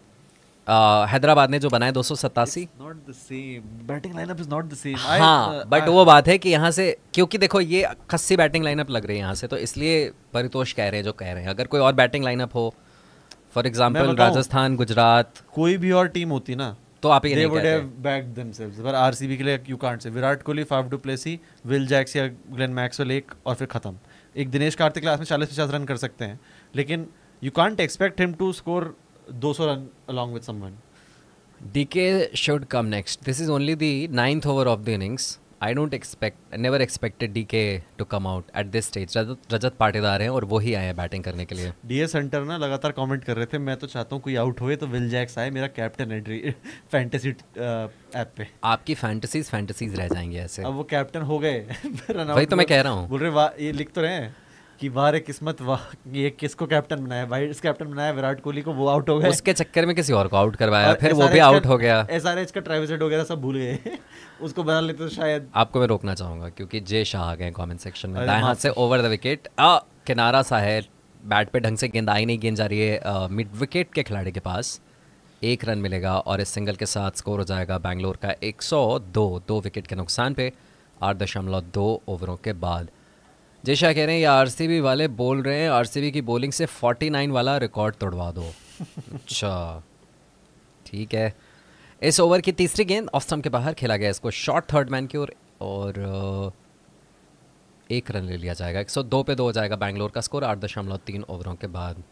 हैदराबाद ने जो बनाए दो सौ सतासी batting lineup is not the same हाँ बट uh, वो बात है कि यहाँ से क्योंकि देखो ये खस्सी बैटिंग लाइनअप लग रही है यहाँ से तो इसलिए परितोष कह रहे हैं जो कह रहे हैं अगर कोई और बैटिंग लाइनअप हो फॉर एग्जाम्पल राजस्थान गुजरात कोई भी और टीम होती ना तो आप ये वुड हैव बैक्ड देमसेल्व्स पर आरसीबी के लिए you can't say Virat Kohli five Faf du Plessis Will Jacks या ग्लेन मैक्सवेल एक और फिर खत्म एक दिनेश कार्तिक लास्ट में चालीस पचास रन कर सकते हैं लेकिन you can't expect him to score 200 run along with someone DK should come next this is only the ninth over of the innings I don't expect never expected D K to come out at this stage Rajat Patidar हैं और वो ही आए हैं batting करने के लिए D S centre ना लगातार कॉमेंट कर रहे थे मैं तो चाहता हूँ कोई आउट हुए तो विल जैक्स आए मेरा कैप्टन एंट्री फैंटेसी ऐप पे आपकी फैंटेसीज फैंटेसीज रह जाएंगे ऐसे अब वो कैप्टन हो गए <laughs> तो मैं कह रहा हूँ बोल रहे वाह ये लिख तो रहे हैं कि बाहर किस्मत वाह ये किसको कैप्टन बनाया भाई इस कैप्टन बनाया विराट कोहली को वो आउट हो गया उसके चक्कर में किसी और को आउट करवाया फिर वो भी आउट हो गया एस आर एच का ट्रेविस वगैरह सब भूल गए <laughs> उसको बना लेते तो शायद आपको मैं रोकना चाहूंगा क्योंकि जय शाह आ गए कॉमेंट सेक्शन में दाएं हाथ से ओवर द विकेट किनारा सा है बैट पे ढंग से गेंद आई नहीं गेंद जा रही है मिड विकेट के खिलाड़ी के पास एक रन मिलेगा और इस सिंगल के साथ स्कोर हो जाएगा बैंगलोर का 102 दो विकेट के नुकसान पे आठ दशमलव दो ओवरों के बाद जय कह रहे हैं ये आरसीबी वाले बोल रहे हैं आरसीबी की बॉलिंग से 49 वाला रिकॉर्ड तोड़वा दो <laughs> अच्छा ठीक है इस ओवर की तीसरी गेंद ऑफ के बाहर खेला गया इसको शॉर्ट थर्ड मैन की ओर और, एक रन ले लिया जाएगा एक सौ दो पे दो हो जाएगा बैंगलोर का स्कोर आठ दशमलव तीन ओवरों के बाद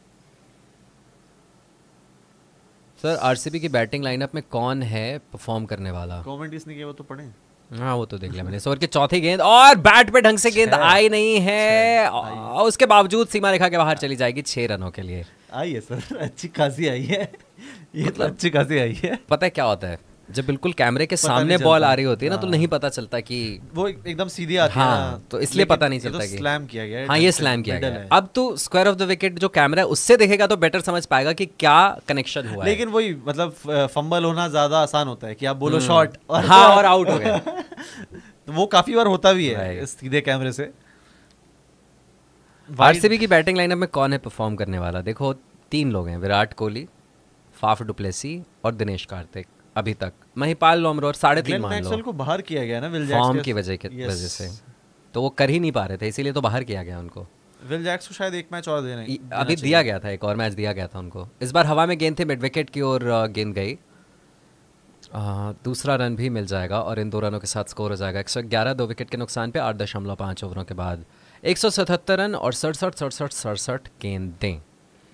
सर आरसीबी की बैटिंग लाइनअप में कौन है परफॉर्म करने वाला कमेंट इसने किया वो तो पढ़े हाँ वो तो देख लिया मैंने सोर के चौथी गेंद और बैट पे ढंग से गेंद आई नहीं है और उसके बावजूद सीमा रेखा के बाहर चली जाएगी छह रनों के लिए आई है सर <laughs> अच्छी खासी आई है ये तो मतलब तो अच्छी खासी आई है पता है क्या होता है जब बिल्कुल कैमरे के सामने बॉल आ रही होती है ना तो हाँ। नहीं पता चलता कि वो एकदम सीधी आती है हाँ, तो इसलिए पता नहीं तो चलता कि स्लैम किया गया हाँ ये स्लैम किया गया अब तो स्क्वायर ऑफ द विकेट जो कैमरा है उससे देखेगा तो बेटर समझ पाएगा कि क्या कनेक्शन हुआ लेकिन वही मतलब फंबल होना ज्यादा आसान होता है कि आप बोलो शॉर्ट हम्म। हाँ <laughs> और आउट हो गया <laughs> तो वो काफी बार होता भी है सीधे कैमरे से आरसीबी की बैटिंग लाइनअप में कौन है परफॉर्म करने वाला देखो तीन लोग हैं विराट कोहली फाफ डुप्लेसी और दिनेश कार्तिक अभी तक महिपाल लोमरो और साढ़े तीन मान लो को बाहर किया गया ना विल फॉर्म की वजह के वजह से तो वो कर ही नहीं पा रहे थे इसीलिए तो बाहर किया गया उनको विल जैक्स को शायद एक मैच और देना अभी दिया गया था एक और मैच दिया गया था उनको इस बार हवा में गेंद थी मिड विकेट की ओर गेंद गई दूसरा रन भी मिल जाएगा और इन दो रनों के साथ स्कोर हो जाएगा एक दो विकेट के नुकसान पे आठ दशमलव पाँच ओवरों के बाद एक रन और सड़सठ सड़सठ सड़सठ गेंद दें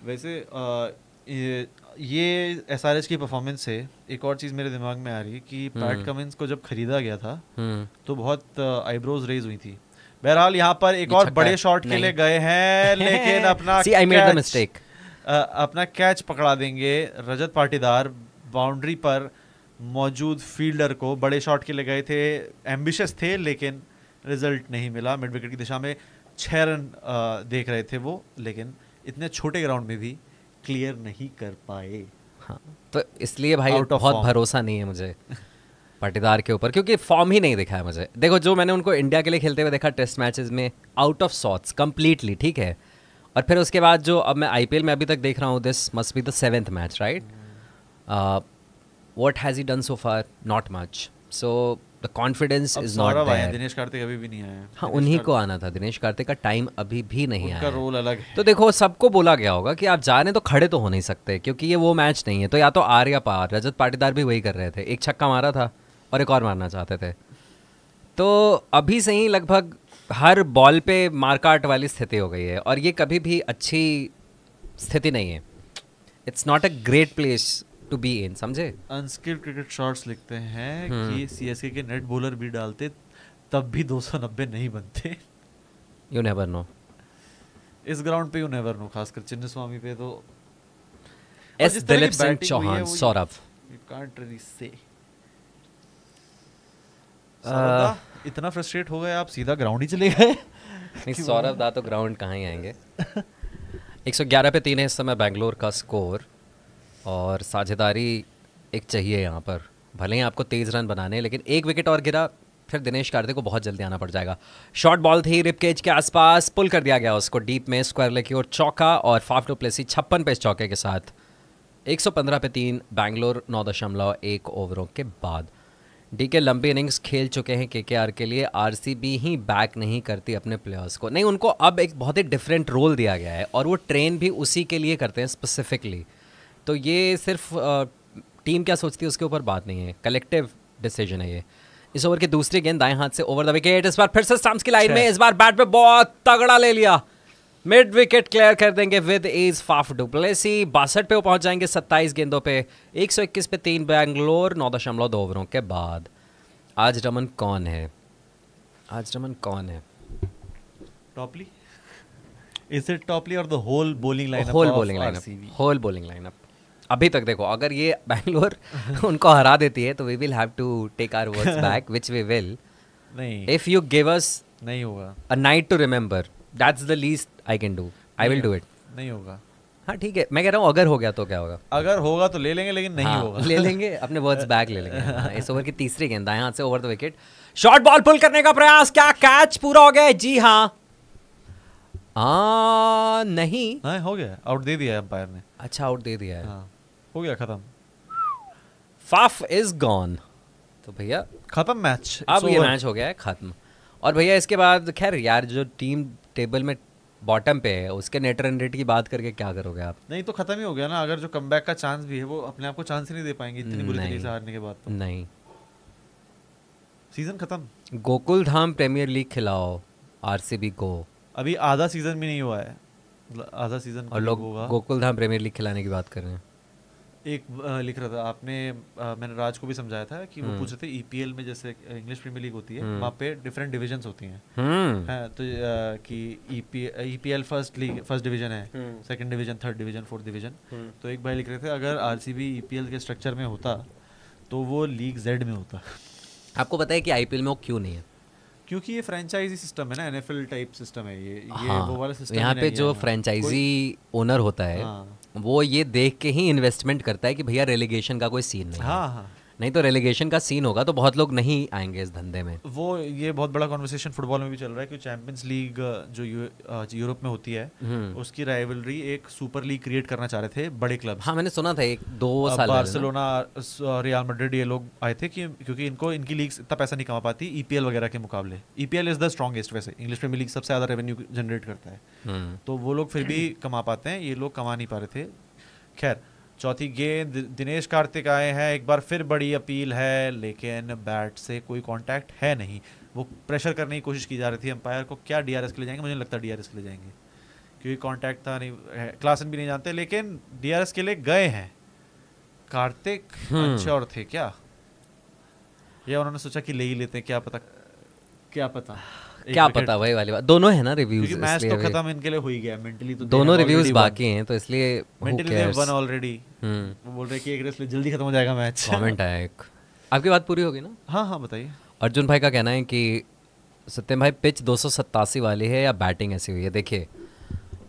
वैसे ये ये एस आर एच की परफॉर्मेंस से एक और चीज़ मेरे दिमाग में आ रही है कि पैट हम्म। कमिंस को जब खरीदा गया था हम्म। तो बहुत आईब्रोज रेज हुई थी बहरहाल यहाँ पर एक और बड़े शॉट के लिए गए हैं <laughs> लेकिन अपना मिस्टेक अपना कैच पकड़ा देंगे रजत पाटीदार बाउंड्री पर मौजूद फील्डर को बड़े शॉट के लिए गए थे एम्बिशियस थे लेकिन रिजल्ट नहीं मिला मिड विकेट की दिशा में छः रन देख रहे थे वो लेकिन इतने छोटे ग्राउंड में भी क्लियर नहीं कर पाए हाँ तो इसलिए भाई Out बहुत भरोसा नहीं है मुझे पाटीदार के ऊपर क्योंकि फॉर्म ही नहीं दिखा है मुझे देखो जो मैंने उनको इंडिया के लिए खेलते हुए देखा टेस्ट मैचेस में आउट ऑफ सॉट्स कंप्लीटली ठीक है और फिर उसके बाद जो अब मैं आई में अभी तक देख रहा हूँ this must be the seventh match right what has he done so far not much so the confidence is not आया दिनेश कार्तिक अभी भी नहीं आया हाँ उन्हीं को आना था दिनेश कार्तिक का टाइम अभी भी नहीं आया रोल अलग है तो देखो सबको बोला गया होगा कि आप जा रहे तो खड़े तो हो नहीं सकते क्योंकि ये वो मैच नहीं है तो या तो आर या पार रजत पाटीदार भी वही कर रहे थे एक छक्का मारा था और एक और मारना चाहते थे तो अभी से ही लगभग हर बॉल पे मारकाट वाली स्थिति हो गई है और ये कभी भी अच्छी स्थिति नहीं है it's not a great place to be in समझे अनस्किल्ड क्रिकेट शॉट्स लिखते हैं कि सीएसके हम्म। के नेट बॉलर भी डालते तब भी 290 नहीं बनते यू नेवर नो इस ग्राउंड पे यू नेवर नो खासकर चिन्ह स्वामी पे तो S Dilip Singh Chauhan Saurabh you can't really say इतना फ्रस्ट्रेट हो गए आप सीधा ग्राउंड ही चले गए नहीं सौरभ दा तो ग्राउंड कहाँ ही आएंगे 111 पे तीन है इस समय बैंगलोर का स्कोर और साझेदारी एक चाहिए यहाँ पर भले ही आपको तेज़ रन बनाने लेकिन एक विकेट और गिरा फिर दिनेश कार्तिक को बहुत जल्दी आना पड़ जाएगा शॉर्ट बॉल थी रिप केज के आसपास पुल कर दिया गया उसको डीप में स्क्वायर लेके और चौका और फाफ टू प्लेसी छप्पन पे चौके के साथ 115 पे तीन बैंगलोर नौ दशमलव एक ओवरों के बाद डी के लंबी इनिंग्स खेल चुके हैं के के लिए आर ही बैक नहीं करती अपने प्लेयर्स को नहीं उनको अब एक बहुत ही डिफरेंट रोल दिया गया है और वो ट्रेन भी उसी के लिए करते हैं स्पेसिफिकली तो ये सिर्फ टीम क्या सोचती है उसके ऊपर बात नहीं है कलेक्टिव डिसीजन है ये इस ओवर के दूसरे गेंद दाएं हाथ से ओवर द विकेट इस बार फिर से स्टम्प्स की लाइन में इस बार बैट पे बहुत तगड़ा ले लिया मिड विकेट क्लियर कर देंगे विद इज फाफ डुप्लेसी बासठ पे वो पहुंच जाएंगे सत्ताईस गेंदों पे 121 पे तीन बैंगलोर नौ दशमलव दो ओवरों के बाद आज रमन कौन है आज रमन कौन है टॉपली इज इट टॉपली और the whole bowling line whole bowling line whole bowling lineup अभी तक देखो अगर ये बैंगलोर <laughs> उनको हरा देती है तो we will have to take our words back which we will नहीं इफ यू गिव अस नहीं होगा a night to remember that's the least I can do I will do it नहीं होगा हाँ ठीक है मैं कह रहा हूँ अगर हो गया तो क्या होगा अगर होगा तो ले लेंगे लेकिन नहीं हाँ, होगा ले लेंगे अपने वर्ड्स बैक ले लेंगे हाँ, इस ओवर की तीसरी गेंद दाएं हाथ से over the wicket short ball pull करने का प्रयास क्या कैच पूरा हो गया जी हाँ आ, नहीं हाँ, हो गया आउट दे दिया अंपायर ने अच्छा आउट दे दिया है हाँ। हो गया खत्म फाफ इज गॉन तो भैया खत्म मैच अब ये मैच हो गया है खत्म और भैया इसके बाद खैर यार जो टीम टेबल में बॉटम पे है उसके नेट रन रेट की बात करके क्या करोगे आप नहीं तो खत्म ही हो गया ना अगर जो कम का चांस भी है वो अपने आप को चांस ही नहीं दे पाएंगे इतनी बुरी तरीके से हारने के बाद तो। नहीं सीजन खत्म गोकुल धाम प्रीमियर लीग खिलाओ आरसीबी को अभी आधा सीजन भी नहीं हुआ है मतलब आधा सीजन और लोग गोकुल धाम प्रीमियर लीग खिलाने की बात कर रहे हैं एक लिख रहा था आपने मैंने राज को भी समझाया था कि वो हम्म। पूछ रहे थे ईपीएल e में जैसे इंग्लिश प्रीमियर लीग होती है हम्म। वहाँ पे डिफरेंट डिविजन होती हैं है, तो कि EPL first league first division है second division third division fourth division तो एक भाई लिख रहे थे अगर आरसीबी ईपीएल e के स्ट्रक्चर में होता तो वो लीग जेड में होता आपको पता है कि आईपीएल में वो क्यों नहीं है क्योंकि ये फ्रेंचाइजी सिस्टम है ना एनएफएल टाइप सिस्टम है ये ये हाँ। वो वाला सिस्टम यहाँ पे जो फ्रेंचाइजी ओनर होता है हाँ। वो ये देख के ही इन्वेस्टमेंट करता है कि भैया रेलीगेशन का कोई सीन नहीं हाँ हाँ नहीं तो रेलीगेशन का सीन होगा तो बहुत लोग नहीं आएंगे इस धंधे में वो ये बहुत बड़ा कॉन्वर्सेशन फुटबॉल में भी चल रहा है कि चैंपियंस लीग जो यूरोप में होती है हम्म। उसकी राइवलरी एक सुपर लीग क्रिएट करना चाह रहे थे बड़े क्लब हाँ मैंने सुना था एक दो साल बार्सिलोना रियल मड्रिड ये लोग आए थे कि क्योंकि इनको इनकी लीग इतना पैसा नहीं कमा पाती ईपीएल e वगैरह के मुकाबले ईपीएल इज द स्ट्रॉगेस्ट वैसे इंग्लिश प्रीमियर लीग सबसे ज़्यादा रेवेन्यू जनरेट करता है हम्म। तो वो लोग फिर भी कमा पाते हैं ये लोग कमा नहीं पा रहे थे खैर चौथी गेंद दिनेश कार्तिक आए हैं एक बार फिर बड़ी अपील है लेकिन बैट से कोई कांटेक्ट है नहीं वो प्रेशर करने की कोशिश की जा रही थी अंपायर को क्या डीआरएस के लिए जाएंगे मुझे लगता है डीआरएस के लिए जाएंगे क्योंकि कांटेक्ट था नहीं क्लासन भी नहीं जानते लेकिन डीआरएस के लिए गए हैं कार्तिक हम्म। अच्छे और थे क्या यह उन्होंने सोचा कि ले ही लेते हैं क्या पता क्या पता क्या पता भाई वाली बात दोनों है ना रिव्यूज मैच तो खत्म इनके लिए हो ही गया मेंटली तो दोनों रिव्यूज बाकी हैं तो इसलिए मेंटली वन ऑलरेडी वो बोल रहे कि एक रेस जल्दी खत्म हो जाएगा मैच कमेंट आया एक आपकी बात पूरी होगी ना हाँ हाँ बताइए अर्जुन भाई का कहना है कि सत्यम भाई पिच दो वाली है या बैटिंग ऐसी हुई है देखिए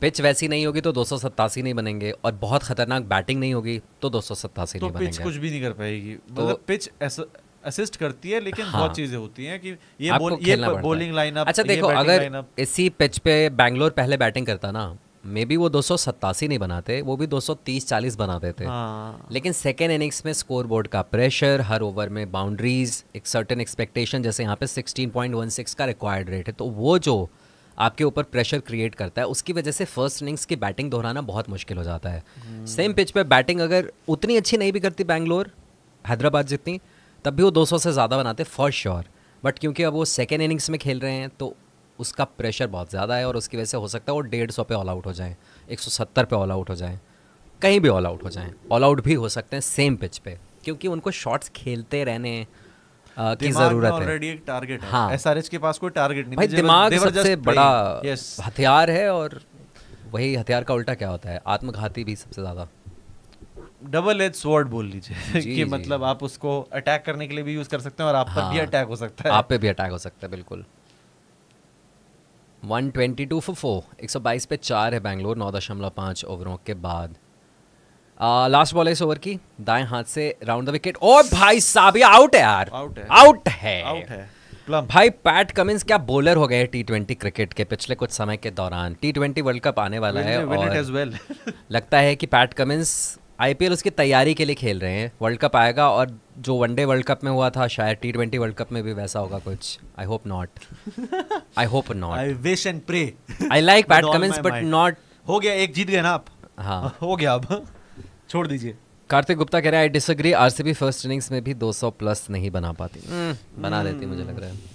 पिच वैसी नहीं होगी तो दो नहीं बनेंगे और बहुत खतरनाक बैटिंग नहीं होगी तो दो सौ तो नहीं बनेंगे कुछ भी नहीं कर पाएगी तो मतलब पिच ऐसा असिस्ट करती है लेकिन हाँ। बहुत चीजें होती हैं कि ये बोल, ये बोलिंग लाइनअप अच्छा देखो अगर इसी पिच पे बैंगलोर पहले बैटिंग करता ना मे बी वो दो नहीं बनाते वो भी 230-40 बनाते थे हाँ। लेकिन सेकेंड इनिंग्स में स्कोर बोर्ड का प्रेशर हर ओवर में बाउंड्रीज एक सर्टन एक्सपेक्टेशन जैसे यहाँ पे 16.16 का रिक्वायर्ड रेट है तो वो जो आपके ऊपर प्रेशर क्रिएट करता है उसकी वजह से फर्स्ट इनिंग्स की बैटिंग दोहराना बहुत मुश्किल हो जाता है सेम हम्म। पिच पे बैटिंग अगर उतनी अच्छी नहीं भी करती बैंगलोर हैदराबाद जितनी तब भी वो 200 से ज़्यादा बनाते फॉर श्योर बट क्योंकि अब वो सेकेंड इनिंग्स में खेल रहे हैं तो उसका प्रेशर बहुत ज़्यादा है और उसकी वजह से हो सकता है वो डेढ़ सौ पे ऑल आउट हो जाएँ एक सौ सत्तर पे ऑल आउट हो जाएँ कहीं भी ऑल आउट हो जाएँ ऑल आउट भी हो सकते हैं सेम पिच पे क्योंकि उनको शॉट्स खेलते रहने की जरूरत है एक टारगेट हाँ एसआरएच के पास कोई टारगेट नहीं भाई दिमाग सबसे बड़ा हथियार है और वही हथियार का उल्टा क्या होता है आत्मघाती भी सबसे ज्यादा डबल एज स्वॉर्ड बोल लीजिए <laughs> कि जी. मतलब आप उसको अटैक करने के लिए भी यूज कर सकते हैं और आप हाँ, पर भी अटैक हाँ, हो सकता है आप पे भी अटैक हो सकता है बिल्कुल 122 फॉर फोर एक पे चार है बैंगलोर नौ दशमलव पाँच ओवरों के बाद लास्ट बॉल है इस ओवर की दाएं हाथ से राउंड द विकेट और भाई साहब ये आउट है यार आउट है आउट है, आउट है। भाई पैट कमिंस क्या बोलर हो गए टी ट्वेंटी क्रिकेट के पिछले कुछ समय के दौरान टी ट्वेंटी वर्ल्ड कप आने वाला है और well. लगता है कि पैट कमिंस आईपीएल उसकी तैयारी के लिए खेल रहे हैं वर्ल्ड कप आएगा और जो वनडे वर्ल्ड कप में हुआ था शायद टी ट्वेंटी वर्ल्ड कप में भी वैसा होगा कुछ I hope not I hope not I wish and pray I like bad comments but not हो गया एक जीत गए ना आप हाँ <laughs> हो गया अब छोड़ दीजिए कार्तिक गुप्ता कह रहे हैं I disagree RCB first innings में भी 200 प्लस नहीं बना पाती hmm, बना देती मुझे लग रहा है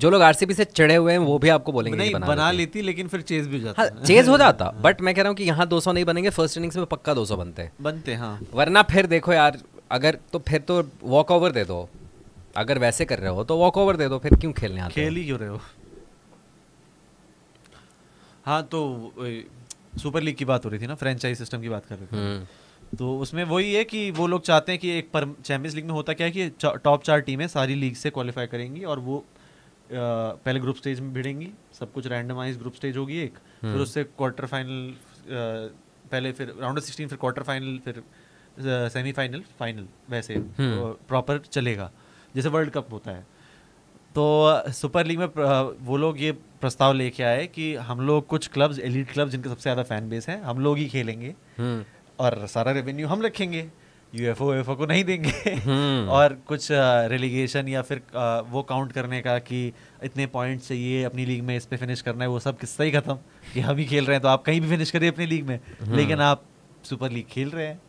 जो लोग आरसीबी से चढ़े हुए हैं वो भी आपको बोलेंगे नहीं, नहीं बना, बना लेती लेती लेकिन फिर चेज भी हो जाता हाँ, चेज हो <laughs> जाता बट मैं कह रहा हूँ कि यहाँ 200 नहीं बनेंगे फर्स्ट इनिंग्स में पक्का 200 बनते हैं बनते हाँ वरना फिर देखो यार अगर तो फिर तो वॉक ओवर दे दो अगर वैसे कर रहे हो तो वॉक ओवर दे दो फिर क्यों खेलने आते खेल ही क्यों रहे हो हाँ तो सुपर लीग की बात हो रही थी ना फ्रेंचाइज सिस्टम की बात कर रहे थे हम्म। तो उसमें वही है कि वो लोग चाहते हैं कि एक पर चैंपियंस लीग में होता क्या है कि टॉप चार टीमें सारी लीग से क्वालिफाई करेंगी और वो पहले ग्रुप स्टेज में भिड़ेंगी सब कुछ रैंडमाइज ग्रुप स्टेज होगी एक हम्म। फिर उससे क्वार्टर फाइनल पहले फिर राउंड सिक्सटीन फिर क्वार्टर फाइनल फिर सेमीफाइनल फाइनल वैसे प्रॉपर हम्म। तो चलेगा जैसे वर्ल्ड कप होता है तो सुपर लीग में वो लोग ये प्रस्ताव लेके आए कि हम लोग कुछ क्लब्स एलिट क्लब्स जिनके सबसे ज़्यादा फैन बेस है हम लोग ही खेलेंगे हम्म। और सारा रेवेन्यू हम रखेंगे यूएफओ यूएफओ को नहीं देंगे हम्म। <laughs> और कुछ रेलीगेशन या फिर आ, वो काउंट करने का कि इतने पॉइंट चाहिए अपनी लीग में इस पे फिनिश करना है वो सब किस्सा ही खत्म कि हम ही खेल रहे हैं तो आप कहीं भी फिनिश करिए अपनी लीग में हम्म। लेकिन आप सुपर लीग खेल रहे हैं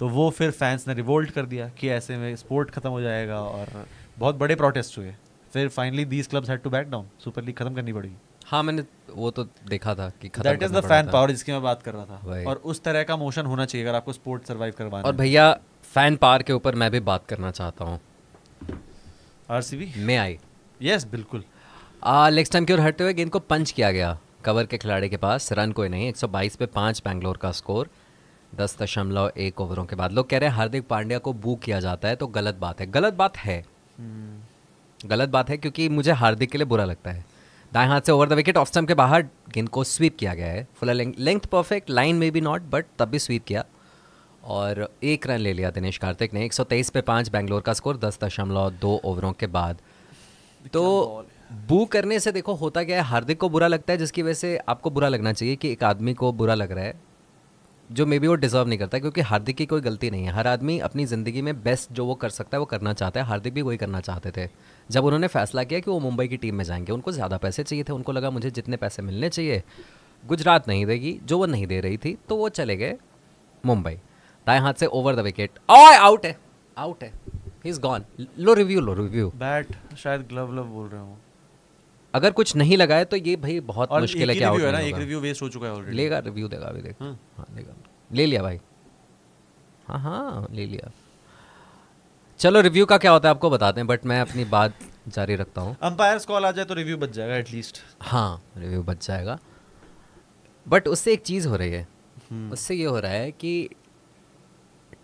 तो वो फिर फैंस ने रिवोल्ट कर दिया कि ऐसे में स्पोर्ट खत्म हो जाएगा और बहुत बड़े प्रोटेस्ट हुए फिर finally these clubs had to back down super league खत्म करनी पड़ेगी हाँ मैंने वो तो देखा था कि that is the fan power जिसकी मैं बात कर रहा था और उस तरह का मोशन होना चाहिए अगर आपको स्पोर्ट सर्वाइव करवाना और भैया फैन पावर के ऊपर मैं भी बात करना चाहता हूँ आरसीबी मैं आई यस बिल्कुल लेग्स टाइम की ओर हटते हुए गेंद को पंच किया गया कवर के खिलाड़ी के पास रन कोई नहीं 122 पे पाँच बैंगलोर का स्कोर दस दशमलव एक ओवरों के बाद लोग कह रहे हैं हार्दिक पांड्या को बू किया जाता है तो गलत बात है गलत बात है हम्म। गलत बात है क्योंकि मुझे हार्दिक के लिए बुरा लगता है दाएं हाथ से over the wicket off stump के बाहर गेंद को स्वीप किया गया है फुल लेंथ परफेक्ट लाइन में भी नॉट बट तब भी स्वीप किया और एक रन ले लिया दिनेश कार्तिक ने 123 पे पाँच बैंगलोर का स्कोर दस दशमलव दो ओवरों के बाद तो बू करने से देखो होता क्या है हार्दिक को बुरा लगता है जिसकी वजह से आपको बुरा लगना चाहिए कि एक आदमी को बुरा लग रहा है जो मे बी वो डिजर्व नहीं करता क्योंकि हार्दिक की कोई गलती नहीं है हर आदमी अपनी ज़िंदगी में बेस्ट जो वो कर सकता है वो करना चाहता है हार्दिक भी वही करना चाहते थे जब उन्होंने फैसला किया कि वो मुंबई की टीम में जाएंगे उनको ज़्यादा पैसे चाहिए थे उनको लगा मुझे जितने पैसे मिलने चाहिए गुजरात नहीं देगी जो वो नहीं दे रही थी तो वो चले गए मुंबई दाएं हाथ से ओवर द विकेट और आउट है आउट है ही इज गॉन लो रिव्यू लो रिव्यू बैट शायद ग्लव ग्लव बोल रहे हो अगर कुछ नहीं लगाए तो ये भाई बहुत मुश्किल है क्या आउट ना एक रिव्यू वेस्ट हो चुका है ऑलरेडी लेगा रिव्यू देगा अभी देख हां हाँ, लेगा ले लिया भाई हां हां ले लिया चलो रिव्यू का क्या होता है आपको बताते हैं बट मैं अपनी बात जारी रखता हूँ अंपायर कॉल आ जाए तो रिव्यू बच जाएगा एटलीस्ट हाँ रिव्यू बच जाएगा बट उससे एक चीज़ हो रही है हम्म। उससे ये हो रहा है कि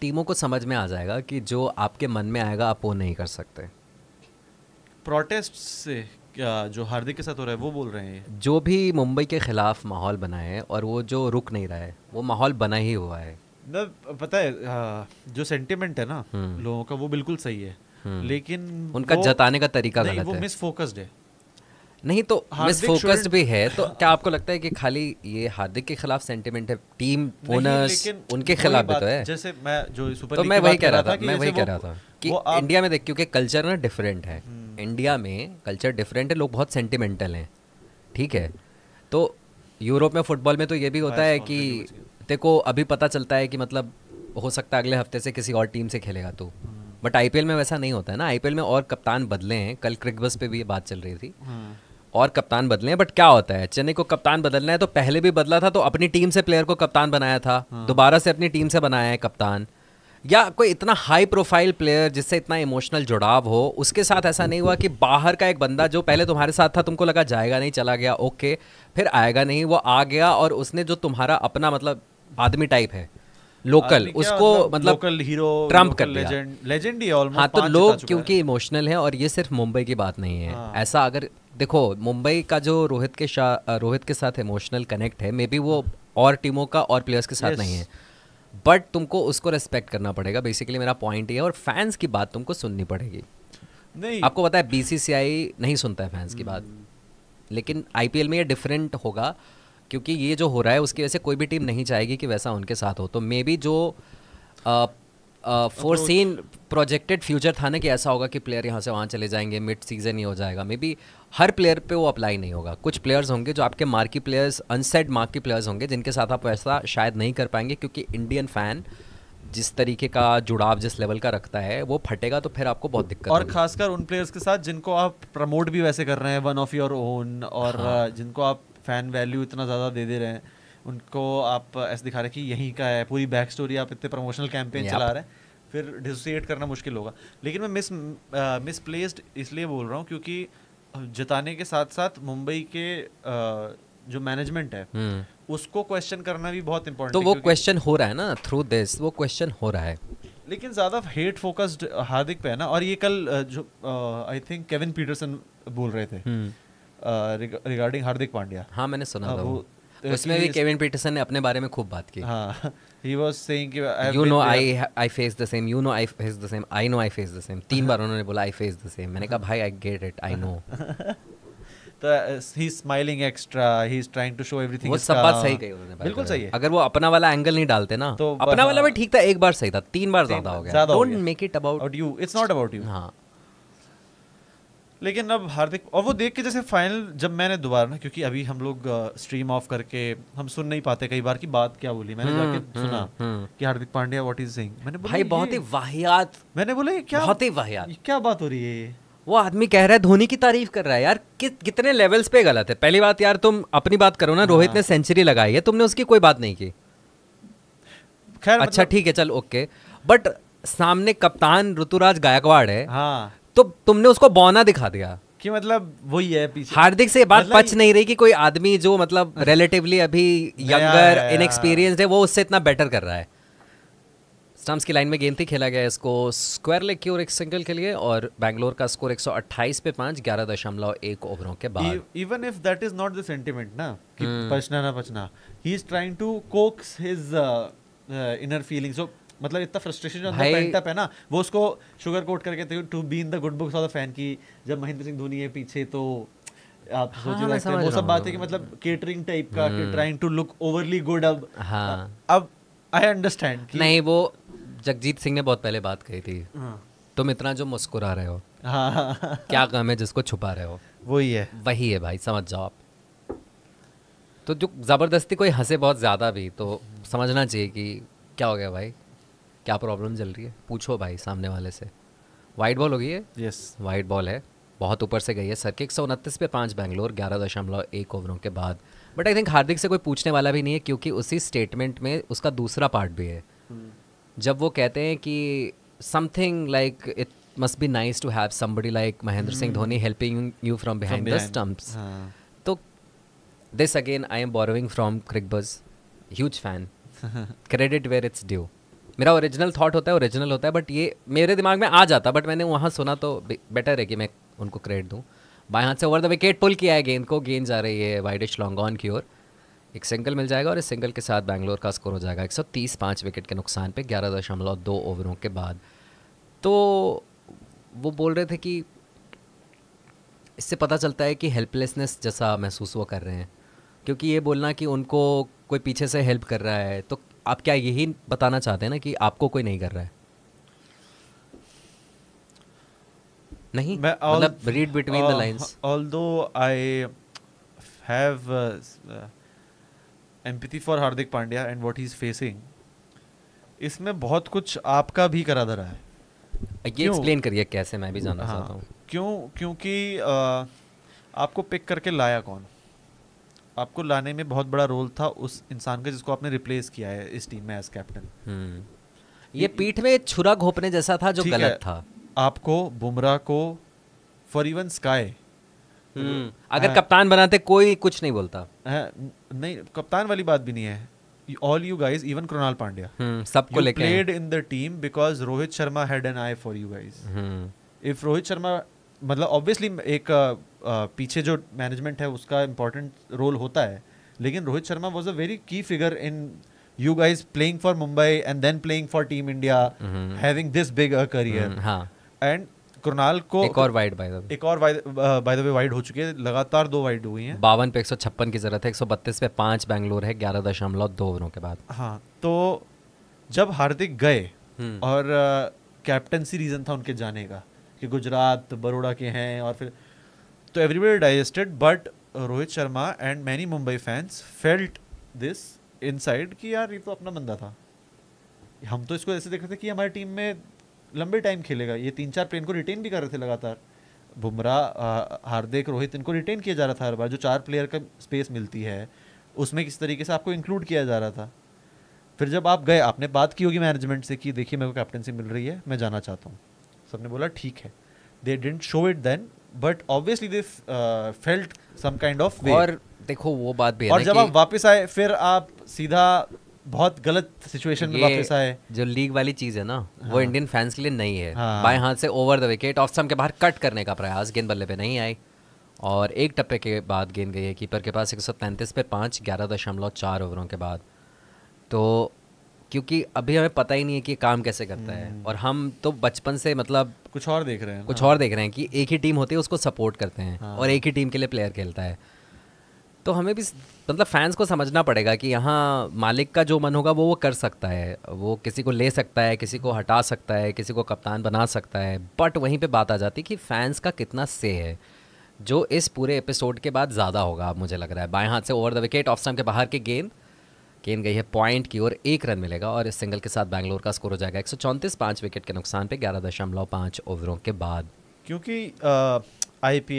टीमों को समझ में आ जाएगा कि जो आपके मन में आएगा आप वो नहीं कर सकते प्रोटेस्ट से क्या जो हार्दिक के साथ हो रहा है वो बोल रहे हैं जो भी मुंबई के खिलाफ माहौल बना है और वो जो रुक नहीं रहा है वो माहौल बना ही हुआ है ना पता है आ, जो सेंटिमेंट है ना हम्म। लोगों का वो बिल्कुल सही है हम्म। लेकिन उनका जताने का तरीका गलत वो मिस फोकस्ड है नहीं तो मिस फोकस्ड भी है तो क्या आपको लगता है कि खाली ये हार्दिक के खिलाफ सेंटिमेंट है टीम ओनर्स उनके खिलाफ भी तो है जैसे मैं जो सुपर तो मैं वही कह रहा था मैं वही कह रहा था कि इंडिया में देख क्योंकि कल्चर ना डिफरेंट है इंडिया हम्म। में कल्चर डिफरेंट है लोग बहुत सेंटिमेंटल हैं ठीक है तो यूरोप में फुटबॉल में तो ये भी होता है कि हफ्ते को अभी पता चलता है कि मतलब हो सकता है अगले हफ्ते से किसी और टीम से खेलेगा तो बट आईपीएल में वैसा नहीं होता है ना आईपीएल में और कप्तान बदले हैं कल क्रिकबस पे भी ये बात चल रही थी हम्म। और कप्तान बदले हैं बट क्या होता है चेन्नई को कप्तान बदलना है तो पहले भी बदला था तो अपनी टीम से प्लेयर को कप्तान बनाया था हाँ। दोबारा से अपनी टीम से बनाया है कप्तान या कोई इतना हाई प्रोफाइल प्लेयर जिससे इतना इमोशनल जुड़ाव हो उसके साथ ऐसा नहीं हुआ कि बाहर का एक बंदा जो पहले तुम्हारे साथ था तुमको लगा जाएगा नहीं चला गया ओके फिर आएगा नहीं वो आ गया और उसने जो तुम्हारा अपना मतलब आदमी टाइप है लोकल उसको मतलब लोकल हीरो ट्रंप कर लेजेंड ही ऑलमोस्ट हाँ तो लोग क्योंकि इमोशनल है और ये सिर्फ मुंबई की बात नहीं है हाँ। ऐसा अगर देखो मुंबई का जो रोहित के रोहित के साथ इमोशनल कनेक्ट है मे बी वो और टीमों का और प्लेयर्स के साथ नहीं है बट तुमको उसको रेस्पेक्ट करना पड़ेगा बेसिकली मेरा पॉइंट ये और फैंस की बात तुमको सुननी पड़ेगी नहीं आपको पता है बीसीसीआई नहीं सुनता है फैंस की बात हम्म। लेकिन आईपीएल में ये डिफरेंट होगा क्योंकि ये जो हो रहा है उसकी वजह से कोई भी टीम नहीं चाहेगी कि वैसा उनके साथ हो तो मे बी जो फोर सीन प्रोजेक्टेड फ्यूचर था ना कि ऐसा होगा कि प्लेयर यहाँ से वहाँ चले जाएंगे मिड सीजन ही हो जाएगा मे बी हर प्लेयर पे वो अप्लाई नहीं होगा कुछ प्लेयर्स होंगे जो आपके marquee players unsaid mark players होंगे जिनके साथ आप ऐसा शायद नहीं कर पाएंगे क्योंकि इंडियन फ़ैन जिस तरीके का जुड़ाव जिस लेवल का रखता है वो फटेगा तो फिर आपको बहुत दिक्कत और खासकर उन प्लेयर्स के साथ जिनको आप प्रमोट भी वैसे कर रहे हैं वन ऑफ योर ओन और हाँ। जिनको आप फ़ैन वैल्यू इतना ज़्यादा दे दे रहे हैं उनको आप ऐसे दिखा रहे हैं कि यहीं का है पूरी बैक स्टोरी आप इतने प्रमोशनल कैंपेन चला रहे हैं फिर डिसोसिएट करना मुश्किल होगा लेकिन मैं मिस मिसप्लेस्ड uh, इसलिए बोल रहा हूँ क्योंकि जताने के साथ साथ मुंबई के uh, जो मैनेजमेंट है हम्म। उसको क्वेश्चन करना भी बहुत इंपॉर्टेंट तो वो क्वेश्चन हो रहा है ना थ्रू दिस वो क्वेश्चन हो रहा है लेकिन ज़्यादा हेट फोकस्ड हार्दिक पे है ना और ये कल uh, जो आई थिंक केविन पीटरसन बोल रहे थे hmm. रिगार्डिंग हार्दिक पांड्या हाँ मैंने सुना हाँ, था वो तो उसमें भी केविन पीटरसन ने अपने बारे में खूब बात की हाँ ही वाज सेइंग कि you know I I face the same you know I face the same I know I face the same तीन बार उन्होंने बोला आई फेस द सेम मैंने कहा भाई I get it I know तो he smiling extra he is trying to show everything वो सब बात सही कही उन्होंने बिल्कुल सही है अगर वो अपना वाला एंगल नहीं डालते ना तो अपना वाला भी ठीक था एक बार सही था तीन बार ज्यादा हो गया don't make it about you it's not about you हां लेकिन अब हार्दिक और वो देख के जैसे फाइनल जब मैंने दोबारा ना क्योंकि अभी हम लोग स्ट्रीम ऑफ करके हम सुन नहीं पाते कई बार की बात क्या बोली मैंने हम्म, जाके हम्म, सुना हम्म। कि Hardik Pandya what is saying मैंने बोला भाई बहुत ही वाहियात मैंने बोला ये क्या बहुत ही वाहियात क्या बात हो रही है वो आदमी कह रहा है धोनी की तारीफ कर रहा है यार कि, कितने लेवल्स पे गलत है पहली बात यार तुम अपनी बात करो ना रोहित हाँ। ने सेंचुरी लगाई है तुमने उसकी कोई बात नहीं की खैर अच्छा मतलब ठीक है चल ओके बट सामने कप्तान ऋतुराज गायकवाड़ है हाँ तो तुमने उसको बौना दिखा दिया कि मतलब वही है पीछे हार्दिक से बात मतलब पच नहीं रही कि कोई आदमी जो मतलब रिलेटिवली <laughs> अभी यंगर इनएक्सपीरियंस है वो उससे इतना बेटर कर रहा है स्टम्प्स की लाइन में गेंद थी खेला गया इसको स्क्वायर लेग की ओर एक सिंगल के लिए और बैंगलोर का स्कोर 128 पे पांच ग्यारह दशमलव एक ओवरों के बाद even if that is not the sentiment ना कि हम्म। पचना ना पचना he is trying to coax his inner feelings of मतलब इतना फ्रस्ट्रेशन जो पेंटअप है ना वो उसको शुगर कोट करके to be in the good books of the fan की जब महेंद्र सिंह धोनी है पीछे तो आप हाँ, सोच सकते वो सब बात है कि मतलब केटरिंग टाइप का trying to look overly good अब हाँ अब आई अंडरस्टैंड नहीं वो जगजीत सिंह ने बहुत पहले बात कही थी हाँ। तुम इतना जो मुस्कुरा रहे हो हाँ। क्या काम है जिसको छुपा रहे हो वही है वही है भाई समझ जाओ आप तो जो ज़बरदस्ती कोई हंसे बहुत ज़्यादा भी तो समझना चाहिए कि क्या हो गया भाई क्या प्रॉब्लम चल रही है पूछो भाई सामने वाले से वाइट बॉल हो गई है यस yes. वाइट बॉल है बहुत ऊपर से गई है सर के एक सौ उनतीस पे पाँच बैंगलोर ग्यारह दशमलव एक ओवरों के बाद बट आई थिंक हार्दिक से कोई पूछने वाला भी नहीं है क्योंकि उसी स्टेटमेंट में उसका दूसरा पार्ट भी है hmm. जब वो कहते हैं कि something like it must be nice to have somebody like Mahendra Singh hmm. Dhoni helping you from behind the stumps तो this again I am borrowing from Cricbuzz huge fan credit where it's due मेरा original thought होता है original होता है but ये मेरे दिमाग में आ जाता बट मैंने वहाँ सुना तो बेटर है कि मैं उनको क्रेडिट दूँ बाई हाथ से ओवर द विकेट पुल किया है गेंद को गेंद जा रही है वाइडिश लॉन्गॉन की ओर एक सिंगल मिल जाएगा और इस सिंगल के साथ बैंगलोर का स्कोर हो जाएगा तीस पाँच विकेट के नुकसान पर ग्यारह दशमलव दो ओवरों के बाद तो वो बोल रहे थे कि इससे पता चलता है कि हेल्पलेसनेस जैसा महसूस वो कर रहे हैं क्योंकि ये बोलना कि उनको कोई पीछे से हेल्प कर रहा है तो आप क्या यही बताना चाहते हैं ना कि आपको कोई नहीं कर रहा है नहीं मतलब read between the lines although I have empathy for Hardik Pandya and what he is facing इसमें बहुत कुछ आपका भी करा धरा है ये एक्सप्लेन करिए कैसे मैं भी जानना हाँ, चाहता हूँ क्यों क्योंकि uh, आपको पिक करके लाया कौन आपको लाने में बहुत बड़ा रोल था उस इंसान का जिसको आपने रिप्लेस किया है इस टीम में एज कैप्टन हम्म। ये पीठ में छुरा घोपने जैसा था जो गलत था आपको बुमराह को फॉर इवन स्काई अगर हाँ। कप्तान बनाते कोई कुछ नहीं बोलता हाँ, नहीं कप्तान वाली बात भी नहीं है all you guys even Krunal Pandya सबको लेके played in the team because Rohit Sharma had an eye for you guys if Rohit Sharma मतलब ऑब्वियसली एक पीछे जो मैनेजमेंट है उसका इम्पोर्टेंट रोल होता है लेकिन Rohit Sharma was a very key figure in you guys playing for Mumbai and then playing for team India having this big a career and Krunal को एक और वाइड बाय एक और बाय द वे वाइड हो चुकी है लगातार दो वाइड हुई हैं बावन पे एक सौ छप्पन की जरूरत है एक सौ बत्तीस पे पांच बैंगलोर है ग्यारह दशमलव दो ओवरों के बाद हाँ तो जब हार्दिक गए हम्म। और कैप्टनसी रीजन था उनके जाने का कि गुजरात बड़ोड़ा के हैं और फिर तो everybody digested but Rohit Sharma and many Mumbai fans felt this inside कि यार ये तो अपना बंदा था हम तो इसको ऐसे देख रहे थे कि हमारी टीम में लंबे टाइम खेलेगा ये तीन चार प्लेन को रिटेन भी कर रहे थे लगातार बुमराह हार्दिक रोहित इनको रिटेन किया जा रहा था हर बार जो चार प्लेयर का स्पेस मिलती है उसमें किस तरीके से आपको इंक्लूड किया जा रहा था फिर जब आप गए आपने बात की होगी मैनेजमेंट से कि देखिए मेरे को कैप्टनसी मिल रही है मैं जाना चाहता हूँ सबने बोला ठीक है they didn't show it then but obviously this felt some kind of और देखो वो बात भी है और जब आप वापस आए फिर आप सीधा बहुत गलत सिचुएशन में वापस आए जो लीग वाली चीज है ना हाँ। वो इंडियन फैंस के लिए नहीं है हाँ। बाएं हाथ से over the wicket off stump के बाहर कट करने का प्रयास गेंद बल्ले पे नहीं आई और एक टप्पे के बाद गेंद गई है कीपर के पास एक सौ तैंतीस पे पाँच ग्यारह दशमलव चार ओवरों के बाद तो क्योंकि अभी हमें पता ही नहीं है कि काम कैसे करता है हम्म। और हम तो बचपन से मतलब कुछ और देख रहे हैं कुछ हाँ। और देख रहे हैं कि एक ही टीम होती है उसको सपोर्ट करते हैं हाँ। और एक ही टीम के लिए प्लेयर खेलता है तो हमें भी मतलब फैंस को समझना पड़ेगा कि यहाँ मालिक का जो मन होगा वो वो कर सकता है वो किसी को ले सकता है किसी को हटा सकता है किसी को कप्तान बना सकता है बट वहीं पे बात आ जाती कि फैंस का कितना से है जो इस पूरे एपिसोड के बाद ज़्यादा होगा मुझे लग रहा है बाएं हाथ से over the wicket off stump के बाहर की गेंद गेंद गई है पॉइंट की ओर एक रन मिलेगा और इस सिंगल के साथ बैंगलोर का स्कोर हो जाएगा एक पाँच विकेट के नुकसान पे ग्यारह दशमलव पाँच ओवरों के बाद क्योंकि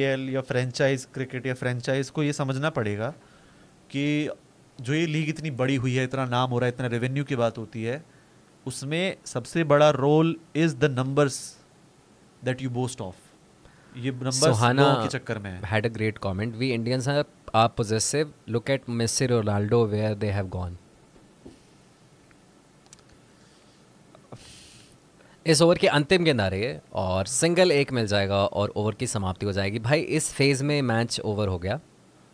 एल या फ्रेंचाइज क्रिकेट या फ्रेंचाइज को ये समझना पड़ेगा कि जो ये लीग इतनी बड़ी हुई है इतना नाम हो रहा है इतना रेवेन्यू की बात होती है उसमें सबसे बड़ा role is the numbers that you boast of ये नंबर्स के चक्कर में had a great comment we Indians are are possessive. Look at Messi, Ronaldo, where they have gone. इस ओवर के अंतिम गेंद आ रही है और सिंगल एक मिल जाएगा और ओवर की समाप्ति हो जाएगी भाई इस फेज में मैच ओवर हो गया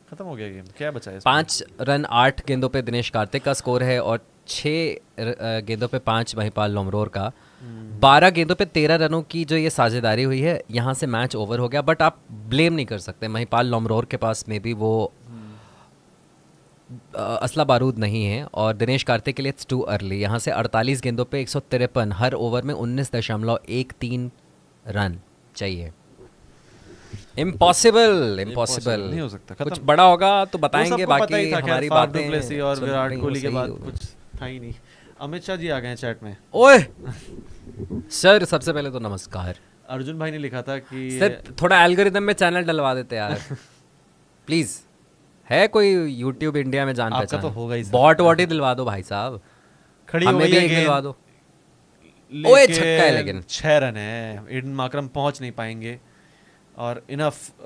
खत्म हो गया गेम क्या बचा है पांच रन आठ गेंदों पे दिनेश कार्तिक का स्कोर है और छः गेंदों पे पांच महिपाल लोमरोर का Hmm. बारह गेंदों पे तेरह रनों की जो ये साझेदारी हुई है यहाँ से मैच ओवर हो गया बट आप ब्लेम नहीं कर सकते महिपाल लमरोर के पास में भी वो hmm. असला बारूद नहीं है और दिनेश कार्तिक के लिए इट्स टू अर्ली यहाँ से 48 गेंदों पे एक हर ओवर में उन्नीस दशमलव एक तीन रन चाहिए इम्पॉसिबल इम्पॉसिबल नहीं हो सकता कुछ बड़ा होगा तो बताएंगे बाकी हमारी बातें और विराट कोहली के बाद कुछ था ही नहीं अमित शाह जी आ गए चैट में ओए सर सबसे पहले तो नमस्कार अर्जुन भाई ने लिखा था कि सर थोड़ा एल्गोरिदम में चैनल डलवा देते यार प्लीज <laughs> है कोई यूट्यूब इंडिया में जान तो पहचान तो होगा ही बॉट वॉट ही दिलवा दो भाई साहब खड़ी हमें भी एक दिलवा दो ओए छक्का है लेकिन छह रन है इन मार्क्रम पहुंच नहीं पाएंगे और इनफ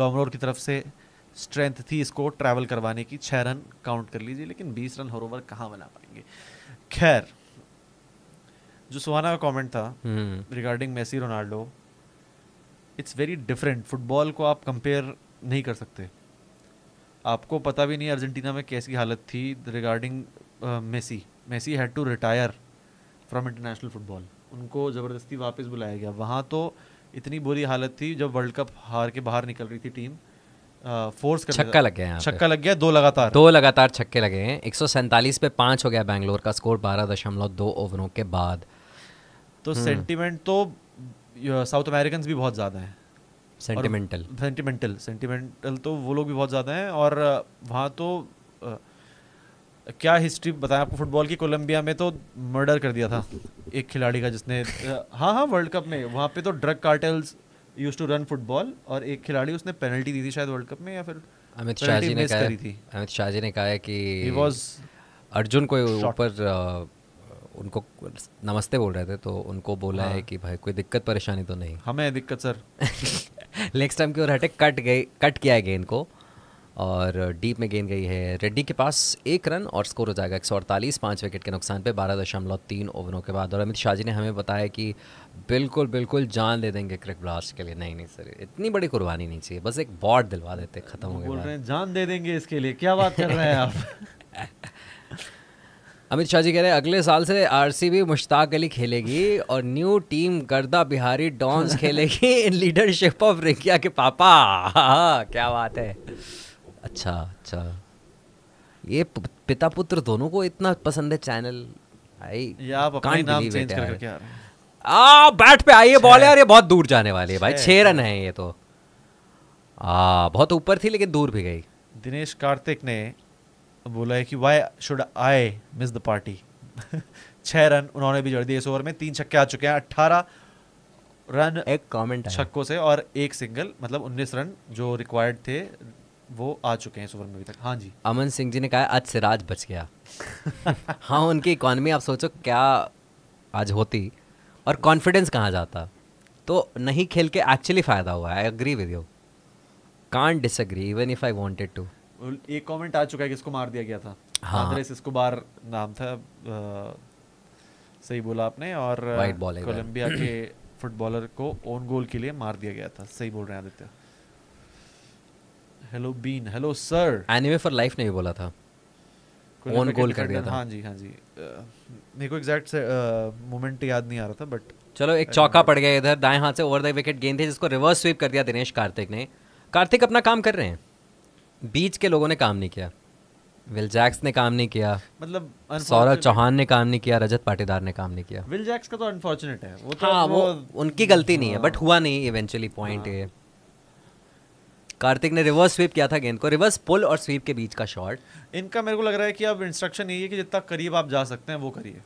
लॉन्ग रोड की तरफ से स्ट्रेंथ थी इसको ट्रैवल करवाने की छह रन काउंट कर लीजिए लेकिन बीस रन हर ओवर कहाँ बना पाएंगे खैर जो सुहाना का कमेंट था regarding hmm. Messi Ronaldo it's very different football को आप कंपेयर नहीं कर सकते आपको पता भी नहीं अर्जेंटीना में कैसी हालत थी regarding Messi Messi had to retire from international football उनको ज़बरदस्ती वापस बुलाया गया वहाँ तो इतनी बुरी हालत थी जब वर्ल्ड कप हार के बाहर निकल रही थी टीम फोर्स कर छक्का लग गया छक्का लग गया दो लगातार दो लगातार छक्के लगे हैं एक पे पांच हो गया बैंगलोर का स्कोर बारह दशमलव दो ओवरों के बाद तो सेंटिमेंट हम्म। तो साउथ अमेरिकन भी बहुत ज़्यादा है सेंटिमेंटल सेंटिमेंटल सेंटिमेंटल तो वो लोग भी बहुत ज़्यादा हैं और वहाँ तो आ, क्या हिस्ट्री बताएं आपको फुटबॉल की कोलंबिया में तो मर्डर कर दिया था एक खिलाड़ी का जिसने हाँ हाँ वर्ल्ड कप में वहाँ पे तो drug cartels use to run football और एक खिलाड़ी उसने पेनल्टी दी थी शायद वर्ल्ड कप में या फिर अमित शाह जी ने कहा थी अमित शाह जी ने कहा है कि वॉज अर्जुन को ऊपर उनको नमस्ते बोल रहे थे तो उनको बोला हाँ। है कि भाई कोई दिक्कत परेशानी तो नहीं हमें दिक्कत सर नेक्स्ट <laughs> टाइम की ओर हटे कट गई कट किया है गेंद को और डीप में गेंद गई है रेड्डी के पास एक रन और स्कोर हो जाएगा एक सौ अड़तालीस पाँच विकेट के नुकसान पे बारह दशमलव तीन ओवरों के बाद और अमित शाह जी ने हमें बताया कि बिल्कुल बिल्कुल जान दे देंगे क्रिक ब्लास्ट के लिए नहीं नहीं सर इतनी बड़ी कुर्बानी नहीं चाहिए बस एक बॉट दिलवा देते खत्म हो गया जान दे देंगे इसके लिए क्या बात कर रहे हैं आप <laughs> अमित शाह जी कह रहे हैं अगले साल से आरसीबी मुश्ताक अली खेलेगी और न्यू टीम गर्दा बिहारी डॉन्स <laughs> खेलेगी इन लीडरशिप ऑफ रिंकिया के पापा <laughs> क्या बात है अच्छा अच्छा ये पिता पुत्र दोनों को इतना पसंद है चैनल आई या आप अपना नाम चेंज करके आ रहे हैं आ हाँ, बैट पे आई है बॉल यार ये बहुत दूर जाने वाली है भाई छह रन है ये तो आ हाँ, बहुत ऊपर थी लेकिन दूर भी गई दिनेश कार्तिक ने बोला है कि why should I miss the party छह रन उन्होंने भी जोड़ दिए इस ओवर में तीन छक्के आ चुके हैं अट्ठारह रन एक कमेंट छक्कों से और एक सिंगल मतलब उन्नीस रन जो रिक्वायर्ड थे वो आ चुके हैं इस ओवर में अभी तक हाँ जी अमन सिंह जी ने कहा आज सिराज बच गया <laughs> हाँ उनकी इकोनमी आप सोचो क्या आज होती और कॉन्फिडेंस कहाँ जाता तो नहीं खेल के एक्चुअली फ़ायदा हुआ I agree with you can't disagree even if I wanted to एक कमेंट आ चुका है कि इसको मार दिया गया था हाँ इसको बार नाम था आ, सही बोला आपने और कोलंबिया के फुटबॉलर को ओन गोल के लिए मार दिया गया था सही बोल रहे हैं Aditya hello Bean hello sir anime for life ने भी बोला था ऑन गोल कर दिया था हाँ जी हाँ जी मेरे को एग्जैक्ट मोमेंट याद नहीं आ रहा था बट चलो एक चौका पड़ गया इधर दाएं हाथ से ओवर द विकेट गेंद थी जिसको रिवर्स स्वीप कर दिया दिनेश कार्तिक ने कार्तिक अपना काम कर रहे हैं बीच के लोगों ने काम नहीं किया विल जैक्स ने काम नहीं किया मतलब सौरभ चौहान ने काम नहीं किया रजत पाटीदार ने काम नहीं किया विल जैक्स का तो अनफॉर्चुनेट है वो तो हाँ वो, वो उनकी गलती हाँ, नहीं है बट हाँ। हुआ नहीं इवेंचुअली पॉइंट हाँ। ये कार्तिक ने रिवर्स स्वीप किया था गेंद को रिवर्स पुल और स्वीप के बीच का शॉट इनका मेरे को लग रहा है कि अब इंस्ट्रक्शन यही है कि जितना करीब आप जा सकते हैं वो करिए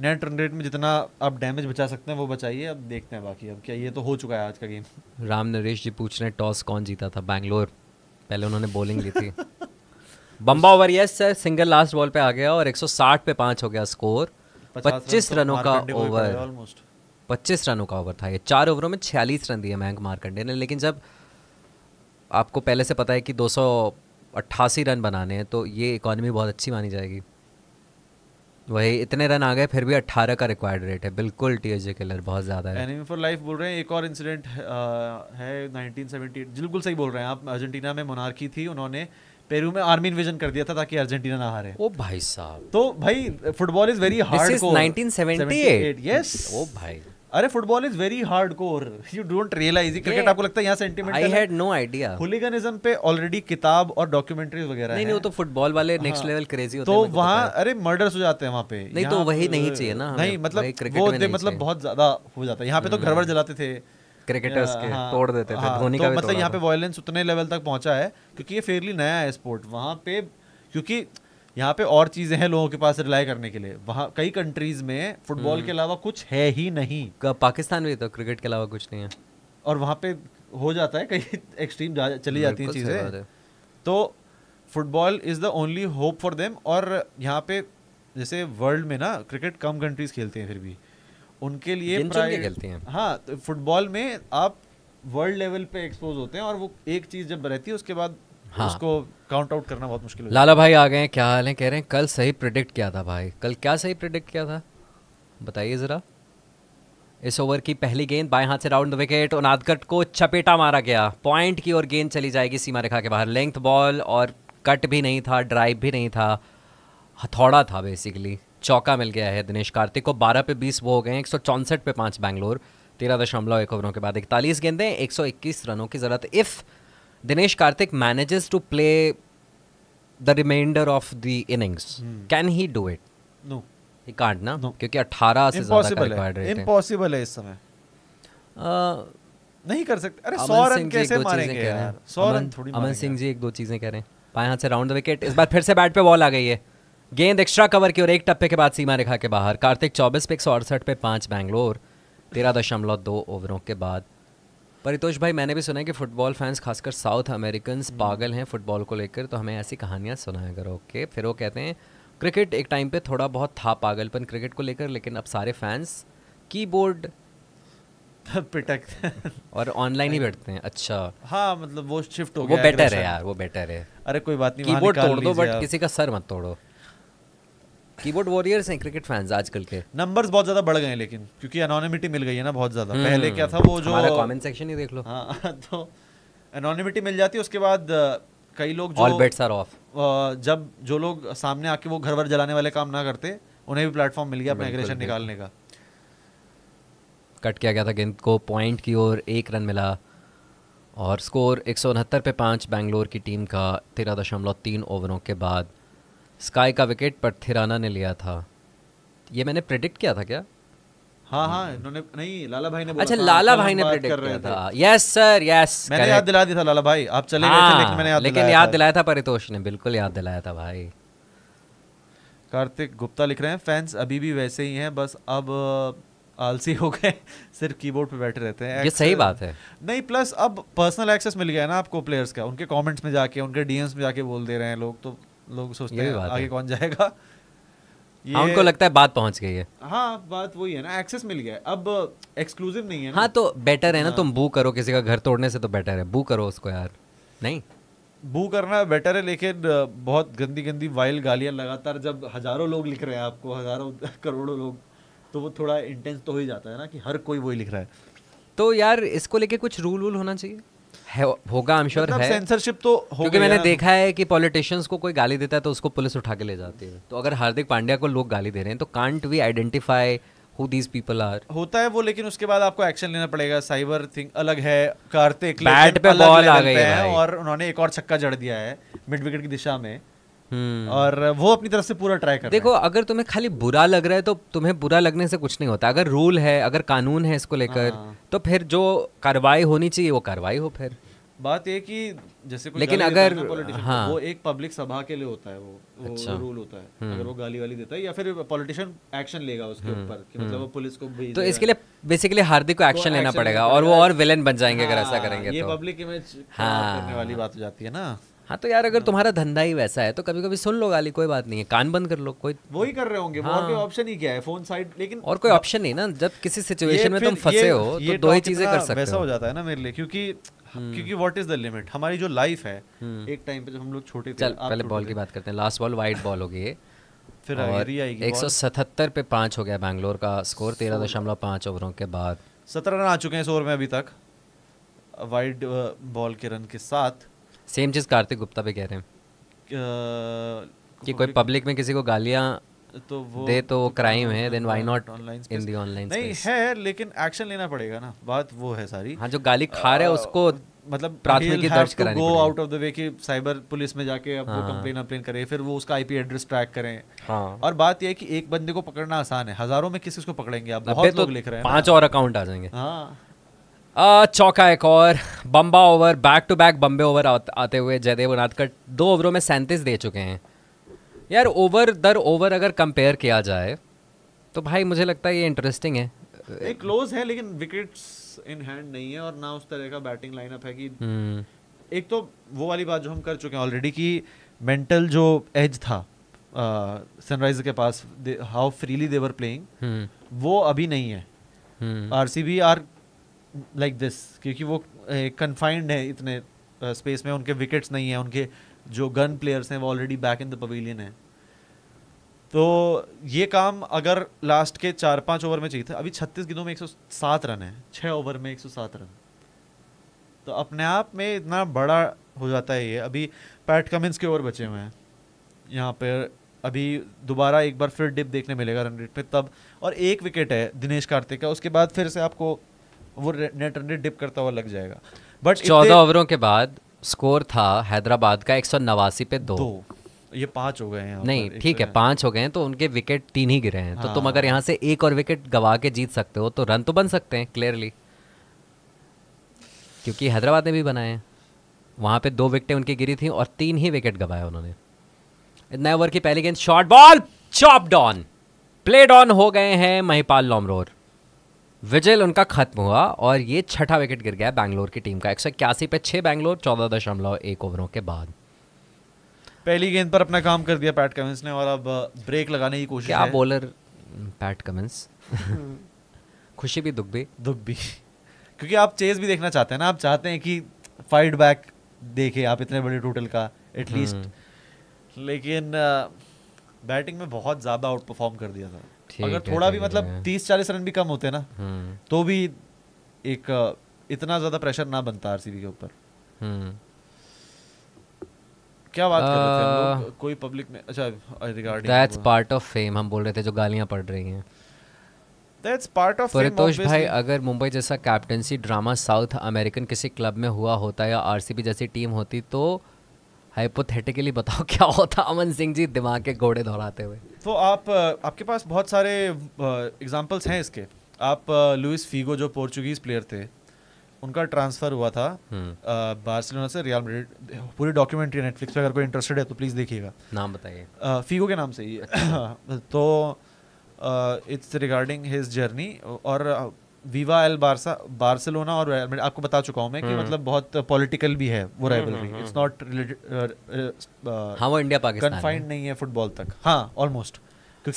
नेट रन रेट में जितना आप डैमेज बचा सकते हैं वो बचाइए अब देखते हैं बाकी अब क्या ये तो हो चुका है आज का गेम राम नरेश जी पूछ रहे हैं टॉस कौन जीता था बैंगलोर पहले उन्होंने बॉलिंग ली थी <laughs> बम्बा over yes sir single last ball पे आ गया और 160 पे पांच हो गया स्कोर तो 25 रनों का ओवर 25 रनों का ओवर था ये चार ओवरों में 46 रन दिए मयंक मार्कंडे ने लेकिन जब आपको पहले से पता है कि दो रन बनाने हैं तो ये इकॉनमी बहुत अच्छी मानी जाएगी वही इतने रन आ गए फिर भी 18 का रिक्वायर्ड रेट है बिल्कुल टीएसजे किलर बहुत ज्यादा है एनिमी फॉर लाइफ बोल रहे हैं एक और इंसिडेंट है 1978 बिल्कुल सही बोल रहे हैं आप अर्जेंटीना में मोनार्की थी उन्होंने पेरू में आर्मी इन्वेजन कर दिया था ताकि अर्जेंटीना ना हारे ओ भाई साहब तो भाई football is very hard 1978 yes ओ भाई अरे football is very hardcore you don't realise cricket आपको लगता है यहाँ sentiment I had no idea hooliganism पे ऑलरेडी किताब और डॉक्यूमेंट्रीज वगैरह नहीं नहीं वो तो फुटबॉल वाले नेक्स्ट लेवल क्रेजी होते तो हैं तो वहाँ अरे मर्डर्स हो जाते हैं वहाँ पे नहीं तो वही नहीं चाहिए ना नहीं मतलब वो मतलब बहुत ज्यादा हो जाता है यहाँ पे तो हम्म। घर भर जलाते थे क्रिकेटर्स के हाँ, तोड़ देते थे हाँ, धोनी तो का मतलब यहाँ पे वायलेंस उतने लेवल तक पहुंचा है क्योंकि ये फेयरली नया है स्पोर्ट वहाँ पे क्योंकि यहाँ पे और चीजें हैं लोगों के पास रिलाई करने के लिए वहाँ कई कंट्रीज में फुटबॉल हम्म। के अलावा कुछ है ही नहीं पाकिस्तान में तो क्रिकेट के अलावा कुछ नहीं है और वहाँ पे हो जाता है कई एक्सट्रीम जा, चली जाती है चीज़ें तो football is the only hope for them और यहाँ पे जैसे वर्ल्ड में ना क्रिकेट कम कंट्रीज खेलते हैं फिर भी उनके लिए खेलते हैं हाँ तो फुटबॉल में आप वर्ल्ड लेवल पे एक्सपोज होते हैं और वो एक चीज़ जब रहती है उसके बाद हाँ। उसको काउंट आउट करना बहुत मुश्किल लाला भाई आ गए हैं क्या हाल है कह रहे हैं कल सही प्रिडिक्ट किया था भाई कल क्या सही प्रिडिक्ट किया था बताइए ज़रा इस ओवर की पहली गेंद बाएं हाथ से राउंड विकेट उनादगट को चपेटा मारा गया पॉइंट की ओर गेंद चली जाएगी सीमा रेखा के बाहर लेंथ बॉल और कट भी नहीं था ड्राइव भी नहीं था हथौड़ा था बेसिकली चौका मिल गया है दिनेश कार्तिक को 12 पे 20 वो हो गए एक सौ पे पाँच बैंगलोर तेरह दशमलव एक ओवरों के बाद इकतालीस गेंदें 121 रनों की ज़रूरत if Dinesh Karthik manages to play the remainder of the innings. Hmm. Can he do it? No. He can't ना no. क्योंकि 18 से impossible है impossible है इस समय नहीं कर सकते अरे सौ रन कैसे मारेंगे यार सौ रन थोड़ी अमन सिंह जी एक दो चीजें कह रहे हैं पाए हाथ से राउंड द विकेट इस बार फिर से बैट पे बॉल आ गई है गेंद एक्स्ट्रा कवर की और एक टप्पे के बाद सीमा रेखा के बाहर कार्तिक चौबीस पे एक सौ अड़सठ पे पाँच बैंगलोर तेरह दशमलव दो ओवरों के बाद परितोष भाई मैंने भी सुना है कि फुटबॉल फैंस खासकर साउथ अमेरिकन हम्म। पागल हैं फुटबॉल को लेकर तो हमें ऐसी कहानियाँ सुनाया करो ओके फिर वो कहते हैं क्रिकेट एक टाइम पे थोड़ा बहुत था पागलपन क्रिकेट को लेकर लेकिन अब सारे फैंस कीबोर्ड <laughs> पिटक <laughs> और ऑनलाइन ही बैठते हैं अच्छा हाँ मतलब वो शिफ्ट हो गया वो बेटर है यार वो बेटर है अरे कोई बात नहीं कीबोर्ड तोड़ दो बट किसी का सर मत तोड़ो कीबोर्ड वॉरियर्स हैं क्रिकेट फैंस आजकल के नंबर्स बहुत ज्यादा बढ़ गए हैं लेकिन क्योंकि अनोनिमिटी मिल गई है ना बहुत ज्यादा हम्म। पहले क्या था वो जो कमेंट सेक्शन ही देख लो हाँ <laughs> तो अनोनिमिटी मिल जाती है उसके बाद कई लोग जो बेट्स आर ऑफ जब जो लोग सामने आके वो घर भर जलाने वाले काम ना करते उन्हें भी प्लेटफॉर्म मिल गया अपना निकालने का कट किया गया था गेंद को पॉइंट की ओर एक रन मिला और स्कोर एक पे पाँच बैंगलोर की टीम का तेरह दशमलव तीन ओवरों के बाद स्काई का विकेट पथिराना ने लिया था ये मैंने प्रेडिक्ट किया था क्या हाँ हाँ इन्होंने नहीं लाला भाई ने बोला अच्छा लाला हाँ, भाई ने प्रेडिक्ट कर किया था यस सर यस मैंने याद दिला दिया था लाला भाई आप चले गए हाँ, थे लेकिन याद दिलाया था परितोष ने बिल्कुल याद दिलाया था भाई कार्तिक गुप्ता लिख रहे हैं फैंस अभी भी वैसे ही हैं बस अब आलसी हो गए सिर्फ कीबोर्ड पे बैठे रहते हैं ये सही बात है नहीं प्लस अब पर्सनल एक्सेस मिल गया है ना आपको प्लेयर्स का उनके कमेंट्स में जाके उनके डीएम्स में जाके बोल दे रहे हैं लोग तो लोग सोचते हैं आगे कौन जाएगा ये हाँ, उनको लगता है बात पहुंच गई है हाँ बात वही है ना एक्सेस मिल गया अब एक्सक्लूसिव नहीं है ना हाँ तो बेटर है ना हाँ। तुम बू करो किसी का घर तोड़ने से तो बेटर है बू करो उसको यार नहीं बू करना बेटर है लेकिन बहुत गंदी गंदी वाइल गालियाँ लगातार जब हजारों लोग लिख रहे हैं आपको हजारों <laughs> करोड़ों लोग तो वो थोड़ा इंटेंस तो हो ही जाता है ना कि हर कोई वही लिख रहा है तो यार इसको लेके कुछ रूल वूल होना चाहिए है होगा आई एम श्योर है सेंसरशिप तो हो क्योंकि मैंने देखा है कि पॉलिटिशियंस को कोई गाली देता है तो उसको पुलिस उठा के ले जाती है तो अगर हार्दिक पांड्या को लोग गाली दे रहे हैं तो can't we identify who these people are होता है वो लेकिन उसके बाद आपको एक्शन लेना पड़ेगा साइबर थिंग अलग है कार्तिक बैट पे बॉल आ गई है और उन्होंने एक और छक्का जड़ दिया है मिड विकेट की दिशा में हम्म। और वो अपनी तरफ से पूरा ट्राई कर देखो अगर तुम्हें खाली बुरा लग रहा है तो तुम्हें बुरा लगने से कुछ नहीं होता अगर रूल है अगर कानून है इसको लेकर हाँ। तो फिर जो कार्रवाई होनी चाहिए वो कार्रवाई हो फिर बात ये कि जैसे कोई लेकिन अगर हाँ। वो एक पब्लिक सभा के लिए होता है वो, वो अच्छा। रूल होता है हम्म। अगर वो गाली वाली देता है या फिर पॉलिटिशियन एक्शन लेगा उसके हम्म। ऊपर कि मतलब हम्म। वो पुलिस को भी तो इसके लिए बेसिकली हार्दिक को एक्शन तो लेना पड़ेगा और वो और विलेन बन जाएंगे अगर हाँ, ऐसा करेंगे ये पब्लिक तो। इमेज हाँ। करने वाली बात हो जाती है ना हाँ तो यार अगर हाँ। तुम्हारा धंधा ही वैसा है तो कभी कभी सुन लो गाली कोई बात नहीं है कान बंद कर लो कोई वो ही कर रहे होंगे हाँ। और कोई ऑप्शन ही क्या है फोन साइड लेकिन और कोई ऑप्शन नहीं ना जब किसी सिचुएशन में तुम फंसे हो तो दो ही चीजें कर सकते हो वैसा हो जाता है ना मेरे लिए क्योंकि क्योंकि व्हाट इज द लिमिट हमारी जो लाइफ है हम्म। एक टाइम पे जब हम लोग छोटे थे पहले बॉल की बात करते हैं लास्ट बॉल वाइट बॉल होगी फिर एक सौ सतहत्तर पे पांच हो गया बैंगलोर का स्कोर तेरह दशमलव पांच ओवरों के बाद सत्रह रन आ चुके हैं इस ओवर में अभी तक वाइड बॉल uh, के रन के साथ सेम चीज़ कार्तिक गुप्ता पे कह रहे हैं uh, कि कोई पब्लिक में किसी को गालियाँ तो वो दे तो वो क्राइम तो है then why not in the online space नहीं है लेकिन एक्शन लेना पड़ेगा ना बात वो है सारी हाँ जो गाली खा रहे हैं उसको मतलब प्राथमिकी दर्ज करानी go out of the way कि साइबर पुलिस में जाके अब हाँ। वो कंप्लेन अप्लेन करें फिर वो उसका आईपी एड्रेस ट्रैक करें हाँ। और बात ये है कि एक बंदे को पकड़ना आसान है हजारों में किस किस को पकड़ेंगे आप बहुत तो लोग लिख रहे हैं पांच और अकाउंट आ जाएंगे हाँ चौका एक और बम्बा ओवर बैक टू बैक बम्बे ओवर आते हुए जयदेव उनादकर दो ओवरों में सैंतीस दे चुके हैं यार ओवर दर ओवर अगर कंपेयर किया जाए तो भाई मुझे लगता है ये इंटरेस्टिंग है एक क्लोज है लेकिन विकेट्स इन हैंड नहीं है और ना उस तरह का बैटिंग लाइनअप है कि हम्म। एक तो वो वाली बात जो हम कर चुके हैं ऑलरेडी कि मेंटल जो एज था सनराइज के पास हाउ फ्रीली देवर प्लेइंग वो अभी नहीं है R C B are like this क्योंकि वो कन्फाइंड है इतने स्पेस में उनके विकेट्स नहीं है उनके जो गन प्लेयर्स हैं वो already back in the pavilion है तो ये काम अगर लास्ट के चार पाँच ओवर में चाहिए था अभी छत्तीस गेंदों में एक रन है छः ओवर में एक रन तो अपने आप में इतना बड़ा हो जाता है ये अभी पैट कमिंस के ओवर बचे हुए हैं यहाँ पर अभी दोबारा एक बार फिर डिप देखने मिलेगा रन रेट पे तब और एक विकेट है दिनेश कार्तिक का उसके बाद फिर से आपको वो नेट रन रेट डिप करता हुआ लग जाएगा बट चौदह ओवरों के बाद स्कोर था हैदराबाद का एक सौ नवासी पे दो, दो। ये पांच हो गए हैं नहीं ठीक है पांच हो गए हैं तो उनके विकेट तीन ही गिरे हैं हाँ। तो तुम अगर हाँ। यहाँ से एक और विकेट गवा के जीत सकते हो तो रन तो बन सकते हैं क्लियरली क्योंकि हैदराबाद ने भी बनाए हैं वहाँ पे दो विकेटें उनकी गिरी थी और तीन ही विकेट गवाए उन्होंने नए ओवर की पहली गेंद short ball chop down played on हो गए हैं महिपाल लॉमरोर विजय उनका खत्म हुआ और ये छठा विकेट गिर गया बैंगलोर की टीम का एक सौ इक्यासी पे छः बैंगलोर चौदह दशमलव एक ओवरों के बाद पहली गेंद पर अपना काम कर दिया पैट कमिंस ने और अब ब्रेक लगाने की कोशिश क्या बॉलर हम्म, पैट कमिंस <laughs> खुशी भी दुख भी दुख भी क्योंकि आप चेज भी देखना चाहते हैं ना आप चाहते हैं कि फाइट बैक देखे आप इतने बड़े टोटल का एटलीस्ट हम्म। लेकिन बैटिंग में बहुत ज़्यादा आउट परफॉर्म कर दिया था अगर थोड़ा भी मतलब तीस चालीस रन भी कम होते ना हम्म। तो भी एक इतना ज्यादा प्रेशर ना बनता आरसीबी के ऊपर हम्म। क्या बात uh, कर रहे थे कोई पब्लिक में अच्छा regarding that's part of fame हम बोल रहे थे जो गालियां पड़ रही हैं that's part of fame Paritosh भाई अगर मुंबई जैसा कैप्टेंसी ड्रामा साउथ अमेरिकन किसी क्लब में हुआ होता या आरसीबी जैसी टीम होती तो हाइपोथेटिकली बताओ <laughs> क्या होता अमन सिंह जी दिमाग के घोड़े दोहराते हुए तो आप आपके पास बहुत सारे एग्जांपल्स हैं इसके आप लुइस फीगो जो पोर्चुगीज़ प्लेयर थे उनका ट्रांसफ़र हुआ था हम्म। बार्सिलोना से रियल मेड पूरी डॉक्यूमेंट्री नेटफ्लिक्स पे अगर कोई इंटरेस्टेड है तो प्लीज़ देखिएगा नाम बताइए फीगो के नाम से ही अच्छा। <coughs> तो इट्स रिगार्डिंग हिज जर्नी और विवा एल बारसा बार्सिलोना और आपको बता चुका हूँ मैं कि हम्म। मतलब बहुत पॉलिटिकल भी है वो राइवलरी इट्स नॉट हाँ वो इंडिया पाकिस्तान कन्फाइंड नहीं है फुटबॉल तक हाँ ऑलमोस्ट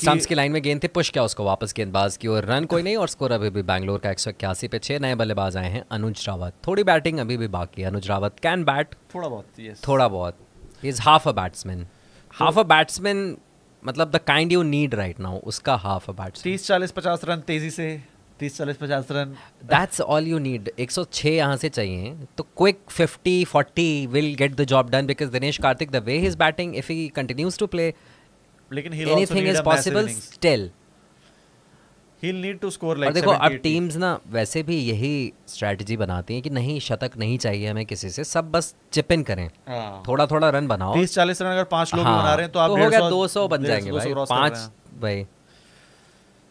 सम्स की लाइन में गेंद थे पुश क्या उसको वापस गेंदबाज की और रन कोई नहीं और स्कोर अभी भी बैंगलोर का एक सौ इक्यासी पे छह नए बल्लेबाज आए हैं अनुज रावत थोड़ी बैटिंग अभी भी बाकी है अनुज रावत कैन बैट थोड़ा बहुत यस थोड़ा बहुत is half a batsman half a batsman मतलब the kind you need right now उसका हाफ अ बैट्समैन तीस चालीस पचास रन तेजी से तीस चालीस पचास run that's all you need एक सौ छः यहाँ से चाहिए तो quick fifty forty will get the job done because Dinesh Karthik the way is batting if he continues to play लेकिन anything is possible still he'll need to score like देखो अब टीम्स ना वैसे भी यही स्ट्रेटजी बनाती हैं कि नहीं शतक नहीं चाहिए हमें किसी से सब बस चिप इन करें थोड़ा थोड़ा रन बनाओ तीस चालीस रन अगर पांच लोग हाँ, बना रहे हैं तो आप तो हो गया दो सौ बन जाएंगे भाई पांच भाई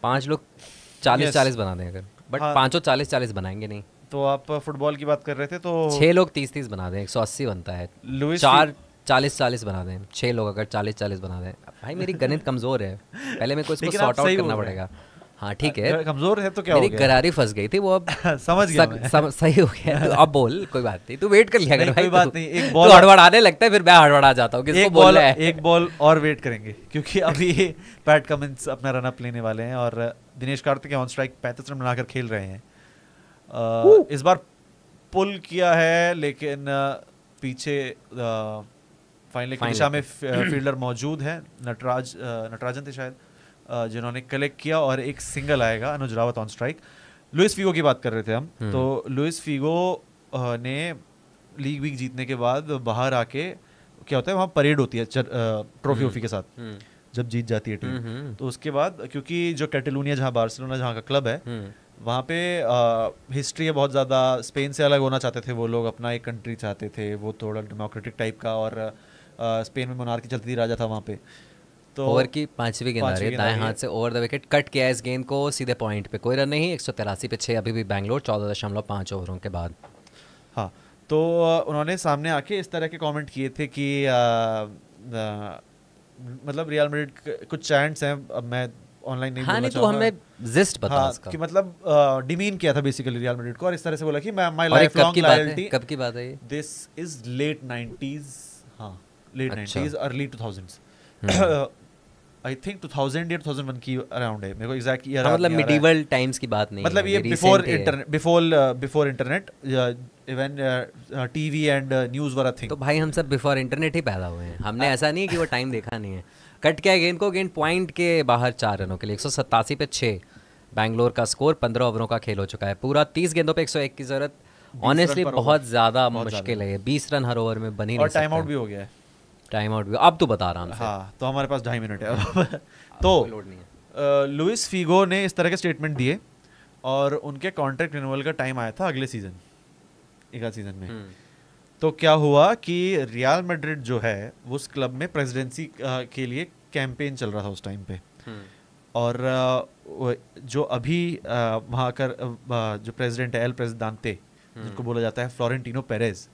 पांच लोग चालीस चालीस बना दें अगर बट हाँ। पाँचों चालीस चालीस बनाएंगे नहीं तो आप फुटबॉल की बात कर रहे थे तो छः लोग तीस तीस बना दें एक सौ अस्सी बनता है लुइस चार चालीस चालीस बना दें छः लोग अगर चालीस चालीस बना दें भाई मेरी गणित कमज़ोर है पहले मेरे को इसको सॉर्ट आउट करना पड़ेगा हाँ ठीक है कमजोर है तो क्या मेरी गरारी फंस गई थी वो अब <laughs> समझ गया सक, सम, सही हो गया तो अब बोल कोई बात नहीं तू वेट कर लिया कर कोई बात नहीं एक बॉल हड़बड़ाने लगता है फिर मैं हड़बड़ा जाता हूँ एक बॉल एक बॉल और वेट करेंगे क्योंकि अभी पैट <laughs> कमिंस अपना रनअप लेने वाले हैं और दिनेश कार्तिक ऑन स्ट्राइक पैंतीस रन बनाकर खेल रहे हैं आ, इस बार पुल किया है लेकिन पीछे फाइनल की दिशा में फील्डर मौजूद है नटराज नटराजन थे शायद जिन्होंने कलेक्ट किया और एक सिंगल आएगा Anuj Rawat on strike Luis Figo की बात कर रहे थे हम हम्म। तो लुइस फीगो ने लीग वीक जीतने के बाद बाहर आके क्या होता है वहाँ परेड होती है ट्रॉफी हम्म। वॉफी के साथ हम्म। जब जीत जाती है टीम हम्म, हम्म। तो उसके बाद क्योंकि जो कैटलूनिया जहाँ बार्सिलोना जहाँ का क्लब है हम्म। वहाँ पे हिस्ट्री है बहुत ज़्यादा स्पेन से अलग होना चाहते थे वो लोग अपना एक कंट्री चाहते थे वो थोड़ा डेमोक्रेटिक टाइप का और आ, स्पेन में मोनार्की चलती थी राजा था वहाँ पे तो ओवर की पांचवी गेंद आ रही है दाएं हाथ से ओवर द विकेट कट किया इस गेंद को सीधे पॉइंट पे कोई रन नहीं एक सौ तिरासी पे छः अभी भी बैंगलोर चौदह दशमलव पाँच ओवरों के बाद हाँ तो उन्होंने सामने आके इस तरह के कमेंट किए थे कि आ, आ, मतलब रियल मेड्रिड कुछ चैंट्स हैं अब मैं ऑनलाइन नहीं हाँ, नहीं तो हमें जिस्ट बता हाँ, उसका कि मतलब डिमीन किया था बेसिकली रियल मैड्रिड को और इस तरह से बोला कि मैं माय लाइफ लॉन्ग लॉयल्टी कब की बात है ये दिस इज लेट 90s हां late 90s early 2000s I think two 2000 या वन की अराउंड है मेरे को एग्जैक्ट ईयर हाँ, मतलब मिडिवल टाइम्स की बात नहीं मतलब ये before internet before before internet even T V and news वाला थिंग तो भाई हम सब बिफोर इंटरनेट ही पैदा हुए हैं हमने ऐसा नहीं है कि वो टाइम देखा नहीं है कट किया गेंद को गेंद पॉइंट के बाहर चार रनों के लिए एक सौ सत्तासी पे छः बैंगलोर का स्कोर पंद्रह ओवरों का खेल हो चुका है पूरा तीस गेंदों पे एक की जरूरत ऑनेस्टली बहुत ज़्यादा मुश्किल है बीस रन हर ओवर में बनी और टाइम आउट भी हो गया है टाइम आउट भी अब तो बता रहा हूँ हाँ तो हमारे पास ढाई मिनट है हाँ, <laughs> तो लुइस फीगो ने इस तरह के स्टेटमेंट दिए और उनके कॉन्ट्रैक्ट रिन्यूअल का टाइम आया था अगले सीजन एक सीजन में हम्म। तो क्या हुआ कि रियल मेड्रिड जो है उस क्लब में प्रेसिडेंसी के लिए कैंपेन चल रहा था उस टाइम पे हम्म। और जो अभी वहाँ कर जो प्रेसिडेंट है एल प्रेसिडांते जिनको बोला जाता है फ्लोरेंटिनो पेरेज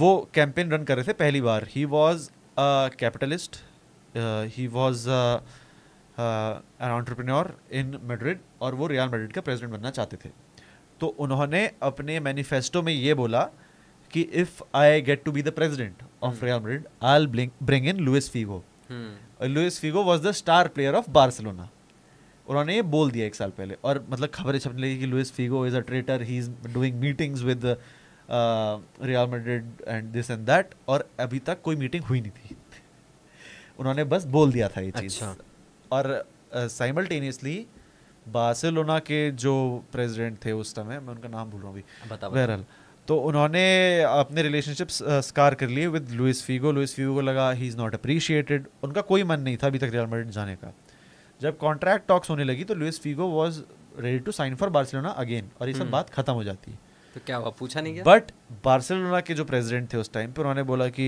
वो कैंपेन रन कर रहे थे पहली बार ही वॉज कैपिटलिस्ट ही was an entrepreneur in Madrid और वो रियल मेड्रिड का प्रेसिडेंट बनना चाहते थे तो उन्होंने अपने मैनिफेस्टो में ये बोला कि if I get to be the president of Real Madrid I'll bring in Luis Figo Luis Figo was the star player of Barcelona उन्होंने ये बोल दिया एक साल पहले और मतलब खबरें छपने लगी कि Luis Figo is a traitor he is doing meetings with Real Madrid and this and that और अभी तक कोई मीटिंग हुई नहीं थी उन्होंने बस बोल दिया था ये चीज़ अच्छा। और साइमल्टेनियसली uh, बार्सिलोना के जो प्रेसिडेंट थे उस समय मैं उनका नाम भूल रहा हूँ अभी बहरहाल तो उन्होंने अपने रिलेशनशिप स्कार कर लिए with Luis Figo Luis Figo को लगा ही इज़ नॉट अप्रिशिएटेड उनका कोई मन नहीं था अभी तक रियल मेड जाने का जब कॉन्ट्रैक्ट टॉक्स होने लगी तो Luis Figo was ready to sign for Barcelona again और ये सब हम्म। बात खत्म हो जाती है तो क्या हुआ पूछा नहीं गया बट बार्सिलोना के जो प्रेसिडेंट थे उस टाइम पे उन्होंने बोला कि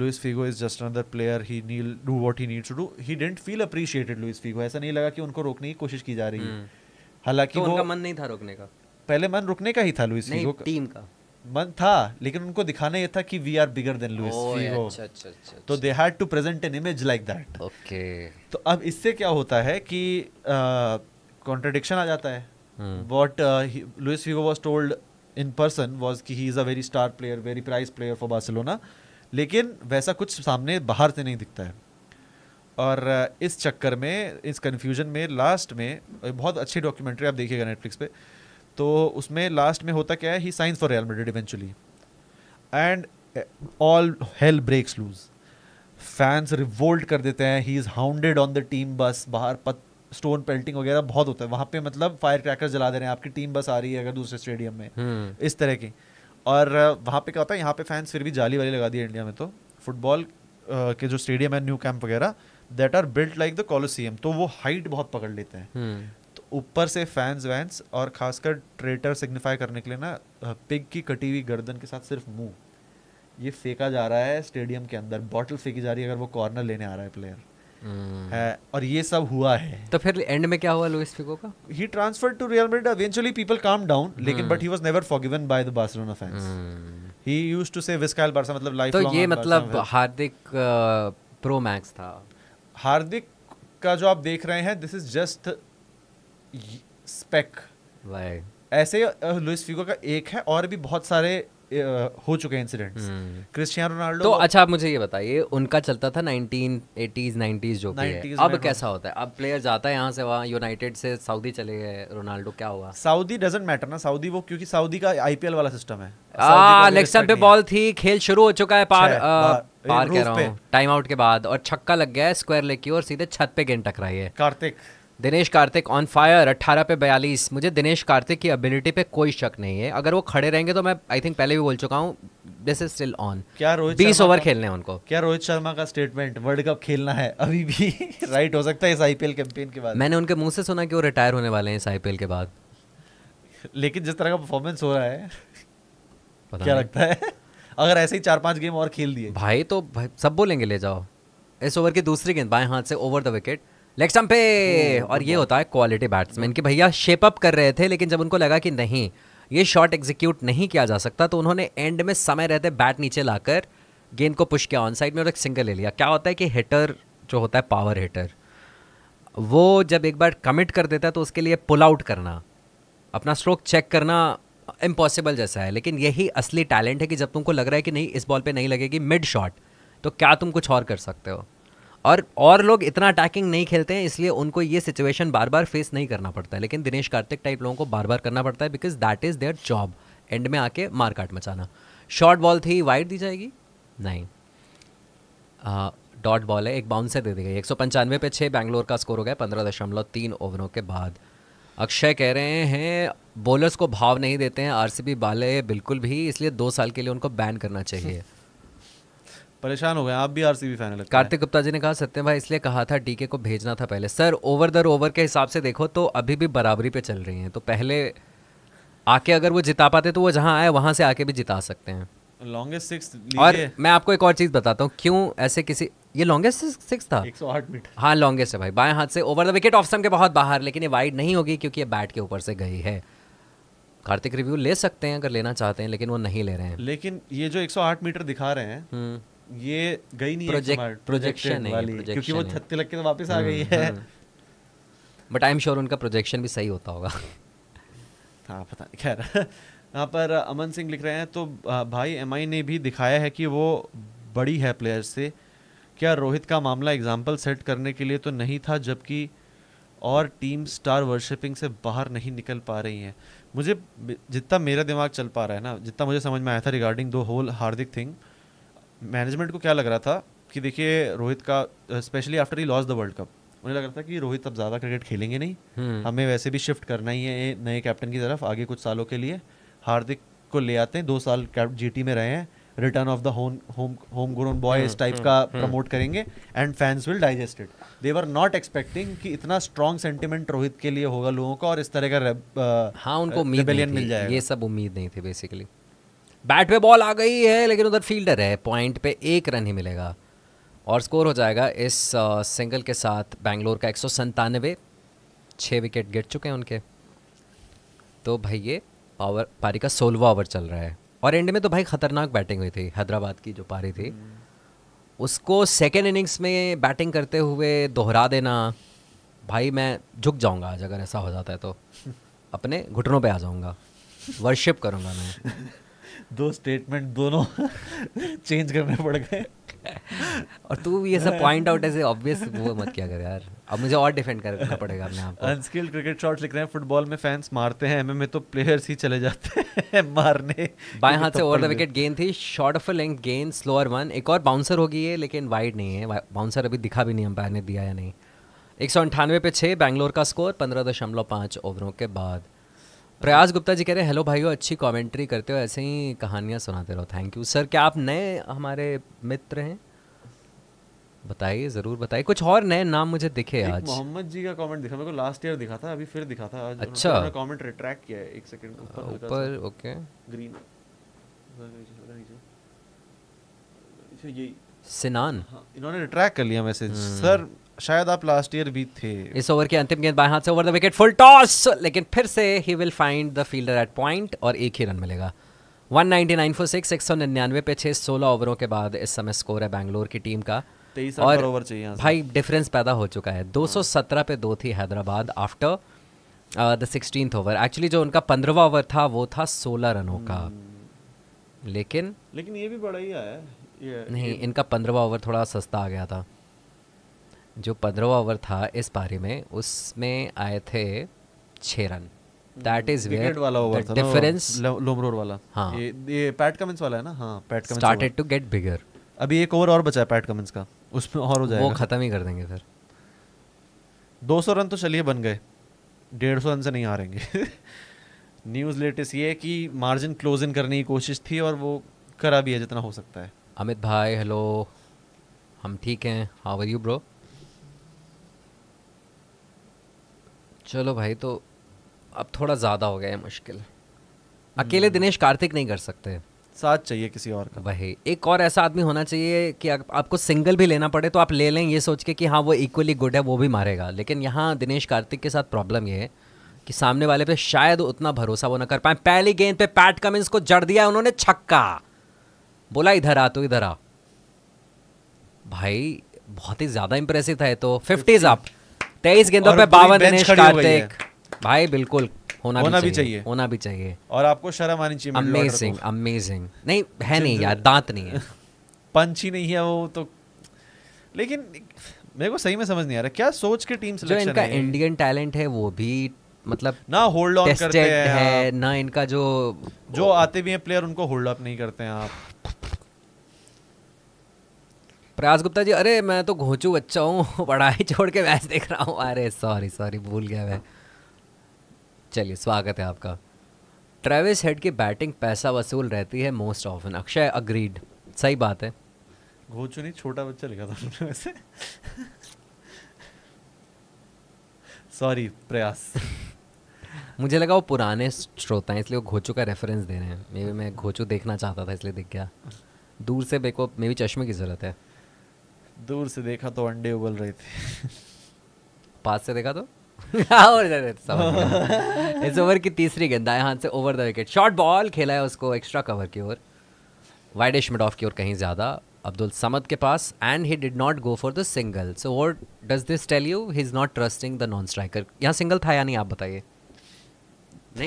Luis Figo is just another player he'll do what he needs to do he didn't feel appreciated Luis Figo ऐसा नहीं लगा कि उनको रोकने की कोशिश की जा रही है हम्म। हालांकि तो उनका मन नहीं था रोकने का पहले मन रुकने का ही था लुइस फिगो का टीम का मन था लेकिन उनको दिखाना ये था कि we are bigger than Luis Figo तो they had to present an image like that okay तो अब इससे क्या होता है कि कॉन्ट्रडिक्शन आ जाता है what Luis Figo was told in person was कि he is a very star player very prize player for Barcelona लेकिन वैसा कुछ सामने बाहर से नहीं दिखता है और इस चक्कर में इस कन्फ्यूजन में लास्ट में बहुत अच्छी डॉक्यूमेंट्री आप देखिएगा नेटफ्लिक्स पे तो उसमें लास्ट में होता क्या है he signs for Real Madrid eventually and all hell breaks loose fans revolt कर देते हैं he is hounded on the team bus बाहर पत स्टोन पेल्टिंग वगैरह बहुत होता है वहाँ पे मतलब फायर क्रैकर जला दे रहे हैं आपकी टीम बस आ रही है अगर दूसरे स्टेडियम में हम्म। इस तरह की और वहाँ पे क्या होता है यहाँ पे फैंस फिर भी जाली वाली लगा दी है इंडिया में तो फुटबॉल के जो स्टेडियम है न्यू कैंप वगैरह that are built like the Colosseum तो वो हाइट बहुत पकड़ लेते हैं हम्म। तो ऊपर से फैंस वैंस और खासकर ट्रेटर सिग्निफाई करने के लिए ना पिग की कटी हुई गर्दन के साथ सिर्फ मुंह ये फेंका जा रहा है स्टेडियम के अंदर बॉटल फेंकी जा रही है अगर वो कॉर्नर लेने आ रहा है प्लेयर हम्म। है और ये सब हुआ है तो फिर एंड में क्या हुआ लुइस फिगो का he transfer to Real Madrid eventually people calm down लेकिन but he was never forgiven by the Barcelona fans he used to say विस्काइल बारसा मतलब लाइफ तो ये मतलब हार्दिक प्रो मैक्स था हार्दिक का जो आप देख रहे हैं दिस इज जस्ट स्पेक ऐसे लुइस फिगो का एक है और भी बहुत सारे हो चुके हैं इंसिडेंट्स हम्म। क्रिस्टियानो रोनाल्डो तो अच्छा आप मुझे ये बताइए उनका चलता था 1980s 90s जो भी है अब हाँ। कैसा होता है अब प्लेयर जाता है यहाँ से वहाँ यूनाइटेड से सऊदी चले गए रोनाल्डो क्या हुआ सऊदी डजेंट मैटर ना सऊदी वो क्योंकि सऊदी का आईपीएल वाला सिस्टम है नेक्स्ट पे बॉल थी खेल शुरू हो चुका है पार हाँ, पार कह रहा हूँ टाइम आउट के बाद और छक्का लग गया है स्क्वायर लेग की और सीधे छत पे गेंद टकराई है कार्तिक दिनेश कार्तिक ऑन फायर अट्ठारह पे बयालीस मुझे दिनेश कार्तिक की एबिलिटी पे कोई शक नहीं है अगर वो खड़े रहेंगे तो मैं आई थिंक पहले भी बोल चुका हूँ दिस इज स्टिल ऑन क्या रोहित बीस ओवर खेलने हैं उनको क्या रोहित शर्मा का स्टेटमेंट वर्ल्ड कप खेलना है अभी भी राइट <laughs> हो सकता है इस आईपीएल कैंपेन के बाद मैंने उनके मुंह से सुना कि वो रिटायर होने वाले हैं इस आईपीएल के बाद लेकिन जिस तरह का परफॉर्मेंस हो रहा है क्या लगता है अगर ऐसे ही चार पांच गेम और खेल दिए भाई तो भाई सब बोलेंगे ले जाओ इस ओवर की दूसरी गेंद बाएं हाथ से over the wicket leg stump पे oh, और ये oh, होता है क्वालिटी बैट्समैन कि भैया शेप अप कर रहे थे लेकिन जब उनको लगा कि नहीं ये शॉट एग्जीक्यूट नहीं किया जा सकता तो उन्होंने एंड में समय रहते बैट नीचे लाकर गेंद को पुश किया ऑन साइड में और एक सिंगल ले लिया क्या होता है कि हिटर जो होता है पावर हिटर वो जब एक बार कमिट कर देता है तो उसके लिए पुल आउट करना अपना स्ट्रोक चेक करना इम्पॉसिबल जैसा है लेकिन यही असली टैलेंट है कि जब तुमको लग रहा है कि नहीं इस बॉल पे नहीं लगेगी मिड शॉट तो क्या तुम कुछ और कर सकते हो और और लोग इतना अटैकिंग नहीं खेलते हैं इसलिए उनको ये सिचुएशन बार बार फेस नहीं करना पड़ता है लेकिन दिनेश कार्तिक टाइप लोगों को बार बार करना पड़ता है because that is their job end में आके मार काट मचाना शॉर्ट बॉल थी वाइड दी जाएगी नहीं डॉट बॉल है एक बाउंसर दे दी गई एक सौ पंचानवे पे छः बैंगलोर का स्कोर हो गया पंद्रह दशमलव तीन ओवरों के बाद अक्षय कह रहे हैं बॉलर्स को भाव नहीं देते हैं आरसीबी वाले बिल्कुल भी इसलिए दो साल के लिए उनको बैन करना चाहिए परेशान हो गए आप भी आरसीबी फैन लगते कार्तिक गुप्ता जी ने कहा सत्यम भाई इसलिए कहा था डीके को भेजना था पहले सर ओवर दर ओवर के हिसाब से देखो तो अभी भी बराबरी पे चल रही है तो पहले आके अगर वो जिता पाते तो वो जहाँ आए वहाँ से आके भी जिता सकते हैं लॉन्गेस्ट सिक्स और मैं आपको एक और चीज़ बताता हूँ क्यों ऐसे किसी ये लॉन्गेस्ट सिक्स था 108 मीटर हाँ लॉन्गेस्ट है भाई बाएं हाथ से over the wicket off stump के बहुत बाहर लेकिन ये वाइड नहीं होगी क्योंकि ये बैट के ऊपर से गई है कार्तिक रिव्यू ले सकते हैं अगर लेना चाहते हैं लेकिन वो नहीं ले रहे हैं लेकिन ये जो 108 मीटर दिखा रहे हैं हम्म। ये गई नहीं प्रोजेक्ट प्रोजेक्शन है वाली क्योंकि वो छत्ती लग के तो वापस आ गई हम्म, है बट आई एम श्योर उनका प्रोजेक्शन भी सही होता होगा हाँ पता नहीं खैर यहाँ पर अमन सिंह लिख रहे हैं तो भाई एम ने भी दिखाया है कि वो बड़ी है प्लेयर से क्या रोहित का मामला एग्जाम्पल सेट करने के लिए तो नहीं था जबकि और टीम स्टार वर्शिपिंग से बाहर नहीं निकल पा रही हैं मुझे जितना मेरा दिमाग चल पा रहा है ना जितना मुझे समझ में आया था रिगार्डिंग दो होल हार्दिक थिंग मैनेजमेंट को क्या लग रहा था कि देखिए रोहित का specially after he lost the world cup उन्हें लग रहा था कि रोहित अब ज़्यादा क्रिकेट खेलेंगे नहीं हम्म। हमें वैसे भी शिफ्ट करना ही है नए कैप्टन की तरफ आगे कुछ सालों के लिए हार्दिक को ले आते हैं दो साल जी में रहे हैं return of the home home grown boy इस टाइप हम्म, का प्रमोट हम्म। करेंगे and fans will digest it they were not expecting कि इतना स्ट्रॉन्ग सेंटिमेंट रोहित के लिए होगा लोगों का और इस तरह का हाँ उनको मिल जाएगा ये सब उम्मीद नहीं थी बेसिकली बैट पे बॉल आ गई है लेकिन उधर फील्डर है पॉइंट पे एक रन ही मिलेगा और स्कोर हो जाएगा इस सिंगल के साथ बैंगलोर का एक सौ संतानवे छः विकेट गिर चुके हैं उनके तो भाई ये पावर पारी का सोलवा ओवर चल रहा है और एंड में तो भाई ख़तरनाक बैटिंग हुई थी हैदराबाद की जो पारी थी उसको सेकेंड इनिंग्स में बैटिंग करते हुए दोहरा देना भाई मैं झुक जाऊंगा आज अगर ऐसा हो जाता है तो अपने घुटनों पे आ जाऊंगा वर्शिप करूंगा मैं दो स्टेटमेंट दोनों चेंज <laughs> करने पड़ गए और तू भी ऐसा पॉइंट आउट ऐसे ऑब्वियस वो मत किया कर यार अब मुझे और डिफेंड करना पड़ेगा अपने आप अनस्किल्ड क्रिकेट शॉट्स लिख रहे हैं फुटबॉल में फैंस मारते हैं एमएमए तो प्लेयर्स ही चले जाते हैं <laughs> मारने बाएं हाथ से ओवर द विकेट गेंद थी शॉर्ट ऑफ अ लेंथ गेंद स्लोअर वन एक और बाउंसर हो गई है लेकिन वाइड नहीं है बाउंसर अभी दिखा भी नहीं अंपायर ने दिया या नहीं एक सौ अंठानवे पे छः बैंगलोर का स्कोर पंद्रह दशमलव पाँच ओवरों के बाद प्रयास गुप्ता जी कह रहे हैं हेलो भाइयों अच्छी कमेंट्री करते हो ऐसे ही कहानियां सुनाते रहो थैंक यू सर क्या आप नए हमारे मित्र हैं बताइए ज़रूर बताइए कुछ और नए नाम मुझे दिखे आज मोहम्मद जी का कमेंट दिखा मेरे को लास्ट ईयर दिखा था अभी फिर दिखा था आज अच्छा कमेंट रिट्रैक्ट किया है एक सेकंड ऊपर ओके ग्रीन अच्छा, सिनान हाँ, इन्होंने रिट्रैक्ट कर लिया मैसेज हम्म। सर शायद आप लास्ट ईयर भी थे इस ओवर के अंतिम गेंद बाएं हाथ से over the wicket full toss लेकिन फिर से he will find the fielder at point और एक ही रन मिलेगा 199 फॉर सिक्स एक सौ निन्यानवे पे छः सोलह ओवरों के बाद इस समय स्कोर है बैंगलोर की टीम का तेईस और ओवर चाहिए भाई डिफरेंस पैदा हो चुका है 217 हाँ। पे दो थी Hyderabad after the sixteen over actually जो उनका पंद्रहवा ओवर था वो था सोलह रनों का हम्म। लेकिन लेकिन ये भी बड़ा ही आया नहीं इनका पंद्रहवा ओवर थोड़ा सस्ता आ गया था जो पंद्रह ओवर था इस पारी में उसमें आए थे छः रन दैट इज वेयर वाला ओवर था डिफरेंस लोमरोर वाला हाँ ये, ये पैट कमिंस वाला है ना हाँ Pat Cummins started to get bigger अभी एक ओवर और बचा है पैट कमिंस का उसमें और हो जाएगा वो खत्म ही कर देंगे फिर 200 रन तो चलिए बन गए 150 रन से नहीं हारेंगे न्यूज़ <laughs> लेटेस्ट ये है कि मार्जिन क्लोज इन करने की कोशिश थी और वो करा भी है जितना हो सकता है अमित भाई हेलो हम ठीक हैं हाउ आर यू ब्रो चलो भाई तो अब थोड़ा ज़्यादा हो गया है मुश्किल अकेले हम्म। दिनेश कार्तिक नहीं कर सकते साथ चाहिए किसी और का भाई एक और ऐसा आदमी होना चाहिए कि आ, आपको सिंगल भी लेना पड़े तो आप ले लें ये सोच के कि हाँ वो इक्वली गुड है वो भी मारेगा लेकिन यहाँ दिनेश कार्तिक के साथ प्रॉब्लम ये है कि सामने वाले पे शायद उतना भरोसा वो ना कर पाए पहली गेंद पे पैट कमिंस को जड़ दिया उन्होंने छक्का बोला इधर आ तो इधर आ भाई बहुत ही ज़्यादा इंप्रेसिव था तो फिफ्टीज आप तेईस गेंदों पे बावन दिनेश कार्तिक भाई बिल्कुल होना, होना भी, चाहिए, भी चाहिए होना भी चाहिए और आपको शर्म आनी चाहिए अमेजिंग अमेजिंग नहीं है नहीं यार दांत नहीं है <laughs> पंच ही नहीं है वो तो लेकिन मेरे को सही में समझ नहीं आ रहा क्या सोच के टीम जो इनका है? इंडियन टैलेंट है वो भी मतलब ना होल्ड ऑन करते हैं है, ना इनका जो जो आते भी हैं प्लेयर उनको होल्ड अप नहीं करते हैं आप प्रयास गुप्ता जी अरे मैं तो घोचू बच्चा हूँ <laughs> पढ़ाई छोड़ के मैच देख रहा हूँ अरे सॉरी सॉरी भूल गया मैं चलिए स्वागत है आपका ट्रेविस हेड की बैटिंग पैसा वसूल रहती है मोस्ट ऑफन अक्षय अग्रीड सही बात है घोचू नहीं छोटा बच्चा लिखा था वैसे सॉरी प्रयास <laughs> मुझे लगा वो पुराने श्रोता हैं इसलिए वो घोचू का रेफरेंस दे रहे हैं मे बी मैं घोचू देखना चाहता था इसलिए दिख गया दूर से मेरे को मे बी चश्मे की ज़रूरत है दूर से देखा तो अंडे उबल रहे थे पास से देखा तो <laughs> हाँ, और <laughs> इस ओवर की तीसरी गेंद दाएं हाथ से over the wicket short ball खेला है उसको एक्स्ट्रा कवर की ओर वाइड मिड ऑफ की ओर कहीं ज़्यादा अब्दुल समद के पास and he did not go for the single so what does this tell you he is not trusting the non striker यहाँ सिंगल था या नहीं आप बताइए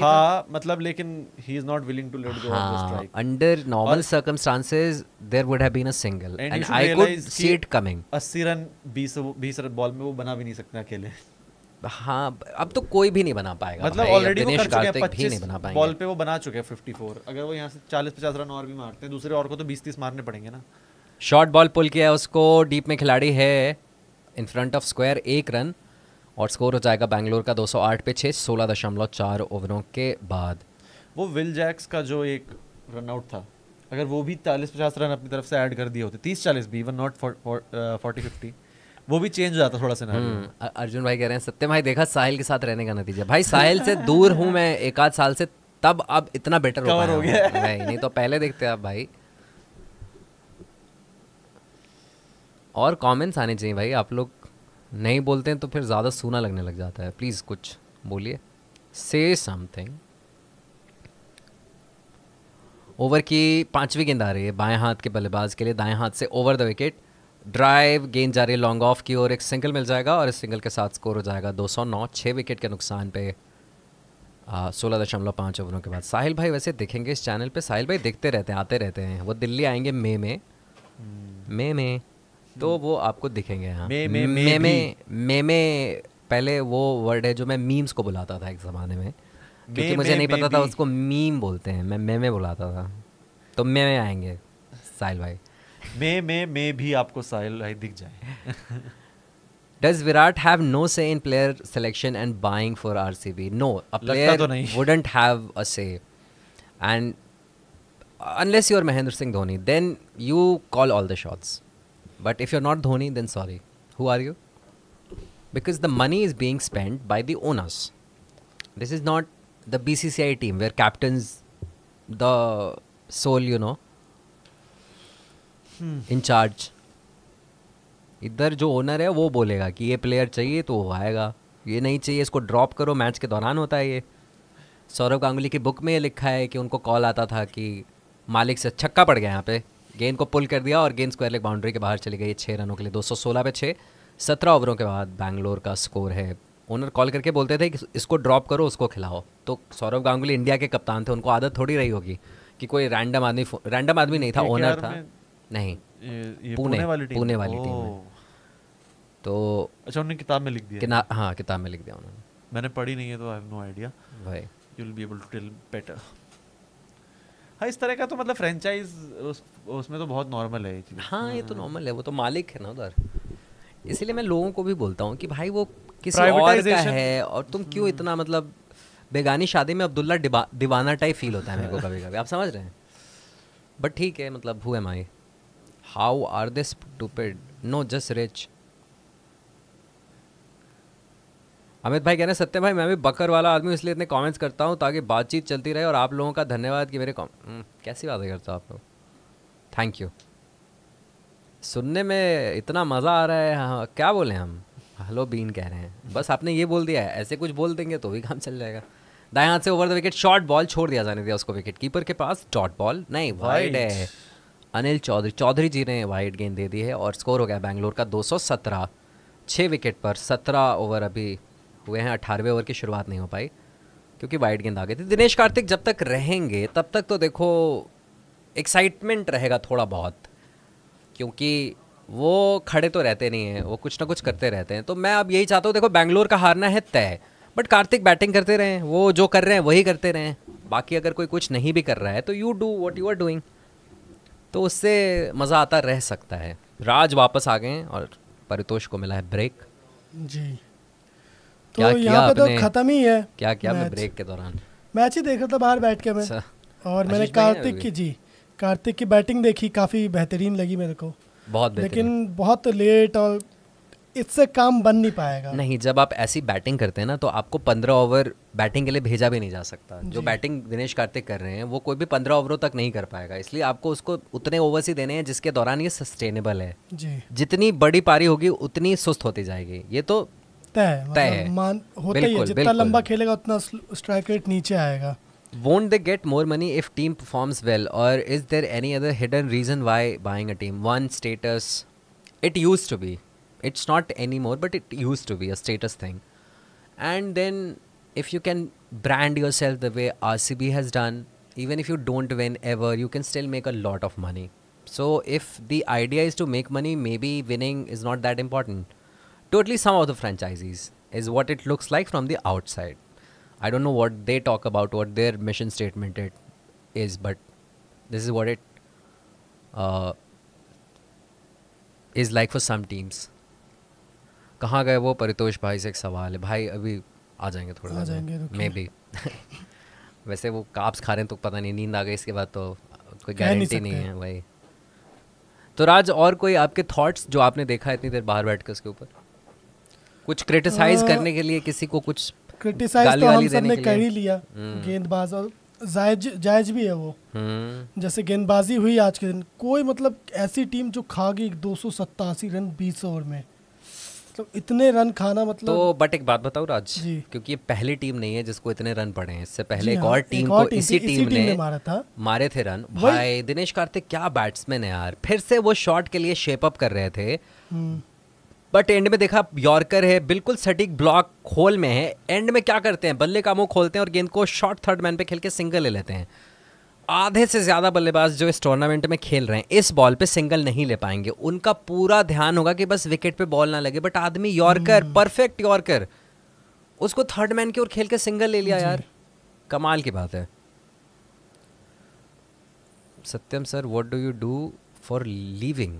था मतलब लेकिन he is not willing to let go हाँ, of the हाँ, strike. Under normal और, circumstances there would have been a single and, and I could 80 run 20 20 run ball में वो बना भी नहीं सकते अकेले. हाँ अब तो कोई भी नहीं बना पाएगा मतलब ऑलरेडी वो कर चुके हैं भी नहीं बना पाएंगे बॉल पे वो बना चुके हैं 54 अगर वो यहां से 40 50 रन और भी मारते हैं दूसरे और को तो 20 30 मारने पड़ेंगे ना शॉर्ट बॉल पुल किया उसको डीप में खिलाड़ी है इन फ्रंट ऑफ स्क्वायर एक रन और स्कोर हो जाएगा बैंगलोर का 208 पे छः सोलह दशमलव चार ओवरों के बाद वो विल जैक्स का जो एक रनआउट था अगर वो भी चालीस पचास रन अपनी तरफ से ऐड कर दिए होते तीस चालीस भी इवन नॉट फोर्टी फिफ्टी वो भी चेंज हो जाता थोड़ा सा ना हम्म, अर्जुन भाई कह रहे हैं सत्य भाई देखा साहिल के साथ रहने का नतीजा भाई साहिल से दूर हूँ मैं एक आध साल से तब अब इतना बेटर हो, हो गया <laughs> नहीं नहीं तो पहले देखते आप भाई और कमेंट्स आने चाहिए भाई आप लोग नहीं बोलते हैं तो फिर ज़्यादा सूना लगने लग जाता है प्लीज़ कुछ बोलिए से समथिंग ओवर की पांचवी गेंद आ रही है बाएं हाथ के बल्लेबाज के लिए दाएं हाथ से ओवर द विकेट ड्राइव गेंद जा रही है लॉन्ग ऑफ की ओर एक सिंगल मिल जाएगा और इस सिंगल के साथ स्कोर हो जाएगा 209 छः विकेट के नुकसान पे सोलह दशमलव पाँच ओवरों के बाद साहिल भाई वैसे दिखेंगे इस चैनल पे साहिल भाई देखते रहते हैं आते रहते हैं वो दिल्ली आएंगे मे में हम्म। में, में तो वो आपको दिखेंगे हाँ मे मे मे मे मे मे पहले वो वर्ड है जो मैं मीम्स को बुलाता था एक ज़माने में क्योंकि मुझे नहीं पता था उसको मीम बोलते हैं मैं मेमे बुलाता था तो मेमे आएंगे साहिल भाई मे मे मे भी आपको साहिल भाई दिख जाए Does Virat have no say in player selection and buying for RCB? No, a player wouldn't have a say. And unless you're Mahendra Singh Dhoni, then you call all the shots. But if you're not Dhoni then sorry who are you because the money is being spend by the owners this is not the B C C I team where captain the sole you know incharge इधर जो owner है वो बोलेगा कि ये player चाहिए तो वो आएगा ये नहीं चाहिए इसको ड्रॉप करो मैच के दौरान होता है ये सौरभ गांगुली की बुक में ये लिखा है कि उनको कॉल आता था कि मालिक से छक्का पड़ गया यहाँ पे गेंद को पुल कर दिया और गेंद स्क्वायर लेग बाउंड्री के बाहर चली गई छः रनों के लिए 216 पे छः सत्रह ओवरों के बाद बैंगलोर का स्कोर है ओनर कॉल करके बोलते थे कि इसको ड्रॉप करो उसको खिलाओ तो सौरभ गांगुली इंडिया के कप्तान थे उनको आदत थोड़ी रही होगी कि कोई रैंडम आदमी रैंडम आदमी नहीं था ओनर था नहीं पुणे पुणे वाली टीम तो अच्छा उन्होंने किताब में लिख दिया हाँ किताब में लिख दिया उन्होंने मैंने पढ़ी नहीं है तो आई हैव नो आइडिया भाई you will be able to tell better हाँ इस तरह का तो मतलब फ्रेंचाइज उस, उसमें तो बहुत नॉर्मल है हाँ ये तो नॉर्मल हम्म। है वो तो मालिक है ना उधर इसीलिए मैं लोगों को भी बोलता हूँ कि भाई वो किसी और का है और तुम क्यों हम्म। इतना मतलब बेगानी शादी में अब्दुल्ला दीवाना टाइप फील होता है मेरे को <laughs> कभी कभी आप समझ रहे हैं बट ठीक है मतलब who am I how are this टूपेड नो जस्ट रिच अमित भाई कह रहे सत्य भाई मैं भी बकर वाला आदमी इसलिए इतने कमेंट्स करता हूँ ताकि बातचीत चलती रहे और आप लोगों का धन्यवाद कि मेरे हम्म, कैसी बातें करते हो आप लोग थैंक यू सुनने में इतना मज़ा आ रहा है हाँ क्या बोलें हम हेलो बीन कह रहे हैं बस आपने ये बोल दिया है ऐसे कुछ बोल देंगे तो भी काम चल जाएगा दाएं हाथ से over the wicket short ball छोड़ दिया जाने दिया उसको विकेट कीपर के पास डॉट बॉल नहीं वाइड है अनिल चौधरी चौधरी जी ने वाइड गेंद दे दी है और स्कोर हो गया बैंगलोर का दो सौ छः विकेट पर सत्रह ओवर अभी हुए हैं अठारहवें ओवर की शुरुआत नहीं हो पाई क्योंकि वाइड गेंद आ गई थी दिनेश कार्तिक जब तक रहेंगे तब तक तो देखो एक्साइटमेंट रहेगा थोड़ा बहुत क्योंकि वो खड़े तो रहते नहीं हैं वो कुछ ना कुछ करते रहते हैं तो मैं अब यही चाहता हूँ देखो बैंगलोर का हारना है तय बट कार्तिक बैटिंग करते रहें वो जो कर रहे हैं वही करते रहें बाकी अगर कोई कुछ नहीं भी कर रहा है तो you do what you are doing तो उससे मज़ा आता रह सकता है राज वापस आ गए और परितोष को मिला है ब्रेक जी तो यहाँ पे तो खत्म ही है क्या ब्रेक के दौरान मैच ही देख रहा था बाहर बैठ के मैं अच्छा। और मैंने कार्तिक की जी कार्तिक की बैटिंग देखी काफ़ी बेहतरीन लगी मेरे को बहुत लेकिन बहुत लेट और इससे काम बन नहीं पाएगा नहीं जब आप ऐसी बैटिंग करते हैं ना तो आपको पंद्रह ओवर बैटिंग के लिए भेजा भी नहीं जा सकता जो बैटिंग दिनेश कार्तिक कर रहे हैं वो कोई भी पंद्रह ओवरों तक नहीं कर पाएगा इसलिए आपको उसको उतने ओवर्स ही देने हैं जिसके दौरान ये सस्टेनेबल है जी जितनी बड़ी पारी होगी उतनी सुस्त होती जाएगी ये तो तय तय है मान होता ही है जितना लंबा खेलेगा उतना स्ट्राइक रेट नीचे आएगा won't they get more money if team performs well or is there any other hidden reason why buying a team one status it used to be it's not anymore but it used to be a status thing and then if you can brand yourself the way RCB has done even if you don't win ever you can still make a lot of money so if the idea is to make money maybe winning is not that important totally some of the franchisees, is what it looks like from the outside. I don't know what they talk about, what their mission statement it is, but this is what it uh, is like for some teams. कहाँ गए वो परितोष भाई से एक सवाल है भाई अभी आ जाएंगे थोड़ा आ जाएंगे मे बी वैसे वो काप्स खा रहे हैं तो पता नहीं नींद आ गई इसके बाद तो कोई गारंटी नहीं, नहीं है भाई तो राज और कोई आपके थॉट्स जो आपने देखा इतनी देर बाहर बैठ के उसके ऊपर कुछ क्रिटिसाइज हाँ। करने के लिए किसी को कुछ क्रिटिसाइज तो हम सब ने कर ही लिया हम्म। गेंदबाज और जायज जायज भी है वो हम्म। जैसे गेंदबाजी हुई आज के दिन कोई मतलब ऐसी टीम जो खा गई दो रन बीस ओवर में मतलब तो इतने रन खाना मतलब तो बट एक बात बताओ राज क्योंकि ये पहली टीम नहीं है जिसको इतने रन पड़े हैं इससे पहले एक, हाँ, और टीम एक और को टीम इसी टीम, टीम ने, ने मारा था मारे थे रन भाई दिनेश कार्तिक क्या बैट्समैन है यार फिर से वो शॉट के लिए शेप अप कर रहे थे हम्म। बट एंड में देखा यॉर्कर है बिल्कुल सटीक ब्लॉक खोल में है एंड में क्या करते हैं बल्ले का मुंह खोलते हैं और गेंद को शॉर्ट थर्ड मैन पे खेल के सिंगल ले लेते हैं आधे से ज़्यादा बल्लेबाज जो इस टूर्नामेंट में खेल रहे हैं इस बॉल पे सिंगल नहीं ले पाएंगे उनका पूरा ध्यान होगा कि बस विकेट पे बॉल ना लगे बट आदमी यॉर्कर हम्म। परफेक्ट यॉर्कर उसको थर्ड मैन की ओर खेल के सिंगल ले लिया यार कमाल की बात है Satyam sir what do you do for living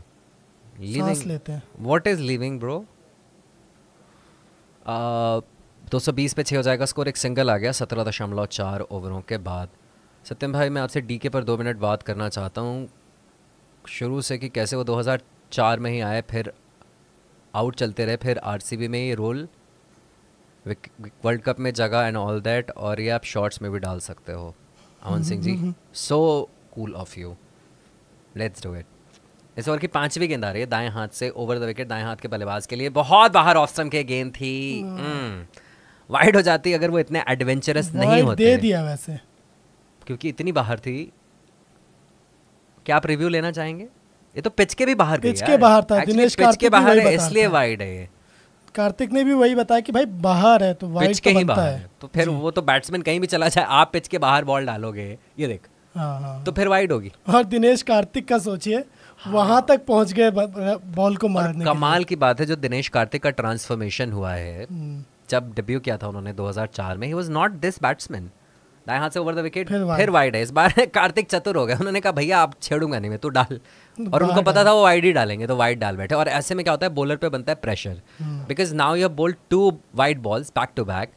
सांस लेते हैं व्हाट इज लिविंग ब्रो दो सौ बीस पे छः हो जाएगा स्कोर एक सिंगल आ गया सत्रह दशमलव चार ओवरों के बाद सत्यम भाई मैं आपसे डीके पर दो मिनट बात करना चाहता हूँ शुरू से कि कैसे वो 2004 में ही आए फिर आउट चलते रहे फिर आरसीबी में ही रोल वर्ल्ड कप में जगह एंड ऑल दैट और ये आप शॉर्ट्स में भी डाल सकते हो Aman Singh ji so cool of you let's do it इस ओवर की पांचवी गेंद आ रही है दाएं हाथ से ओवर द विकेट दाएं हाथ के बल्लेबाज के लिए बहुत बाहर ऑफ स्टंप के गेंद थी वाइड हाँ। हम्म। हो जाती अगर वो इतने एडवेंचरस नहीं होते दे दिया वैसे क्योंकि इतनी बाहर थी क्या आप रिव्यू लेना चाहेंगे ये तो पिच के भी बाहर पिच के बाहर था दिनेश पिच के बाहर है इसलिए वाइड है कार्तिक ने भी वही बताया कि भाई बाहर है तो वाइड तो के ही बाहर है तो फिर वो तो बैट्समैन कहीं भी चला जाए आप पिच के बाहर बॉल डालोगे ये देख हाँ, हाँ। तो फिर वाइड होगी और दिनेश कार्तिक का सोचिए हाँ। वहां तक पहुंच गए बॉल को मारने कमाल की बात है जो दिनेश कार्तिक का ट्रांसफॉर्मेशन हुआ है हम्म। जब डेब्यू किया था उन्होंने 2004 में he was not this batsman दाएं हाथ से ओवर द विकेट फिर वाइड है इस बार <laughs> कार्तिक चतुर हो गए उन्होंने कहा भैया आप छेड़ूंगा नहीं मैं तो डाल और उनको पता था वो वाइड ही डालेंगे तो वाइड डाल बैठे और ऐसे में क्या होता है बॉलर पे बनता है pressure because now you bowled two wide balls back to back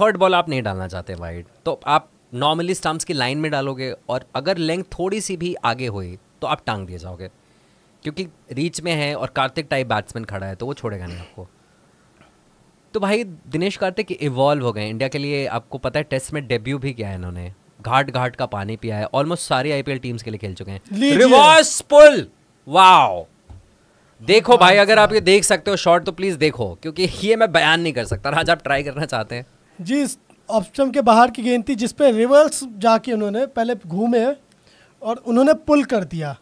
third ball आप नहीं डालना चाहते वाइड तो आप नॉर्मली स्टम्प्स की लाइन में डालोगे और अगर लेंथ थोड़ी सी भी आगे हुई तो आप टांग दिए जाओगे क्योंकि रीच में है और कार्तिक टाइप बैट्समैन खड़ा है तो वो छोड़ेगा नहीं आपको तो भाई दिनेश कार्तिक इवॉल्व हो गए इंडिया के लिए आपको पता है टेस्ट में डेब्यू भी किया है इन्होंने घाट घाट का पानी पिया है ऑलमोस्ट सारी आईपीएल टीम्स के लिए खेल चुके हैं रिवर्स पुल वाओ देखो भाई हाँ अगर आप ये देख सकते हो शॉट तो प्लीज देखो क्योंकि ये मैं बयान नहीं कर सकता आज आप ट्राई करना चाहते हैं जी ऑप्शन के बाहर की गेंद थी जिसपे रिवर्स जाके उन्होंने पहले घूमे और उन्होंने पुल कर दिया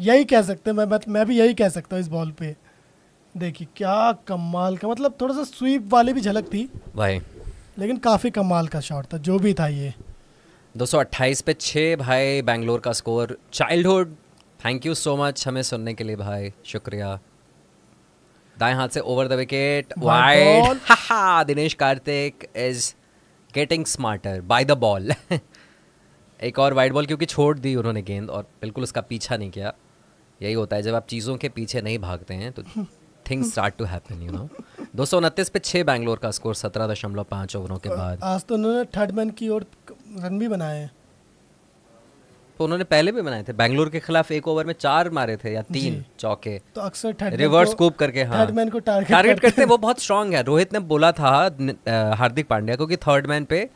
यही कह सकते हैं मैं मैं भी यही कह सकता हूँ इस बॉल पे देखिए क्या कमाल का मतलब थोड़ा सा स्वीप वाली भी झलक थी भाई लेकिन काफ़ी कमाल का शॉट था जो भी था ये 228 पे छः भाई बैंगलोर का score childhood thank you so much हमें सुनने के लिए भाई शुक्रिया दाएं हाथ से over the wicket wide Dinesh Karthik is getting smarter by the ball एक और वाइट बॉल क्योंकि छोड़ दी उन्होंने गेंद और बिल्कुल उसका पीछा नहीं किया यही होता है जब आप चीज़ों के पीछे नहीं भागते हैं तो things start to happen you know दो सौ उनतीस पे छः बैंगलोर का स्कोर सत्रह दशमलव पाँच ओवरों के बाद आज तो उन्होंने थर्ड मैन की ओर रन भी बनाए हैं तो उन्होंने पहले भी बनाए थे बैंगलोर के खिलाफ एक ओवर में चार मारे थे या तीन चौके तो अक्सर रिवर्स स्कूप करके हाँ थर्ड मैन को टारगेट, टारगेट करते वो बहुत स्ट्रांग है रोहित ने बोला था हार्दिक पांड्या को कि थर्ड मैन पे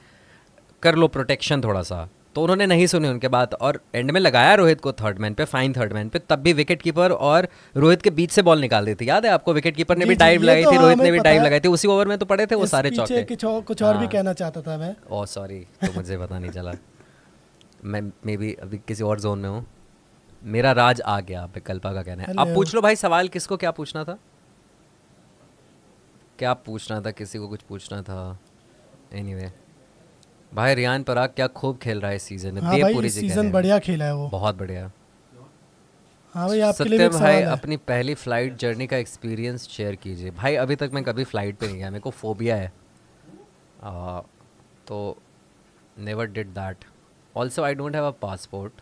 कर लो प्रोटेक्शन थोड़ा सा तो उन्होंने नहीं सुनी उनके बात और एंड में लगाया रोहित को थर्ड मैन पे फाइन थर्ड मैन पे तब भी विकेट कीपर और रोहित के बीच से बॉल निकाल दी थी याद है आपको विकेट कीपर ने भी डाइव लगाई तो थी रोहित ने भी डाइव लगाई थी उसी ओवर में तो पड़े थे वो सारे चौके कुछ और भी हाँ। कहना चाहता था मैं ओ सॉरी तो मुझे पता नहीं चला मैं मे बी अभी किसी और जोन में हूँ मेरा राज आ गया विकल्पा का कहना है आप पूछ लो भाई सवाल किसको क्या पूछना था क्या पूछना था किसी को कुछ पूछना था एनीवे anyway. भाई रियान पराग क्या खूब खेल रहा है इस सीजन में हाँ पूरी सीजन बढ़िया खेला है वो बहुत बढ़िया हाँ भाई आपके लिए भाई अपनी पहली फ्लाइट जर्नी का एक्सपीरियंस शेयर कीजिए भाई अभी तक मैं कभी फ्लाइट पे नहीं गया मेरे को फोबिया है आ, तो never did that also I don't have a passport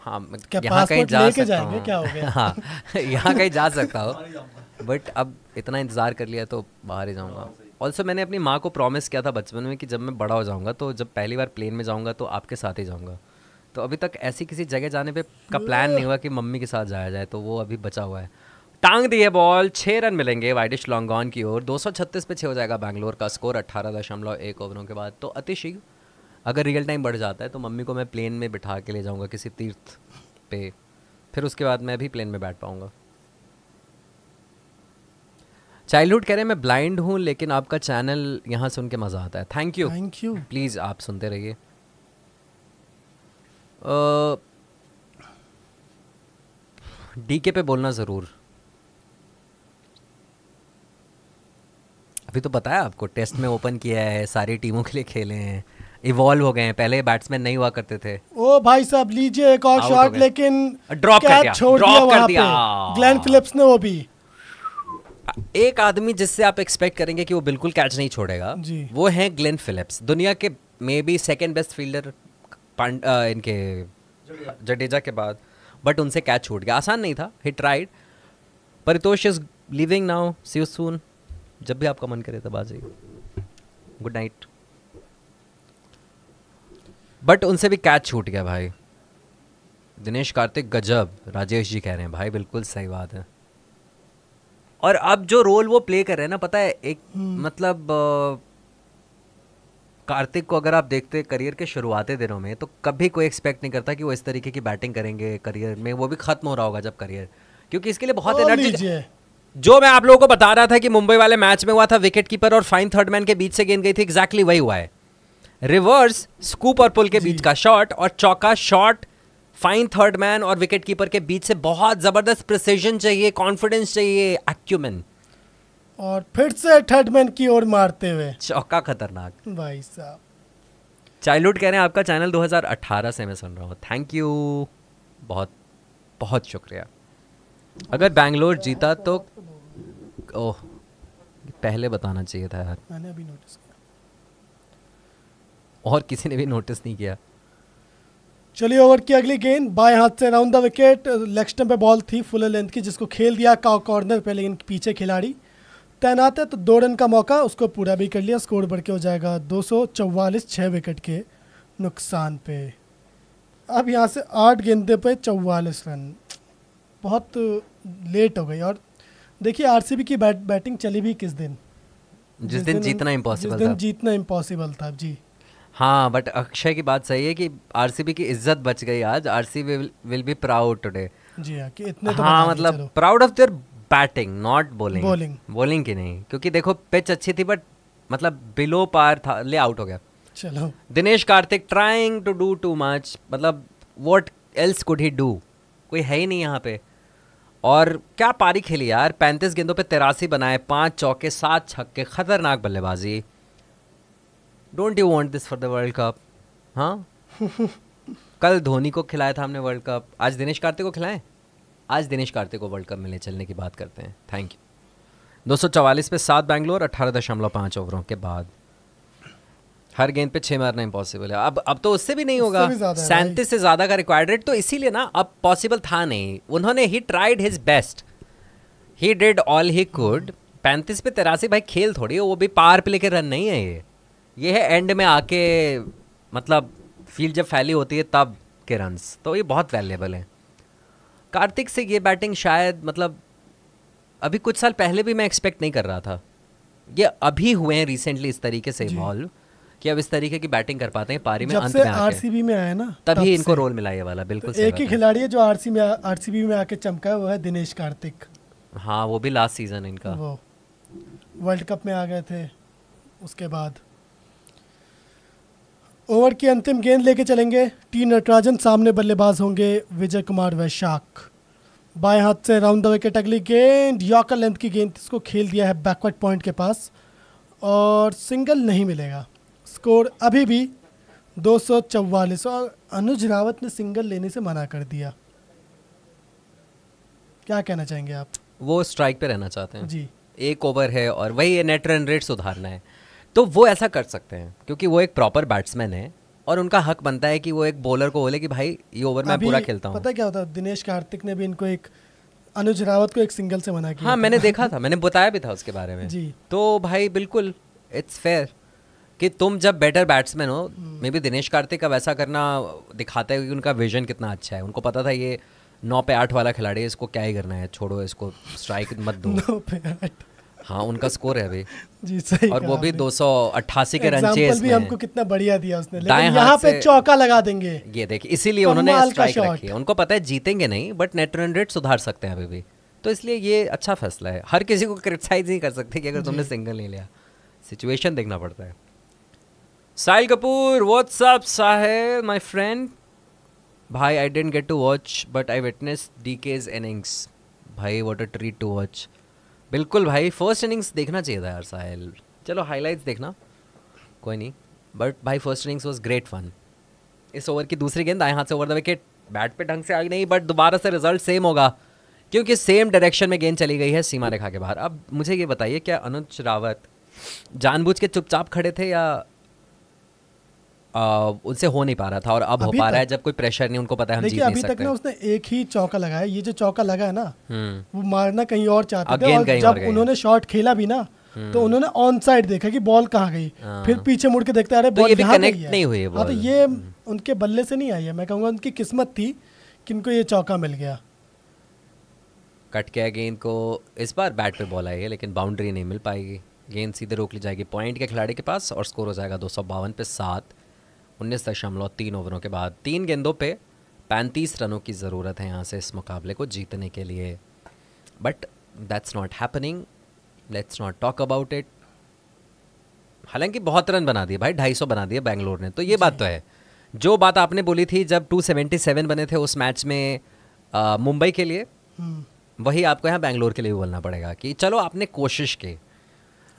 हाँ यहाँ कहीं जा सकता हूँ हाँ यहाँ कहीं जा सकता हो बट अब इतना इंतज़ार कर लिया तो बाहर ही जाऊँगा ऑल्सो मैंने अपनी माँ को प्रॉमिस किया था बचपन में कि जब मैं बड़ा हो जाऊँगा तो जब पहली बार प्लेन में जाऊँगा तो आपके साथ ही जाऊँगा तो अभी तक ऐसी किसी जगह जाने पर का प्लान नहीं हुआ कि मम्मी के साथ जाया जाए तो वो अभी बचा हुआ है टांग दी है बॉल छः रन मिलेंगे वाइडिश लॉन्गॉन की ओर दो सौ छत्तीस पे छः हो जाएगा बैंगलोर का स्कोर अट्ठारह दशमलव एक ओवरों के बाद तो अतिश अगर रियल टाइम बढ़ जाता है तो मम्मी को मैं प्लेन में बिठा के ले जाऊँगा किसी तीर्थ पे फिर उसके बाद मैं भी प्लेन में बैठ पाऊँगा चाइल्डहुड कह रहे हैं मैं ब्लाइंड हूँ लेकिन आपका चैनल यहाँ सुन के मज़ा आता है thank you thank you please आप सुनते रहिए डी के पे बोलना ज़रूर अभी तो बताया आपको टेस्ट में ओपन किया है सारी टीमों के लिए खेले हैं इवॉल्व हो गए हैं पहले बैट्समैन नहीं हुआ करते थे ओ भाई साहब लीजिए एक और शॉट लेकिन ड्रॉप कर दिया ड्रॉप कर दिया। ग्लेन फिलिप्स ने वो भी एक आदमी जिससे आप एक्सपेक्ट करेंगे कि वो बिल्कुल कैच नहीं छोड़ेगा वो है ग्लेन फिलिप्स दुनिया के may be second best fielder इनके जडेजा के बाद बट उनसे कैच छूट गया आसान नहीं था hit ride Paritosh is leaving now see soon जब भी आपका मन करे तब आ जाइए गुड नाइट बट उनसे भी कैच छूट गया भाई दिनेश कार्तिक गजब राजेश जी कह रहे हैं भाई बिल्कुल सही बात है और अब जो रोल वो प्ले कर रहे हैं ना पता है एक हम्म। मतलब कार्तिक को अगर आप देखते करियर के शुरुआती दिनों में तो कभी कोई एक्सपेक्ट नहीं करता कि वो इस तरीके की बैटिंग करेंगे करियर में वो भी खत्म हो रहा होगा जब करियर क्योंकि इसके लिए बहुत एनर्जी जो मैं आप लोगों को बता रहा था कि मुंबई वाले मैच में हुआ था विकेट कीपर और फाइन थर्ड मैन के बीच से गेंद गई थी एग्जैक्टली exactly वही हुआ है रिवर्स स्कूप और पुल के बीच का शॉट और चौका शॉट फाइन थर्ड मैन और विकेट कीपर के बीच से बहुत ज़बरदस्त प्रिसीजन चाहिए कॉन्फिडेंस चाहिए एक्यूमेन और फिर से थर्ड मैन की ओर मारते हुए चौका खतरनाक भाई साहब चाइल्डहुड कह रहे हैं आपका चैनल 2018 से मैं सुन रहा हूँ थैंक यू बहुत बहुत शुक्रिया अगर बैंगलोर जीता तो ओह पहले बताना चाहिए था यार मैंने अभी नोटिस किया और किसी ने भी नोटिस नहीं किया चलिए ओवर की अगली गेंद बाएं हाथ से राउंड द विकेट लेग पे बॉल थी फुल लेंथ की जिसको खेल दिया का कॉर्नर पे लेकिन पीछे खिलाड़ी तैनात है तो दो रन का मौका उसको पूरा भी कर लिया स्कोर बढ़ के हो जाएगा दो सौ छः विकेट के नुकसान पे अब यहाँ से आठ गेंदे पे चौवालीस रन बहुत लेट हो गई और देखिए आरसीबी की बैट बैटिंग चली भी किस दिन जिस, जिस दिन, दिन जीतना इम्पॉसिबल था जीतना इम्पॉसिबल था जी हाँ बट अक्षय की बात सही है कि आरसीबी की इज्जत बच गई आज RCB will be proud today जी हाँ कि इतने तो हाँ मतलब proud of their batting not bowling bowling bowling की नहीं क्योंकि देखो पिच अच्छी थी बट मतलब बिलो पार था ले आउट हो गया चलो Dinesh Karthik trying to do too much मतलब what else could he do कोई है ही नहीं यहाँ पे और क्या पारी खेली यार पैंतीस गेंदों पे तिरासी बनाए पांच चौके सात छक्के खतरनाक बल्लेबाजी don't you want this for the world cup हाँ कल धोनी को खिलाया था हमने वर्ल्ड कप आज दिनेश कार्तिक को खिलाएं आज दिनेश कार्तिक को वर्ल्ड कप मिलने चलने की बात करते हैं थैंक यू दो सौ चवालीस पे सात बैंगलोर अट्ठारह दशमलव पाँच ओवरों के बाद हर गेंद पे छः मारना इम्पॉसिबल है अब अब तो उससे भी नहीं होगा सैंतीस से ज़्यादा का रिक्वायर्ड रेट तो इसीलिए ना अब पॉसिबल था नहीं उन्होंने he tried his best he did all he could पैंतीस पे तिरासी भाई खेल थोड़ी वो भी पार पे लेके रन नहीं है ये ये है एंड में आके मतलब फील्ड जब फैली होती है तब के रन्स तो ये बहुत वैल्यूबल है कार्तिक से ये बैटिंग शायद मतलब अभी कुछ साल पहले भी मैं एक्सपेक्ट नहीं कर रहा था ये अभी हुए हैं रिसेंटली इस तरीके से इवॉल्व कि अब इस तरीके की बैटिंग कर पाते हैं पारी में अंत में आरसीबी में आया ना तभी इनको रोल मिला ये वाला बिल्कुल तो एक ही खिलाड़ी है जो आरसीबी में आरसीबी में आके चमका है वो है दिनेश कार्तिक हाँ वो भी लास्ट सीजन इनका वर्ल्ड कप में आ गए थे उसके बाद ओवर की अंतिम गेंद लेके चलेंगे टी नटराजन सामने बल्लेबाज होंगे विजय कुमार वैशाख बाएं हाथ से राउंड द विकेट अगली गेंद यॉकर लेंथ की गेंद इसको खेल दिया है बैकवर्ड पॉइंट के पास और सिंगल नहीं मिलेगा स्कोर अभी भी दो और अनुज रावत ने सिंगल लेने से मना कर दिया क्या कहना चाहेंगे आप वो स्ट्राइक पे रहना चाहते हैं जी एक ओवर है और वही नेट रन रेट सुधारना है तो वो ऐसा कर सकते हैं क्योंकि वो एक प्रॉपर बैट्समैन है और उनका हक बनता है कि वो एक बॉलर को बोले कि भाई ये ओवर मैं पूरा खेलता हूँ पता क्या होता है दिनेश कार्तिक ने भी इनको एक अनुज रावत को एक सिंगल से मना किया हाँ मैंने देखा <laughs> था मैंने बताया भी था उसके बारे में जी तो भाई बिल्कुल इट्स फेयर कि तुम जब बेटर बैट्समैन हो मे हम्म। बी दिनेश कार्तिक का वैसा करना दिखाता है कि उनका विजन कितना अच्छा है उनको पता था ये नौ पे आठ वाला खिलाड़ी है इसको क्या ही करना है छोड़ो इसको स्ट्राइक मत दो <laughs> नौ पे आठ हाँ उनका स्कोर है अभी जी सही और वो भी दो सौ अट्ठासी के रन चेस भी हमको कितना बढ़िया दिया उसने लेकिन यहाँ पे चौका लगा देंगे ये देखिए इसीलिए तो उन्होंने स्ट्राइक रखी उनको पता है जीतेंगे नहीं बट नेट रन रेट सुधार सकते हैं अभी भी तो इसलिए ये अच्छा फैसला है हर किसी को क्रिटिसाइज नहीं कर सकते कि अगर तुमने सिंगल नहीं लिया सिचुएशन देखना पड़ता है Sahil Kapoor what's up Sahil my friend भाई I didn't get to watch but I witness D K's innings भाई what a treat to watch बिल्कुल भाई फर्स्ट इनिंग्स देखना चाहिए था यार साहिल चलो हाईलाइट्स देखना कोई नहीं बट भाई first innings was great fun इस ओवर की दूसरी गेंद आए हाथ से ओवर द विकेट बैट पे ढंग से आई नहीं बट दोबारा से रिजल्ट सेम होगा क्योंकि सेम डायरेक्शन में गेंद चली गई है सीमा रेखा के बाहर अब मुझे ये बताइए क्या अनुज रावत जानबूझ के चुपचाप खड़े थे या उनसे हो नहीं पा रहा था और अब हो पा रहा है जब कोई प्रेशर नहीं उनको पता है हम जीत नहीं अभी तक ना उसने एक ही चौका लगाया ये जो चौका लगा है ना हम्म। वो मारना कहीं और चाहते थे और जब उन्होंने शॉट खेला भी ना हम्म। तो उन्होंने ऑन साइड देखा कि बॉल कहाँ गई हाँ। फिर पीछे मुड़ के देखते अरे बॉल तो कनेक्ट नहीं हुई है हाँ, तो ये हम्म। उनके बल्ले से नहीं आई है मैं कहूंगा उनकी किस्मत थी कि इनको ये चौका मिल गया कट गया गेंद को इस बार बैट पे बॉल आएगी लेकिन बाउंड्री नहीं मिल पाएगी गेंद सीधे रोक ली जाएगी पॉइंट के खिलाड़ी के पास और स्कोर हो जाएगा दो सौ बावन पे सात उन्नीस दशमलव तीन ओवरों के बाद तीन गेंदों पे पैंतीस रनों की ज़रूरत है यहाँ से इस मुकाबले को जीतने के लिए but that's not happening let's not talk about it हालांकि बहुत रन बना दिए भाई ढाई सौ बना दिए बैंगलोर ने तो ये बात तो है जो बात आपने बोली थी जब 277 बने थे उस मैच में मुंबई के लिए हम्म। वही आपको यहाँ बैंगलोर के लिए भी बोलना पड़ेगा कि चलो आपने कोशिश की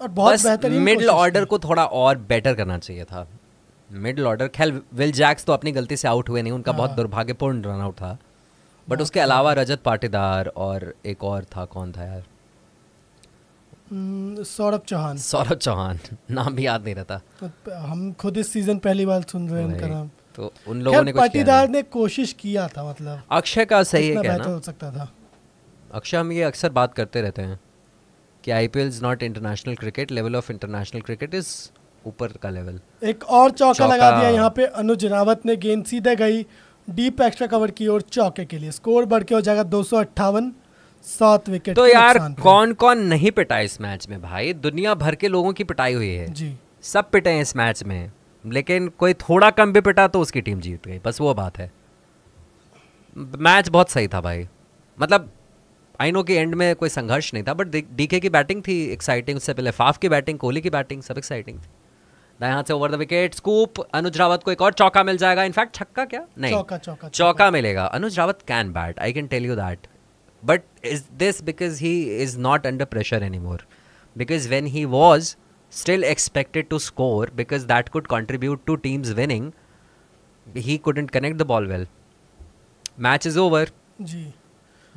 और बहुत मिडिल ऑर्डर को थोड़ा और बेटर करना चाहिए था मिडल ऑर्डर खैर विल जैक्स तो अपनी गलती से आउट हुए नहीं उनका बहुत हाँ। दुर्भाग्यपूर्ण रन आउट था बट उसके अलावा रजत पाटीदार और एक और था कौन था यार हम्म, सौरभ चौहान सौरभ चौहान नाम भी याद नहीं रहता तो हम खुद इस सीजन पहली बार सुन रहे हैं उनका नाम तो उन लोगों ने पाटीदार ने कोशिश किया था मतलब अक्षय का सही है कहना हो सकता था अक्षय हम ये अक्सर बात करते रहते हैं कि I P L is not international cricket level of international cricket is ऊपर का लेवल एक और चौका चौका लगा दिया यहाँ पे अनुज रावत ने गेंद सीधे गई डीप एक्स्ट्रा कवर की और चौके के लिए स्कोर बढ़ के हो जाएगा दो सौ अट्ठावन सात विकेट तो यार कौन कौन नहीं पिटा इस मैच में भाई दुनिया भर के लोगों की पिटाई हुई है जी सब पिटे हैं इस मैच में लेकिन कोई थोड़ा कम भी पिटा तो उसकी टीम जीत गई बस वो बात है मैच बहुत सही था भाई मतलब आई नो कि एंड में कोई संघर्ष नहीं था बट डीके की बैटिंग थी एक्साइटिंग उससे पहले फाफ की बैटिंग कोहली की बैटिंग सब एक्साइटिंग थी दाएं हाथ से over the wicket scoop Anuj Rawat को एक और चौका मिल जाएगा इनफैक्ट छक्का क्या नहीं चौका चौका चौका मिलेगा Anuj Rawat can bat I can tell you that but is this because he is not under pressure any more because when he was still expected to score because that could contribute to teams winning. He couldn't connect the ball well match is over जी.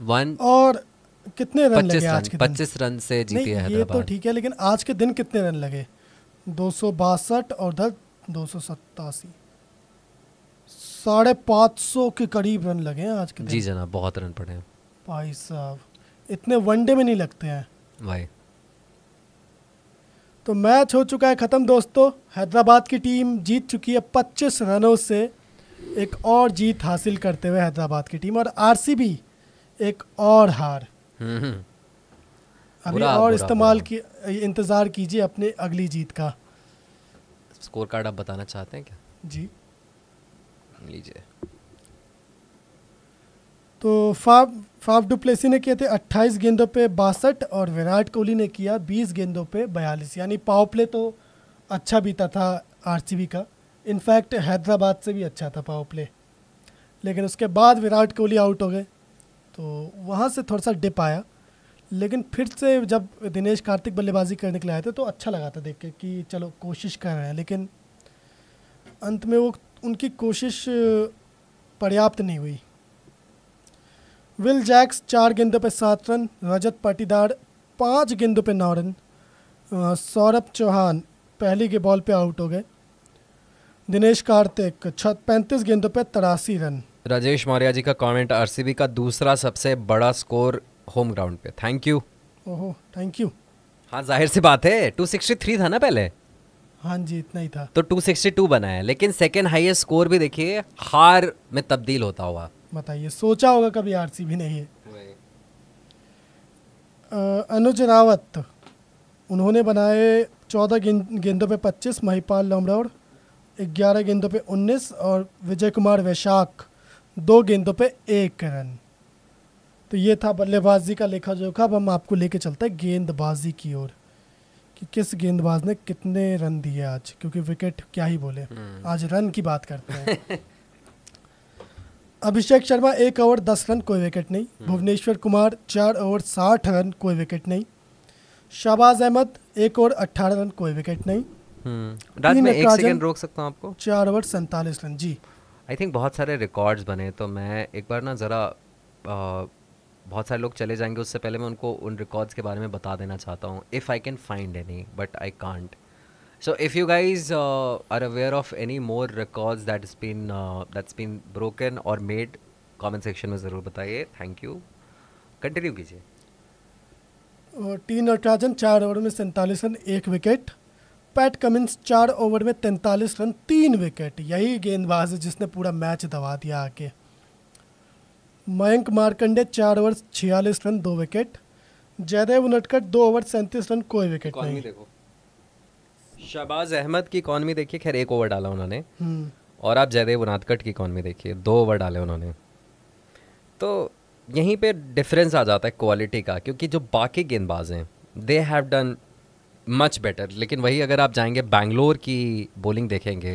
One और कितने run लगे आज के दिन? 25 run से जीती है हैदराबाद. ये तो ठीक है लेकिन आज के दिन कितने रन लगे? दो सौ बासठ और उधर दो सौ सत्तासी साढ़े पाँच सौ के करीब रन लगे हैं आज के जी जनाब बहुत रन पड़े हैं भाई साहब इतने वनडे में नहीं लगते हैं भाई तो मैच हो चुका है ख़त्म दोस्तों हैदराबाद की टीम जीत चुकी है पच्चीस रनों से एक और जीत हासिल करते हुए हैदराबाद की टीम और आरसीबी एक और हार हम्म, हम्म। अभी बुरा, और बुरा, इस्तेमाल की इंतज़ार कीजिए अपने अगली जीत का स्कोर कार्ड आप बताना चाहते हैं क्या जी लीजिए तो फाफ फाफ डुप्लेसी ने किए थे 28 गेंदों पे बासठ और विराट कोहली ने किया 20 गेंदों पे 42 यानी पाव प्ले तो अच्छा बीता था आर का इनफैक्ट हैदराबाद से भी अच्छा था पाव प्ले लेकिन उसके बाद विराट कोहली आउट हो गए तो वहाँ से थोड़ा सा डिप आया लेकिन फिर से जब दिनेश कार्तिक बल्लेबाजी करने के लिए आए थे तो अच्छा लगा था देख के कि चलो कोशिश कर रहे हैं लेकिन अंत में वो उनकी कोशिश पर्याप्त नहीं हुई विल जैक्स चार गेंदों पर सात रन रजत पाटीदार पांच गेंदों पर नौ रन सौरभ चौहान पहली के बॉल पे आउट हो गए दिनेश कार्तिक छत पैंतीस गेंदों पर तिरासी रन राजेश मौर्या जी का कमेंट आरसीबी का दूसरा सबसे बड़ा स्कोर होम ग्राउंड पे थैंक यू ओहो थैंक यू हाँ जाहिर सी बात है टू सिक्सटी थ्री था ना पहले हाँ जी इतना ही था तो टू सिक्सटी टू बनाया लेकिन सेकेंड हाइएस्ट स्कोर भी देखिए हार में तब्दील होता हुआ बताइए सोचा होगा कभी आर भी नहीं है अनुज रावत उन्होंने बनाए चौदह गेंदों पे पच्चीस महिपाल लमरौड़ ग्यारह गेंदों पे उन्नीस और विजय कुमार वैशाख दो गेंदों पे एक रन तो ये था बल्लेबाजी का लेखा जोखा अब हम आपको लेके चलते हैं गेंदबाजी की ओर कि किस गेंदबाज ने कितने रन दिए आज क्योंकि विकेट क्या ही बोले हम्म। आज रन की बात करते हैं <laughs> अभिषेक शर्मा एक ओवर दस रन कोई विकेट नहीं हम्म। भुवनेश्वर कुमार चार ओवर साठ रन कोई विकेट नहीं शहबाज अहमद एक ओवर अट्ठारह रन कोई विकेट नहीं हम्म। राज मैं एक सेकंड रोक सकता हूं आपको चार ओवर सैंतालीस रन जी आई थिंक बहुत सारे रिकॉर्ड्स बने तो मैं एक बार ना ज़रा बहुत सारे लोग चले जाएंगे उससे पहले मैं उनको उन रिकॉर्ड्स के बारे में बता देना चाहता हूँ if I can find any but I can't so if you guys are aware of any more records that is been that's been broken और मेड कॉमेंट सेक्शन में ज़रूर बताइए थैंक यू कंटिन्यू कीजिए टी uh, नटराजन चार over में सैंतालीस run एक wicket Pat Cummins चार ओवर में तैंतालीस रन तीन विकेट यही गेंदबाज है जिसने पूरा मैच दबा दिया आके मयंक मार्कंडे चार ओवर छियालीस रन दो विकेट जयदेव उनटकर दो ओवर सैंतीस रन कोई विकेट नहीं देखो शहबाज अहमद की इकॉनमी देखिए खैर एक ओवर डाला उन्होंने हम्म। और आप जयदेव उनादकट की इकॉनमी देखिए दो ओवर डाले उन्होंने तो यहीं पे डिफरेंस आ जाता है क्वालिटी का क्योंकि जो बाकी गेंदबाज हैं they have done much better लेकिन वही अगर आप जाएंगे बैंगलोर की बॉलिंग देखेंगे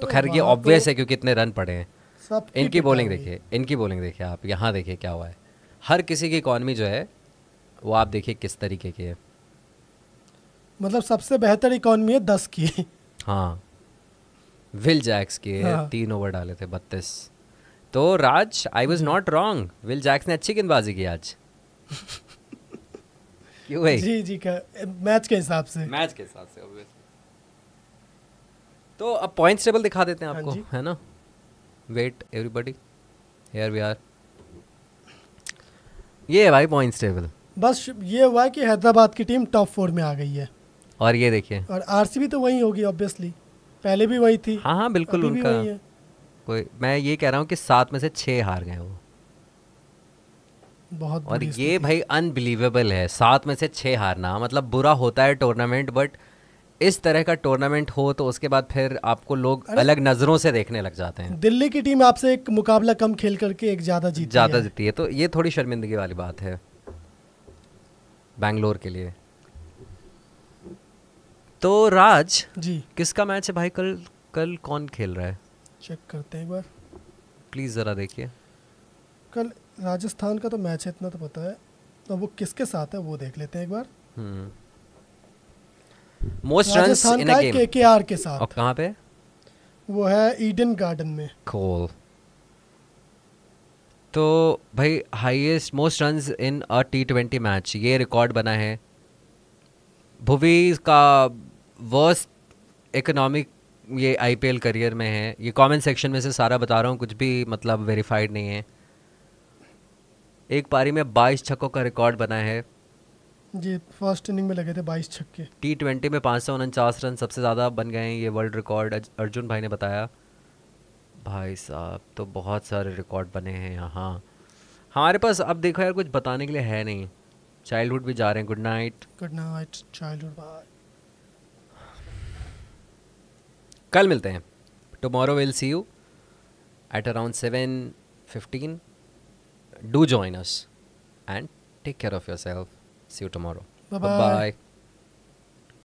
तो खैर ये ऑब्वियस तो, है क्योंकि इतने रन पड़े हैं सब इनकी बॉलिंग देखिए इनकी बॉलिंग देखिए आप यहाँ देखिए क्या हुआ है हर किसी की इकॉनमी जो है वो आप देखिए किस तरीके की है मतलब सबसे बेहतर इकॉनमी है दस की हाँ विल जैक्स के हाँ। तीन ओवर डाले थे बत्तीस तो Raj I was not wrong Will Jacks ने अच्छी गेंदबाजी की आज <laughs> क्यों भाई जी जी का मैच के हिसाब से मैच के हिसाब से ऑब्वियसली तो अब पॉइंट्स टेबल दिखा देते हैं हाँ आपको है ना wait everybody here we are ये है भाई पॉइंट्स टेबल बस ये हुआ कि हैदराबाद की टीम टॉप फोर में आ गई है और ये देखिए और आरसीबी तो वही होगी ऑब्वियसली पहले भी वही थी हाँ हाँ बिल्कुल उनका कोई मैं ये कह रहा हूँ कि सात में से छः हार गए वो बहुत और ये भाई अनबिलीवेबल है सात में से छः हारना मतलब बुरा होता है टूर्नामेंट बट but... इस तरह का टूर्नामेंट हो तो उसके बाद फिर आपको लोग अलग नजरों से देखने लग जाते हैं दिल्ली की टीम आपसे एक मुकाबला कम खेल करके एक ज्यादा जीत ज्यादा जीती है तो ये थोड़ी शर्मिंदगी वाली बात है बैंगलोर के लिए तो राज जी किसका मैच है भाई कल कल कौन खेल रहा है चेक करते हैं एक बार प्लीज जरा देखिए कल राजस्थान का तो मैच है इतना तो पता है तो वो किसके साथ है वो देख लेते हैं एक बार हम्म। Most run in a game KKR के साथ और कहां पे वो है ईडन गार्डन में कूल तो भाई highest most run in a T twenty match ये रिकॉर्ड बना है भुवी का वर्स्ट इकोनॉमिक ये आईपीएल करियर में है ये कमेंट सेक्शन में से सारा बता रहा हूँ कुछ भी मतलब वेरीफाइड नहीं है एक पारी में 22 छक्कों का रिकॉर्ड बना है जी फर्स्ट इनिंग में लगे थे 22 छक्के टी ट्वेंटी में पाँच सौ उनचास रन सबसे ज़्यादा बन गए हैं ये वर्ल्ड रिकॉर्ड अर्जुन भाई ने बताया भाई साहब तो बहुत सारे रिकॉर्ड बने हैं यहाँ हमारे पास अब देखो यार कुछ बताने के लिए है नहीं चाइल्डहुड भी जा रहे हैं good night good night childhood bye कल मिलते हैं tomorrow will see you at around seven fifteen do join us and take care of yourself See you tomorrow. Bye-bye.